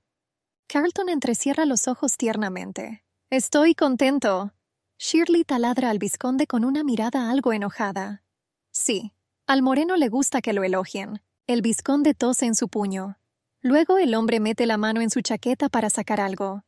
Speaker 1: Carlton entrecierra los ojos tiernamente. Estoy contento. Shirley taladra al visconde con una mirada algo enojada. Sí, al moreno le gusta que lo elogien. El visconde tose en su puño. Luego el hombre mete la mano en su chaqueta para sacar algo.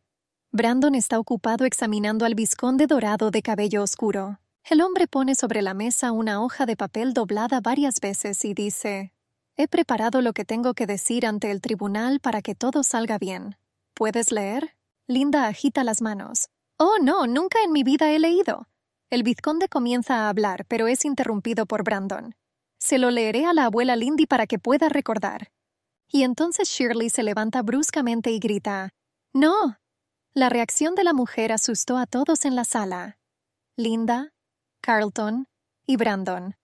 Speaker 1: Brandon está ocupado examinando al visconde dorado de cabello oscuro. El hombre pone sobre la mesa una hoja de papel doblada varias veces y dice, He preparado lo que tengo que decir ante el tribunal para que todo salga bien. ¿Puedes leer? Linda agita las manos. Oh, no, nunca en mi vida he leído. El vizconde comienza a hablar, pero es interrumpido por Brandon. Se lo leeré a la abuela Lindy para que pueda recordar. Y entonces Shirley se levanta bruscamente y grita, No. La reacción de la mujer asustó a todos en la sala. Linda, Carlton y Brandon.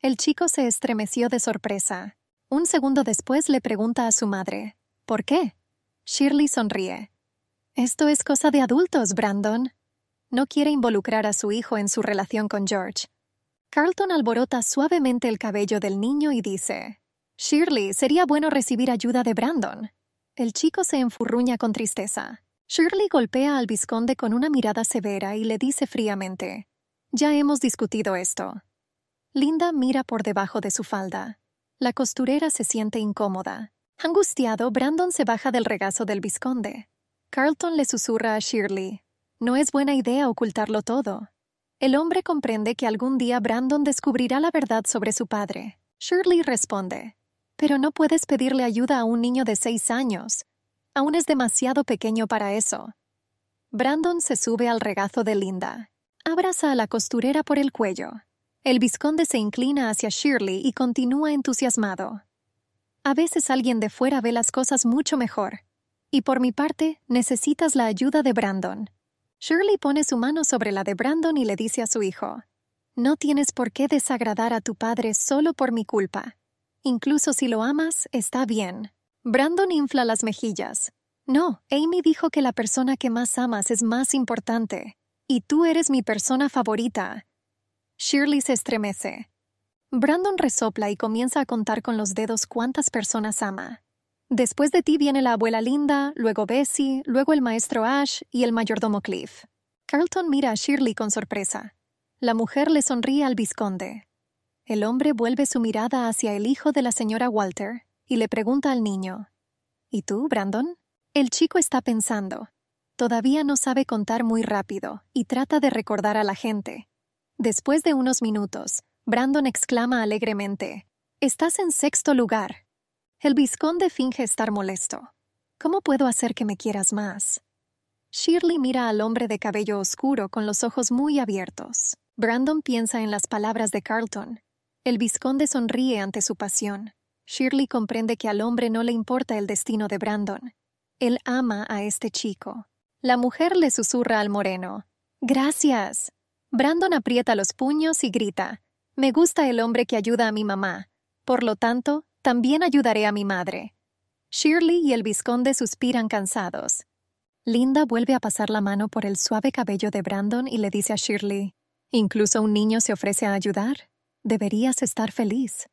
Speaker 1: El chico se estremeció de sorpresa. Un segundo después le pregunta a su madre, ¿por qué? Shirley sonríe. Esto es cosa de adultos, Brandon. No quiere involucrar a su hijo en su relación con George. Carlton alborota suavemente el cabello del niño y dice, Shirley, sería bueno recibir ayuda de Brandon. El chico se enfurruña con tristeza. Shirley golpea al visconde con una mirada severa y le dice fríamente, Ya hemos discutido esto. Linda mira por debajo de su falda. La costurera se siente incómoda. Angustiado, Brandon se baja del regazo del visconde. Carlton le susurra a Shirley. No es buena idea ocultarlo todo. El hombre comprende que algún día Brandon descubrirá la verdad sobre su padre. Shirley responde, Pero no puedes pedirle ayuda a un niño de seis años. Aún es demasiado pequeño para eso. Brandon se sube al regazo de Linda. Abraza a la costurera por el cuello. El vizconde se inclina hacia Shirley y continúa entusiasmado. A veces alguien de fuera ve las cosas mucho mejor. Y por mi parte, necesitas la ayuda de Brandon. Shirley pone su mano sobre la de Brandon y le dice a su hijo, No tienes por qué desagradar a tu padre solo por mi culpa. Incluso si lo amas, está bien. Brandon infla las mejillas. No, Amy dijo que la persona que más amas es más importante. Y tú eres mi persona favorita. Shirley se estremece. Brandon resopla y comienza a contar con los dedos cuántas personas ama. Después de ti viene la abuela Linda, luego Bessie, luego el maestro Ash y el mayordomo Cliff. Carlton mira a Shirley con sorpresa. La mujer le sonríe al visconde. El hombre vuelve su mirada hacia el hijo de la señora Walter y le pregunta al niño. ¿Y tú, Brandon? El chico está pensando. Todavía no sabe contar muy rápido y trata de recordar a la gente, Después de unos minutos, Brandon exclama alegremente, Estás en sexto lugar. El visconde finge estar molesto. ¿Cómo puedo hacer que me quieras más? Shirley mira al hombre de cabello oscuro con los ojos muy abiertos. Brandon piensa en las palabras de Carlton. El visconde sonríe ante su pasión. Shirley comprende que al hombre no le importa el destino de Brandon. Él ama a este chico. La mujer le susurra al moreno. Gracias. Brandon aprieta los puños y grita, Me gusta el hombre que ayuda a mi mamá, por lo tanto, también ayudaré a mi madre. Shirley y el visconde suspiran cansados. Linda vuelve a pasar la mano por el suave cabello de Brandon y le dice a Shirley, Incluso un niño se ofrece a ayudar. Deberías estar feliz.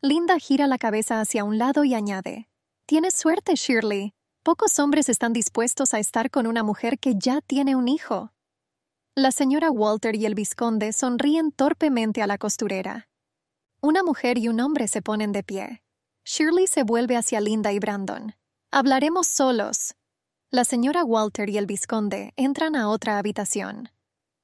Speaker 1: Linda gira la cabeza hacia un lado y añade, Tienes suerte, Shirley. Pocos hombres están dispuestos a estar con una mujer que ya tiene un hijo. La señora Walter y el vizconde sonríen torpemente a la costurera. Una mujer y un hombre se ponen de pie. Shirley se vuelve hacia Linda y Brandon. Hablaremos solos. La señora Walter y el vizconde entran a otra habitación.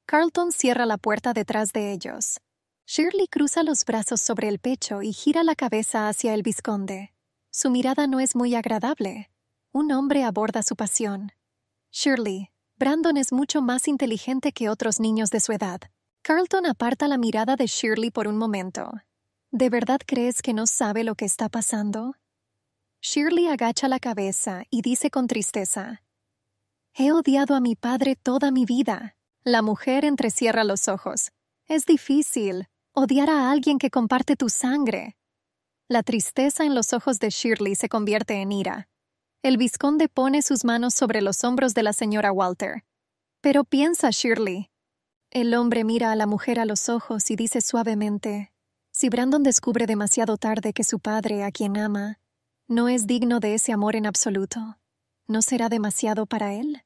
Speaker 1: Carlton cierra la puerta detrás de ellos. Shirley cruza los brazos sobre el pecho y gira la cabeza hacia el vizconde. Su mirada no es muy agradable. Un hombre aborda su pasión. Shirley, Brandon es mucho más inteligente que otros niños de su edad. Carlton aparta la mirada de Shirley por un momento. ¿De verdad crees que no sabe lo que está pasando? Shirley agacha la cabeza y dice con tristeza, He odiado a mi padre toda mi vida. La mujer entrecierra los ojos. Es difícil odiar a alguien que comparte tu sangre. La tristeza en los ojos de Shirley se convierte en ira. El vizconde pone sus manos sobre los hombros de la señora Walter. Pero piensa, Shirley. El hombre mira a la mujer a los ojos y dice suavemente, si Brandon descubre demasiado tarde que su padre, a quien ama, no es digno de ese amor en absoluto, ¿no será demasiado para él?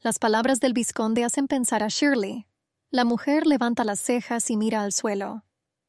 Speaker 1: Las palabras del vizconde hacen pensar a Shirley. La mujer levanta las cejas y mira al suelo.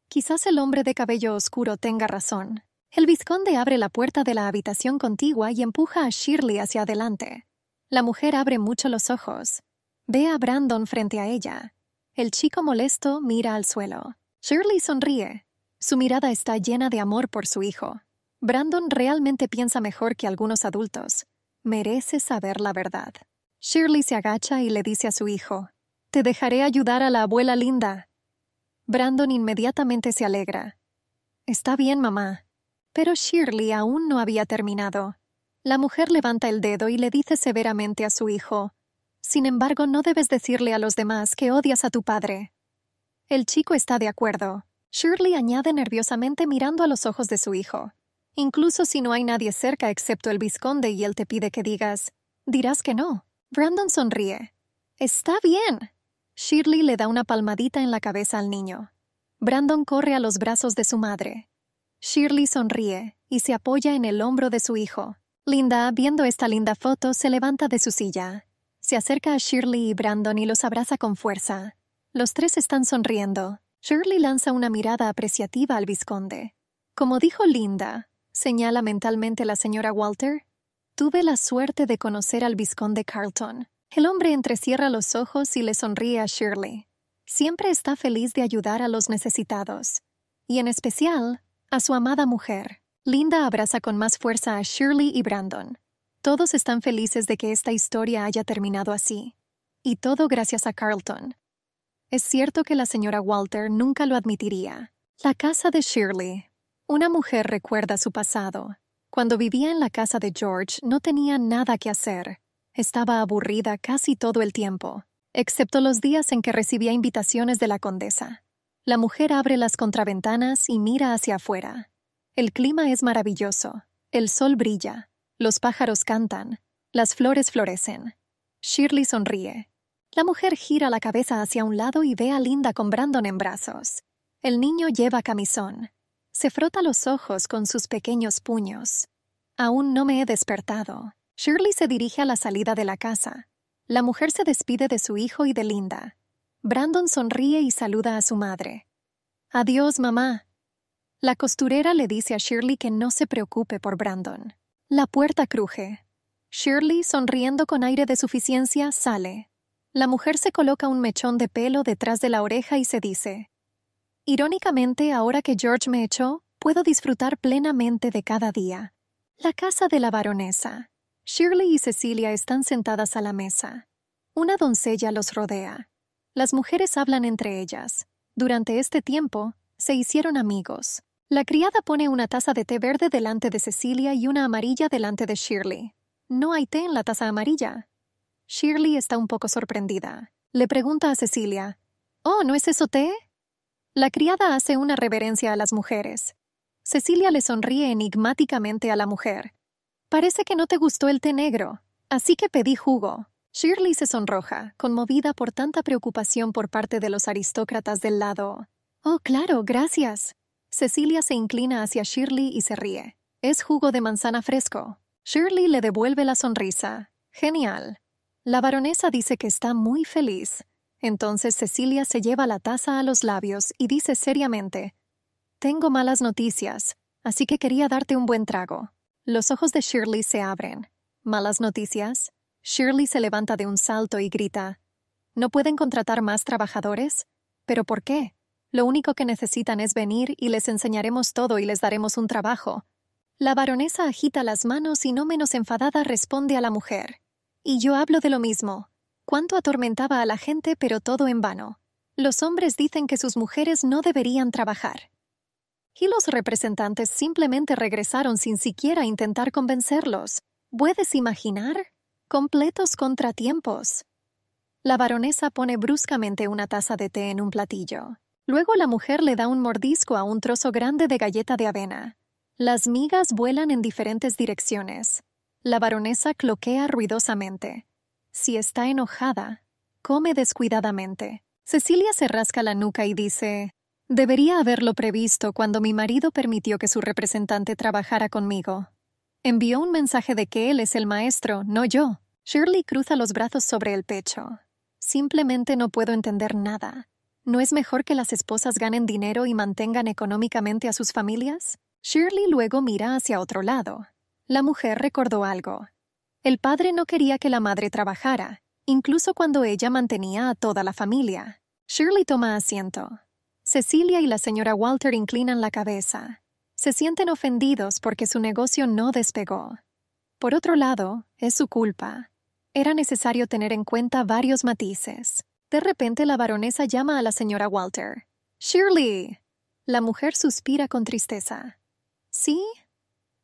Speaker 1: Quizás el hombre de cabello oscuro tenga razón. El vizconde abre la puerta de la habitación contigua y empuja a Shirley hacia adelante. La mujer abre mucho los ojos. Ve a Brandon frente a ella. El chico molesto mira al suelo. Shirley sonríe. Su mirada está llena de amor por su hijo. Brandon realmente piensa mejor que algunos adultos. Merece saber la verdad. Shirley se agacha y le dice a su hijo, Te dejaré ayudar a la abuela linda. Brandon inmediatamente se alegra. Está bien, mamá, pero Shirley aún no había terminado. La mujer levanta el dedo y le dice severamente a su hijo, Sin embargo, no debes decirle a los demás que odias a tu padre. El chico está de acuerdo. Shirley añade nerviosamente mirando a los ojos de su hijo. Incluso si no hay nadie cerca excepto el visconde y él te pide que digas, dirás que no. Brandon sonríe. Está bien. Shirley le da una palmadita en la cabeza al niño. Brandon corre a los brazos de su madre. Shirley sonríe y se apoya en el hombro de su hijo. Linda, viendo esta linda foto, se levanta de su silla. Se acerca a Shirley y Brandon y los abraza con fuerza. Los tres están sonriendo. Shirley lanza una mirada apreciativa al visconde. Como dijo Linda, señala mentalmente la señora Walter, tuve la suerte de conocer al visconde Carlton. El hombre entrecierra los ojos y le sonríe a Shirley. Siempre está feliz de ayudar a los necesitados, y en especial a su amada mujer, Linda abraza con más fuerza a Shirley y Brandon. Todos están felices de que esta historia haya terminado así. Y todo gracias a Carlton. Es cierto que la señora Walter nunca lo admitiría. La casa de Shirley. Una mujer recuerda su pasado. Cuando vivía en la casa de George no tenía nada que hacer. Estaba aburrida casi todo el tiempo, excepto los días en que recibía invitaciones de la condesa. La mujer abre las contraventanas y mira hacia afuera. El clima es maravilloso. El sol brilla. Los pájaros cantan. Las flores florecen. Shirley sonríe. La mujer gira la cabeza hacia un lado y ve a Linda con Brandon en brazos. El niño lleva camisón. Se frota los ojos con sus pequeños puños. Aún no me he despertado. Shirley se dirige a la salida de la casa. La mujer se despide de su hijo y de Linda. Brandon sonríe y saluda a su madre. Adiós, mamá. La costurera le dice a Shirley que no se preocupe por Brandon. La puerta cruje. Shirley, sonriendo con aire de suficiencia, sale. La mujer se coloca un mechón de pelo detrás de la oreja y se dice, Irónicamente, ahora que George me echó, puedo disfrutar plenamente de cada día. La casa de la baronesa. Shirley y Cecilia están sentadas a la mesa. Una doncella los rodea. Las mujeres hablan entre ellas. Durante este tiempo, se hicieron amigos. La criada pone una taza de té verde delante de Cecilia y una amarilla delante de Shirley. No hay té en la taza amarilla. Shirley está un poco sorprendida. Le pregunta a Cecilia, Oh, ¿no es eso té? La criada hace una reverencia a las mujeres. Cecilia le sonríe enigmáticamente a la mujer. Parece que no te gustó el té negro, así que pedí jugo. Shirley se sonroja, conmovida por tanta preocupación por parte de los aristócratas del lado. Oh, claro, gracias. Cecilia se inclina hacia Shirley y se ríe. Es jugo de manzana fresco. Shirley le devuelve la sonrisa. Genial. La baronesa dice que está muy feliz. Entonces Cecilia se lleva la taza a los labios y dice seriamente, Tengo malas noticias, así que quería darte un buen trago. Los ojos de Shirley se abren. ¿Malas noticias? Shirley se levanta de un salto y grita, ¿No pueden contratar más trabajadores? ¿Pero por qué? Lo único que necesitan es venir y les enseñaremos todo y les daremos un trabajo. La baronesa agita las manos y no menos enfadada responde a la mujer. Y yo hablo de lo mismo. Cuánto atormentaba a la gente, pero todo en vano. Los hombres dicen que sus mujeres no deberían trabajar. Y los representantes simplemente regresaron sin siquiera intentar convencerlos. ¿Puedes imaginar? completos contratiempos. La baronesa pone bruscamente una taza de té en un platillo. Luego la mujer le da un mordisco a un trozo grande de galleta de avena. Las migas vuelan en diferentes direcciones. La baronesa cloquea ruidosamente. Si está enojada, come descuidadamente. Cecilia se rasca la nuca y dice, Debería haberlo previsto cuando mi marido permitió que su representante trabajara conmigo. Envió un mensaje de que él es el maestro, no yo. Shirley cruza los brazos sobre el pecho. Simplemente no puedo entender nada. ¿No es mejor que las esposas ganen dinero y mantengan económicamente a sus familias? Shirley luego mira hacia otro lado. La mujer recordó algo. El padre no quería que la madre trabajara, incluso cuando ella mantenía a toda la familia. Shirley toma asiento. Cecilia y la señora Walter inclinan la cabeza se sienten ofendidos porque su negocio no despegó. Por otro lado, es su culpa. Era necesario tener en cuenta varios matices. De repente la baronesa llama a la señora Walter. Shirley. La mujer suspira con tristeza. ¿Sí?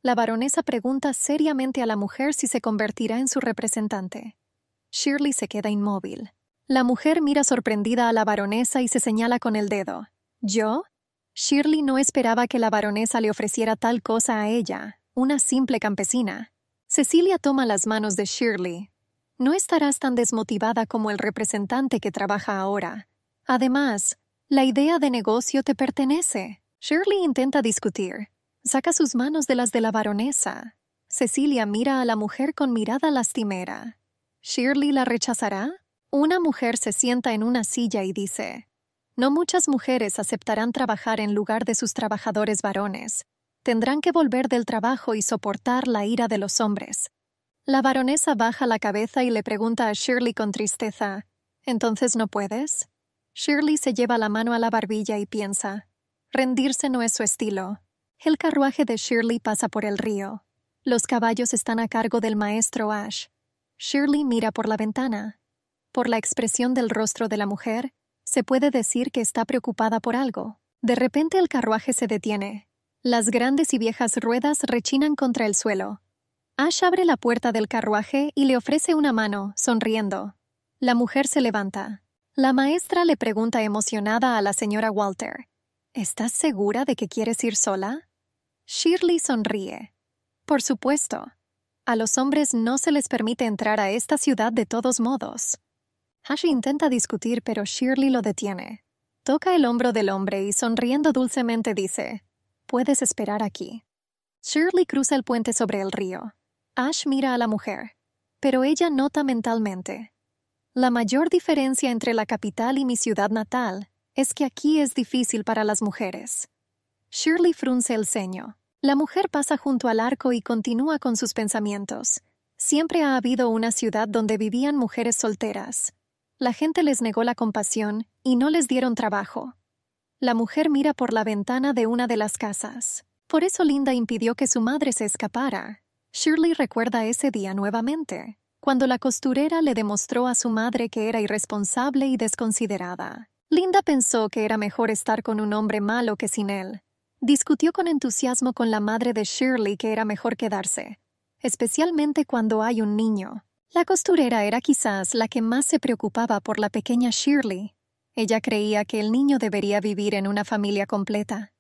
Speaker 1: La baronesa pregunta seriamente a la mujer si se convertirá en su representante. Shirley se queda inmóvil. La mujer mira sorprendida a la baronesa y se señala con el dedo. ¿Yo? Shirley no esperaba que la baronesa le ofreciera tal cosa a ella, una simple campesina. Cecilia toma las manos de Shirley. No estarás tan desmotivada como el representante que trabaja ahora. Además, la idea de negocio te pertenece. Shirley intenta discutir. Saca sus manos de las de la baronesa. Cecilia mira a la mujer con mirada lastimera. ¿Shirley la rechazará? Una mujer se sienta en una silla y dice, no muchas mujeres aceptarán trabajar en lugar de sus trabajadores varones. Tendrán que volver del trabajo y soportar la ira de los hombres. La baronesa baja la cabeza y le pregunta a Shirley con tristeza, ¿Entonces no puedes? Shirley se lleva la mano a la barbilla y piensa, rendirse no es su estilo. El carruaje de Shirley pasa por el río. Los caballos están a cargo del maestro Ash. Shirley mira por la ventana. Por la expresión del rostro de la mujer, se puede decir que está preocupada por algo. De repente el carruaje se detiene. Las grandes y viejas ruedas rechinan contra el suelo. Ash abre la puerta del carruaje y le ofrece una mano, sonriendo. La mujer se levanta. La maestra le pregunta emocionada a la señora Walter, ¿Estás segura de que quieres ir sola? Shirley sonríe. Por supuesto. A los hombres no se les permite entrar a esta ciudad de todos modos. Ash intenta discutir, pero Shirley lo detiene. Toca el hombro del hombre y sonriendo dulcemente dice, Puedes esperar aquí. Shirley cruza el puente sobre el río. Ash mira a la mujer, pero ella nota mentalmente. La mayor diferencia entre la capital y mi ciudad natal es que aquí es difícil para las mujeres. Shirley frunce el ceño. La mujer pasa junto al arco y continúa con sus pensamientos. Siempre ha habido una ciudad donde vivían mujeres solteras. La gente les negó la compasión y no les dieron trabajo. La mujer mira por la ventana de una de las casas. Por eso Linda impidió que su madre se escapara. Shirley recuerda ese día nuevamente, cuando la costurera le demostró a su madre que era irresponsable y desconsiderada. Linda pensó que era mejor estar con un hombre malo que sin él. Discutió con entusiasmo con la madre de Shirley que era mejor quedarse, especialmente cuando hay un niño. La costurera era quizás la que más se preocupaba por la pequeña Shirley. Ella creía que el niño debería vivir en una familia completa.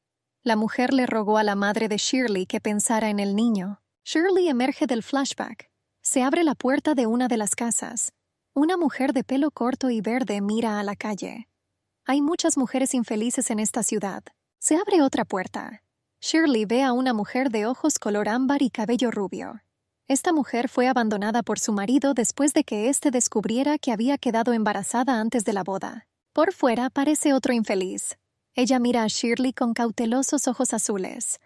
Speaker 1: La mujer le rogó a la madre de Shirley que pensara en el niño. Shirley emerge del flashback. Se abre la puerta de una de las casas. Una mujer de pelo corto y verde mira a la calle. Hay muchas mujeres infelices en esta ciudad. Se abre otra puerta. Shirley ve a una mujer de ojos color ámbar y cabello rubio. Esta mujer fue abandonada por su marido después de que éste descubriera que había quedado embarazada antes de la boda. Por fuera parece otro infeliz. Ella mira a Shirley con cautelosos ojos azules.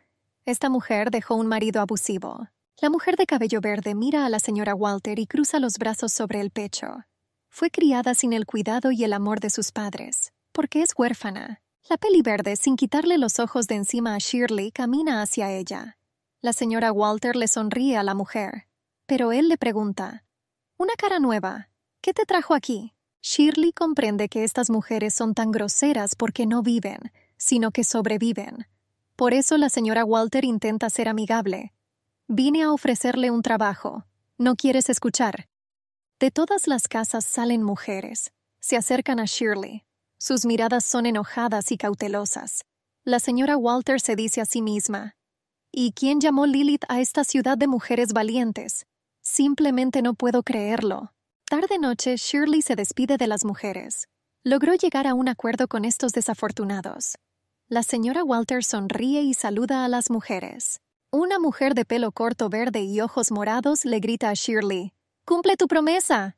Speaker 1: Esta mujer dejó un marido abusivo. La mujer de cabello verde mira a la señora Walter y cruza los brazos sobre el pecho. Fue criada sin el cuidado y el amor de sus padres, porque es huérfana. La peli verde, sin quitarle los ojos de encima a Shirley, camina hacia ella. La señora Walter le sonríe a la mujer, pero él le pregunta, Una cara nueva, ¿qué te trajo aquí? Shirley comprende que estas mujeres son tan groseras porque no viven, sino que sobreviven. Por eso la señora Walter intenta ser amigable. Vine a ofrecerle un trabajo. ¿No quieres escuchar? De todas las casas salen mujeres. Se acercan a Shirley. Sus miradas son enojadas y cautelosas. La señora Walter se dice a sí misma, ¿Y quién llamó Lilith a esta ciudad de mujeres valientes? Simplemente no puedo creerlo. Tarde noche, Shirley se despide de las mujeres. Logró llegar a un acuerdo con estos desafortunados. La señora Walter sonríe y saluda a las mujeres. Una mujer de pelo corto verde y ojos morados le grita a Shirley, ¡Cumple tu promesa!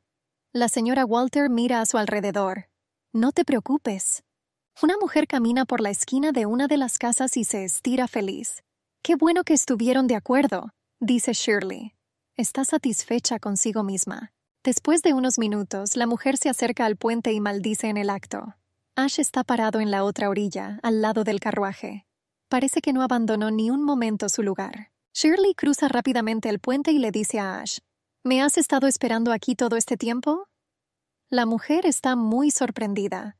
Speaker 1: La señora Walter mira a su alrededor. No te preocupes. Una mujer camina por la esquina de una de las casas y se estira feliz. Qué bueno que estuvieron de acuerdo, dice Shirley. Está satisfecha consigo misma. Después de unos minutos, la mujer se acerca al puente y maldice en el acto. Ash está parado en la otra orilla, al lado del carruaje. Parece que no abandonó ni un momento su lugar. Shirley cruza rápidamente el puente y le dice a Ash, ¿Me has estado esperando aquí todo este tiempo? La mujer está muy sorprendida.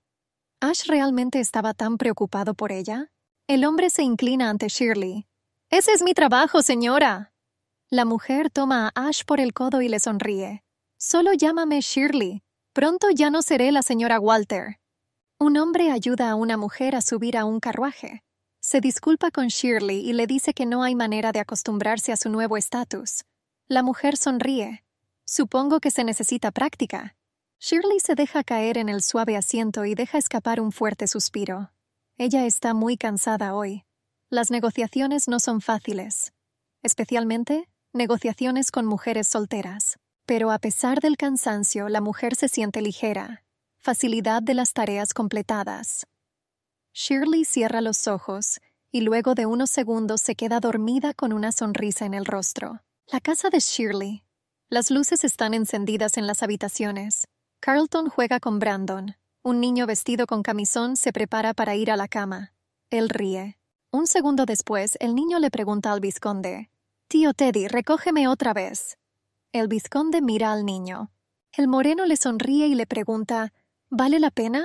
Speaker 1: ¿Ash realmente estaba tan preocupado por ella? El hombre se inclina ante Shirley, ese es mi trabajo, señora. La mujer toma a Ash por el codo y le sonríe. Solo llámame Shirley. Pronto ya no seré la señora Walter. Un hombre ayuda a una mujer a subir a un carruaje. Se disculpa con Shirley y le dice que no hay manera de acostumbrarse a su nuevo estatus. La mujer sonríe. Supongo que se necesita práctica. Shirley se deja caer en el suave asiento y deja escapar un fuerte suspiro. Ella está muy cansada hoy. Las negociaciones no son fáciles, especialmente negociaciones con mujeres solteras. Pero a pesar del cansancio, la mujer se siente ligera, facilidad de las tareas completadas. Shirley cierra los ojos y luego de unos segundos se queda dormida con una sonrisa en el rostro. La casa de Shirley. Las luces están encendidas en las habitaciones. Carlton juega con Brandon. Un niño vestido con camisón se prepara para ir a la cama. Él ríe. Un segundo después, el niño le pregunta al vizconde, Tío Teddy, recógeme otra vez. El vizconde mira al niño. El moreno le sonríe y le pregunta, ¿Vale la pena?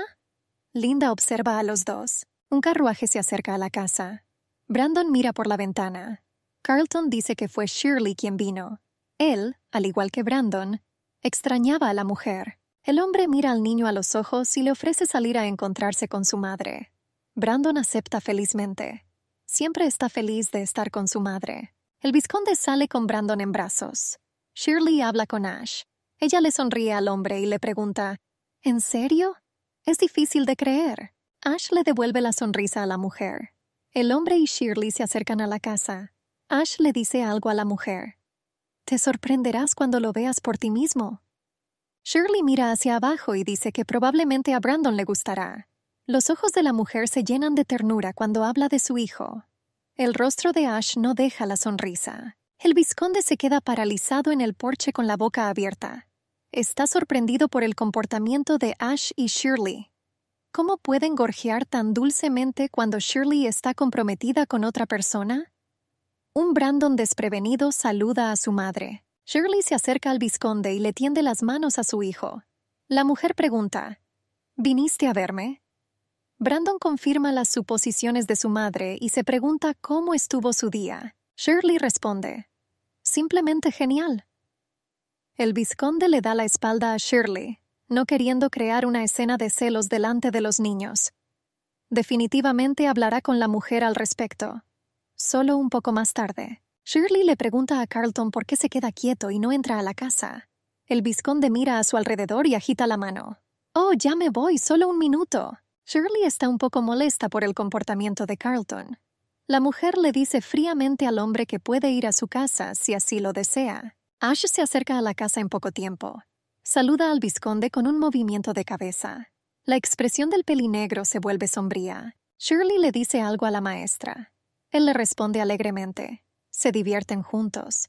Speaker 1: Linda observa a los dos. Un carruaje se acerca a la casa. Brandon mira por la ventana. Carlton dice que fue Shirley quien vino. Él, al igual que Brandon, extrañaba a la mujer. El hombre mira al niño a los ojos y le ofrece salir a encontrarse con su madre. Brandon acepta felizmente siempre está feliz de estar con su madre. El vizconde sale con Brandon en brazos. Shirley habla con Ash. Ella le sonríe al hombre y le pregunta, ¿En serio? Es difícil de creer. Ash le devuelve la sonrisa a la mujer. El hombre y Shirley se acercan a la casa. Ash le dice algo a la mujer. Te sorprenderás cuando lo veas por ti mismo. Shirley mira hacia abajo y dice que probablemente a Brandon le gustará. Los ojos de la mujer se llenan de ternura cuando habla de su hijo. El rostro de Ash no deja la sonrisa. El visconde se queda paralizado en el porche con la boca abierta. Está sorprendido por el comportamiento de Ash y Shirley. ¿Cómo pueden gorjear tan dulcemente cuando Shirley está comprometida con otra persona? Un Brandon desprevenido saluda a su madre. Shirley se acerca al visconde y le tiende las manos a su hijo. La mujer pregunta, ¿Viniste a verme? Brandon confirma las suposiciones de su madre y se pregunta cómo estuvo su día. Shirley responde, simplemente genial. El vizconde le da la espalda a Shirley, no queriendo crear una escena de celos delante de los niños. Definitivamente hablará con la mujer al respecto. Solo un poco más tarde, Shirley le pregunta a Carlton por qué se queda quieto y no entra a la casa. El vizconde mira a su alrededor y agita la mano. Oh, ya me voy, solo un minuto. Shirley está un poco molesta por el comportamiento de Carlton. La mujer le dice fríamente al hombre que puede ir a su casa si así lo desea. Ash se acerca a la casa en poco tiempo. Saluda al visconde con un movimiento de cabeza. La expresión del pelinegro se vuelve sombría. Shirley le dice algo a la maestra. Él le responde alegremente. Se divierten juntos.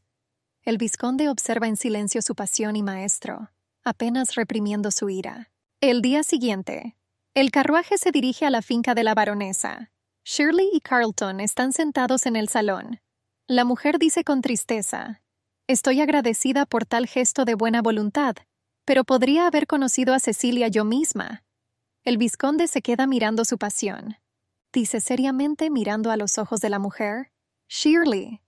Speaker 1: El visconde observa en silencio su pasión y maestro, apenas reprimiendo su ira. El día siguiente, el carruaje se dirige a la finca de la baronesa. Shirley y Carlton están sentados en el salón. La mujer dice con tristeza, Estoy agradecida por tal gesto de buena voluntad, pero podría haber conocido a Cecilia yo misma. El vizconde se queda mirando su pasión. Dice seriamente mirando a los ojos de la mujer, Shirley.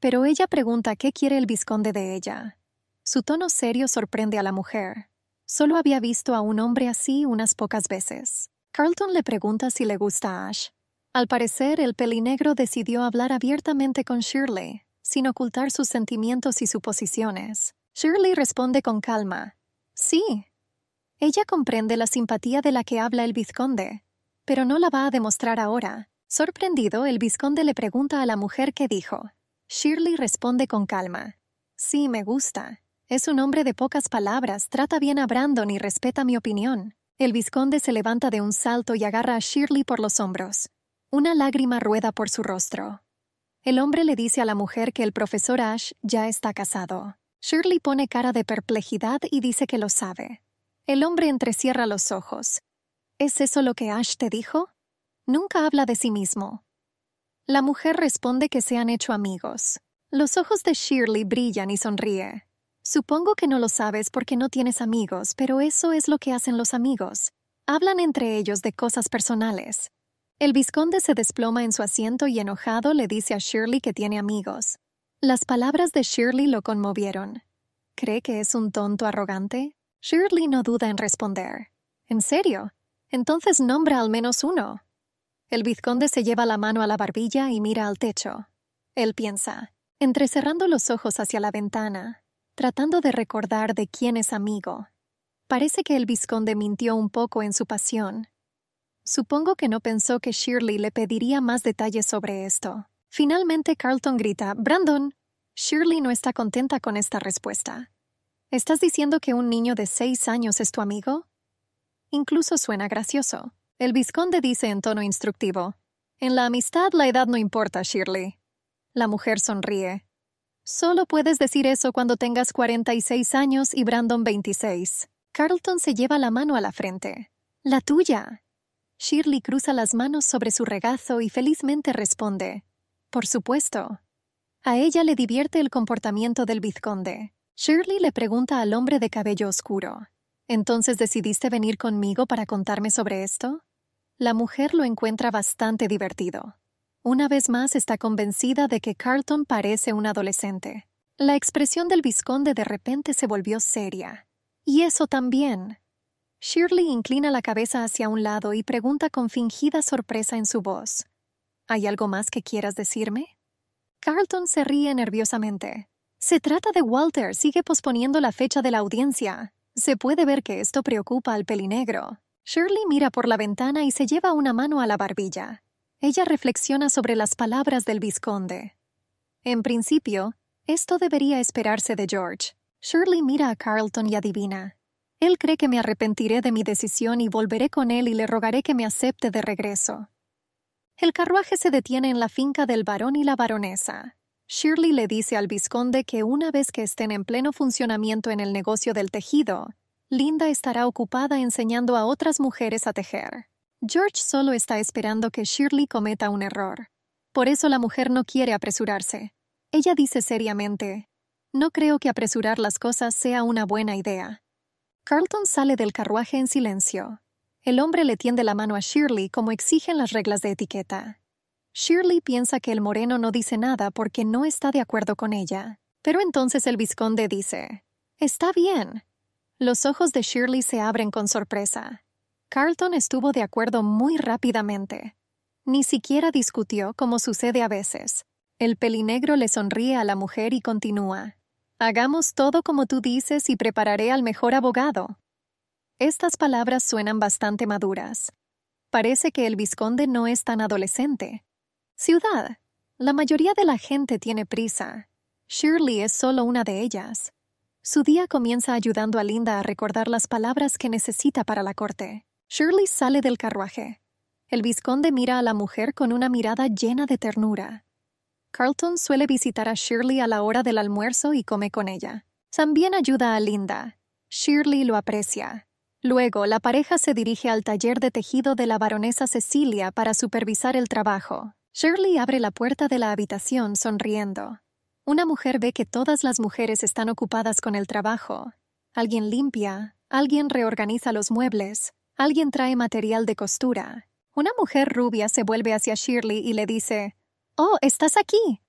Speaker 1: Pero ella pregunta qué quiere el vizconde de ella. Su tono serio sorprende a la mujer. Solo había visto a un hombre así unas pocas veces. Carlton le pregunta si le gusta a Ash. Al parecer, el pelinegro decidió hablar abiertamente con Shirley, sin ocultar sus sentimientos y suposiciones. Shirley responde con calma. Sí. Ella comprende la simpatía de la que habla el vizconde, pero no la va a demostrar ahora. Sorprendido, el vizconde le pregunta a la mujer qué dijo. Shirley responde con calma. Sí, me gusta. Es un hombre de pocas palabras, trata bien a Brandon y respeta mi opinión. El vizconde se levanta de un salto y agarra a Shirley por los hombros. Una lágrima rueda por su rostro. El hombre le dice a la mujer que el profesor Ash ya está casado. Shirley pone cara de perplejidad y dice que lo sabe. El hombre entrecierra los ojos. ¿Es eso lo que Ash te dijo? Nunca habla de sí mismo. La mujer responde que se han hecho amigos. Los ojos de Shirley brillan y sonríe. Supongo que no lo sabes porque no tienes amigos, pero eso es lo que hacen los amigos. Hablan entre ellos de cosas personales. El vizconde se desploma en su asiento y enojado le dice a Shirley que tiene amigos. Las palabras de Shirley lo conmovieron. ¿Cree que es un tonto arrogante? Shirley no duda en responder. ¿En serio? Entonces nombra al menos uno. El vizconde se lleva la mano a la barbilla y mira al techo. Él piensa, entrecerrando los ojos hacia la ventana. Tratando de recordar de quién es amigo, parece que el vizconde mintió un poco en su pasión. Supongo que no pensó que Shirley le pediría más detalles sobre esto. Finalmente Carlton grita, Brandon, Shirley no está contenta con esta respuesta. ¿Estás diciendo que un niño de seis años es tu amigo? Incluso suena gracioso. El vizconde dice en tono instructivo, En la amistad la edad no importa, Shirley. La mujer sonríe. Solo puedes decir eso cuando tengas 46 años y Brandon 26. Carlton se lleva la mano a la frente. La tuya. Shirley cruza las manos sobre su regazo y felizmente responde. Por supuesto. A ella le divierte el comportamiento del vizconde. Shirley le pregunta al hombre de cabello oscuro. ¿Entonces decidiste venir conmigo para contarme sobre esto? La mujer lo encuentra bastante divertido. Una vez más está convencida de que Carlton parece un adolescente. La expresión del visconde de repente se volvió seria. Y eso también. Shirley inclina la cabeza hacia un lado y pregunta con fingida sorpresa en su voz. ¿Hay algo más que quieras decirme? Carlton se ríe nerviosamente. Se trata de Walter, sigue posponiendo la fecha de la audiencia. Se puede ver que esto preocupa al pelinegro. Shirley mira por la ventana y se lleva una mano a la barbilla. Ella reflexiona sobre las palabras del vizconde. En principio, esto debería esperarse de George. Shirley mira a Carlton y adivina. Él cree que me arrepentiré de mi decisión y volveré con él y le rogaré que me acepte de regreso. El carruaje se detiene en la finca del barón y la baronesa. Shirley le dice al vizconde que una vez que estén en pleno funcionamiento en el negocio del tejido, Linda estará ocupada enseñando a otras mujeres a tejer. George solo está esperando que Shirley cometa un error. Por eso la mujer no quiere apresurarse. Ella dice seriamente, no creo que apresurar las cosas sea una buena idea. Carlton sale del carruaje en silencio. El hombre le tiende la mano a Shirley como exigen las reglas de etiqueta. Shirley piensa que el moreno no dice nada porque no está de acuerdo con ella. Pero entonces el visconde dice, Está bien. Los ojos de Shirley se abren con sorpresa. Carlton estuvo de acuerdo muy rápidamente. Ni siquiera discutió como sucede a veces. El pelinegro le sonríe a la mujer y continúa. Hagamos todo como tú dices y prepararé al mejor abogado. Estas palabras suenan bastante maduras. Parece que el visconde no es tan adolescente. Ciudad. La mayoría de la gente tiene prisa. Shirley es solo una de ellas. Su día comienza ayudando a Linda a recordar las palabras que necesita para la corte. Shirley sale del carruaje. El vizconde mira a la mujer con una mirada llena de ternura. Carlton suele visitar a Shirley a la hora del almuerzo y come con ella. También ayuda a Linda. Shirley lo aprecia. Luego, la pareja se dirige al taller de tejido de la baronesa Cecilia para supervisar el trabajo. Shirley abre la puerta de la habitación sonriendo. Una mujer ve que todas las mujeres están ocupadas con el trabajo. Alguien limpia, alguien reorganiza los muebles, Alguien trae material de costura. Una mujer rubia se vuelve hacia Shirley y le dice, Oh, estás aquí.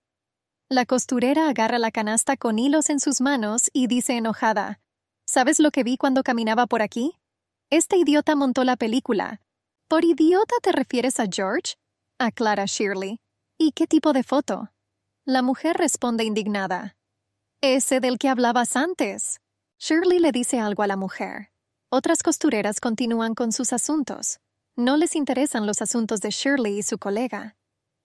Speaker 1: La costurera agarra la canasta con hilos en sus manos y dice enojada, ¿Sabes lo que vi cuando caminaba por aquí? Este idiota montó la película. ¿Por idiota te refieres a George? aclara Shirley. ¿Y qué tipo de foto? La mujer responde indignada. Ese del que hablabas antes. Shirley le dice algo a la mujer. Otras costureras continúan con sus asuntos. No les interesan los asuntos de Shirley y su colega.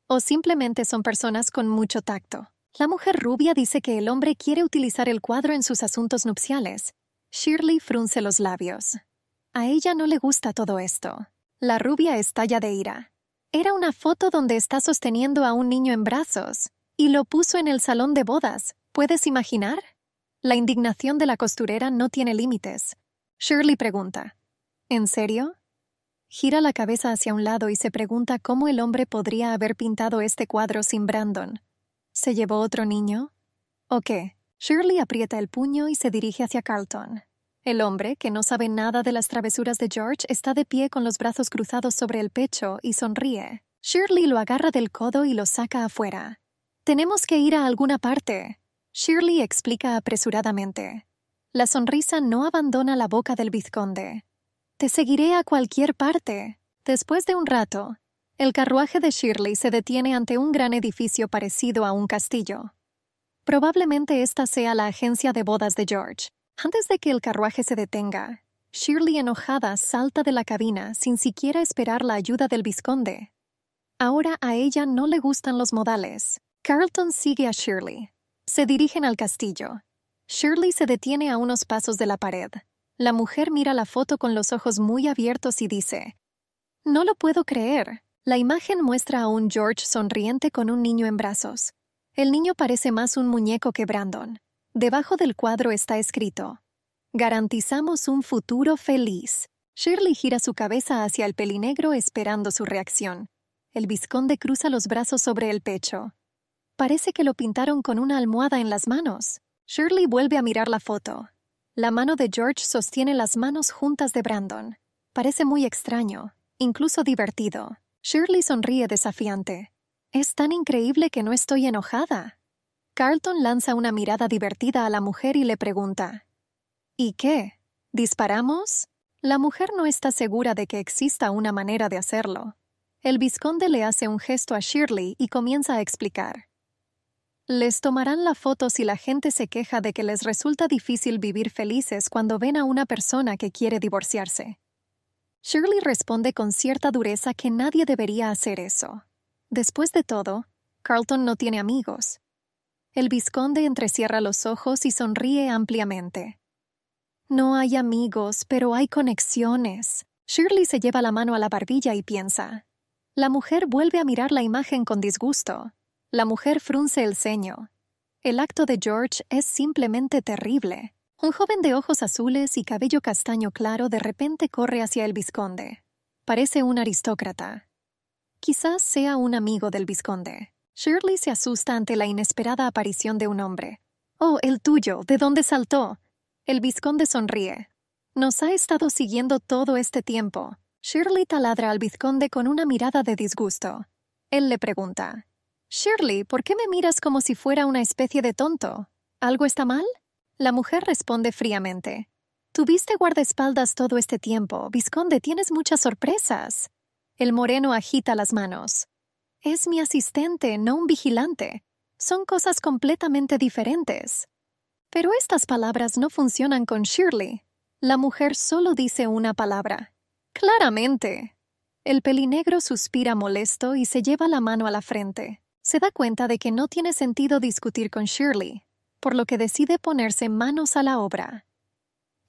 Speaker 1: O simplemente son personas con mucho tacto. La mujer rubia dice que el hombre quiere utilizar el cuadro en sus asuntos nupciales. Shirley frunce los labios. A ella no le gusta todo esto. La rubia estalla de ira. Era una foto donde está sosteniendo a un niño en brazos, y lo puso en el salón de bodas. ¿Puedes imaginar? La indignación de la costurera no tiene límites. Shirley pregunta, ¿En serio? Gira la cabeza hacia un lado y se pregunta cómo el hombre podría haber pintado este cuadro sin Brandon. ¿Se llevó otro niño? ¿O qué? Shirley aprieta el puño y se dirige hacia Carlton. El hombre, que no sabe nada de las travesuras de George, está de pie con los brazos cruzados sobre el pecho y sonríe. Shirley lo agarra del codo y lo saca afuera. Tenemos que ir a alguna parte. Shirley explica apresuradamente. La sonrisa no abandona la boca del vizconde. Te seguiré a cualquier parte. Después de un rato, el carruaje de Shirley se detiene ante un gran edificio parecido a un castillo. Probablemente esta sea la agencia de bodas de George. Antes de que el carruaje se detenga, Shirley enojada salta de la cabina sin siquiera esperar la ayuda del vizconde. Ahora a ella no le gustan los modales. Carlton sigue a Shirley. Se dirigen al castillo, Shirley se detiene a unos pasos de la pared. La mujer mira la foto con los ojos muy abiertos y dice, No lo puedo creer. La imagen muestra a un George sonriente con un niño en brazos. El niño parece más un muñeco que Brandon. Debajo del cuadro está escrito, Garantizamos un futuro feliz. Shirley gira su cabeza hacia el pelinegro esperando su reacción. El visconde cruza los brazos sobre el pecho. Parece que lo pintaron con una almohada en las manos. Shirley vuelve a mirar la foto. La mano de George sostiene las manos juntas de Brandon. Parece muy extraño, incluso divertido. Shirley sonríe desafiante. Es tan increíble que no estoy enojada. Carlton lanza una mirada divertida a la mujer y le pregunta, ¿Y qué? ¿Disparamos? La mujer no está segura de que exista una manera de hacerlo. El visconde le hace un gesto a Shirley y comienza a explicar. Les tomarán la foto si la gente se queja de que les resulta difícil vivir felices cuando ven a una persona que quiere divorciarse. Shirley responde con cierta dureza que nadie debería hacer eso. Después de todo, Carlton no tiene amigos. El visconde entrecierra los ojos y sonríe ampliamente. No hay amigos, pero hay conexiones. Shirley se lleva la mano a la barbilla y piensa. La mujer vuelve a mirar la imagen con disgusto. La mujer frunce el ceño. El acto de George es simplemente terrible. Un joven de ojos azules y cabello castaño claro de repente corre hacia el visconde. Parece un aristócrata. Quizás sea un amigo del visconde. Shirley se asusta ante la inesperada aparición de un hombre. Oh, el tuyo, ¿de dónde saltó? El vizconde sonríe. Nos ha estado siguiendo todo este tiempo. Shirley taladra al vizconde con una mirada de disgusto. Él le pregunta, Shirley, ¿por qué me miras como si fuera una especie de tonto? ¿Algo está mal? La mujer responde fríamente. Tuviste guardaespaldas todo este tiempo, Visconde, tienes muchas sorpresas. El moreno agita las manos. Es mi asistente, no un vigilante. Son cosas completamente diferentes. Pero estas palabras no funcionan con Shirley. La mujer solo dice una palabra. Claramente. El pelinegro suspira molesto y se lleva la mano a la frente se da cuenta de que no tiene sentido discutir con Shirley, por lo que decide ponerse manos a la obra.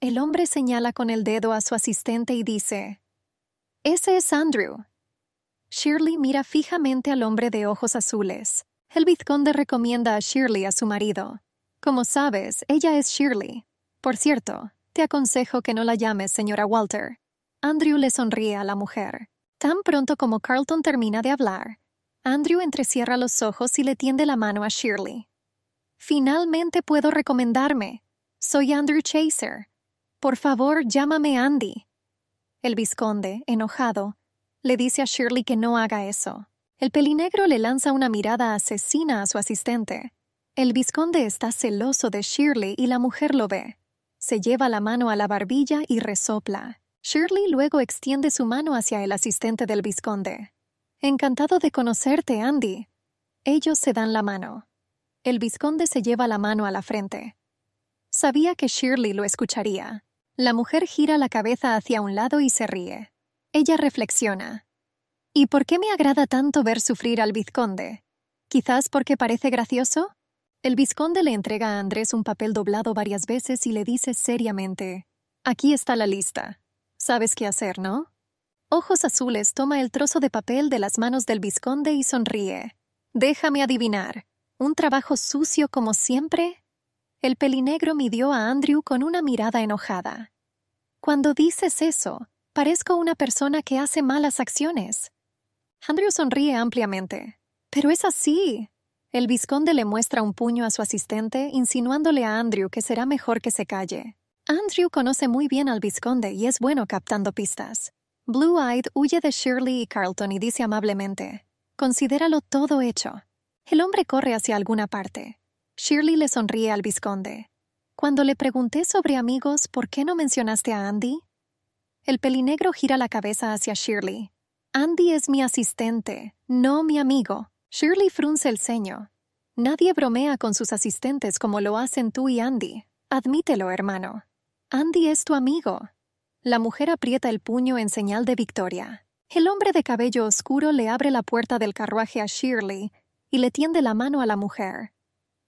Speaker 1: El hombre señala con el dedo a su asistente y dice, Ese es Andrew. Shirley mira fijamente al hombre de ojos azules. El vizconde recomienda a Shirley a su marido. Como sabes, ella es Shirley. Por cierto, te aconsejo que no la llames señora Walter. Andrew le sonríe a la mujer. Tan pronto como Carlton termina de hablar, Andrew entrecierra los ojos y le tiende la mano a Shirley. Finalmente puedo recomendarme. Soy Andrew Chaser. Por favor, llámame Andy. El visconde, enojado, le dice a Shirley que no haga eso. El pelinegro le lanza una mirada asesina a su asistente. El visconde está celoso de Shirley y la mujer lo ve. Se lleva la mano a la barbilla y resopla. Shirley luego extiende su mano hacia el asistente del visconde. Encantado de conocerte, Andy. Ellos se dan la mano. El vizconde se lleva la mano a la frente. Sabía que Shirley lo escucharía. La mujer gira la cabeza hacia un lado y se ríe. Ella reflexiona. ¿Y por qué me agrada tanto ver sufrir al vizconde? ¿Quizás porque parece gracioso? El vizconde le entrega a Andrés un papel doblado varias veces y le dice seriamente, Aquí está la lista. Sabes qué hacer, ¿no? Ojos Azules toma el trozo de papel de las manos del vizconde y sonríe. Déjame adivinar. ¿Un trabajo sucio como siempre? El pelinegro midió a Andrew con una mirada enojada. Cuando dices eso, parezco una persona que hace malas acciones. Andrew sonríe ampliamente. Pero es así. El vizconde le muestra un puño a su asistente, insinuándole a Andrew que será mejor que se calle. Andrew conoce muy bien al vizconde y es bueno captando pistas. Blue Eyed huye de Shirley y Carlton y dice amablemente, Considéralo todo hecho. El hombre corre hacia alguna parte. Shirley le sonríe al visconde. Cuando le pregunté sobre amigos, ¿por qué no mencionaste a Andy? El pelinegro gira la cabeza hacia Shirley. Andy es mi asistente, no mi amigo. Shirley frunce el ceño. Nadie bromea con sus asistentes como lo hacen tú y Andy. Admítelo, hermano. Andy es tu amigo. La mujer aprieta el puño en señal de victoria. El hombre de cabello oscuro le abre la puerta del carruaje a Shirley y le tiende la mano a la mujer.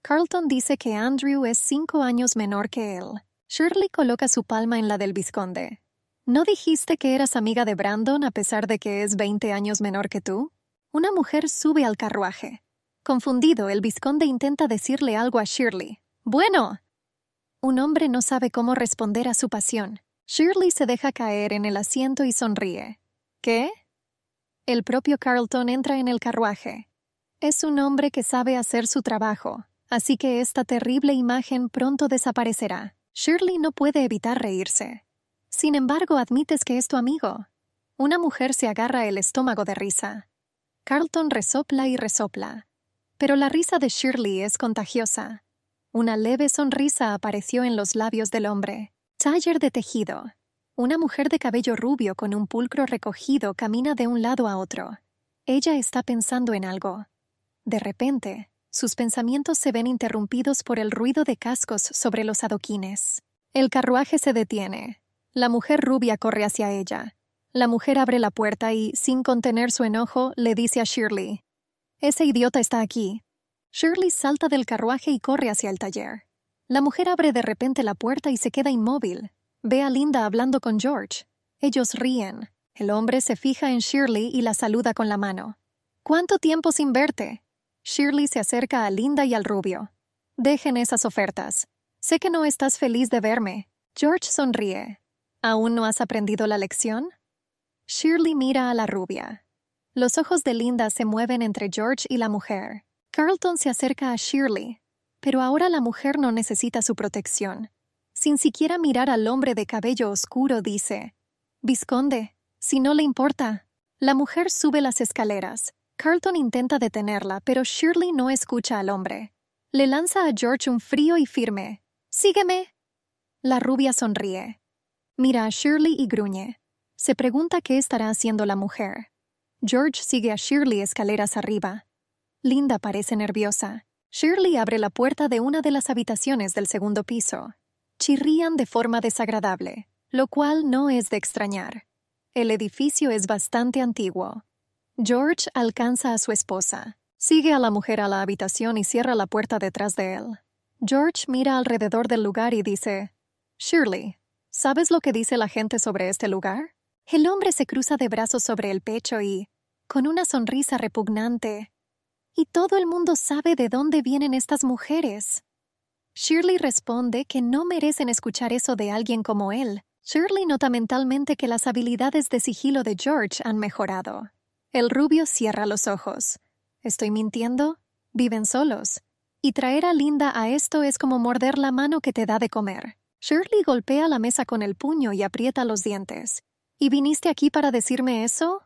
Speaker 1: Carlton dice que Andrew es cinco años menor que él. Shirley coloca su palma en la del vizconde. ¿No dijiste que eras amiga de Brandon a pesar de que es 20 años menor que tú? Una mujer sube al carruaje. Confundido, el vizconde intenta decirle algo a Shirley. Bueno. Un hombre no sabe cómo responder a su pasión. Shirley se deja caer en el asiento y sonríe. ¿Qué? El propio Carlton entra en el carruaje. Es un hombre que sabe hacer su trabajo, así que esta terrible imagen pronto desaparecerá. Shirley no puede evitar reírse. Sin embargo, admites que es tu amigo. Una mujer se agarra el estómago de risa. Carlton resopla y resopla. Pero la risa de Shirley es contagiosa. Una leve sonrisa apareció en los labios del hombre. Taller de tejido. Una mujer de cabello rubio con un pulcro recogido camina de un lado a otro. Ella está pensando en algo. De repente, sus pensamientos se ven interrumpidos por el ruido de cascos sobre los adoquines. El carruaje se detiene. La mujer rubia corre hacia ella. La mujer abre la puerta y, sin contener su enojo, le dice a Shirley, Ese idiota está aquí. Shirley salta del carruaje y corre hacia el taller. La mujer abre de repente la puerta y se queda inmóvil. Ve a Linda hablando con George. Ellos ríen. El hombre se fija en Shirley y la saluda con la mano. ¿Cuánto tiempo sin verte? Shirley se acerca a Linda y al rubio. Dejen esas ofertas. Sé que no estás feliz de verme. George sonríe. ¿Aún no has aprendido la lección? Shirley mira a la rubia. Los ojos de Linda se mueven entre George y la mujer. Carlton se acerca a Shirley, pero ahora la mujer no necesita su protección. Sin siquiera mirar al hombre de cabello oscuro, dice, Visconde, si no le importa. La mujer sube las escaleras. Carlton intenta detenerla, pero Shirley no escucha al hombre. Le lanza a George un frío y firme. Sígueme. La rubia sonríe. Mira a Shirley y gruñe. Se pregunta qué estará haciendo la mujer. George sigue a Shirley escaleras arriba. Linda parece nerviosa. Shirley abre la puerta de una de las habitaciones del segundo piso. Chirrían de forma desagradable, lo cual no es de extrañar. El edificio es bastante antiguo. George alcanza a su esposa, sigue a la mujer a la habitación y cierra la puerta detrás de él. George mira alrededor del lugar y dice, Shirley, ¿sabes lo que dice la gente sobre este lugar? El hombre se cruza de brazos sobre el pecho y, con una sonrisa repugnante, y todo el mundo sabe de dónde vienen estas mujeres. Shirley responde que no merecen escuchar eso de alguien como él. Shirley nota mentalmente que las habilidades de sigilo de George han mejorado. El rubio cierra los ojos. ¿Estoy mintiendo? Viven solos. Y traer a Linda a esto es como morder la mano que te da de comer. Shirley golpea la mesa con el puño y aprieta los dientes. ¿Y viniste aquí para decirme eso?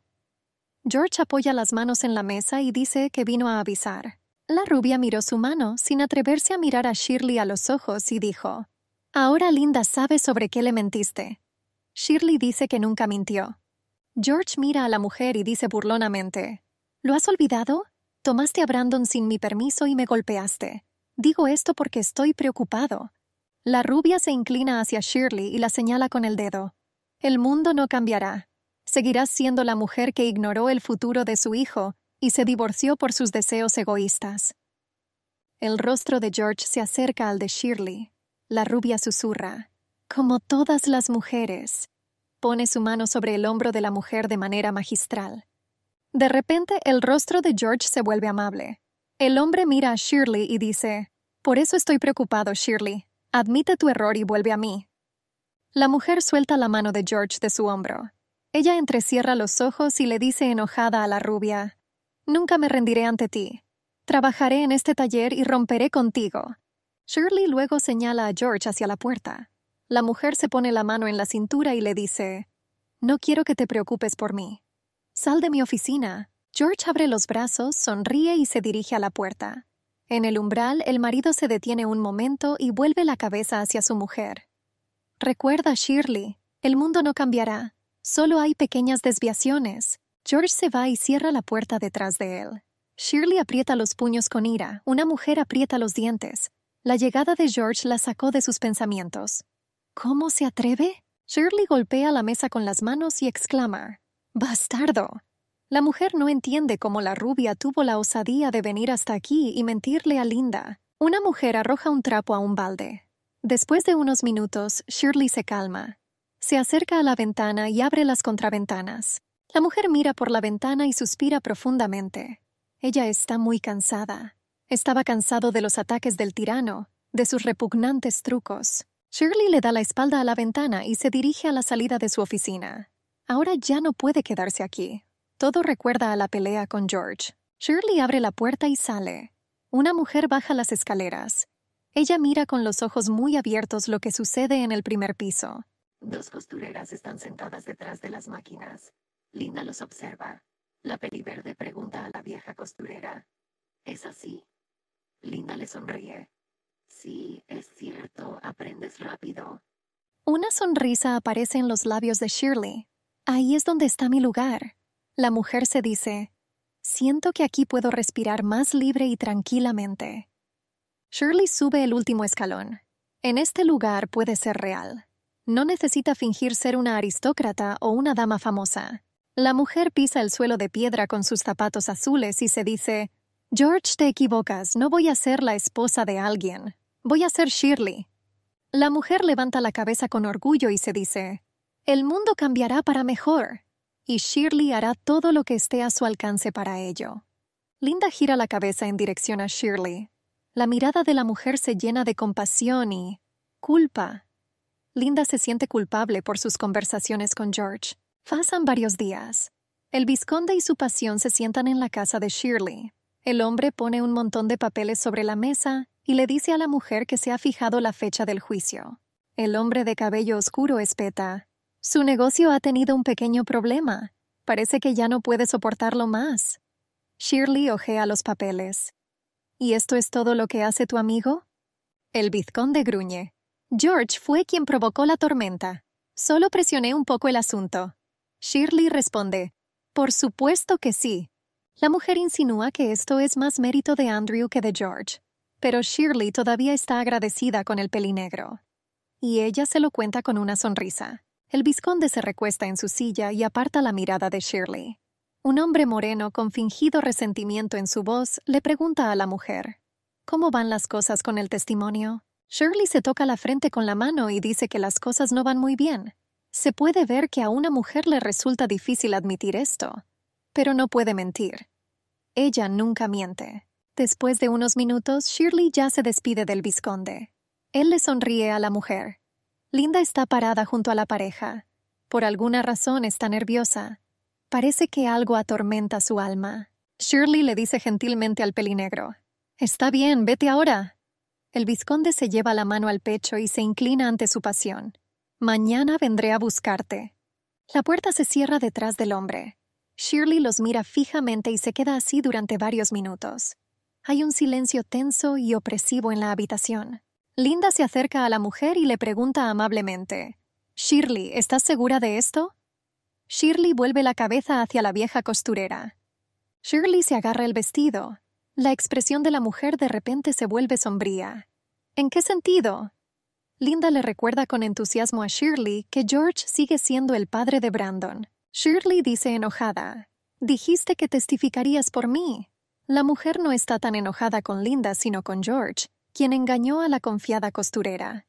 Speaker 1: George apoya las manos en la mesa y dice que vino a avisar. La rubia miró su mano sin atreverse a mirar a Shirley a los ojos y dijo, Ahora Linda sabe sobre qué le mentiste. Shirley dice que nunca mintió. George mira a la mujer y dice burlonamente, ¿Lo has olvidado? Tomaste a Brandon sin mi permiso y me golpeaste. Digo esto porque estoy preocupado. La rubia se inclina hacia Shirley y la señala con el dedo. El mundo no cambiará seguirá siendo la mujer que ignoró el futuro de su hijo y se divorció por sus deseos egoístas. El rostro de George se acerca al de Shirley. La rubia susurra, como todas las mujeres. Pone su mano sobre el hombro de la mujer de manera magistral. De repente, el rostro de George se vuelve amable. El hombre mira a Shirley y dice, Por eso estoy preocupado, Shirley. Admite tu error y vuelve a mí. La mujer suelta la mano de George de su hombro. Ella entrecierra los ojos y le dice enojada a la rubia, Nunca me rendiré ante ti. Trabajaré en este taller y romperé contigo. Shirley luego señala a George hacia la puerta. La mujer se pone la mano en la cintura y le dice, No quiero que te preocupes por mí. Sal de mi oficina. George abre los brazos, sonríe y se dirige a la puerta. En el umbral, el marido se detiene un momento y vuelve la cabeza hacia su mujer. Recuerda, Shirley, el mundo no cambiará, Solo hay pequeñas desviaciones. George se va y cierra la puerta detrás de él. Shirley aprieta los puños con ira, una mujer aprieta los dientes. La llegada de George la sacó de sus pensamientos. ¿Cómo se atreve? Shirley golpea la mesa con las manos y exclama, Bastardo. La mujer no entiende cómo la rubia tuvo la osadía de venir hasta aquí y mentirle a Linda. Una mujer arroja un trapo a un balde. Después de unos minutos, Shirley se calma. Se acerca a la ventana y abre las contraventanas. La mujer mira por la ventana y suspira profundamente. Ella está muy cansada. Estaba cansado de los ataques del tirano, de sus repugnantes trucos. Shirley le da la espalda a la ventana y se dirige a la salida de su oficina. Ahora ya no puede quedarse aquí. Todo recuerda a la pelea con George. Shirley abre la puerta y sale. Una mujer baja las escaleras. Ella mira con los ojos muy abiertos lo que sucede en el primer piso. Dos costureras están sentadas detrás de las máquinas. Linda los observa. La peli verde pregunta a la vieja costurera. ¿Es así? Linda le sonríe. Sí, es cierto, aprendes rápido. Una sonrisa aparece en los labios de Shirley. Ahí es donde está mi lugar. La mujer se dice, siento que aquí puedo respirar más libre y tranquilamente. Shirley sube el último escalón. En este lugar puede ser real. No necesita fingir ser una aristócrata o una dama famosa. La mujer pisa el suelo de piedra con sus zapatos azules y se dice, George, te equivocas, no voy a ser la esposa de alguien, voy a ser Shirley. La mujer levanta la cabeza con orgullo y se dice, El mundo cambiará para mejor, y Shirley hará todo lo que esté a su alcance para ello. Linda gira la cabeza en dirección a Shirley. La mirada de la mujer se llena de compasión y culpa. Linda se siente culpable por sus conversaciones con George. Pasan varios días. El vizconde y su pasión se sientan en la casa de Shirley. El hombre pone un montón de papeles sobre la mesa y le dice a la mujer que se ha fijado la fecha del juicio. El hombre de cabello oscuro espeta. Su negocio ha tenido un pequeño problema. Parece que ya no puede soportarlo más. Shirley ojea los papeles. ¿Y esto es todo lo que hace tu amigo? El vizconde gruñe. George fue quien provocó la tormenta. Solo presioné un poco el asunto. Shirley responde, Por supuesto que sí. La mujer insinúa que esto es más mérito de Andrew que de George, pero Shirley todavía está agradecida con el pelinegro. Y ella se lo cuenta con una sonrisa. El visconde se recuesta en su silla y aparta la mirada de Shirley. Un hombre moreno con fingido resentimiento en su voz le pregunta a la mujer, ¿Cómo van las cosas con el testimonio? Shirley se toca la frente con la mano y dice que las cosas no van muy bien. Se puede ver que a una mujer le resulta difícil admitir esto, pero no puede mentir. Ella nunca miente. Después de unos minutos, Shirley ya se despide del visconde. Él le sonríe a la mujer. Linda está parada junto a la pareja. Por alguna razón está nerviosa. Parece que algo atormenta su alma. Shirley le dice gentilmente al pelinegro, Está bien, vete ahora. El vizconde se lleva la mano al pecho y se inclina ante su pasión. Mañana vendré a buscarte. La puerta se cierra detrás del hombre. Shirley los mira fijamente y se queda así durante varios minutos. Hay un silencio tenso y opresivo en la habitación. Linda se acerca a la mujer y le pregunta amablemente, Shirley, ¿estás segura de esto? Shirley vuelve la cabeza hacia la vieja costurera. Shirley se agarra el vestido, la expresión de la mujer de repente se vuelve sombría. ¿En qué sentido? Linda le recuerda con entusiasmo a Shirley que George sigue siendo el padre de Brandon. Shirley dice enojada, Dijiste que testificarías por mí. La mujer no está tan enojada con Linda sino con George, quien engañó a la confiada costurera.